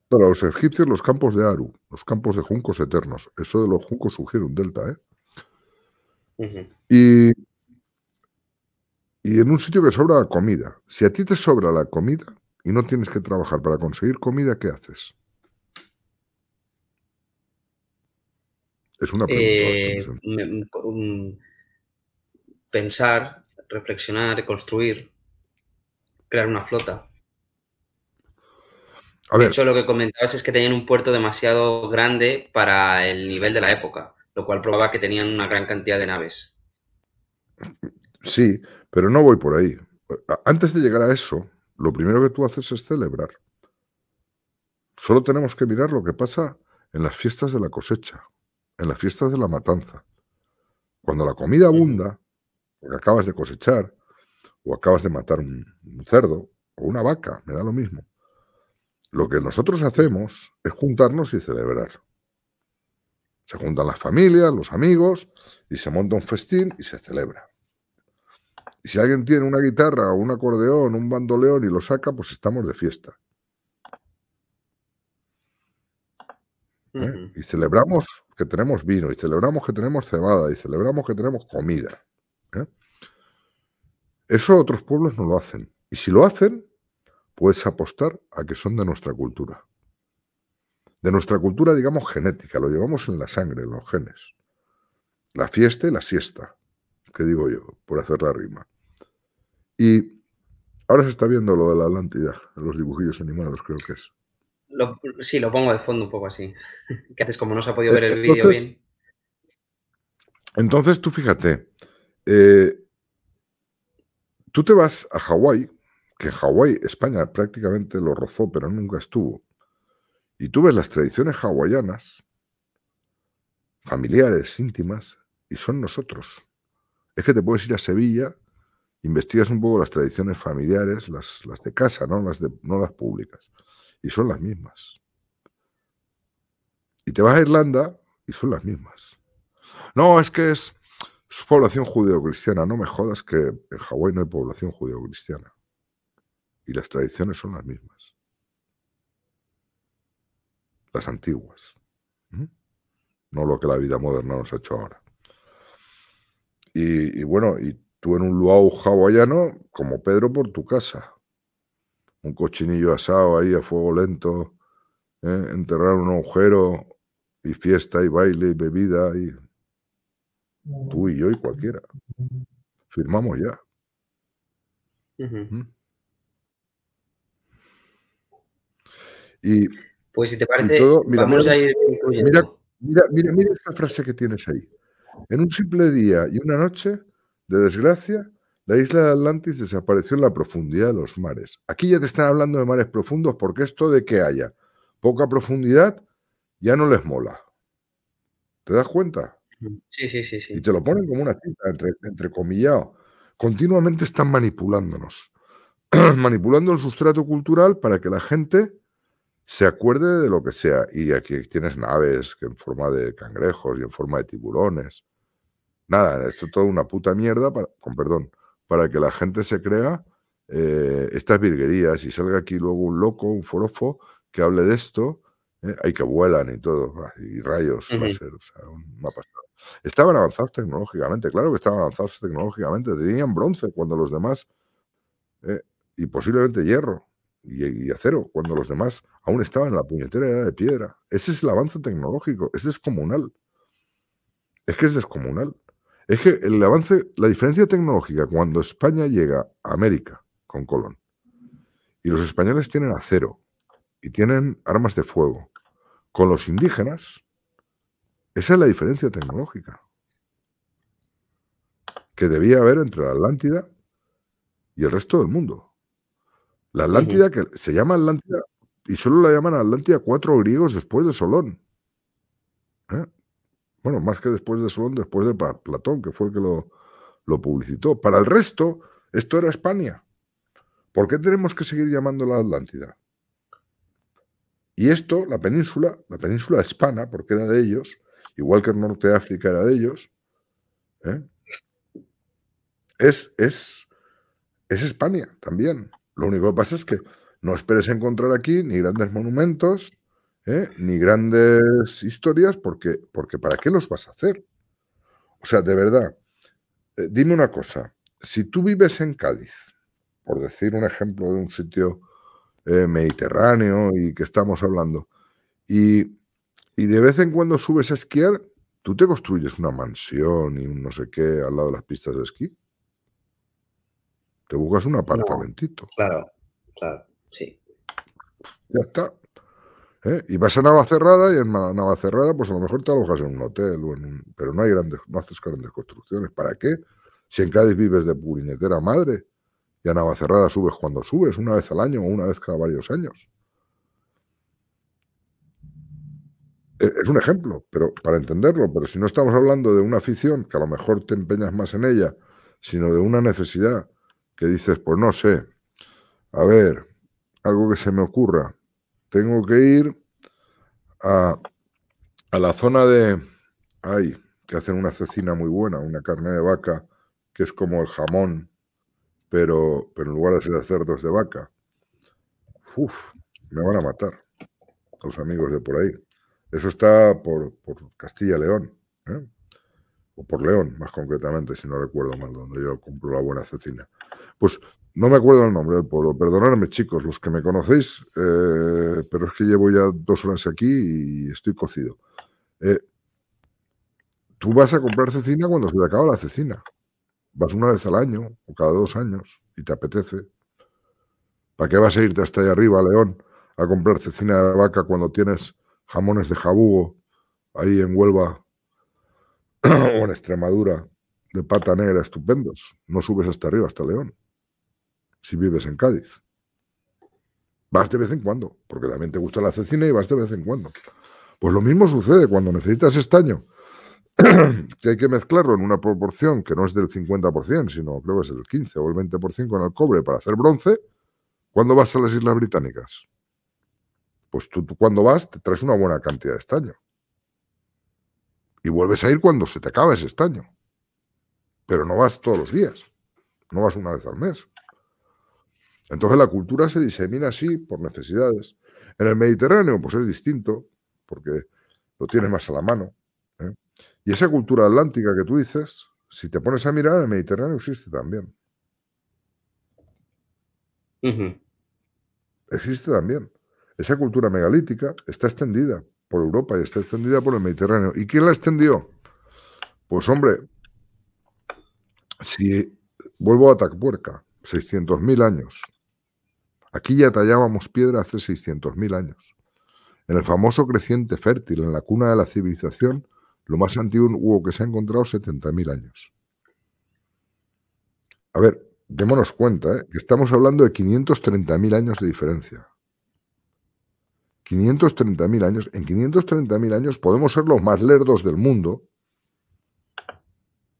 Para los egipcios, los campos de Aru, los campos de juncos eternos. Eso de los juncos sugiere un delta, ¿eh? Y, en un sitio que sobra la comida. Si a ti te sobra la comida y no tienes que trabajar para conseguir comida, ¿qué haces? Es una pregunta. Eh, mm, pensar, reflexionar, construir, crear una flota. De hecho, lo que comentabas es que tenían un puerto demasiado grande para el nivel de la época, lo cual probaba que tenían una gran cantidad de naves. Sí, pero no voy por ahí. Antes de llegar a eso, lo primero que tú haces es celebrar. Solo tenemos que mirar lo que pasa en las fiestas de la cosecha, en las fiestas de la matanza. Cuando la comida abunda, porque acabas de cosechar, o acabas de matar un cerdo, o una vaca, me da lo mismo lo que nosotros hacemos es juntarnos y celebrar. Se juntan las familias, los amigos, y se monta un festín y se celebra. Y si alguien tiene una guitarra o un acordeón, un bandoleón y lo saca, pues estamos de fiesta. ¿Eh? Y celebramos que tenemos vino, y celebramos que tenemos cebada, y celebramos que tenemos comida. ¿eh? Eso otros pueblos no lo hacen. Y si lo hacen, puedes apostar a que son de nuestra cultura. De nuestra cultura, digamos, genética, lo llevamos en la sangre, en los genes. La fiesta y la siesta, que digo yo, por hacer la rima. Y ahora se está viendo lo de la Atlántida, los dibujillos animados, creo que es. sí, lo pongo de fondo un poco así. que haces como no se ha podido ver el eh, vídeo bien. Entonces, tú fíjate, eh, tú te vas a Hawái que en Hawái, España prácticamente lo rozó, pero nunca estuvo. Y tú ves las tradiciones hawaianas, familiares, íntimas, y son nosotros. Es que te puedes ir a Sevilla, investigas un poco las tradiciones familiares, las, de casa, ¿no? Las de, no las públicas, y son las mismas. Y te vas a Irlanda y son las mismas. No, es que es, su población cristiana No me jodas que en Hawái no hay población judío-cristiana y las tradiciones son las mismas. Las antiguas. No lo que la vida moderna nos ha hecho ahora. Y, bueno, y tú en un luau hawaiano, como Pedro por tu casa. Un cochinillo asado ahí a fuego lento, ¿eh? enterrar un agujero y fiesta y baile y bebida. Y... Tú y yo y cualquiera. Firmamos ya. Y, pues si te parece, vamos a ir incluyendo. Mira, mira, esta frase que tienes ahí. En un simple día y una noche de desgracia, la isla de Atlantis desapareció en la profundidad de los mares. Aquí ya te están hablando de mares profundos porque esto de que haya poca profundidad ya no les mola. ¿Te das cuenta? Sí, sí, sí. sí. Y te lo ponen como una cinta, entre, entrecomillado. Continuamente están manipulándonos, manipulando el sustrato cultural para que la gente se acuerde de lo que sea. Y aquí tienes naves que en forma de cangrejos y en forma de tiburones. Nada, esto es toda una puta mierda, para, con perdón, para que la gente se crea eh, estas virguerías y salga aquí luego un loco, un forofo, que hable de esto. hay eh, que vuelan y todo, ah, y rayos, o sea, Estaban avanzados tecnológicamente, claro que estaban avanzados tecnológicamente, tenían bronce cuando los demás, eh, y posiblemente hierro y, acero, cuando los demás aún estaban en la puñetera edad de piedra. Ese es el avance tecnológico, es descomunal. Es que es descomunal. Es que el avance, la diferencia tecnológica cuando España llega a América con Colón y los españoles tienen acero y tienen armas de fuego, con los indígenas, esa es la diferencia tecnológica que debía haber entre la Atlántida y el resto del mundo. La Atlántida, que se llama Atlántida, y solo la llaman Atlántida cuatro griegos después de Solón. Ah, bueno, más que después de Solón, después de Platón, que fue el que lo, lo publicitó. Para el resto, esto era España. ¿Por qué tenemos que seguir llamando la Atlántida? Y esto, la península, la península hispana, porque era de ellos, igual que el norte de África era de ellos, ¿eh? es, es, es España también. Lo único que pasa es que no esperes encontrar aquí ni grandes monumentos, ¿eh? ni grandes historias, porque, porque ¿para qué los vas a hacer? O sea, de verdad, eh, dime una cosa, si tú vives en Cádiz, por decir un ejemplo de un sitio eh, mediterráneo y que estamos hablando, y, y de vez en cuando subes a esquiar, ¿tú te construyes una mansión y un no sé qué al lado de las pistas de esquí? Te buscas un apartamentito. claro, claro, sí. Ya está. ¿eh? Y vas a cerrada y en cerrada pues a lo mejor te alojas en un hotel, pero no hay grandes, no haces grandes construcciones. ¿Para qué? Si en Cádiz vives de puriñetera madre y a cerrada subes cuando subes, una vez al año o una vez cada varios años. E-, es un ejemplo, pero para entenderlo, pero si no estamos hablando de una afición que a lo mejor te empeñas más en ella, sino de una necesidad que dices, pues no sé, a ver, algo que se me ocurra, tengo que ir a, la zona de, hay, que hacen una cecina muy buena, una carne de vaca, que es como el jamón, pero, en lugar de ser cerdos de vaca. Uf, me van a matar los amigos de por ahí. Eso está por, por Castilla-León, ¿eh? o por León, más concretamente, si no recuerdo mal, donde yo compro la buena cecina. Pues no me acuerdo el nombre del pueblo, perdonadme chicos, los que me conocéis, eh, pero es que llevo ya dos horas aquí y estoy cocido. Eh, tú vas a comprar cecina cuando se le acaba la cecina. Vas una vez al año o cada dos años y te apetece. ¿Para qué vas a irte hasta allá arriba, León, a comprar cecina de vaca cuando tienes jamones de jabugo ahí en Huelva o en Extremadura de pata negra estupendos? No subes hasta arriba, hasta León si vives en Cádiz. Vas de vez en cuando, porque también te gusta la cecina y vas de vez en cuando. Pues lo mismo sucede cuando necesitas estaño, que hay que mezclarlo en una proporción que no es del 50%, sino creo que es el 15 o el 20% con el cobre para hacer bronce. ¿Cuándo vas a las Islas Británicas? Pues tú, tú cuando vas te traes una buena cantidad de estaño. Y vuelves a ir cuando se te acaba ese estaño. Pero no vas todos los días. No vas una vez al mes. Entonces la cultura se disemina así por necesidades. En el Mediterráneo, pues es distinto, porque lo tienes más a la mano. ¿eh? Y esa cultura atlántica que tú dices, si te pones a mirar, el Mediterráneo existe también. Existe también. Esa cultura megalítica está extendida por Europa y está extendida por el Mediterráneo. ¿Y quién la extendió? Pues hombre, si vuelvo a Tacpuerca, 600.000 años. Aquí ya tallábamos piedra hace 600.000 años. En el famoso creciente fértil, en la cuna de la civilización, lo más antiguo que se ha encontrado 70.000 años. A ver, démonos cuenta ¿eh? que estamos hablando de 530.000 años de diferencia. 530.000 años. En 530.000 años podemos ser los más lerdos del mundo,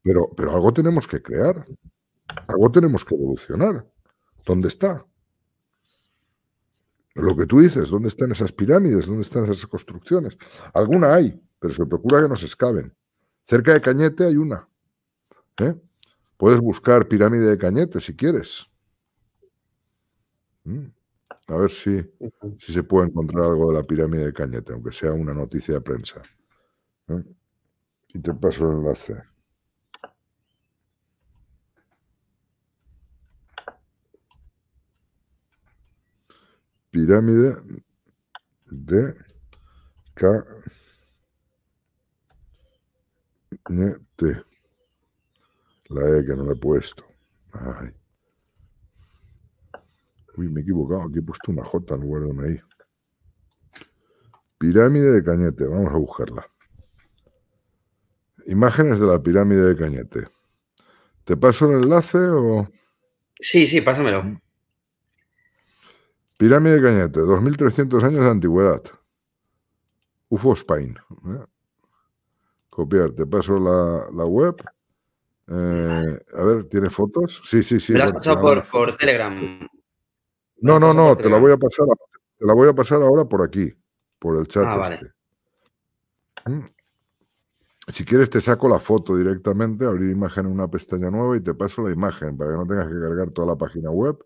pero, pero algo tenemos que crear, algo tenemos que evolucionar. ¿Dónde está? Lo que tú dices, ¿dónde están esas pirámides? ¿Dónde están esas construcciones? Alguna hay, pero se procura que no se excaven. Cerca de Cañete hay una. ¿eh? Puedes buscar pirámide de Cañete si quieres. Mm. A ver si, si, se puede encontrar algo de la pirámide de Cañete, aunque sea una noticia de prensa. ¿eh? Y te paso el enlace. pirámide de Cañete. La E que no la he puesto. Uy, me he equivocado. Aquí he puesto una J en lugar de una I. Pirámide de Cañete. Vamos a buscarla. Imágenes de la pirámide de Cañete. ¿Te paso el enlace o...? Sí, sí, pásamelo. Pirámide de Cañete, 2.300 años de antigüedad. UFO Spain. ¿eh? Copiar, te paso la, web. Eh, a ver, ¿tiene fotos? Sí, sí, sí. la has pasado por, Telegram? No, no, no, te la, voy a pasar, la voy a pasar ahora por aquí, por el chat. Ah, este. mm. Si quieres te saco la foto directamente, abrir imagen en una pestaña nueva y te paso la imagen para que no tengas que cargar toda la página web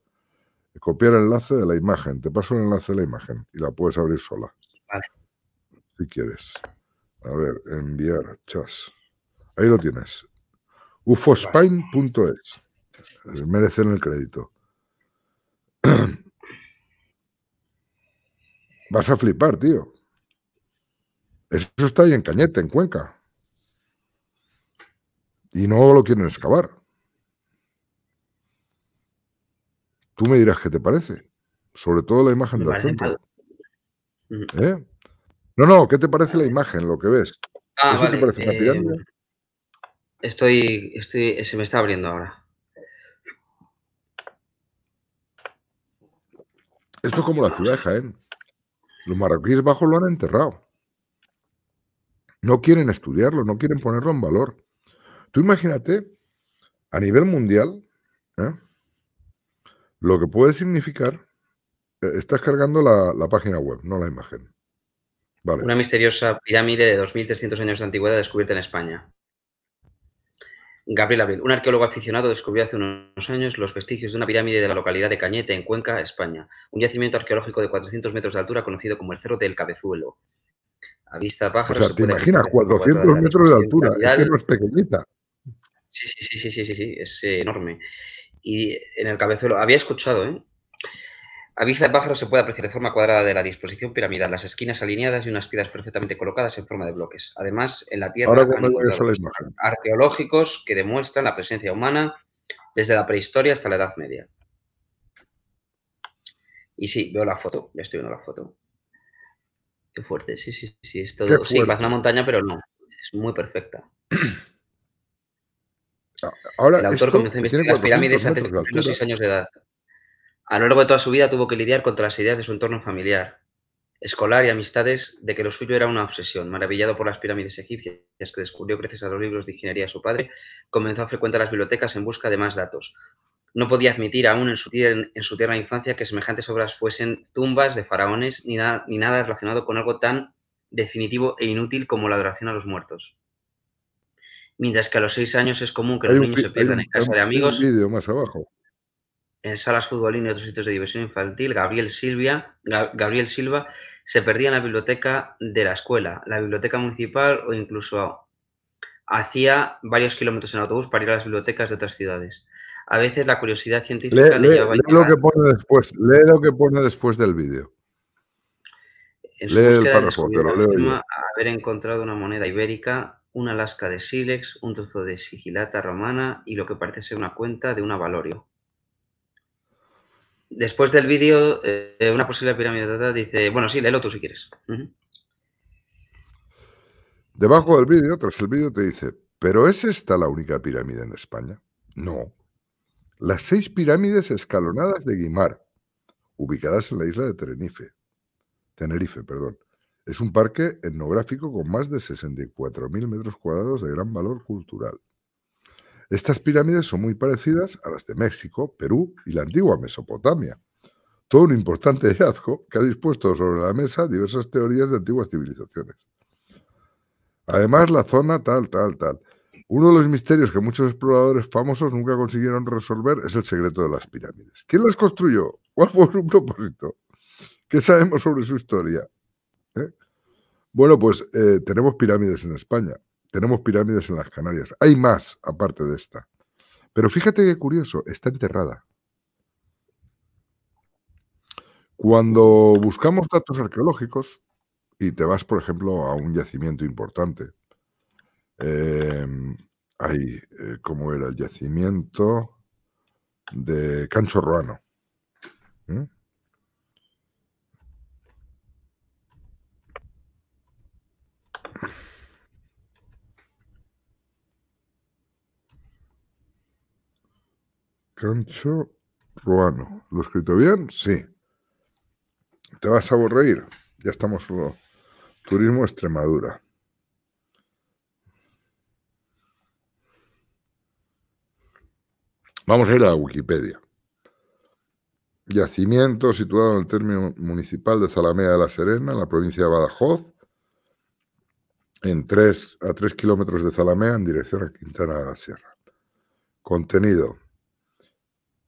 copiar el enlace de la imagen. Te paso el enlace de la imagen y la puedes abrir sola. Si quieres. A ver, enviar, chas. Ahí lo tienes. ufospain.es. Merecen el crédito. Vas a flipar, tío. Eso está ahí en Cañete, en Cuenca. Y no lo quieren excavar. Tú me dirás qué te parece, sobre todo la imagen del centro. ¿Eh? No, no, ¿qué te parece la imagen, lo que ves? ¿Qué ah, te parece pirámide? Em, estoy, estoy, se me está abriendo ahora. Esto es como la ciudad de Jaén. Los marroquíes bajos lo han enterrado. No quieren estudiarlo, no quieren ponerlo en valor. Tú imagínate, a nivel mundial, ¿eh? Lo que puede significar, eh, estás cargando la, página web, no la imagen. Vale. Una misteriosa pirámide de 2.300 años de antigüedad descubierta en España. Gabriel Abril, un arqueólogo aficionado, descubrió hace unos años los vestigios de una pirámide de la localidad de Cañete, en Cuenca, España, un yacimiento arqueológico de 400 metros de altura conocido como el Cerro del Cabezuelo. A vista baja... O sea, ¿te imaginas? 400 metros de altura, es que es pequeñita. Sí, sí, sí, sí, sí, sí, sí, es eh, enorme y en el cabezuelo. Había escuchado, ¿eh? A vista de pájaro se puede apreciar de forma cuadrada de la disposición piramidal, las esquinas alineadas y unas piedras perfectamente colocadas en forma de bloques. Además, en la tierra hay arqueológicos que demuestran la presencia humana desde la prehistoria hasta la Edad Media. Y sí, veo la foto, ya estoy viendo la foto. Qué fuerte, sí, sí, sí, es todo. Sí, una montaña, pero no, es muy perfecta. el autor comenzó a investigar las pirámides antes de los seis años de edad. A lo largo de toda su vida tuvo que lidiar contra las ideas de su entorno familiar, escolar y amistades de que lo suyo era una obsesión. Maravillado por las pirámides egipcias que descubrió gracias a los libros de ingeniería de su padre, comenzó a frecuentar las bibliotecas en busca de más datos. No podía admitir aún en su, tierna infancia que semejantes obras fuesen tumbas de faraones ni, ni nada relacionado con algo tan definitivo e inútil como la adoración a los muertos mientras que a los seis años es común que los niños se pierdan en casa de amigos. abajo. En salas futbolín y otros sitios de diversión infantil, Gabriel, Silvia, Gabriel Silva se perdía en la biblioteca de la escuela, la biblioteca municipal o incluso hacía varios kilómetros en autobús para ir a las bibliotecas de otras ciudades. A veces la curiosidad científica le, lee, a lo que pone después, lee lo que pone después del vídeo. lee el párrafo, que haber encontrado una moneda ibérica una lasca de sílex, un trozo de sigilata romana y lo que parece ser una cuenta de un avalorio. Después del vídeo, eh, una posible pirámide dice, bueno, sí, léelo tú si quieres. Debajo del vídeo, tras el vídeo, te dice, ¿pero es esta la única pirámide en España? No. Las seis pirámides escalonadas de Guimar, ubicadas en la isla de Tenerife, Tenerife, perdón, es un parque etnográfico con más de 64.000 metros cuadrados de gran valor cultural. Estas pirámides son muy parecidas a las de México, Perú y la antigua Mesopotamia. Todo un importante hallazgo que ha dispuesto sobre la mesa diversas teorías de antiguas civilizaciones. Además, la zona tal, tal, tal. Uno de los misterios que muchos exploradores famosos nunca consiguieron resolver es el secreto de las pirámides. ¿Quién las construyó? ¿Cuál fue su propósito? ¿Qué sabemos sobre su historia? Bueno, pues eh, tenemos pirámides en España, tenemos pirámides en las Canarias, hay más aparte de esta. Pero fíjate qué curioso, está enterrada. Cuando buscamos datos arqueológicos y te vas, por ejemplo, a un yacimiento importante, em, eh, ahí, ¿cómo era el yacimiento de Cancho Ruano. Cancho Ruano. ¿Lo he escrito bien? Sí. Te vas a aburrir. Ya estamos. solo. Turismo Extremadura. Vamos a ir a Wikipedia. Yacimiento situado en el término municipal de Zalamea de la Serena, en la provincia de Badajoz, en a tres kilómetros de Zalamea en dirección a Quintana de la Sierra. Contenido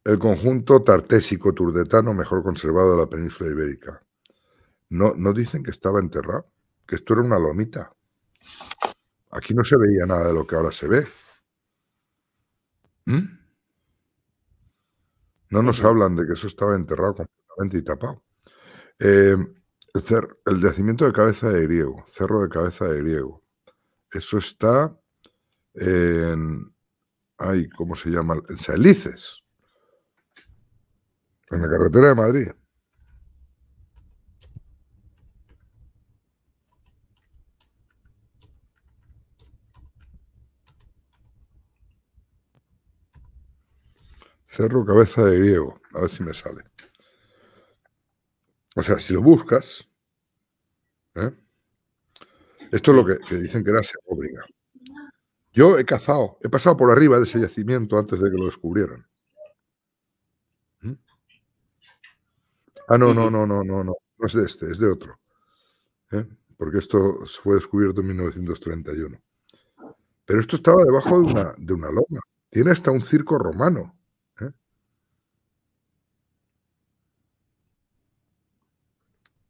el conjunto tartésico turdetano mejor conservado de la península ibérica. No, no dicen que estaba enterrado, que esto era una lomita. Aquí no se veía nada de lo que ahora se ve. ¿Mm? No nos hablan de que eso estaba enterrado completamente y tapado. Eh, el, yacimiento de cabeza de griego, cerro de cabeza de griego. Eso está en. Ay, ¿cómo se llama? En Salices en la carretera de Madrid. Cerro Cabeza de Griego, a ver si me sale. O sea, si lo buscas, ¿eh? esto es lo que, dicen que era Segobriga. Yo he cazado, he pasado por arriba de ese yacimiento antes de que lo descubrieran. Ah, no, no, no, no, no, no, no es de este, es de otro. ¿eh? Porque esto fue descubierto en 1931. Pero esto estaba debajo de una, de una loma. Tiene hasta un circo romano. ¿eh?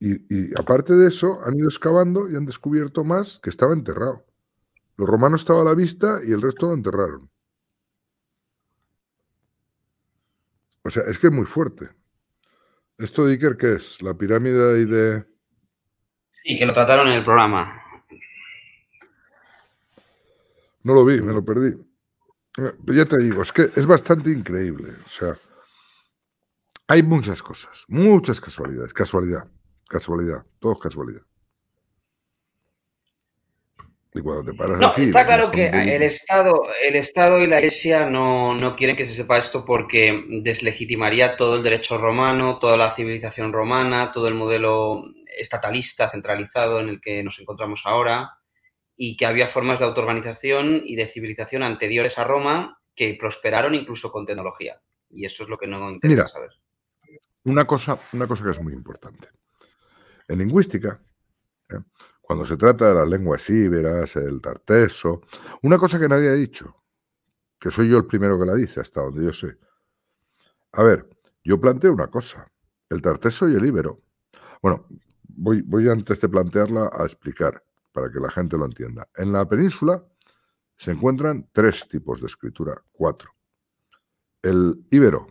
Y, aparte de eso, han ido excavando y han descubierto más que estaba enterrado. Los romanos estaba a la vista y el resto lo enterraron. O sea, es que es muy fuerte. ¿Esto, Iker, qué es? ¿La pirámide y de...? Sí, que lo trataron en el programa. No lo vi, me lo perdí. Eh, ya te digo, es que es bastante increíble. O sea, hay muchas cosas, muchas casualidades. Casualidad, casualidad, todo casualidad no, está claro que el Estado, el Estado y la Iglesia no, no, quieren que se sepa esto porque deslegitimaría todo el derecho romano, toda la civilización romana, todo el modelo estatalista centralizado en el que nos encontramos ahora y que había formas de autoorganización y de civilización anteriores a Roma que prosperaron incluso con tecnología. Y eso es lo que no interesa saber. Una cosa, una cosa que es muy importante. En lingüística, ¿eh? Cuando se trata de las lenguas íberas, el tarteso, una cosa que nadie ha dicho, que soy yo el primero que la dice, hasta donde yo sé. A ver, yo planteo una cosa, el tarteso y el íbero. Bueno, voy, antes de plantearla a explicar, para que la gente lo entienda. En la península se encuentran tres tipos de escritura, cuatro. El íbero,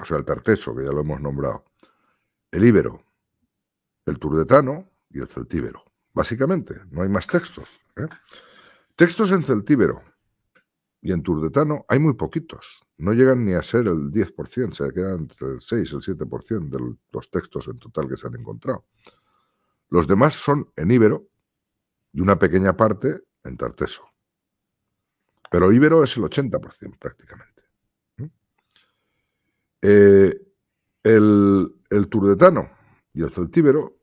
o sea, el tarteso, que ya lo hemos nombrado, el íbero, el turdetano y el celtíbero básicamente, no hay más textos. ¿eh? Textos en celtíbero y en turdetano hay muy poquitos, no llegan ni a ser el 10%, se quedan entre el 6 y el 7% de los textos en total que se han encontrado. Los demás son en íbero y una pequeña parte en tarteso. Pero íbero es el 80% prácticamente. ¿eh? Eh, el, el turdetano y el celtíbero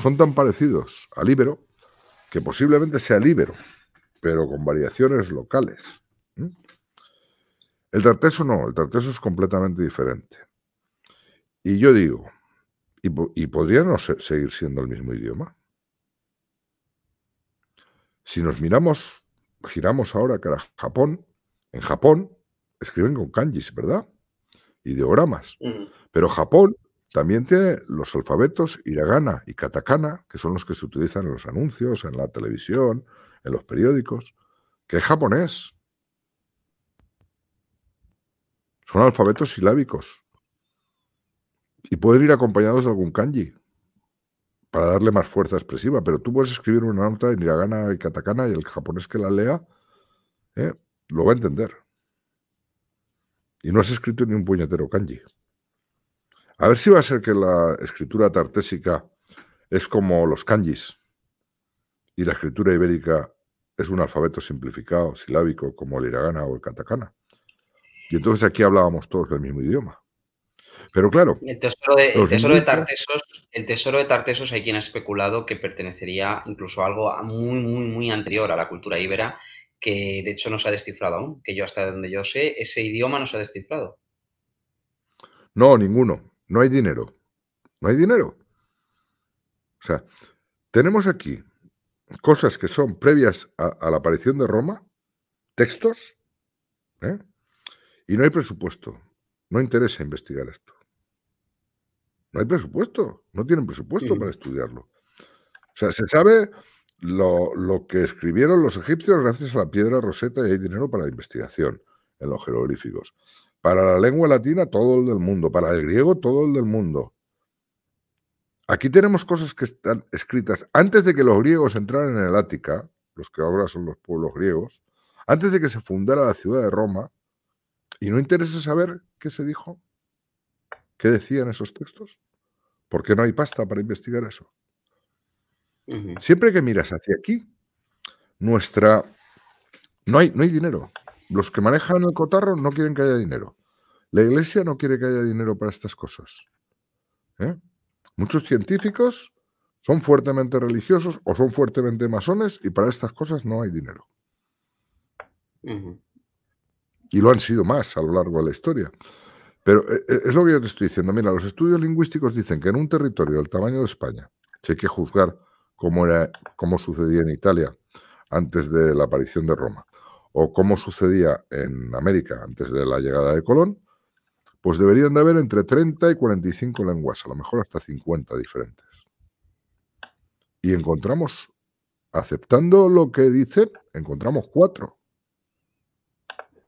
son tan parecidos al íbero que posiblemente sea libero pero con variaciones locales. El tarteso no, el tarteso es completamente diferente. Y yo digo, ¿y, podría no seguir siendo el mismo idioma? Si nos miramos, giramos ahora que era Japón, en Japón escriben con kanjis, ¿verdad? Ideogramas. Pero Japón también tiene los alfabetos hiragana y katakana, que son los que se utilizan en los anuncios, en la televisión, en los periódicos, que es japonés. Son alfabetos silábicos. Y pueden ir acompañados de algún kanji para darle más fuerza expresiva. Pero tú puedes escribir una nota en hiragana y katakana y el japonés que la lea eh, lo va a entender. Y no has escrito ni un puñetero kanji. A ver si va a ser que la escritura tartésica es como los kanjis y la escritura ibérica es un alfabeto simplificado, silábico, como el hiragana o el katakana. Y entonces aquí hablábamos todos del mismo idioma. Pero claro. El tesoro de, Tartesos, el tesoro de Tartesos hay quien ha especulado que pertenecería incluso a algo muy, muy, muy anterior a la cultura íbera, que de hecho no se ha descifrado aún, que yo hasta donde yo sé, ese idioma no se ha descifrado. No, ninguno. No hay dinero. No hay dinero. O sea, tenemos aquí cosas que son previas a, la aparición de Roma, textos, ¿eh? y no hay presupuesto. No interesa investigar esto. No hay presupuesto. No tienen presupuesto para estudiarlo. O sea, se sabe lo, lo, que escribieron los egipcios gracias a la piedra roseta y hay dinero para la investigación en los jeroglíficos. Para la lengua latina, todo el del mundo. Para el griego, todo el del mundo. Aquí tenemos cosas que están escritas antes de que los griegos entraran en el Ática, los que ahora son los pueblos griegos, antes de que se fundara la ciudad de Roma. ¿Y no interesa saber qué se dijo? ¿Qué decían esos textos? porque no hay pasta para investigar eso? Siempre que miras hacia aquí, nuestra... No hay, no hay dinero. Los que manejan el cotarro no quieren que haya dinero. La iglesia no quiere que haya dinero para estas cosas. ¿eh? Muchos científicos son fuertemente religiosos o son fuertemente masones y para estas cosas no hay dinero. Y lo han sido más a lo largo de la historia. Pero eh, eh, es lo que yo te estoy diciendo. Mira, los estudios lingüísticos dicen que en un territorio del tamaño de España, si hay que juzgar cómo, era, cómo sucedía en Italia antes de la aparición de Roma, o como sucedía en América antes de la llegada de Colón, pues deberían de haber entre 30 y 45 lenguas, a lo mejor hasta 50 diferentes. Y encontramos, aceptando lo que dicen, encontramos cuatro.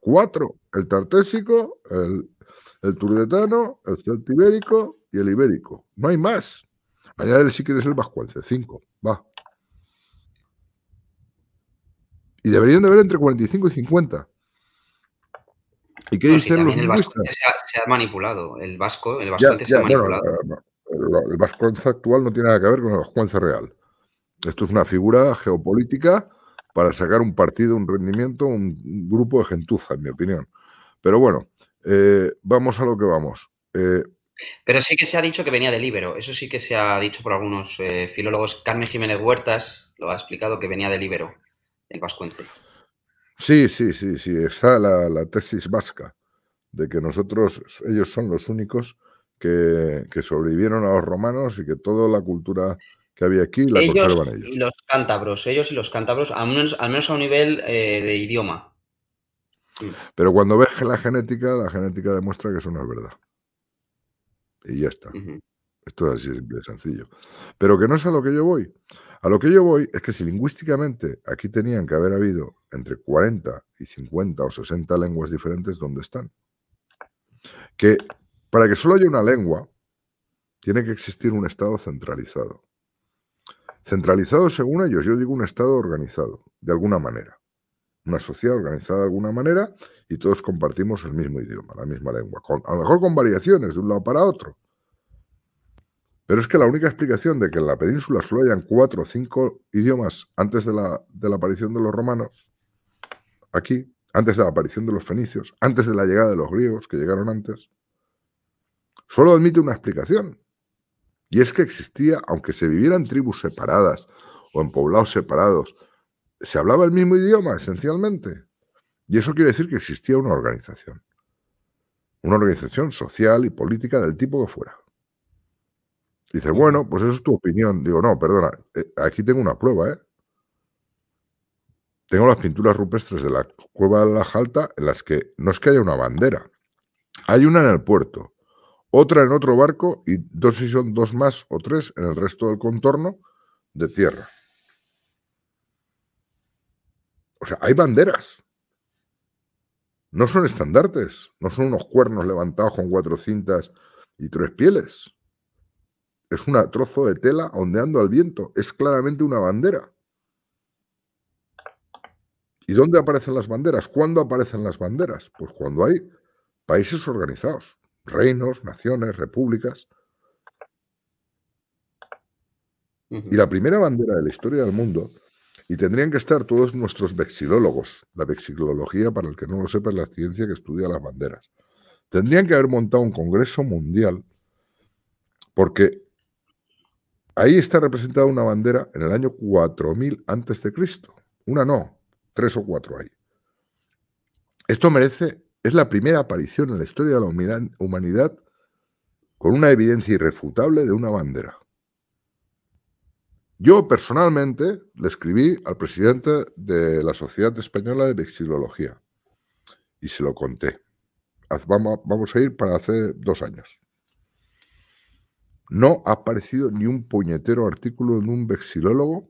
Cuatro. El tartésico, el, turdetano, el celtibérico y el ibérico. No hay más. Añade si quieres el vascuence, cinco. Va. Y deberían de haber entre 45 y 50. ¿Y qué dicen los el vasco se, ha, manipulado. El vasco, el vasco se ha manipulado. Eh, el vasco actual no tiene nada que ver con el vasco real. Esto es una figura geopolítica para sacar un partido, un rendimiento, un, grupo de gentuza, en mi opinión. Pero bueno, eh, vamos a lo que vamos. Eh, pero sí que se ha dicho que venía de Libero. Eso sí que se ha dicho por algunos filólogos. Carmen Jiménez Huertas lo ha explicado que venía de Libero. Sí, sí, sí, sí, está la, tesis vasca de que nosotros, ellos son los únicos que, sobrevivieron a los romanos y que toda la cultura que había aquí la conservan ellos. Y los cántabros, ellos y los cántabros, al menos, a un nivel eh, de idioma. Pero cuando ves la genética, la genética demuestra que eso no es verdad. Y ya está. Esto es así, simple, sencillo. Pero que no es a lo que yo voy. A lo que yo voy es que si lingüísticamente aquí tenían que haber habido entre 40 y 50 o 60 lenguas diferentes, ¿dónde están? Que para que solo haya una lengua, tiene que existir un Estado centralizado. Centralizado según ellos, yo digo un Estado organizado, de alguna manera. Una sociedad organizada de alguna manera y todos compartimos el mismo idioma, la misma lengua, con, a lo mejor con variaciones de un lado para otro, pero es que la única explicación de que en la península solo hayan cuatro o cinco idiomas antes de la, aparición de los romanos, aquí, antes de la aparición de los fenicios, antes de la llegada de los griegos, que llegaron antes, solo admite una explicación. Y es que existía, aunque se vivieran tribus separadas o en poblados separados, se hablaba el mismo idioma esencialmente. Y eso quiere decir que existía una organización. Una organización social y política del tipo que fuera. Dice, bueno, pues eso es tu opinión. Digo, no, perdona, eh, aquí tengo una prueba, ¿eh? Tengo las pinturas rupestres de la cueva de la Jalta en las que no es que haya una bandera. Hay una en el puerto, otra en otro barco y dos si son dos más o tres en el resto del contorno de tierra. O sea, hay banderas. No son estandartes, no son unos cuernos levantados con cuatro cintas y tres pieles es un trozo de tela ondeando al viento. Es claramente una bandera. ¿Y dónde aparecen las banderas? ¿Cuándo aparecen las banderas? Pues cuando hay países organizados, reinos, naciones, repúblicas. Y la primera bandera de la historia del mundo, y tendrían que estar todos nuestros vexilólogos, la vexilología, para el que no lo sepa, es la ciencia que estudia las banderas, tendrían que haber montado un Congreso Mundial, porque Ahí está representada una bandera en el año 4000 antes de Cristo. Una no, tres o cuatro hay. Esto merece, es la primera aparición en la historia de la humanidad con una evidencia irrefutable de una bandera. Yo personalmente le escribí al presidente de la Sociedad Española de Vexilología y se lo conté. Vamos a ir para hace dos años. No ha aparecido ni un puñetero artículo en un vexilólogo,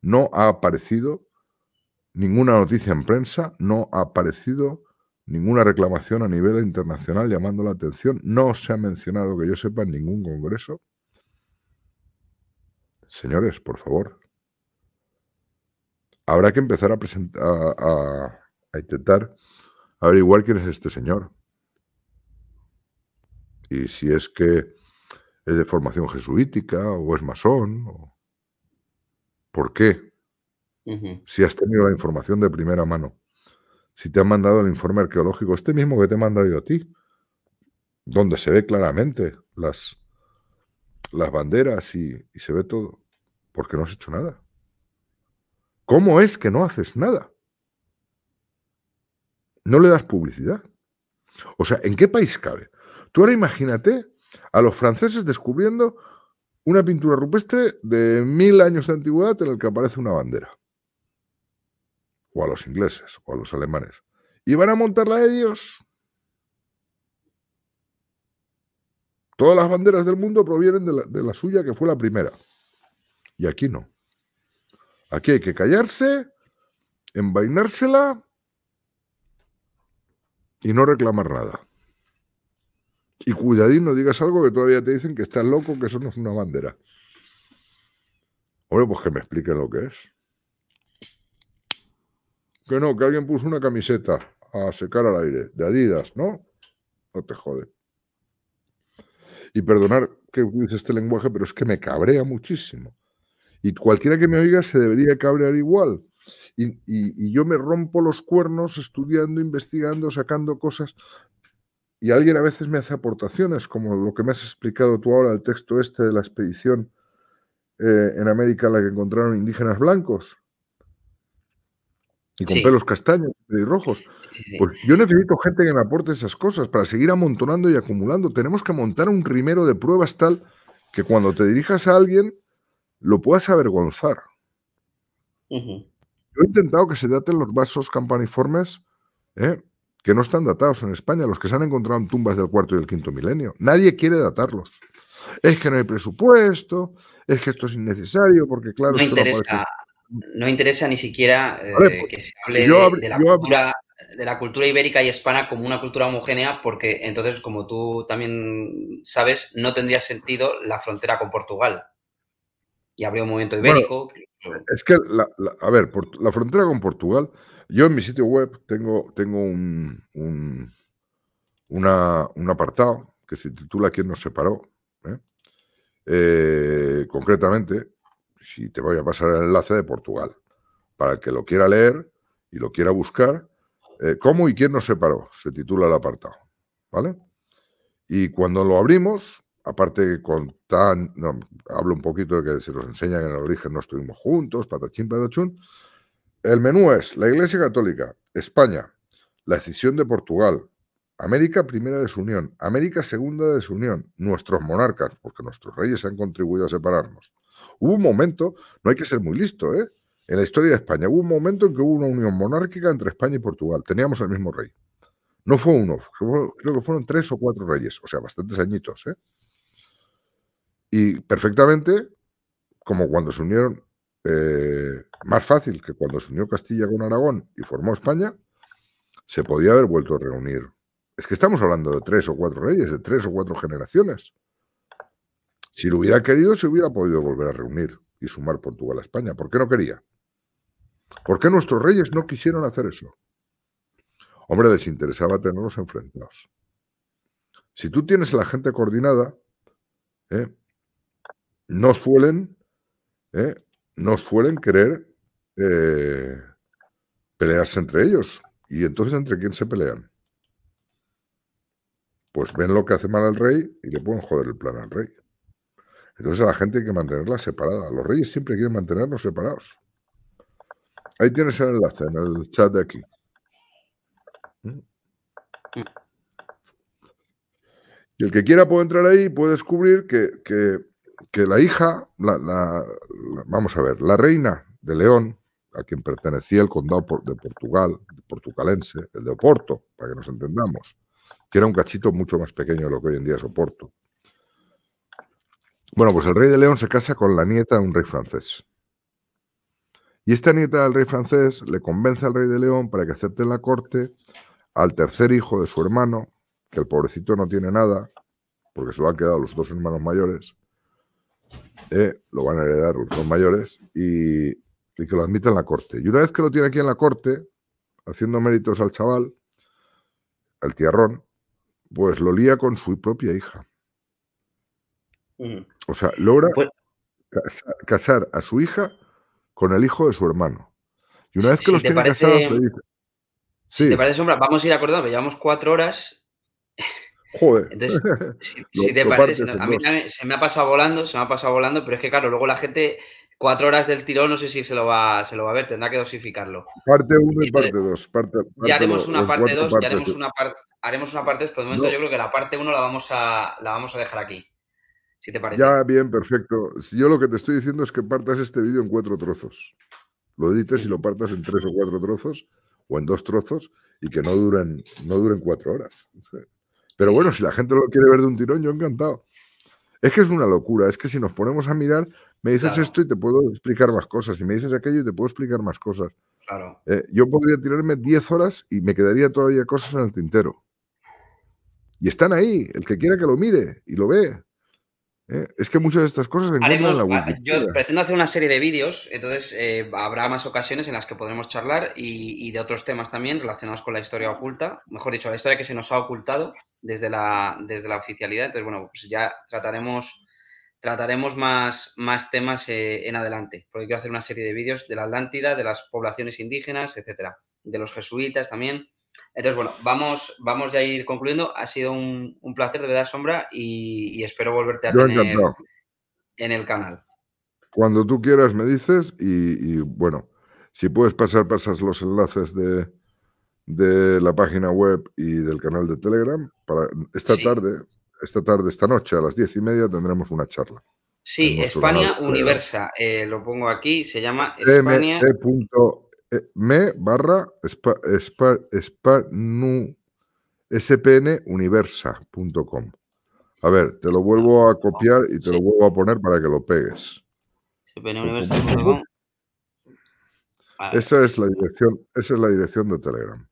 no ha aparecido ninguna noticia en prensa, no ha aparecido ninguna reclamación a nivel internacional llamando la atención, no se ha mencionado que yo sepa en ningún congreso. Señores, por favor, habrá que empezar a, presentar, a, a intentar averiguar quién es este señor. Y si es que ¿Es de formación jesuítica o es masón? O... ¿Por qué? Si has tenido la información de primera mano, si te han mandado el informe arqueológico, este mismo que te he mandado yo a ti, donde se ve claramente las, las banderas y, y se ve todo, porque no has hecho nada. ¿Cómo es que no haces nada? No le das publicidad. O sea, ¿en qué país cabe? Tú ahora imagínate a los franceses descubriendo una pintura rupestre de mil años de antigüedad en la que aparece una bandera. O a los ingleses, o a los alemanes. ¿Y van a montarla ellos? Todas las banderas del mundo provienen de la, de la suya, que fue la primera. Y aquí no. Aquí hay que callarse, envainársela y no reclamar nada. Y cuidadín, no digas algo que todavía te dicen que estás loco, que eso no es una bandera. Hombre, pues que me explique lo que es. Que no, que alguien puso una camiseta a secar al aire, de Adidas, ¿no? No te jode. Y perdonar que utilice este lenguaje, pero es que me cabrea muchísimo. Y cualquiera que me oiga se debería cabrear igual. y, yo me rompo los cuernos estudiando, investigando, sacando cosas y alguien a veces me hace aportaciones, como lo que me has explicado tú ahora, el texto este de la expedición eh, en América la que encontraron indígenas blancos y con pelos castaños y rojos. pues yo necesito gente que me aporte esas cosas para seguir amontonando y acumulando. Tenemos que montar un rimero de pruebas tal que cuando te dirijas a alguien lo puedas avergonzar. Yo he intentado que se daten los vasos campaniformes, ¿eh? que no están datados en España, los que se han encontrado en tumbas del cuarto y del quinto milenio. Nadie quiere datarlos. Es que no hay presupuesto, es que esto es innecesario, porque claro... No, interesa, no, interesa, ni siquiera eh, pues, que se hable de, la cultura, de la cultura ibérica y hispana como una cultura homogénea, porque entonces, como tú también sabes, no tendría sentido la frontera con Portugal. Y habría un movimiento ibérico. es que, a ver, la frontera con Portugal yo en mi sitio web tengo, tengo un, apartado que se titula ¿Quién nos separó? ¿Eh? Eh, concretamente, si te voy a pasar el enlace de Portugal, para el que lo quiera leer y lo quiera buscar, eh, ¿cómo y quién nos separó? Se titula el apartado, ¿vale? Y cuando lo abrimos, aparte con tan... hablo un poquito de que se nos enseña que en el origen no estuvimos juntos, patachín, patachún, el menú es la Iglesia Católica, España, la decisión de Portugal, América primera de su unión, América segunda de su unión, nuestros monarcas, porque nuestros reyes han contribuido a separarnos. Hubo un momento, no hay que ser muy listo, ¿eh? En la historia de España hubo un momento en que hubo una unión monárquica entre España y Portugal. Teníamos el mismo rey. No fue uno, creo que fueron tres o cuatro reyes, o sea, bastantes añitos, ¿eh? Y perfectamente, como cuando se unieron eh, más fácil que cuando se unió Castilla con Aragón y formó España, se podía haber vuelto a reunir. Es que estamos hablando de tres o cuatro reyes, de tres o cuatro generaciones. Si lo hubiera querido, se hubiera podido volver a reunir y sumar Portugal a España. ¿Por qué no quería? ¿Por qué nuestros reyes no quisieron hacer eso? Hombre, les interesaba tenerlos enfrentados. Si tú tienes a la gente coordinada, ¿eh? no suelen ¿eh? no suelen querer eh, pelearse entre ellos. ¿Y entonces entre quién se pelean? Pues ven lo que hace mal al rey y le pueden joder el plan al rey. Entonces a la gente hay que mantenerla separada. Los reyes siempre quieren mantenernos separados. Ahí tienes el enlace en el chat de aquí. ¿Mm? Mm. Y el que quiera puede entrar ahí y puede descubrir que que la hija, vamos a ver, la reina de León, a quien pertenecía el condado de Portugal, portucalense, el de Oporto, para que nos entendamos, que era un cachito mucho más pequeño de lo que hoy en día es Oporto. Bueno, pues el rey de León se casa con la nieta de un rey francés. Y esta nieta del rey francés le convence al rey de León para que acepte en la corte al tercer hijo de su hermano, que el pobrecito no tiene nada, porque se lo han quedado los dos hermanos mayores, eh, lo van a heredar los mayores y, que lo admita en la corte. Y una vez que lo tiene aquí en la corte, haciendo méritos al chaval, al tierrón, pues lo lía con su propia hija. O sea, logra pues casar, a su hija con el hijo de su hermano. Y una vez que los tiene casados, dice... te parece, vamos a ir acordando, llevamos cuatro horas Joder. si, te parece, a mí se me ha pasado volando, se me ha pasado volando, pero es que claro, luego la gente cuatro horas del tirón, no sé si se lo va, se lo va a ver, tendrá que dosificarlo. Parte 1 y parte 2. ya haremos una parte 2, ya haremos una, parte haremos una parte, momento yo creo que la parte 1 la, vamos a, la vamos a dejar aquí. Si te parece. Ya, bien, perfecto. Yo lo que te estoy diciendo es que partas este vídeo en cuatro trozos. Lo edites y lo partas en tres o cuatro trozos, o en dos trozos, y que no duren, no duren cuatro horas. Pero bueno, si la gente lo quiere ver de un tirón, yo encantado. Es que es una locura, es que si nos ponemos a mirar, me dices esto y te puedo explicar más cosas, y me dices aquello y te puedo explicar más cosas. Claro. Eh, yo podría tirarme 10 horas y me quedaría todavía cosas en el tintero. Y están ahí, el que quiera que lo mire y lo ve. ¿eh? Es que muchas de estas cosas en la Yo pretendo hacer una serie de vídeos, entonces eh, habrá más ocasiones en las que podremos charlar y, de otros temas también relacionados con la historia oculta, mejor dicho, la historia que se nos ha ocultado desde la, desde la oficialidad. Entonces, bueno, pues ya trataremos, trataremos más, más temas eh, en adelante, porque quiero hacer una serie de vídeos de la Atlántida, de las poblaciones indígenas, etcétera, de los jesuitas también. Entonces, bueno, vamos, vamos ya a ir concluyendo. Ha sido un, placer, de verdad, Sombra, y, espero volverte a tener en el canal. Cuando tú quieras me dices y, bueno, si puedes pasar, pasas los enlaces de, de la página web y del canal de Telegram. Para esta tarde, esta tarde, esta noche, a las diez y media tendremos una charla. Sí, España Universa, eh, lo pongo aquí, se llama España. E, me barra spa, spnuniversa.com. A ver, te lo vuelvo a copiar y te lo vuelvo a poner para que lo pegues. Esa es la dirección, esa es la dirección de Telegram.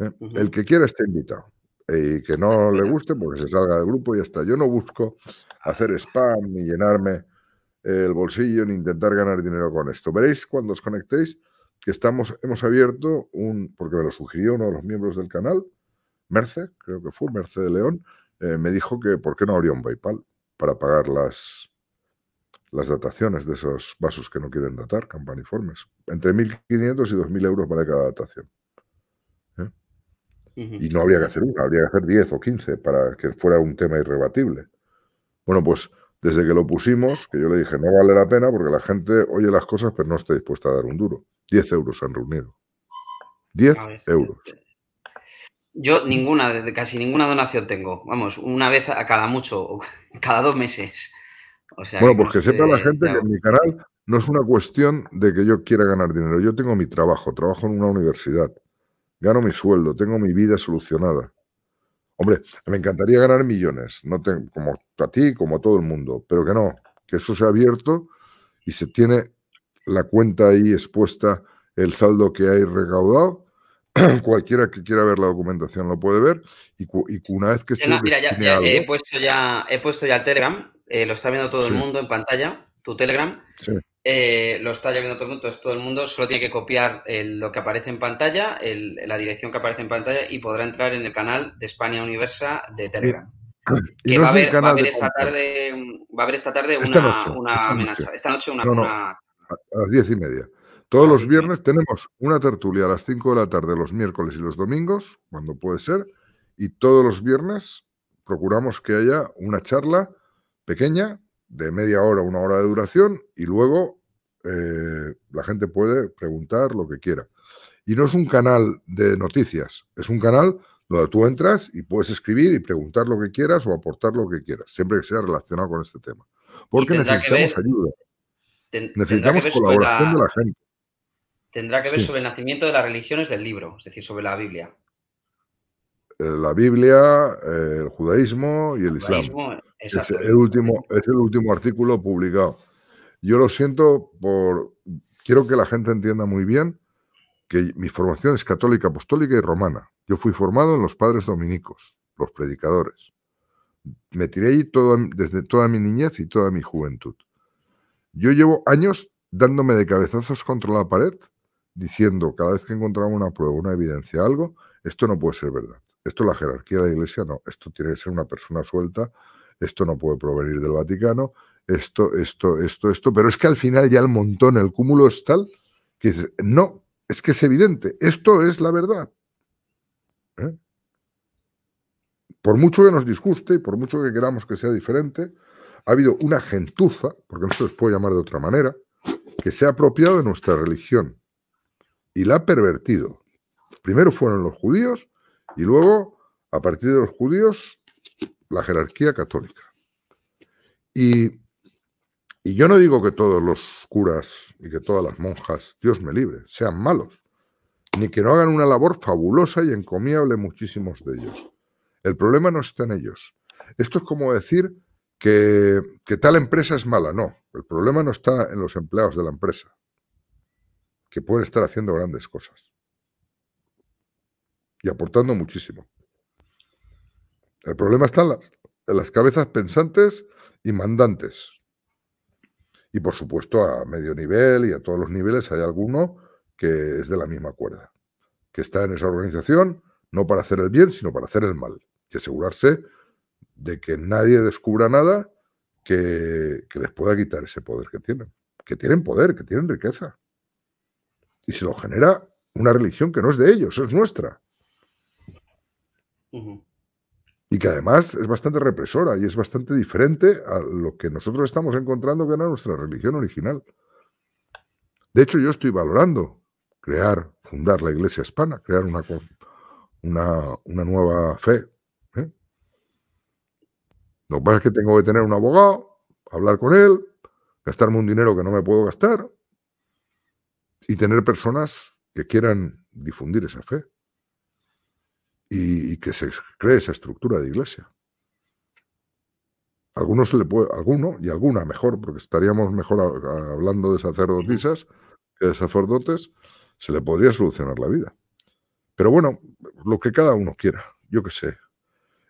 ¿Eh? El que quiera está invitado. Y que no le guste, porque pues se salga del grupo y ya está. Yo no busco ah. hacer spam ni llenarme el bolsillo ni intentar ganar dinero con esto. Veréis cuando os conectéis que estamos, hemos abierto un, porque me lo sugirió uno de los miembros del canal, Merce, creo que fue, Merce de León, eh, me dijo que por qué no habría un PayPal para pagar las, las dataciones de esos vasos que no quieren datar, campaniformes. Entre 1.500 y 2.000 euros vale cada datación. ¿eh? Y no habría que hacer una, habría que hacer 10 o 15 para que fuera un tema irrebatible. Bueno, pues desde que lo pusimos, que yo le dije, no vale la pena porque la gente oye las cosas pero no está dispuesta a dar un duro. 10 euros se han reunido. 10 ah, euros. Yo ninguna, casi ninguna donación tengo. Vamos, una vez a cada mucho, cada dos meses. O sea, bueno, pues sepa la gente que en mi canal no es una cuestión de que yo quiera ganar dinero. Yo tengo mi trabajo, trabajo en una universidad, gano mi sueldo, tengo mi vida solucionada. Hombre, me encantaría ganar millones, no tengo como a ti, como a todo el mundo, pero que no, que eso sea abierto y se tiene la cuenta ahí expuesta, el saldo que hay recaudado. Cualquiera que quiera ver la documentación lo puede ver y, una vez que se... he, puesto ya, he puesto ya Telegram, eh, lo está viendo todo el mundo en pantalla, tu Telegram. Eh, lo está ya viendo todo el mundo, solo tiene que copiar eh, lo que aparece en pantalla, la dirección que aparece en pantalla y podrá entrar en el canal de España Universa de Telegram. Eh, que va, esta tarde, a haber esta tarde una, amenaza. Esta noche una, A las diez y media. Todos los viernes tenemos una tertulia a las cinco de la tarde, los miércoles y los domingos, cuando puede ser, y todos los viernes procuramos que haya una charla pequeña de media hora, una hora de duración y luego eh, la gente puede preguntar lo que quiera. Y no es un canal de noticias, es un canal donde tú entras y puedes escribir y preguntar lo que quieras o aportar lo que quieras, siempre que sea relacionado con este tema. Porque necesitamos ayuda. necesitamos colaboración de la gente. Tendrá que ver sobre el nacimiento de las religiones del libro, es decir, sobre la Biblia. Eh, la Biblia, eh, el judaísmo y el, el Islam. Es el, último, es el último artículo publicado. Yo lo siento por... Quiero que la gente entienda muy bien que mi formación es católica, apostólica y romana. Yo fui formado en los padres dominicos, los predicadores. Me tiré ahí todo, desde toda mi niñez y toda mi juventud. Yo llevo años dándome de cabezazos contra la pared, diciendo cada vez que encontramos una prueba, una evidencia, algo, esto no puede ser verdad. Esto es la jerarquía de la Iglesia, no. Esto tiene que ser una persona suelta. Esto no puede provenir del Vaticano. Esto, esto, esto, esto. Pero es que al final ya el montón, el cúmulo es tal que dices, no, es que es evidente. Esto es la verdad. ¿eh? Por mucho que nos disguste y por mucho que queramos que sea diferente, ha habido una gentuza, porque no se les puede llamar de otra manera, que se ha apropiado de nuestra religión y la ha pervertido. Primero fueron los judíos y luego, a partir de los judíos, la jerarquía católica. Y, yo no digo que todos los curas y que todas las monjas, Dios me libre, sean malos, ni que no hagan una labor fabulosa y encomiable muchísimos de ellos. El problema no está en ellos. Esto es como decir que, que, tal empresa es mala. No, el problema no está en los empleados de la empresa, que pueden estar haciendo grandes cosas y aportando muchísimo. El problema está en las, las cabezas pensantes y mandantes. Y por supuesto a medio nivel y a todos los niveles hay alguno que es de la misma cuerda, que está en esa organización no para hacer el bien, sino para hacer el mal y asegurarse de que nadie descubra nada que, que les pueda quitar ese poder que tienen. Que tienen poder, que tienen riqueza. Y se lo genera una religión que no es de ellos, es nuestra. Y que además es bastante represora y es bastante diferente a lo que nosotros estamos encontrando que era nuestra religión original. De hecho, yo estoy valorando crear, fundar la iglesia hispana, crear una, una, nueva fe. ¿eh? Lo que pasa es que tengo que tener un abogado, hablar con él, gastarme un dinero que no me puedo gastar y tener personas que quieran difundir esa fe y, que se cree esa estructura de iglesia. Algunos le puede, alguno y alguna mejor, porque estaríamos mejor hablando de sacerdotisas que de sacerdotes, se le podría solucionar la vida. Pero bueno, lo que cada uno quiera, yo qué sé.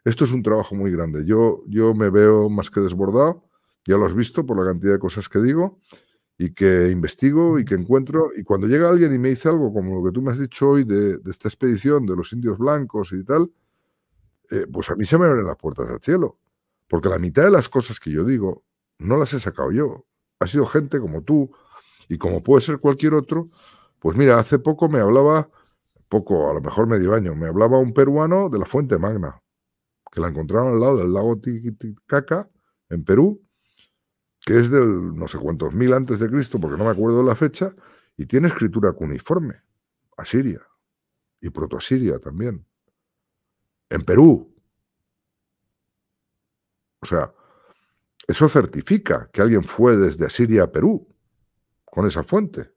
Esto es un trabajo muy grande. Yo, yo me veo más que desbordado, ya lo has visto por la cantidad de cosas que digo, y que investigo y que encuentro. Y cuando llega alguien y me dice algo como lo que tú me has dicho hoy de, esta expedición de los indios blancos y tal, eh, pues a mí se me abren las puertas del cielo. Porque la mitad de las cosas que yo digo no las he sacado yo. Ha sido gente como tú y como puede ser cualquier otro. Pues mira, hace poco me hablaba, poco, a lo mejor medio año, me hablaba un peruano de la Fuente Magna, que la encontraron al lado del lago Titicaca, en Perú, que es del no sé cuántos mil antes de Cristo, porque no me acuerdo la fecha, y tiene escritura cuneiforme. Asiria y protoasiria también. En Perú. O sea, eso certifica que alguien fue desde Asiria a Perú con esa fuente.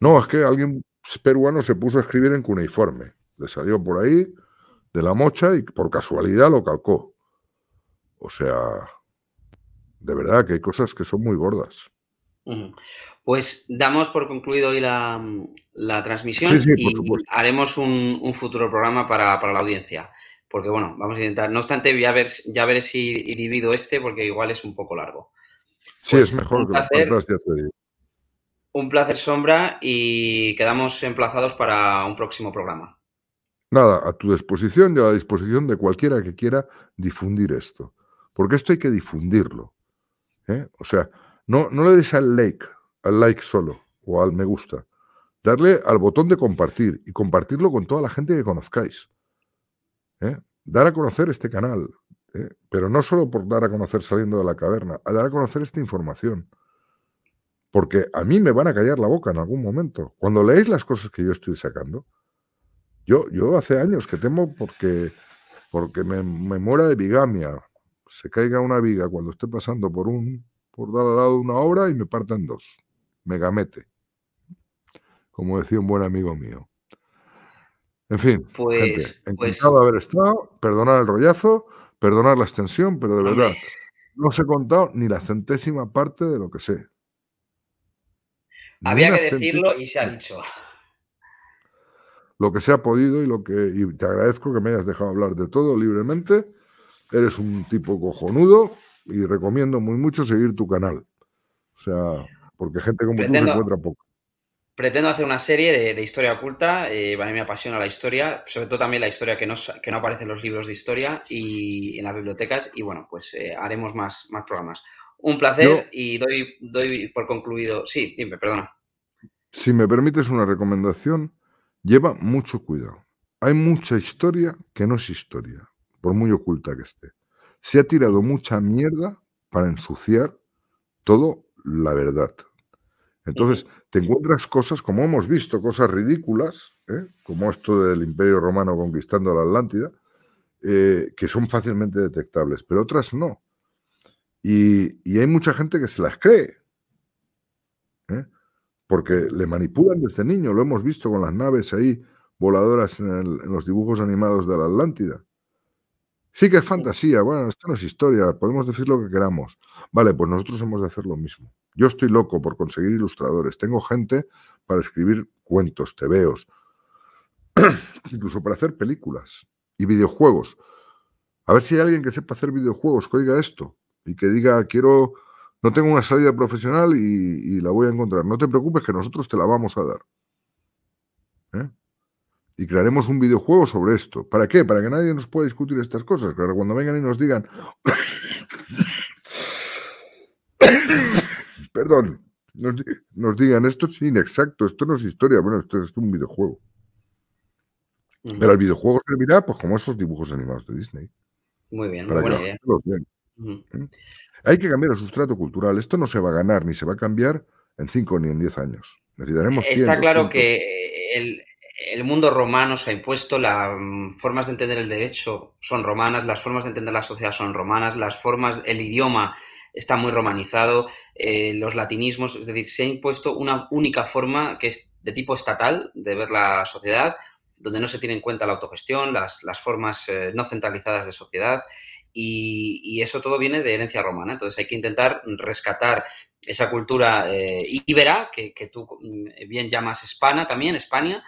No, es que alguien peruano se puso a escribir en cuneiforme. Le salió por ahí de la mocha y por casualidad lo calcó. O sea, de verdad que hay cosas que son muy gordas. Pues damos por concluido hoy la, transmisión y haremos un, futuro programa para, la audiencia. Porque bueno, vamos a intentar. No obstante, ya, ver, ya veré si divido este porque igual es un poco largo. Sí, es pues, mejor. un placer, Sombra, y quedamos emplazados para un próximo programa. Nada, a tu disposición y a la disposición de cualquiera que quiera difundir esto. Porque esto hay que difundirlo. ¿eh? O sea, no, no le des al like, al like solo o al me gusta. Darle al botón de compartir y compartirlo con toda la gente que conozcáis. ¿eh? Dar a conocer este canal, ¿eh? pero no solo por dar a conocer saliendo de la caverna, dar a conocer esta información. Porque a mí me van a callar la boca en algún momento. Cuando leéis las cosas que yo estoy sacando, yo, yo hace años que temo porque, porque me, me muera de bigamia, se caiga una viga cuando esté pasando por un por dar al lado una obra y me partan dos. Megamete. Como decía un buen amigo mío. En fin, pues, gente, pues de haber estado, perdonar el rollazo, perdonar la extensión, pero de verdad, no os he contado ni la centésima parte de lo que sé. Había que decirlo y se ha dicho. Lo que se ha podido y lo que. Y te agradezco que me hayas dejado hablar de todo libremente Eres un tipo cojonudo y recomiendo muy mucho seguir tu canal. O sea, porque gente como tú se encuentra poco. Pretendo hacer una serie de, historia oculta. Eh, a mí me apasiona la historia, sobre todo también la historia que no, que no aparece en los libros de historia y en las bibliotecas. Y bueno, pues eh, haremos más, más programas. Un placer y doy, doy por concluido. Sí, dime, perdona. Si me permites una recomendación, lleva mucho cuidado. Hay mucha historia que no es historia por muy oculta que esté. Se ha tirado mucha mierda para ensuciar todo la verdad. Entonces, te encuentras cosas, como hemos visto, cosas ridículas, ¿eh? como esto del Imperio Romano conquistando la Atlántida, eh, que son fácilmente detectables, pero otras no. Y, hay mucha gente que se las cree, ¿eh? porque le manipulan desde niño, lo hemos visto con las naves ahí voladoras en los dibujos animados de la Atlántida. Sí que es fantasía, bueno, esto no es historia, podemos decir lo que queramos. Vale, pues nosotros hemos de hacer lo mismo. Yo estoy loco por conseguir ilustradores, tengo gente para escribir cuentos, tebeos, incluso para hacer películas y videojuegos. A ver si hay alguien que sepa hacer videojuegos, que oiga esto y que diga, quiero, no tengo una salida profesional y la voy a encontrar. No te preocupes que nosotros te la vamos a dar y crearemos un videojuego sobre esto. ¿Para qué? Para que nadie nos pueda discutir estas cosas. Claro, cuando vengan y nos digan, perdón, nos, digan, esto es inexacto, esto no es historia, bueno, esto es un videojuego. Pero el videojuego servirá pues como esos dibujos animados de Disney. Muy bien, buena idea. ¿Eh? Hay que cambiar el sustrato cultural. Esto no se va a ganar ni se va a cambiar en 5 ni en 10 años. Necesitaremos Está claro que el, el mundo romano se ha impuesto, las mm, formas de entender el derecho son romanas, las formas de entender la sociedad son romanas, las formas, el idioma está muy romanizado, eh, los latinismos, es decir, se ha impuesto una única forma que es de tipo estatal de ver la sociedad, donde no se tiene en cuenta la autogestión, las, formas eh, no centralizadas de sociedad, y, eso todo viene de herencia romana. Entonces hay que intentar rescatar esa cultura eh, íbera, que, que tú mm, bien llamas hispana también, España,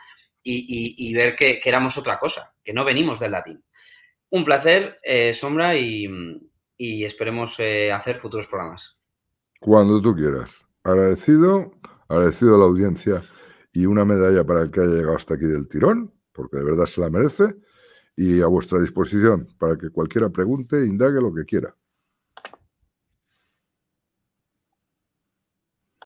y, ver que, éramos otra cosa, que no venimos del latín. Un placer, eh, Sombra, y, esperemos eh, hacer futuros programas. Cuando tú quieras. Agradecido, agradecido a la audiencia y una medalla para el que haya llegado hasta aquí del tirón, porque de verdad se la merece, y a vuestra disposición para que cualquiera pregunte, indague lo que quiera.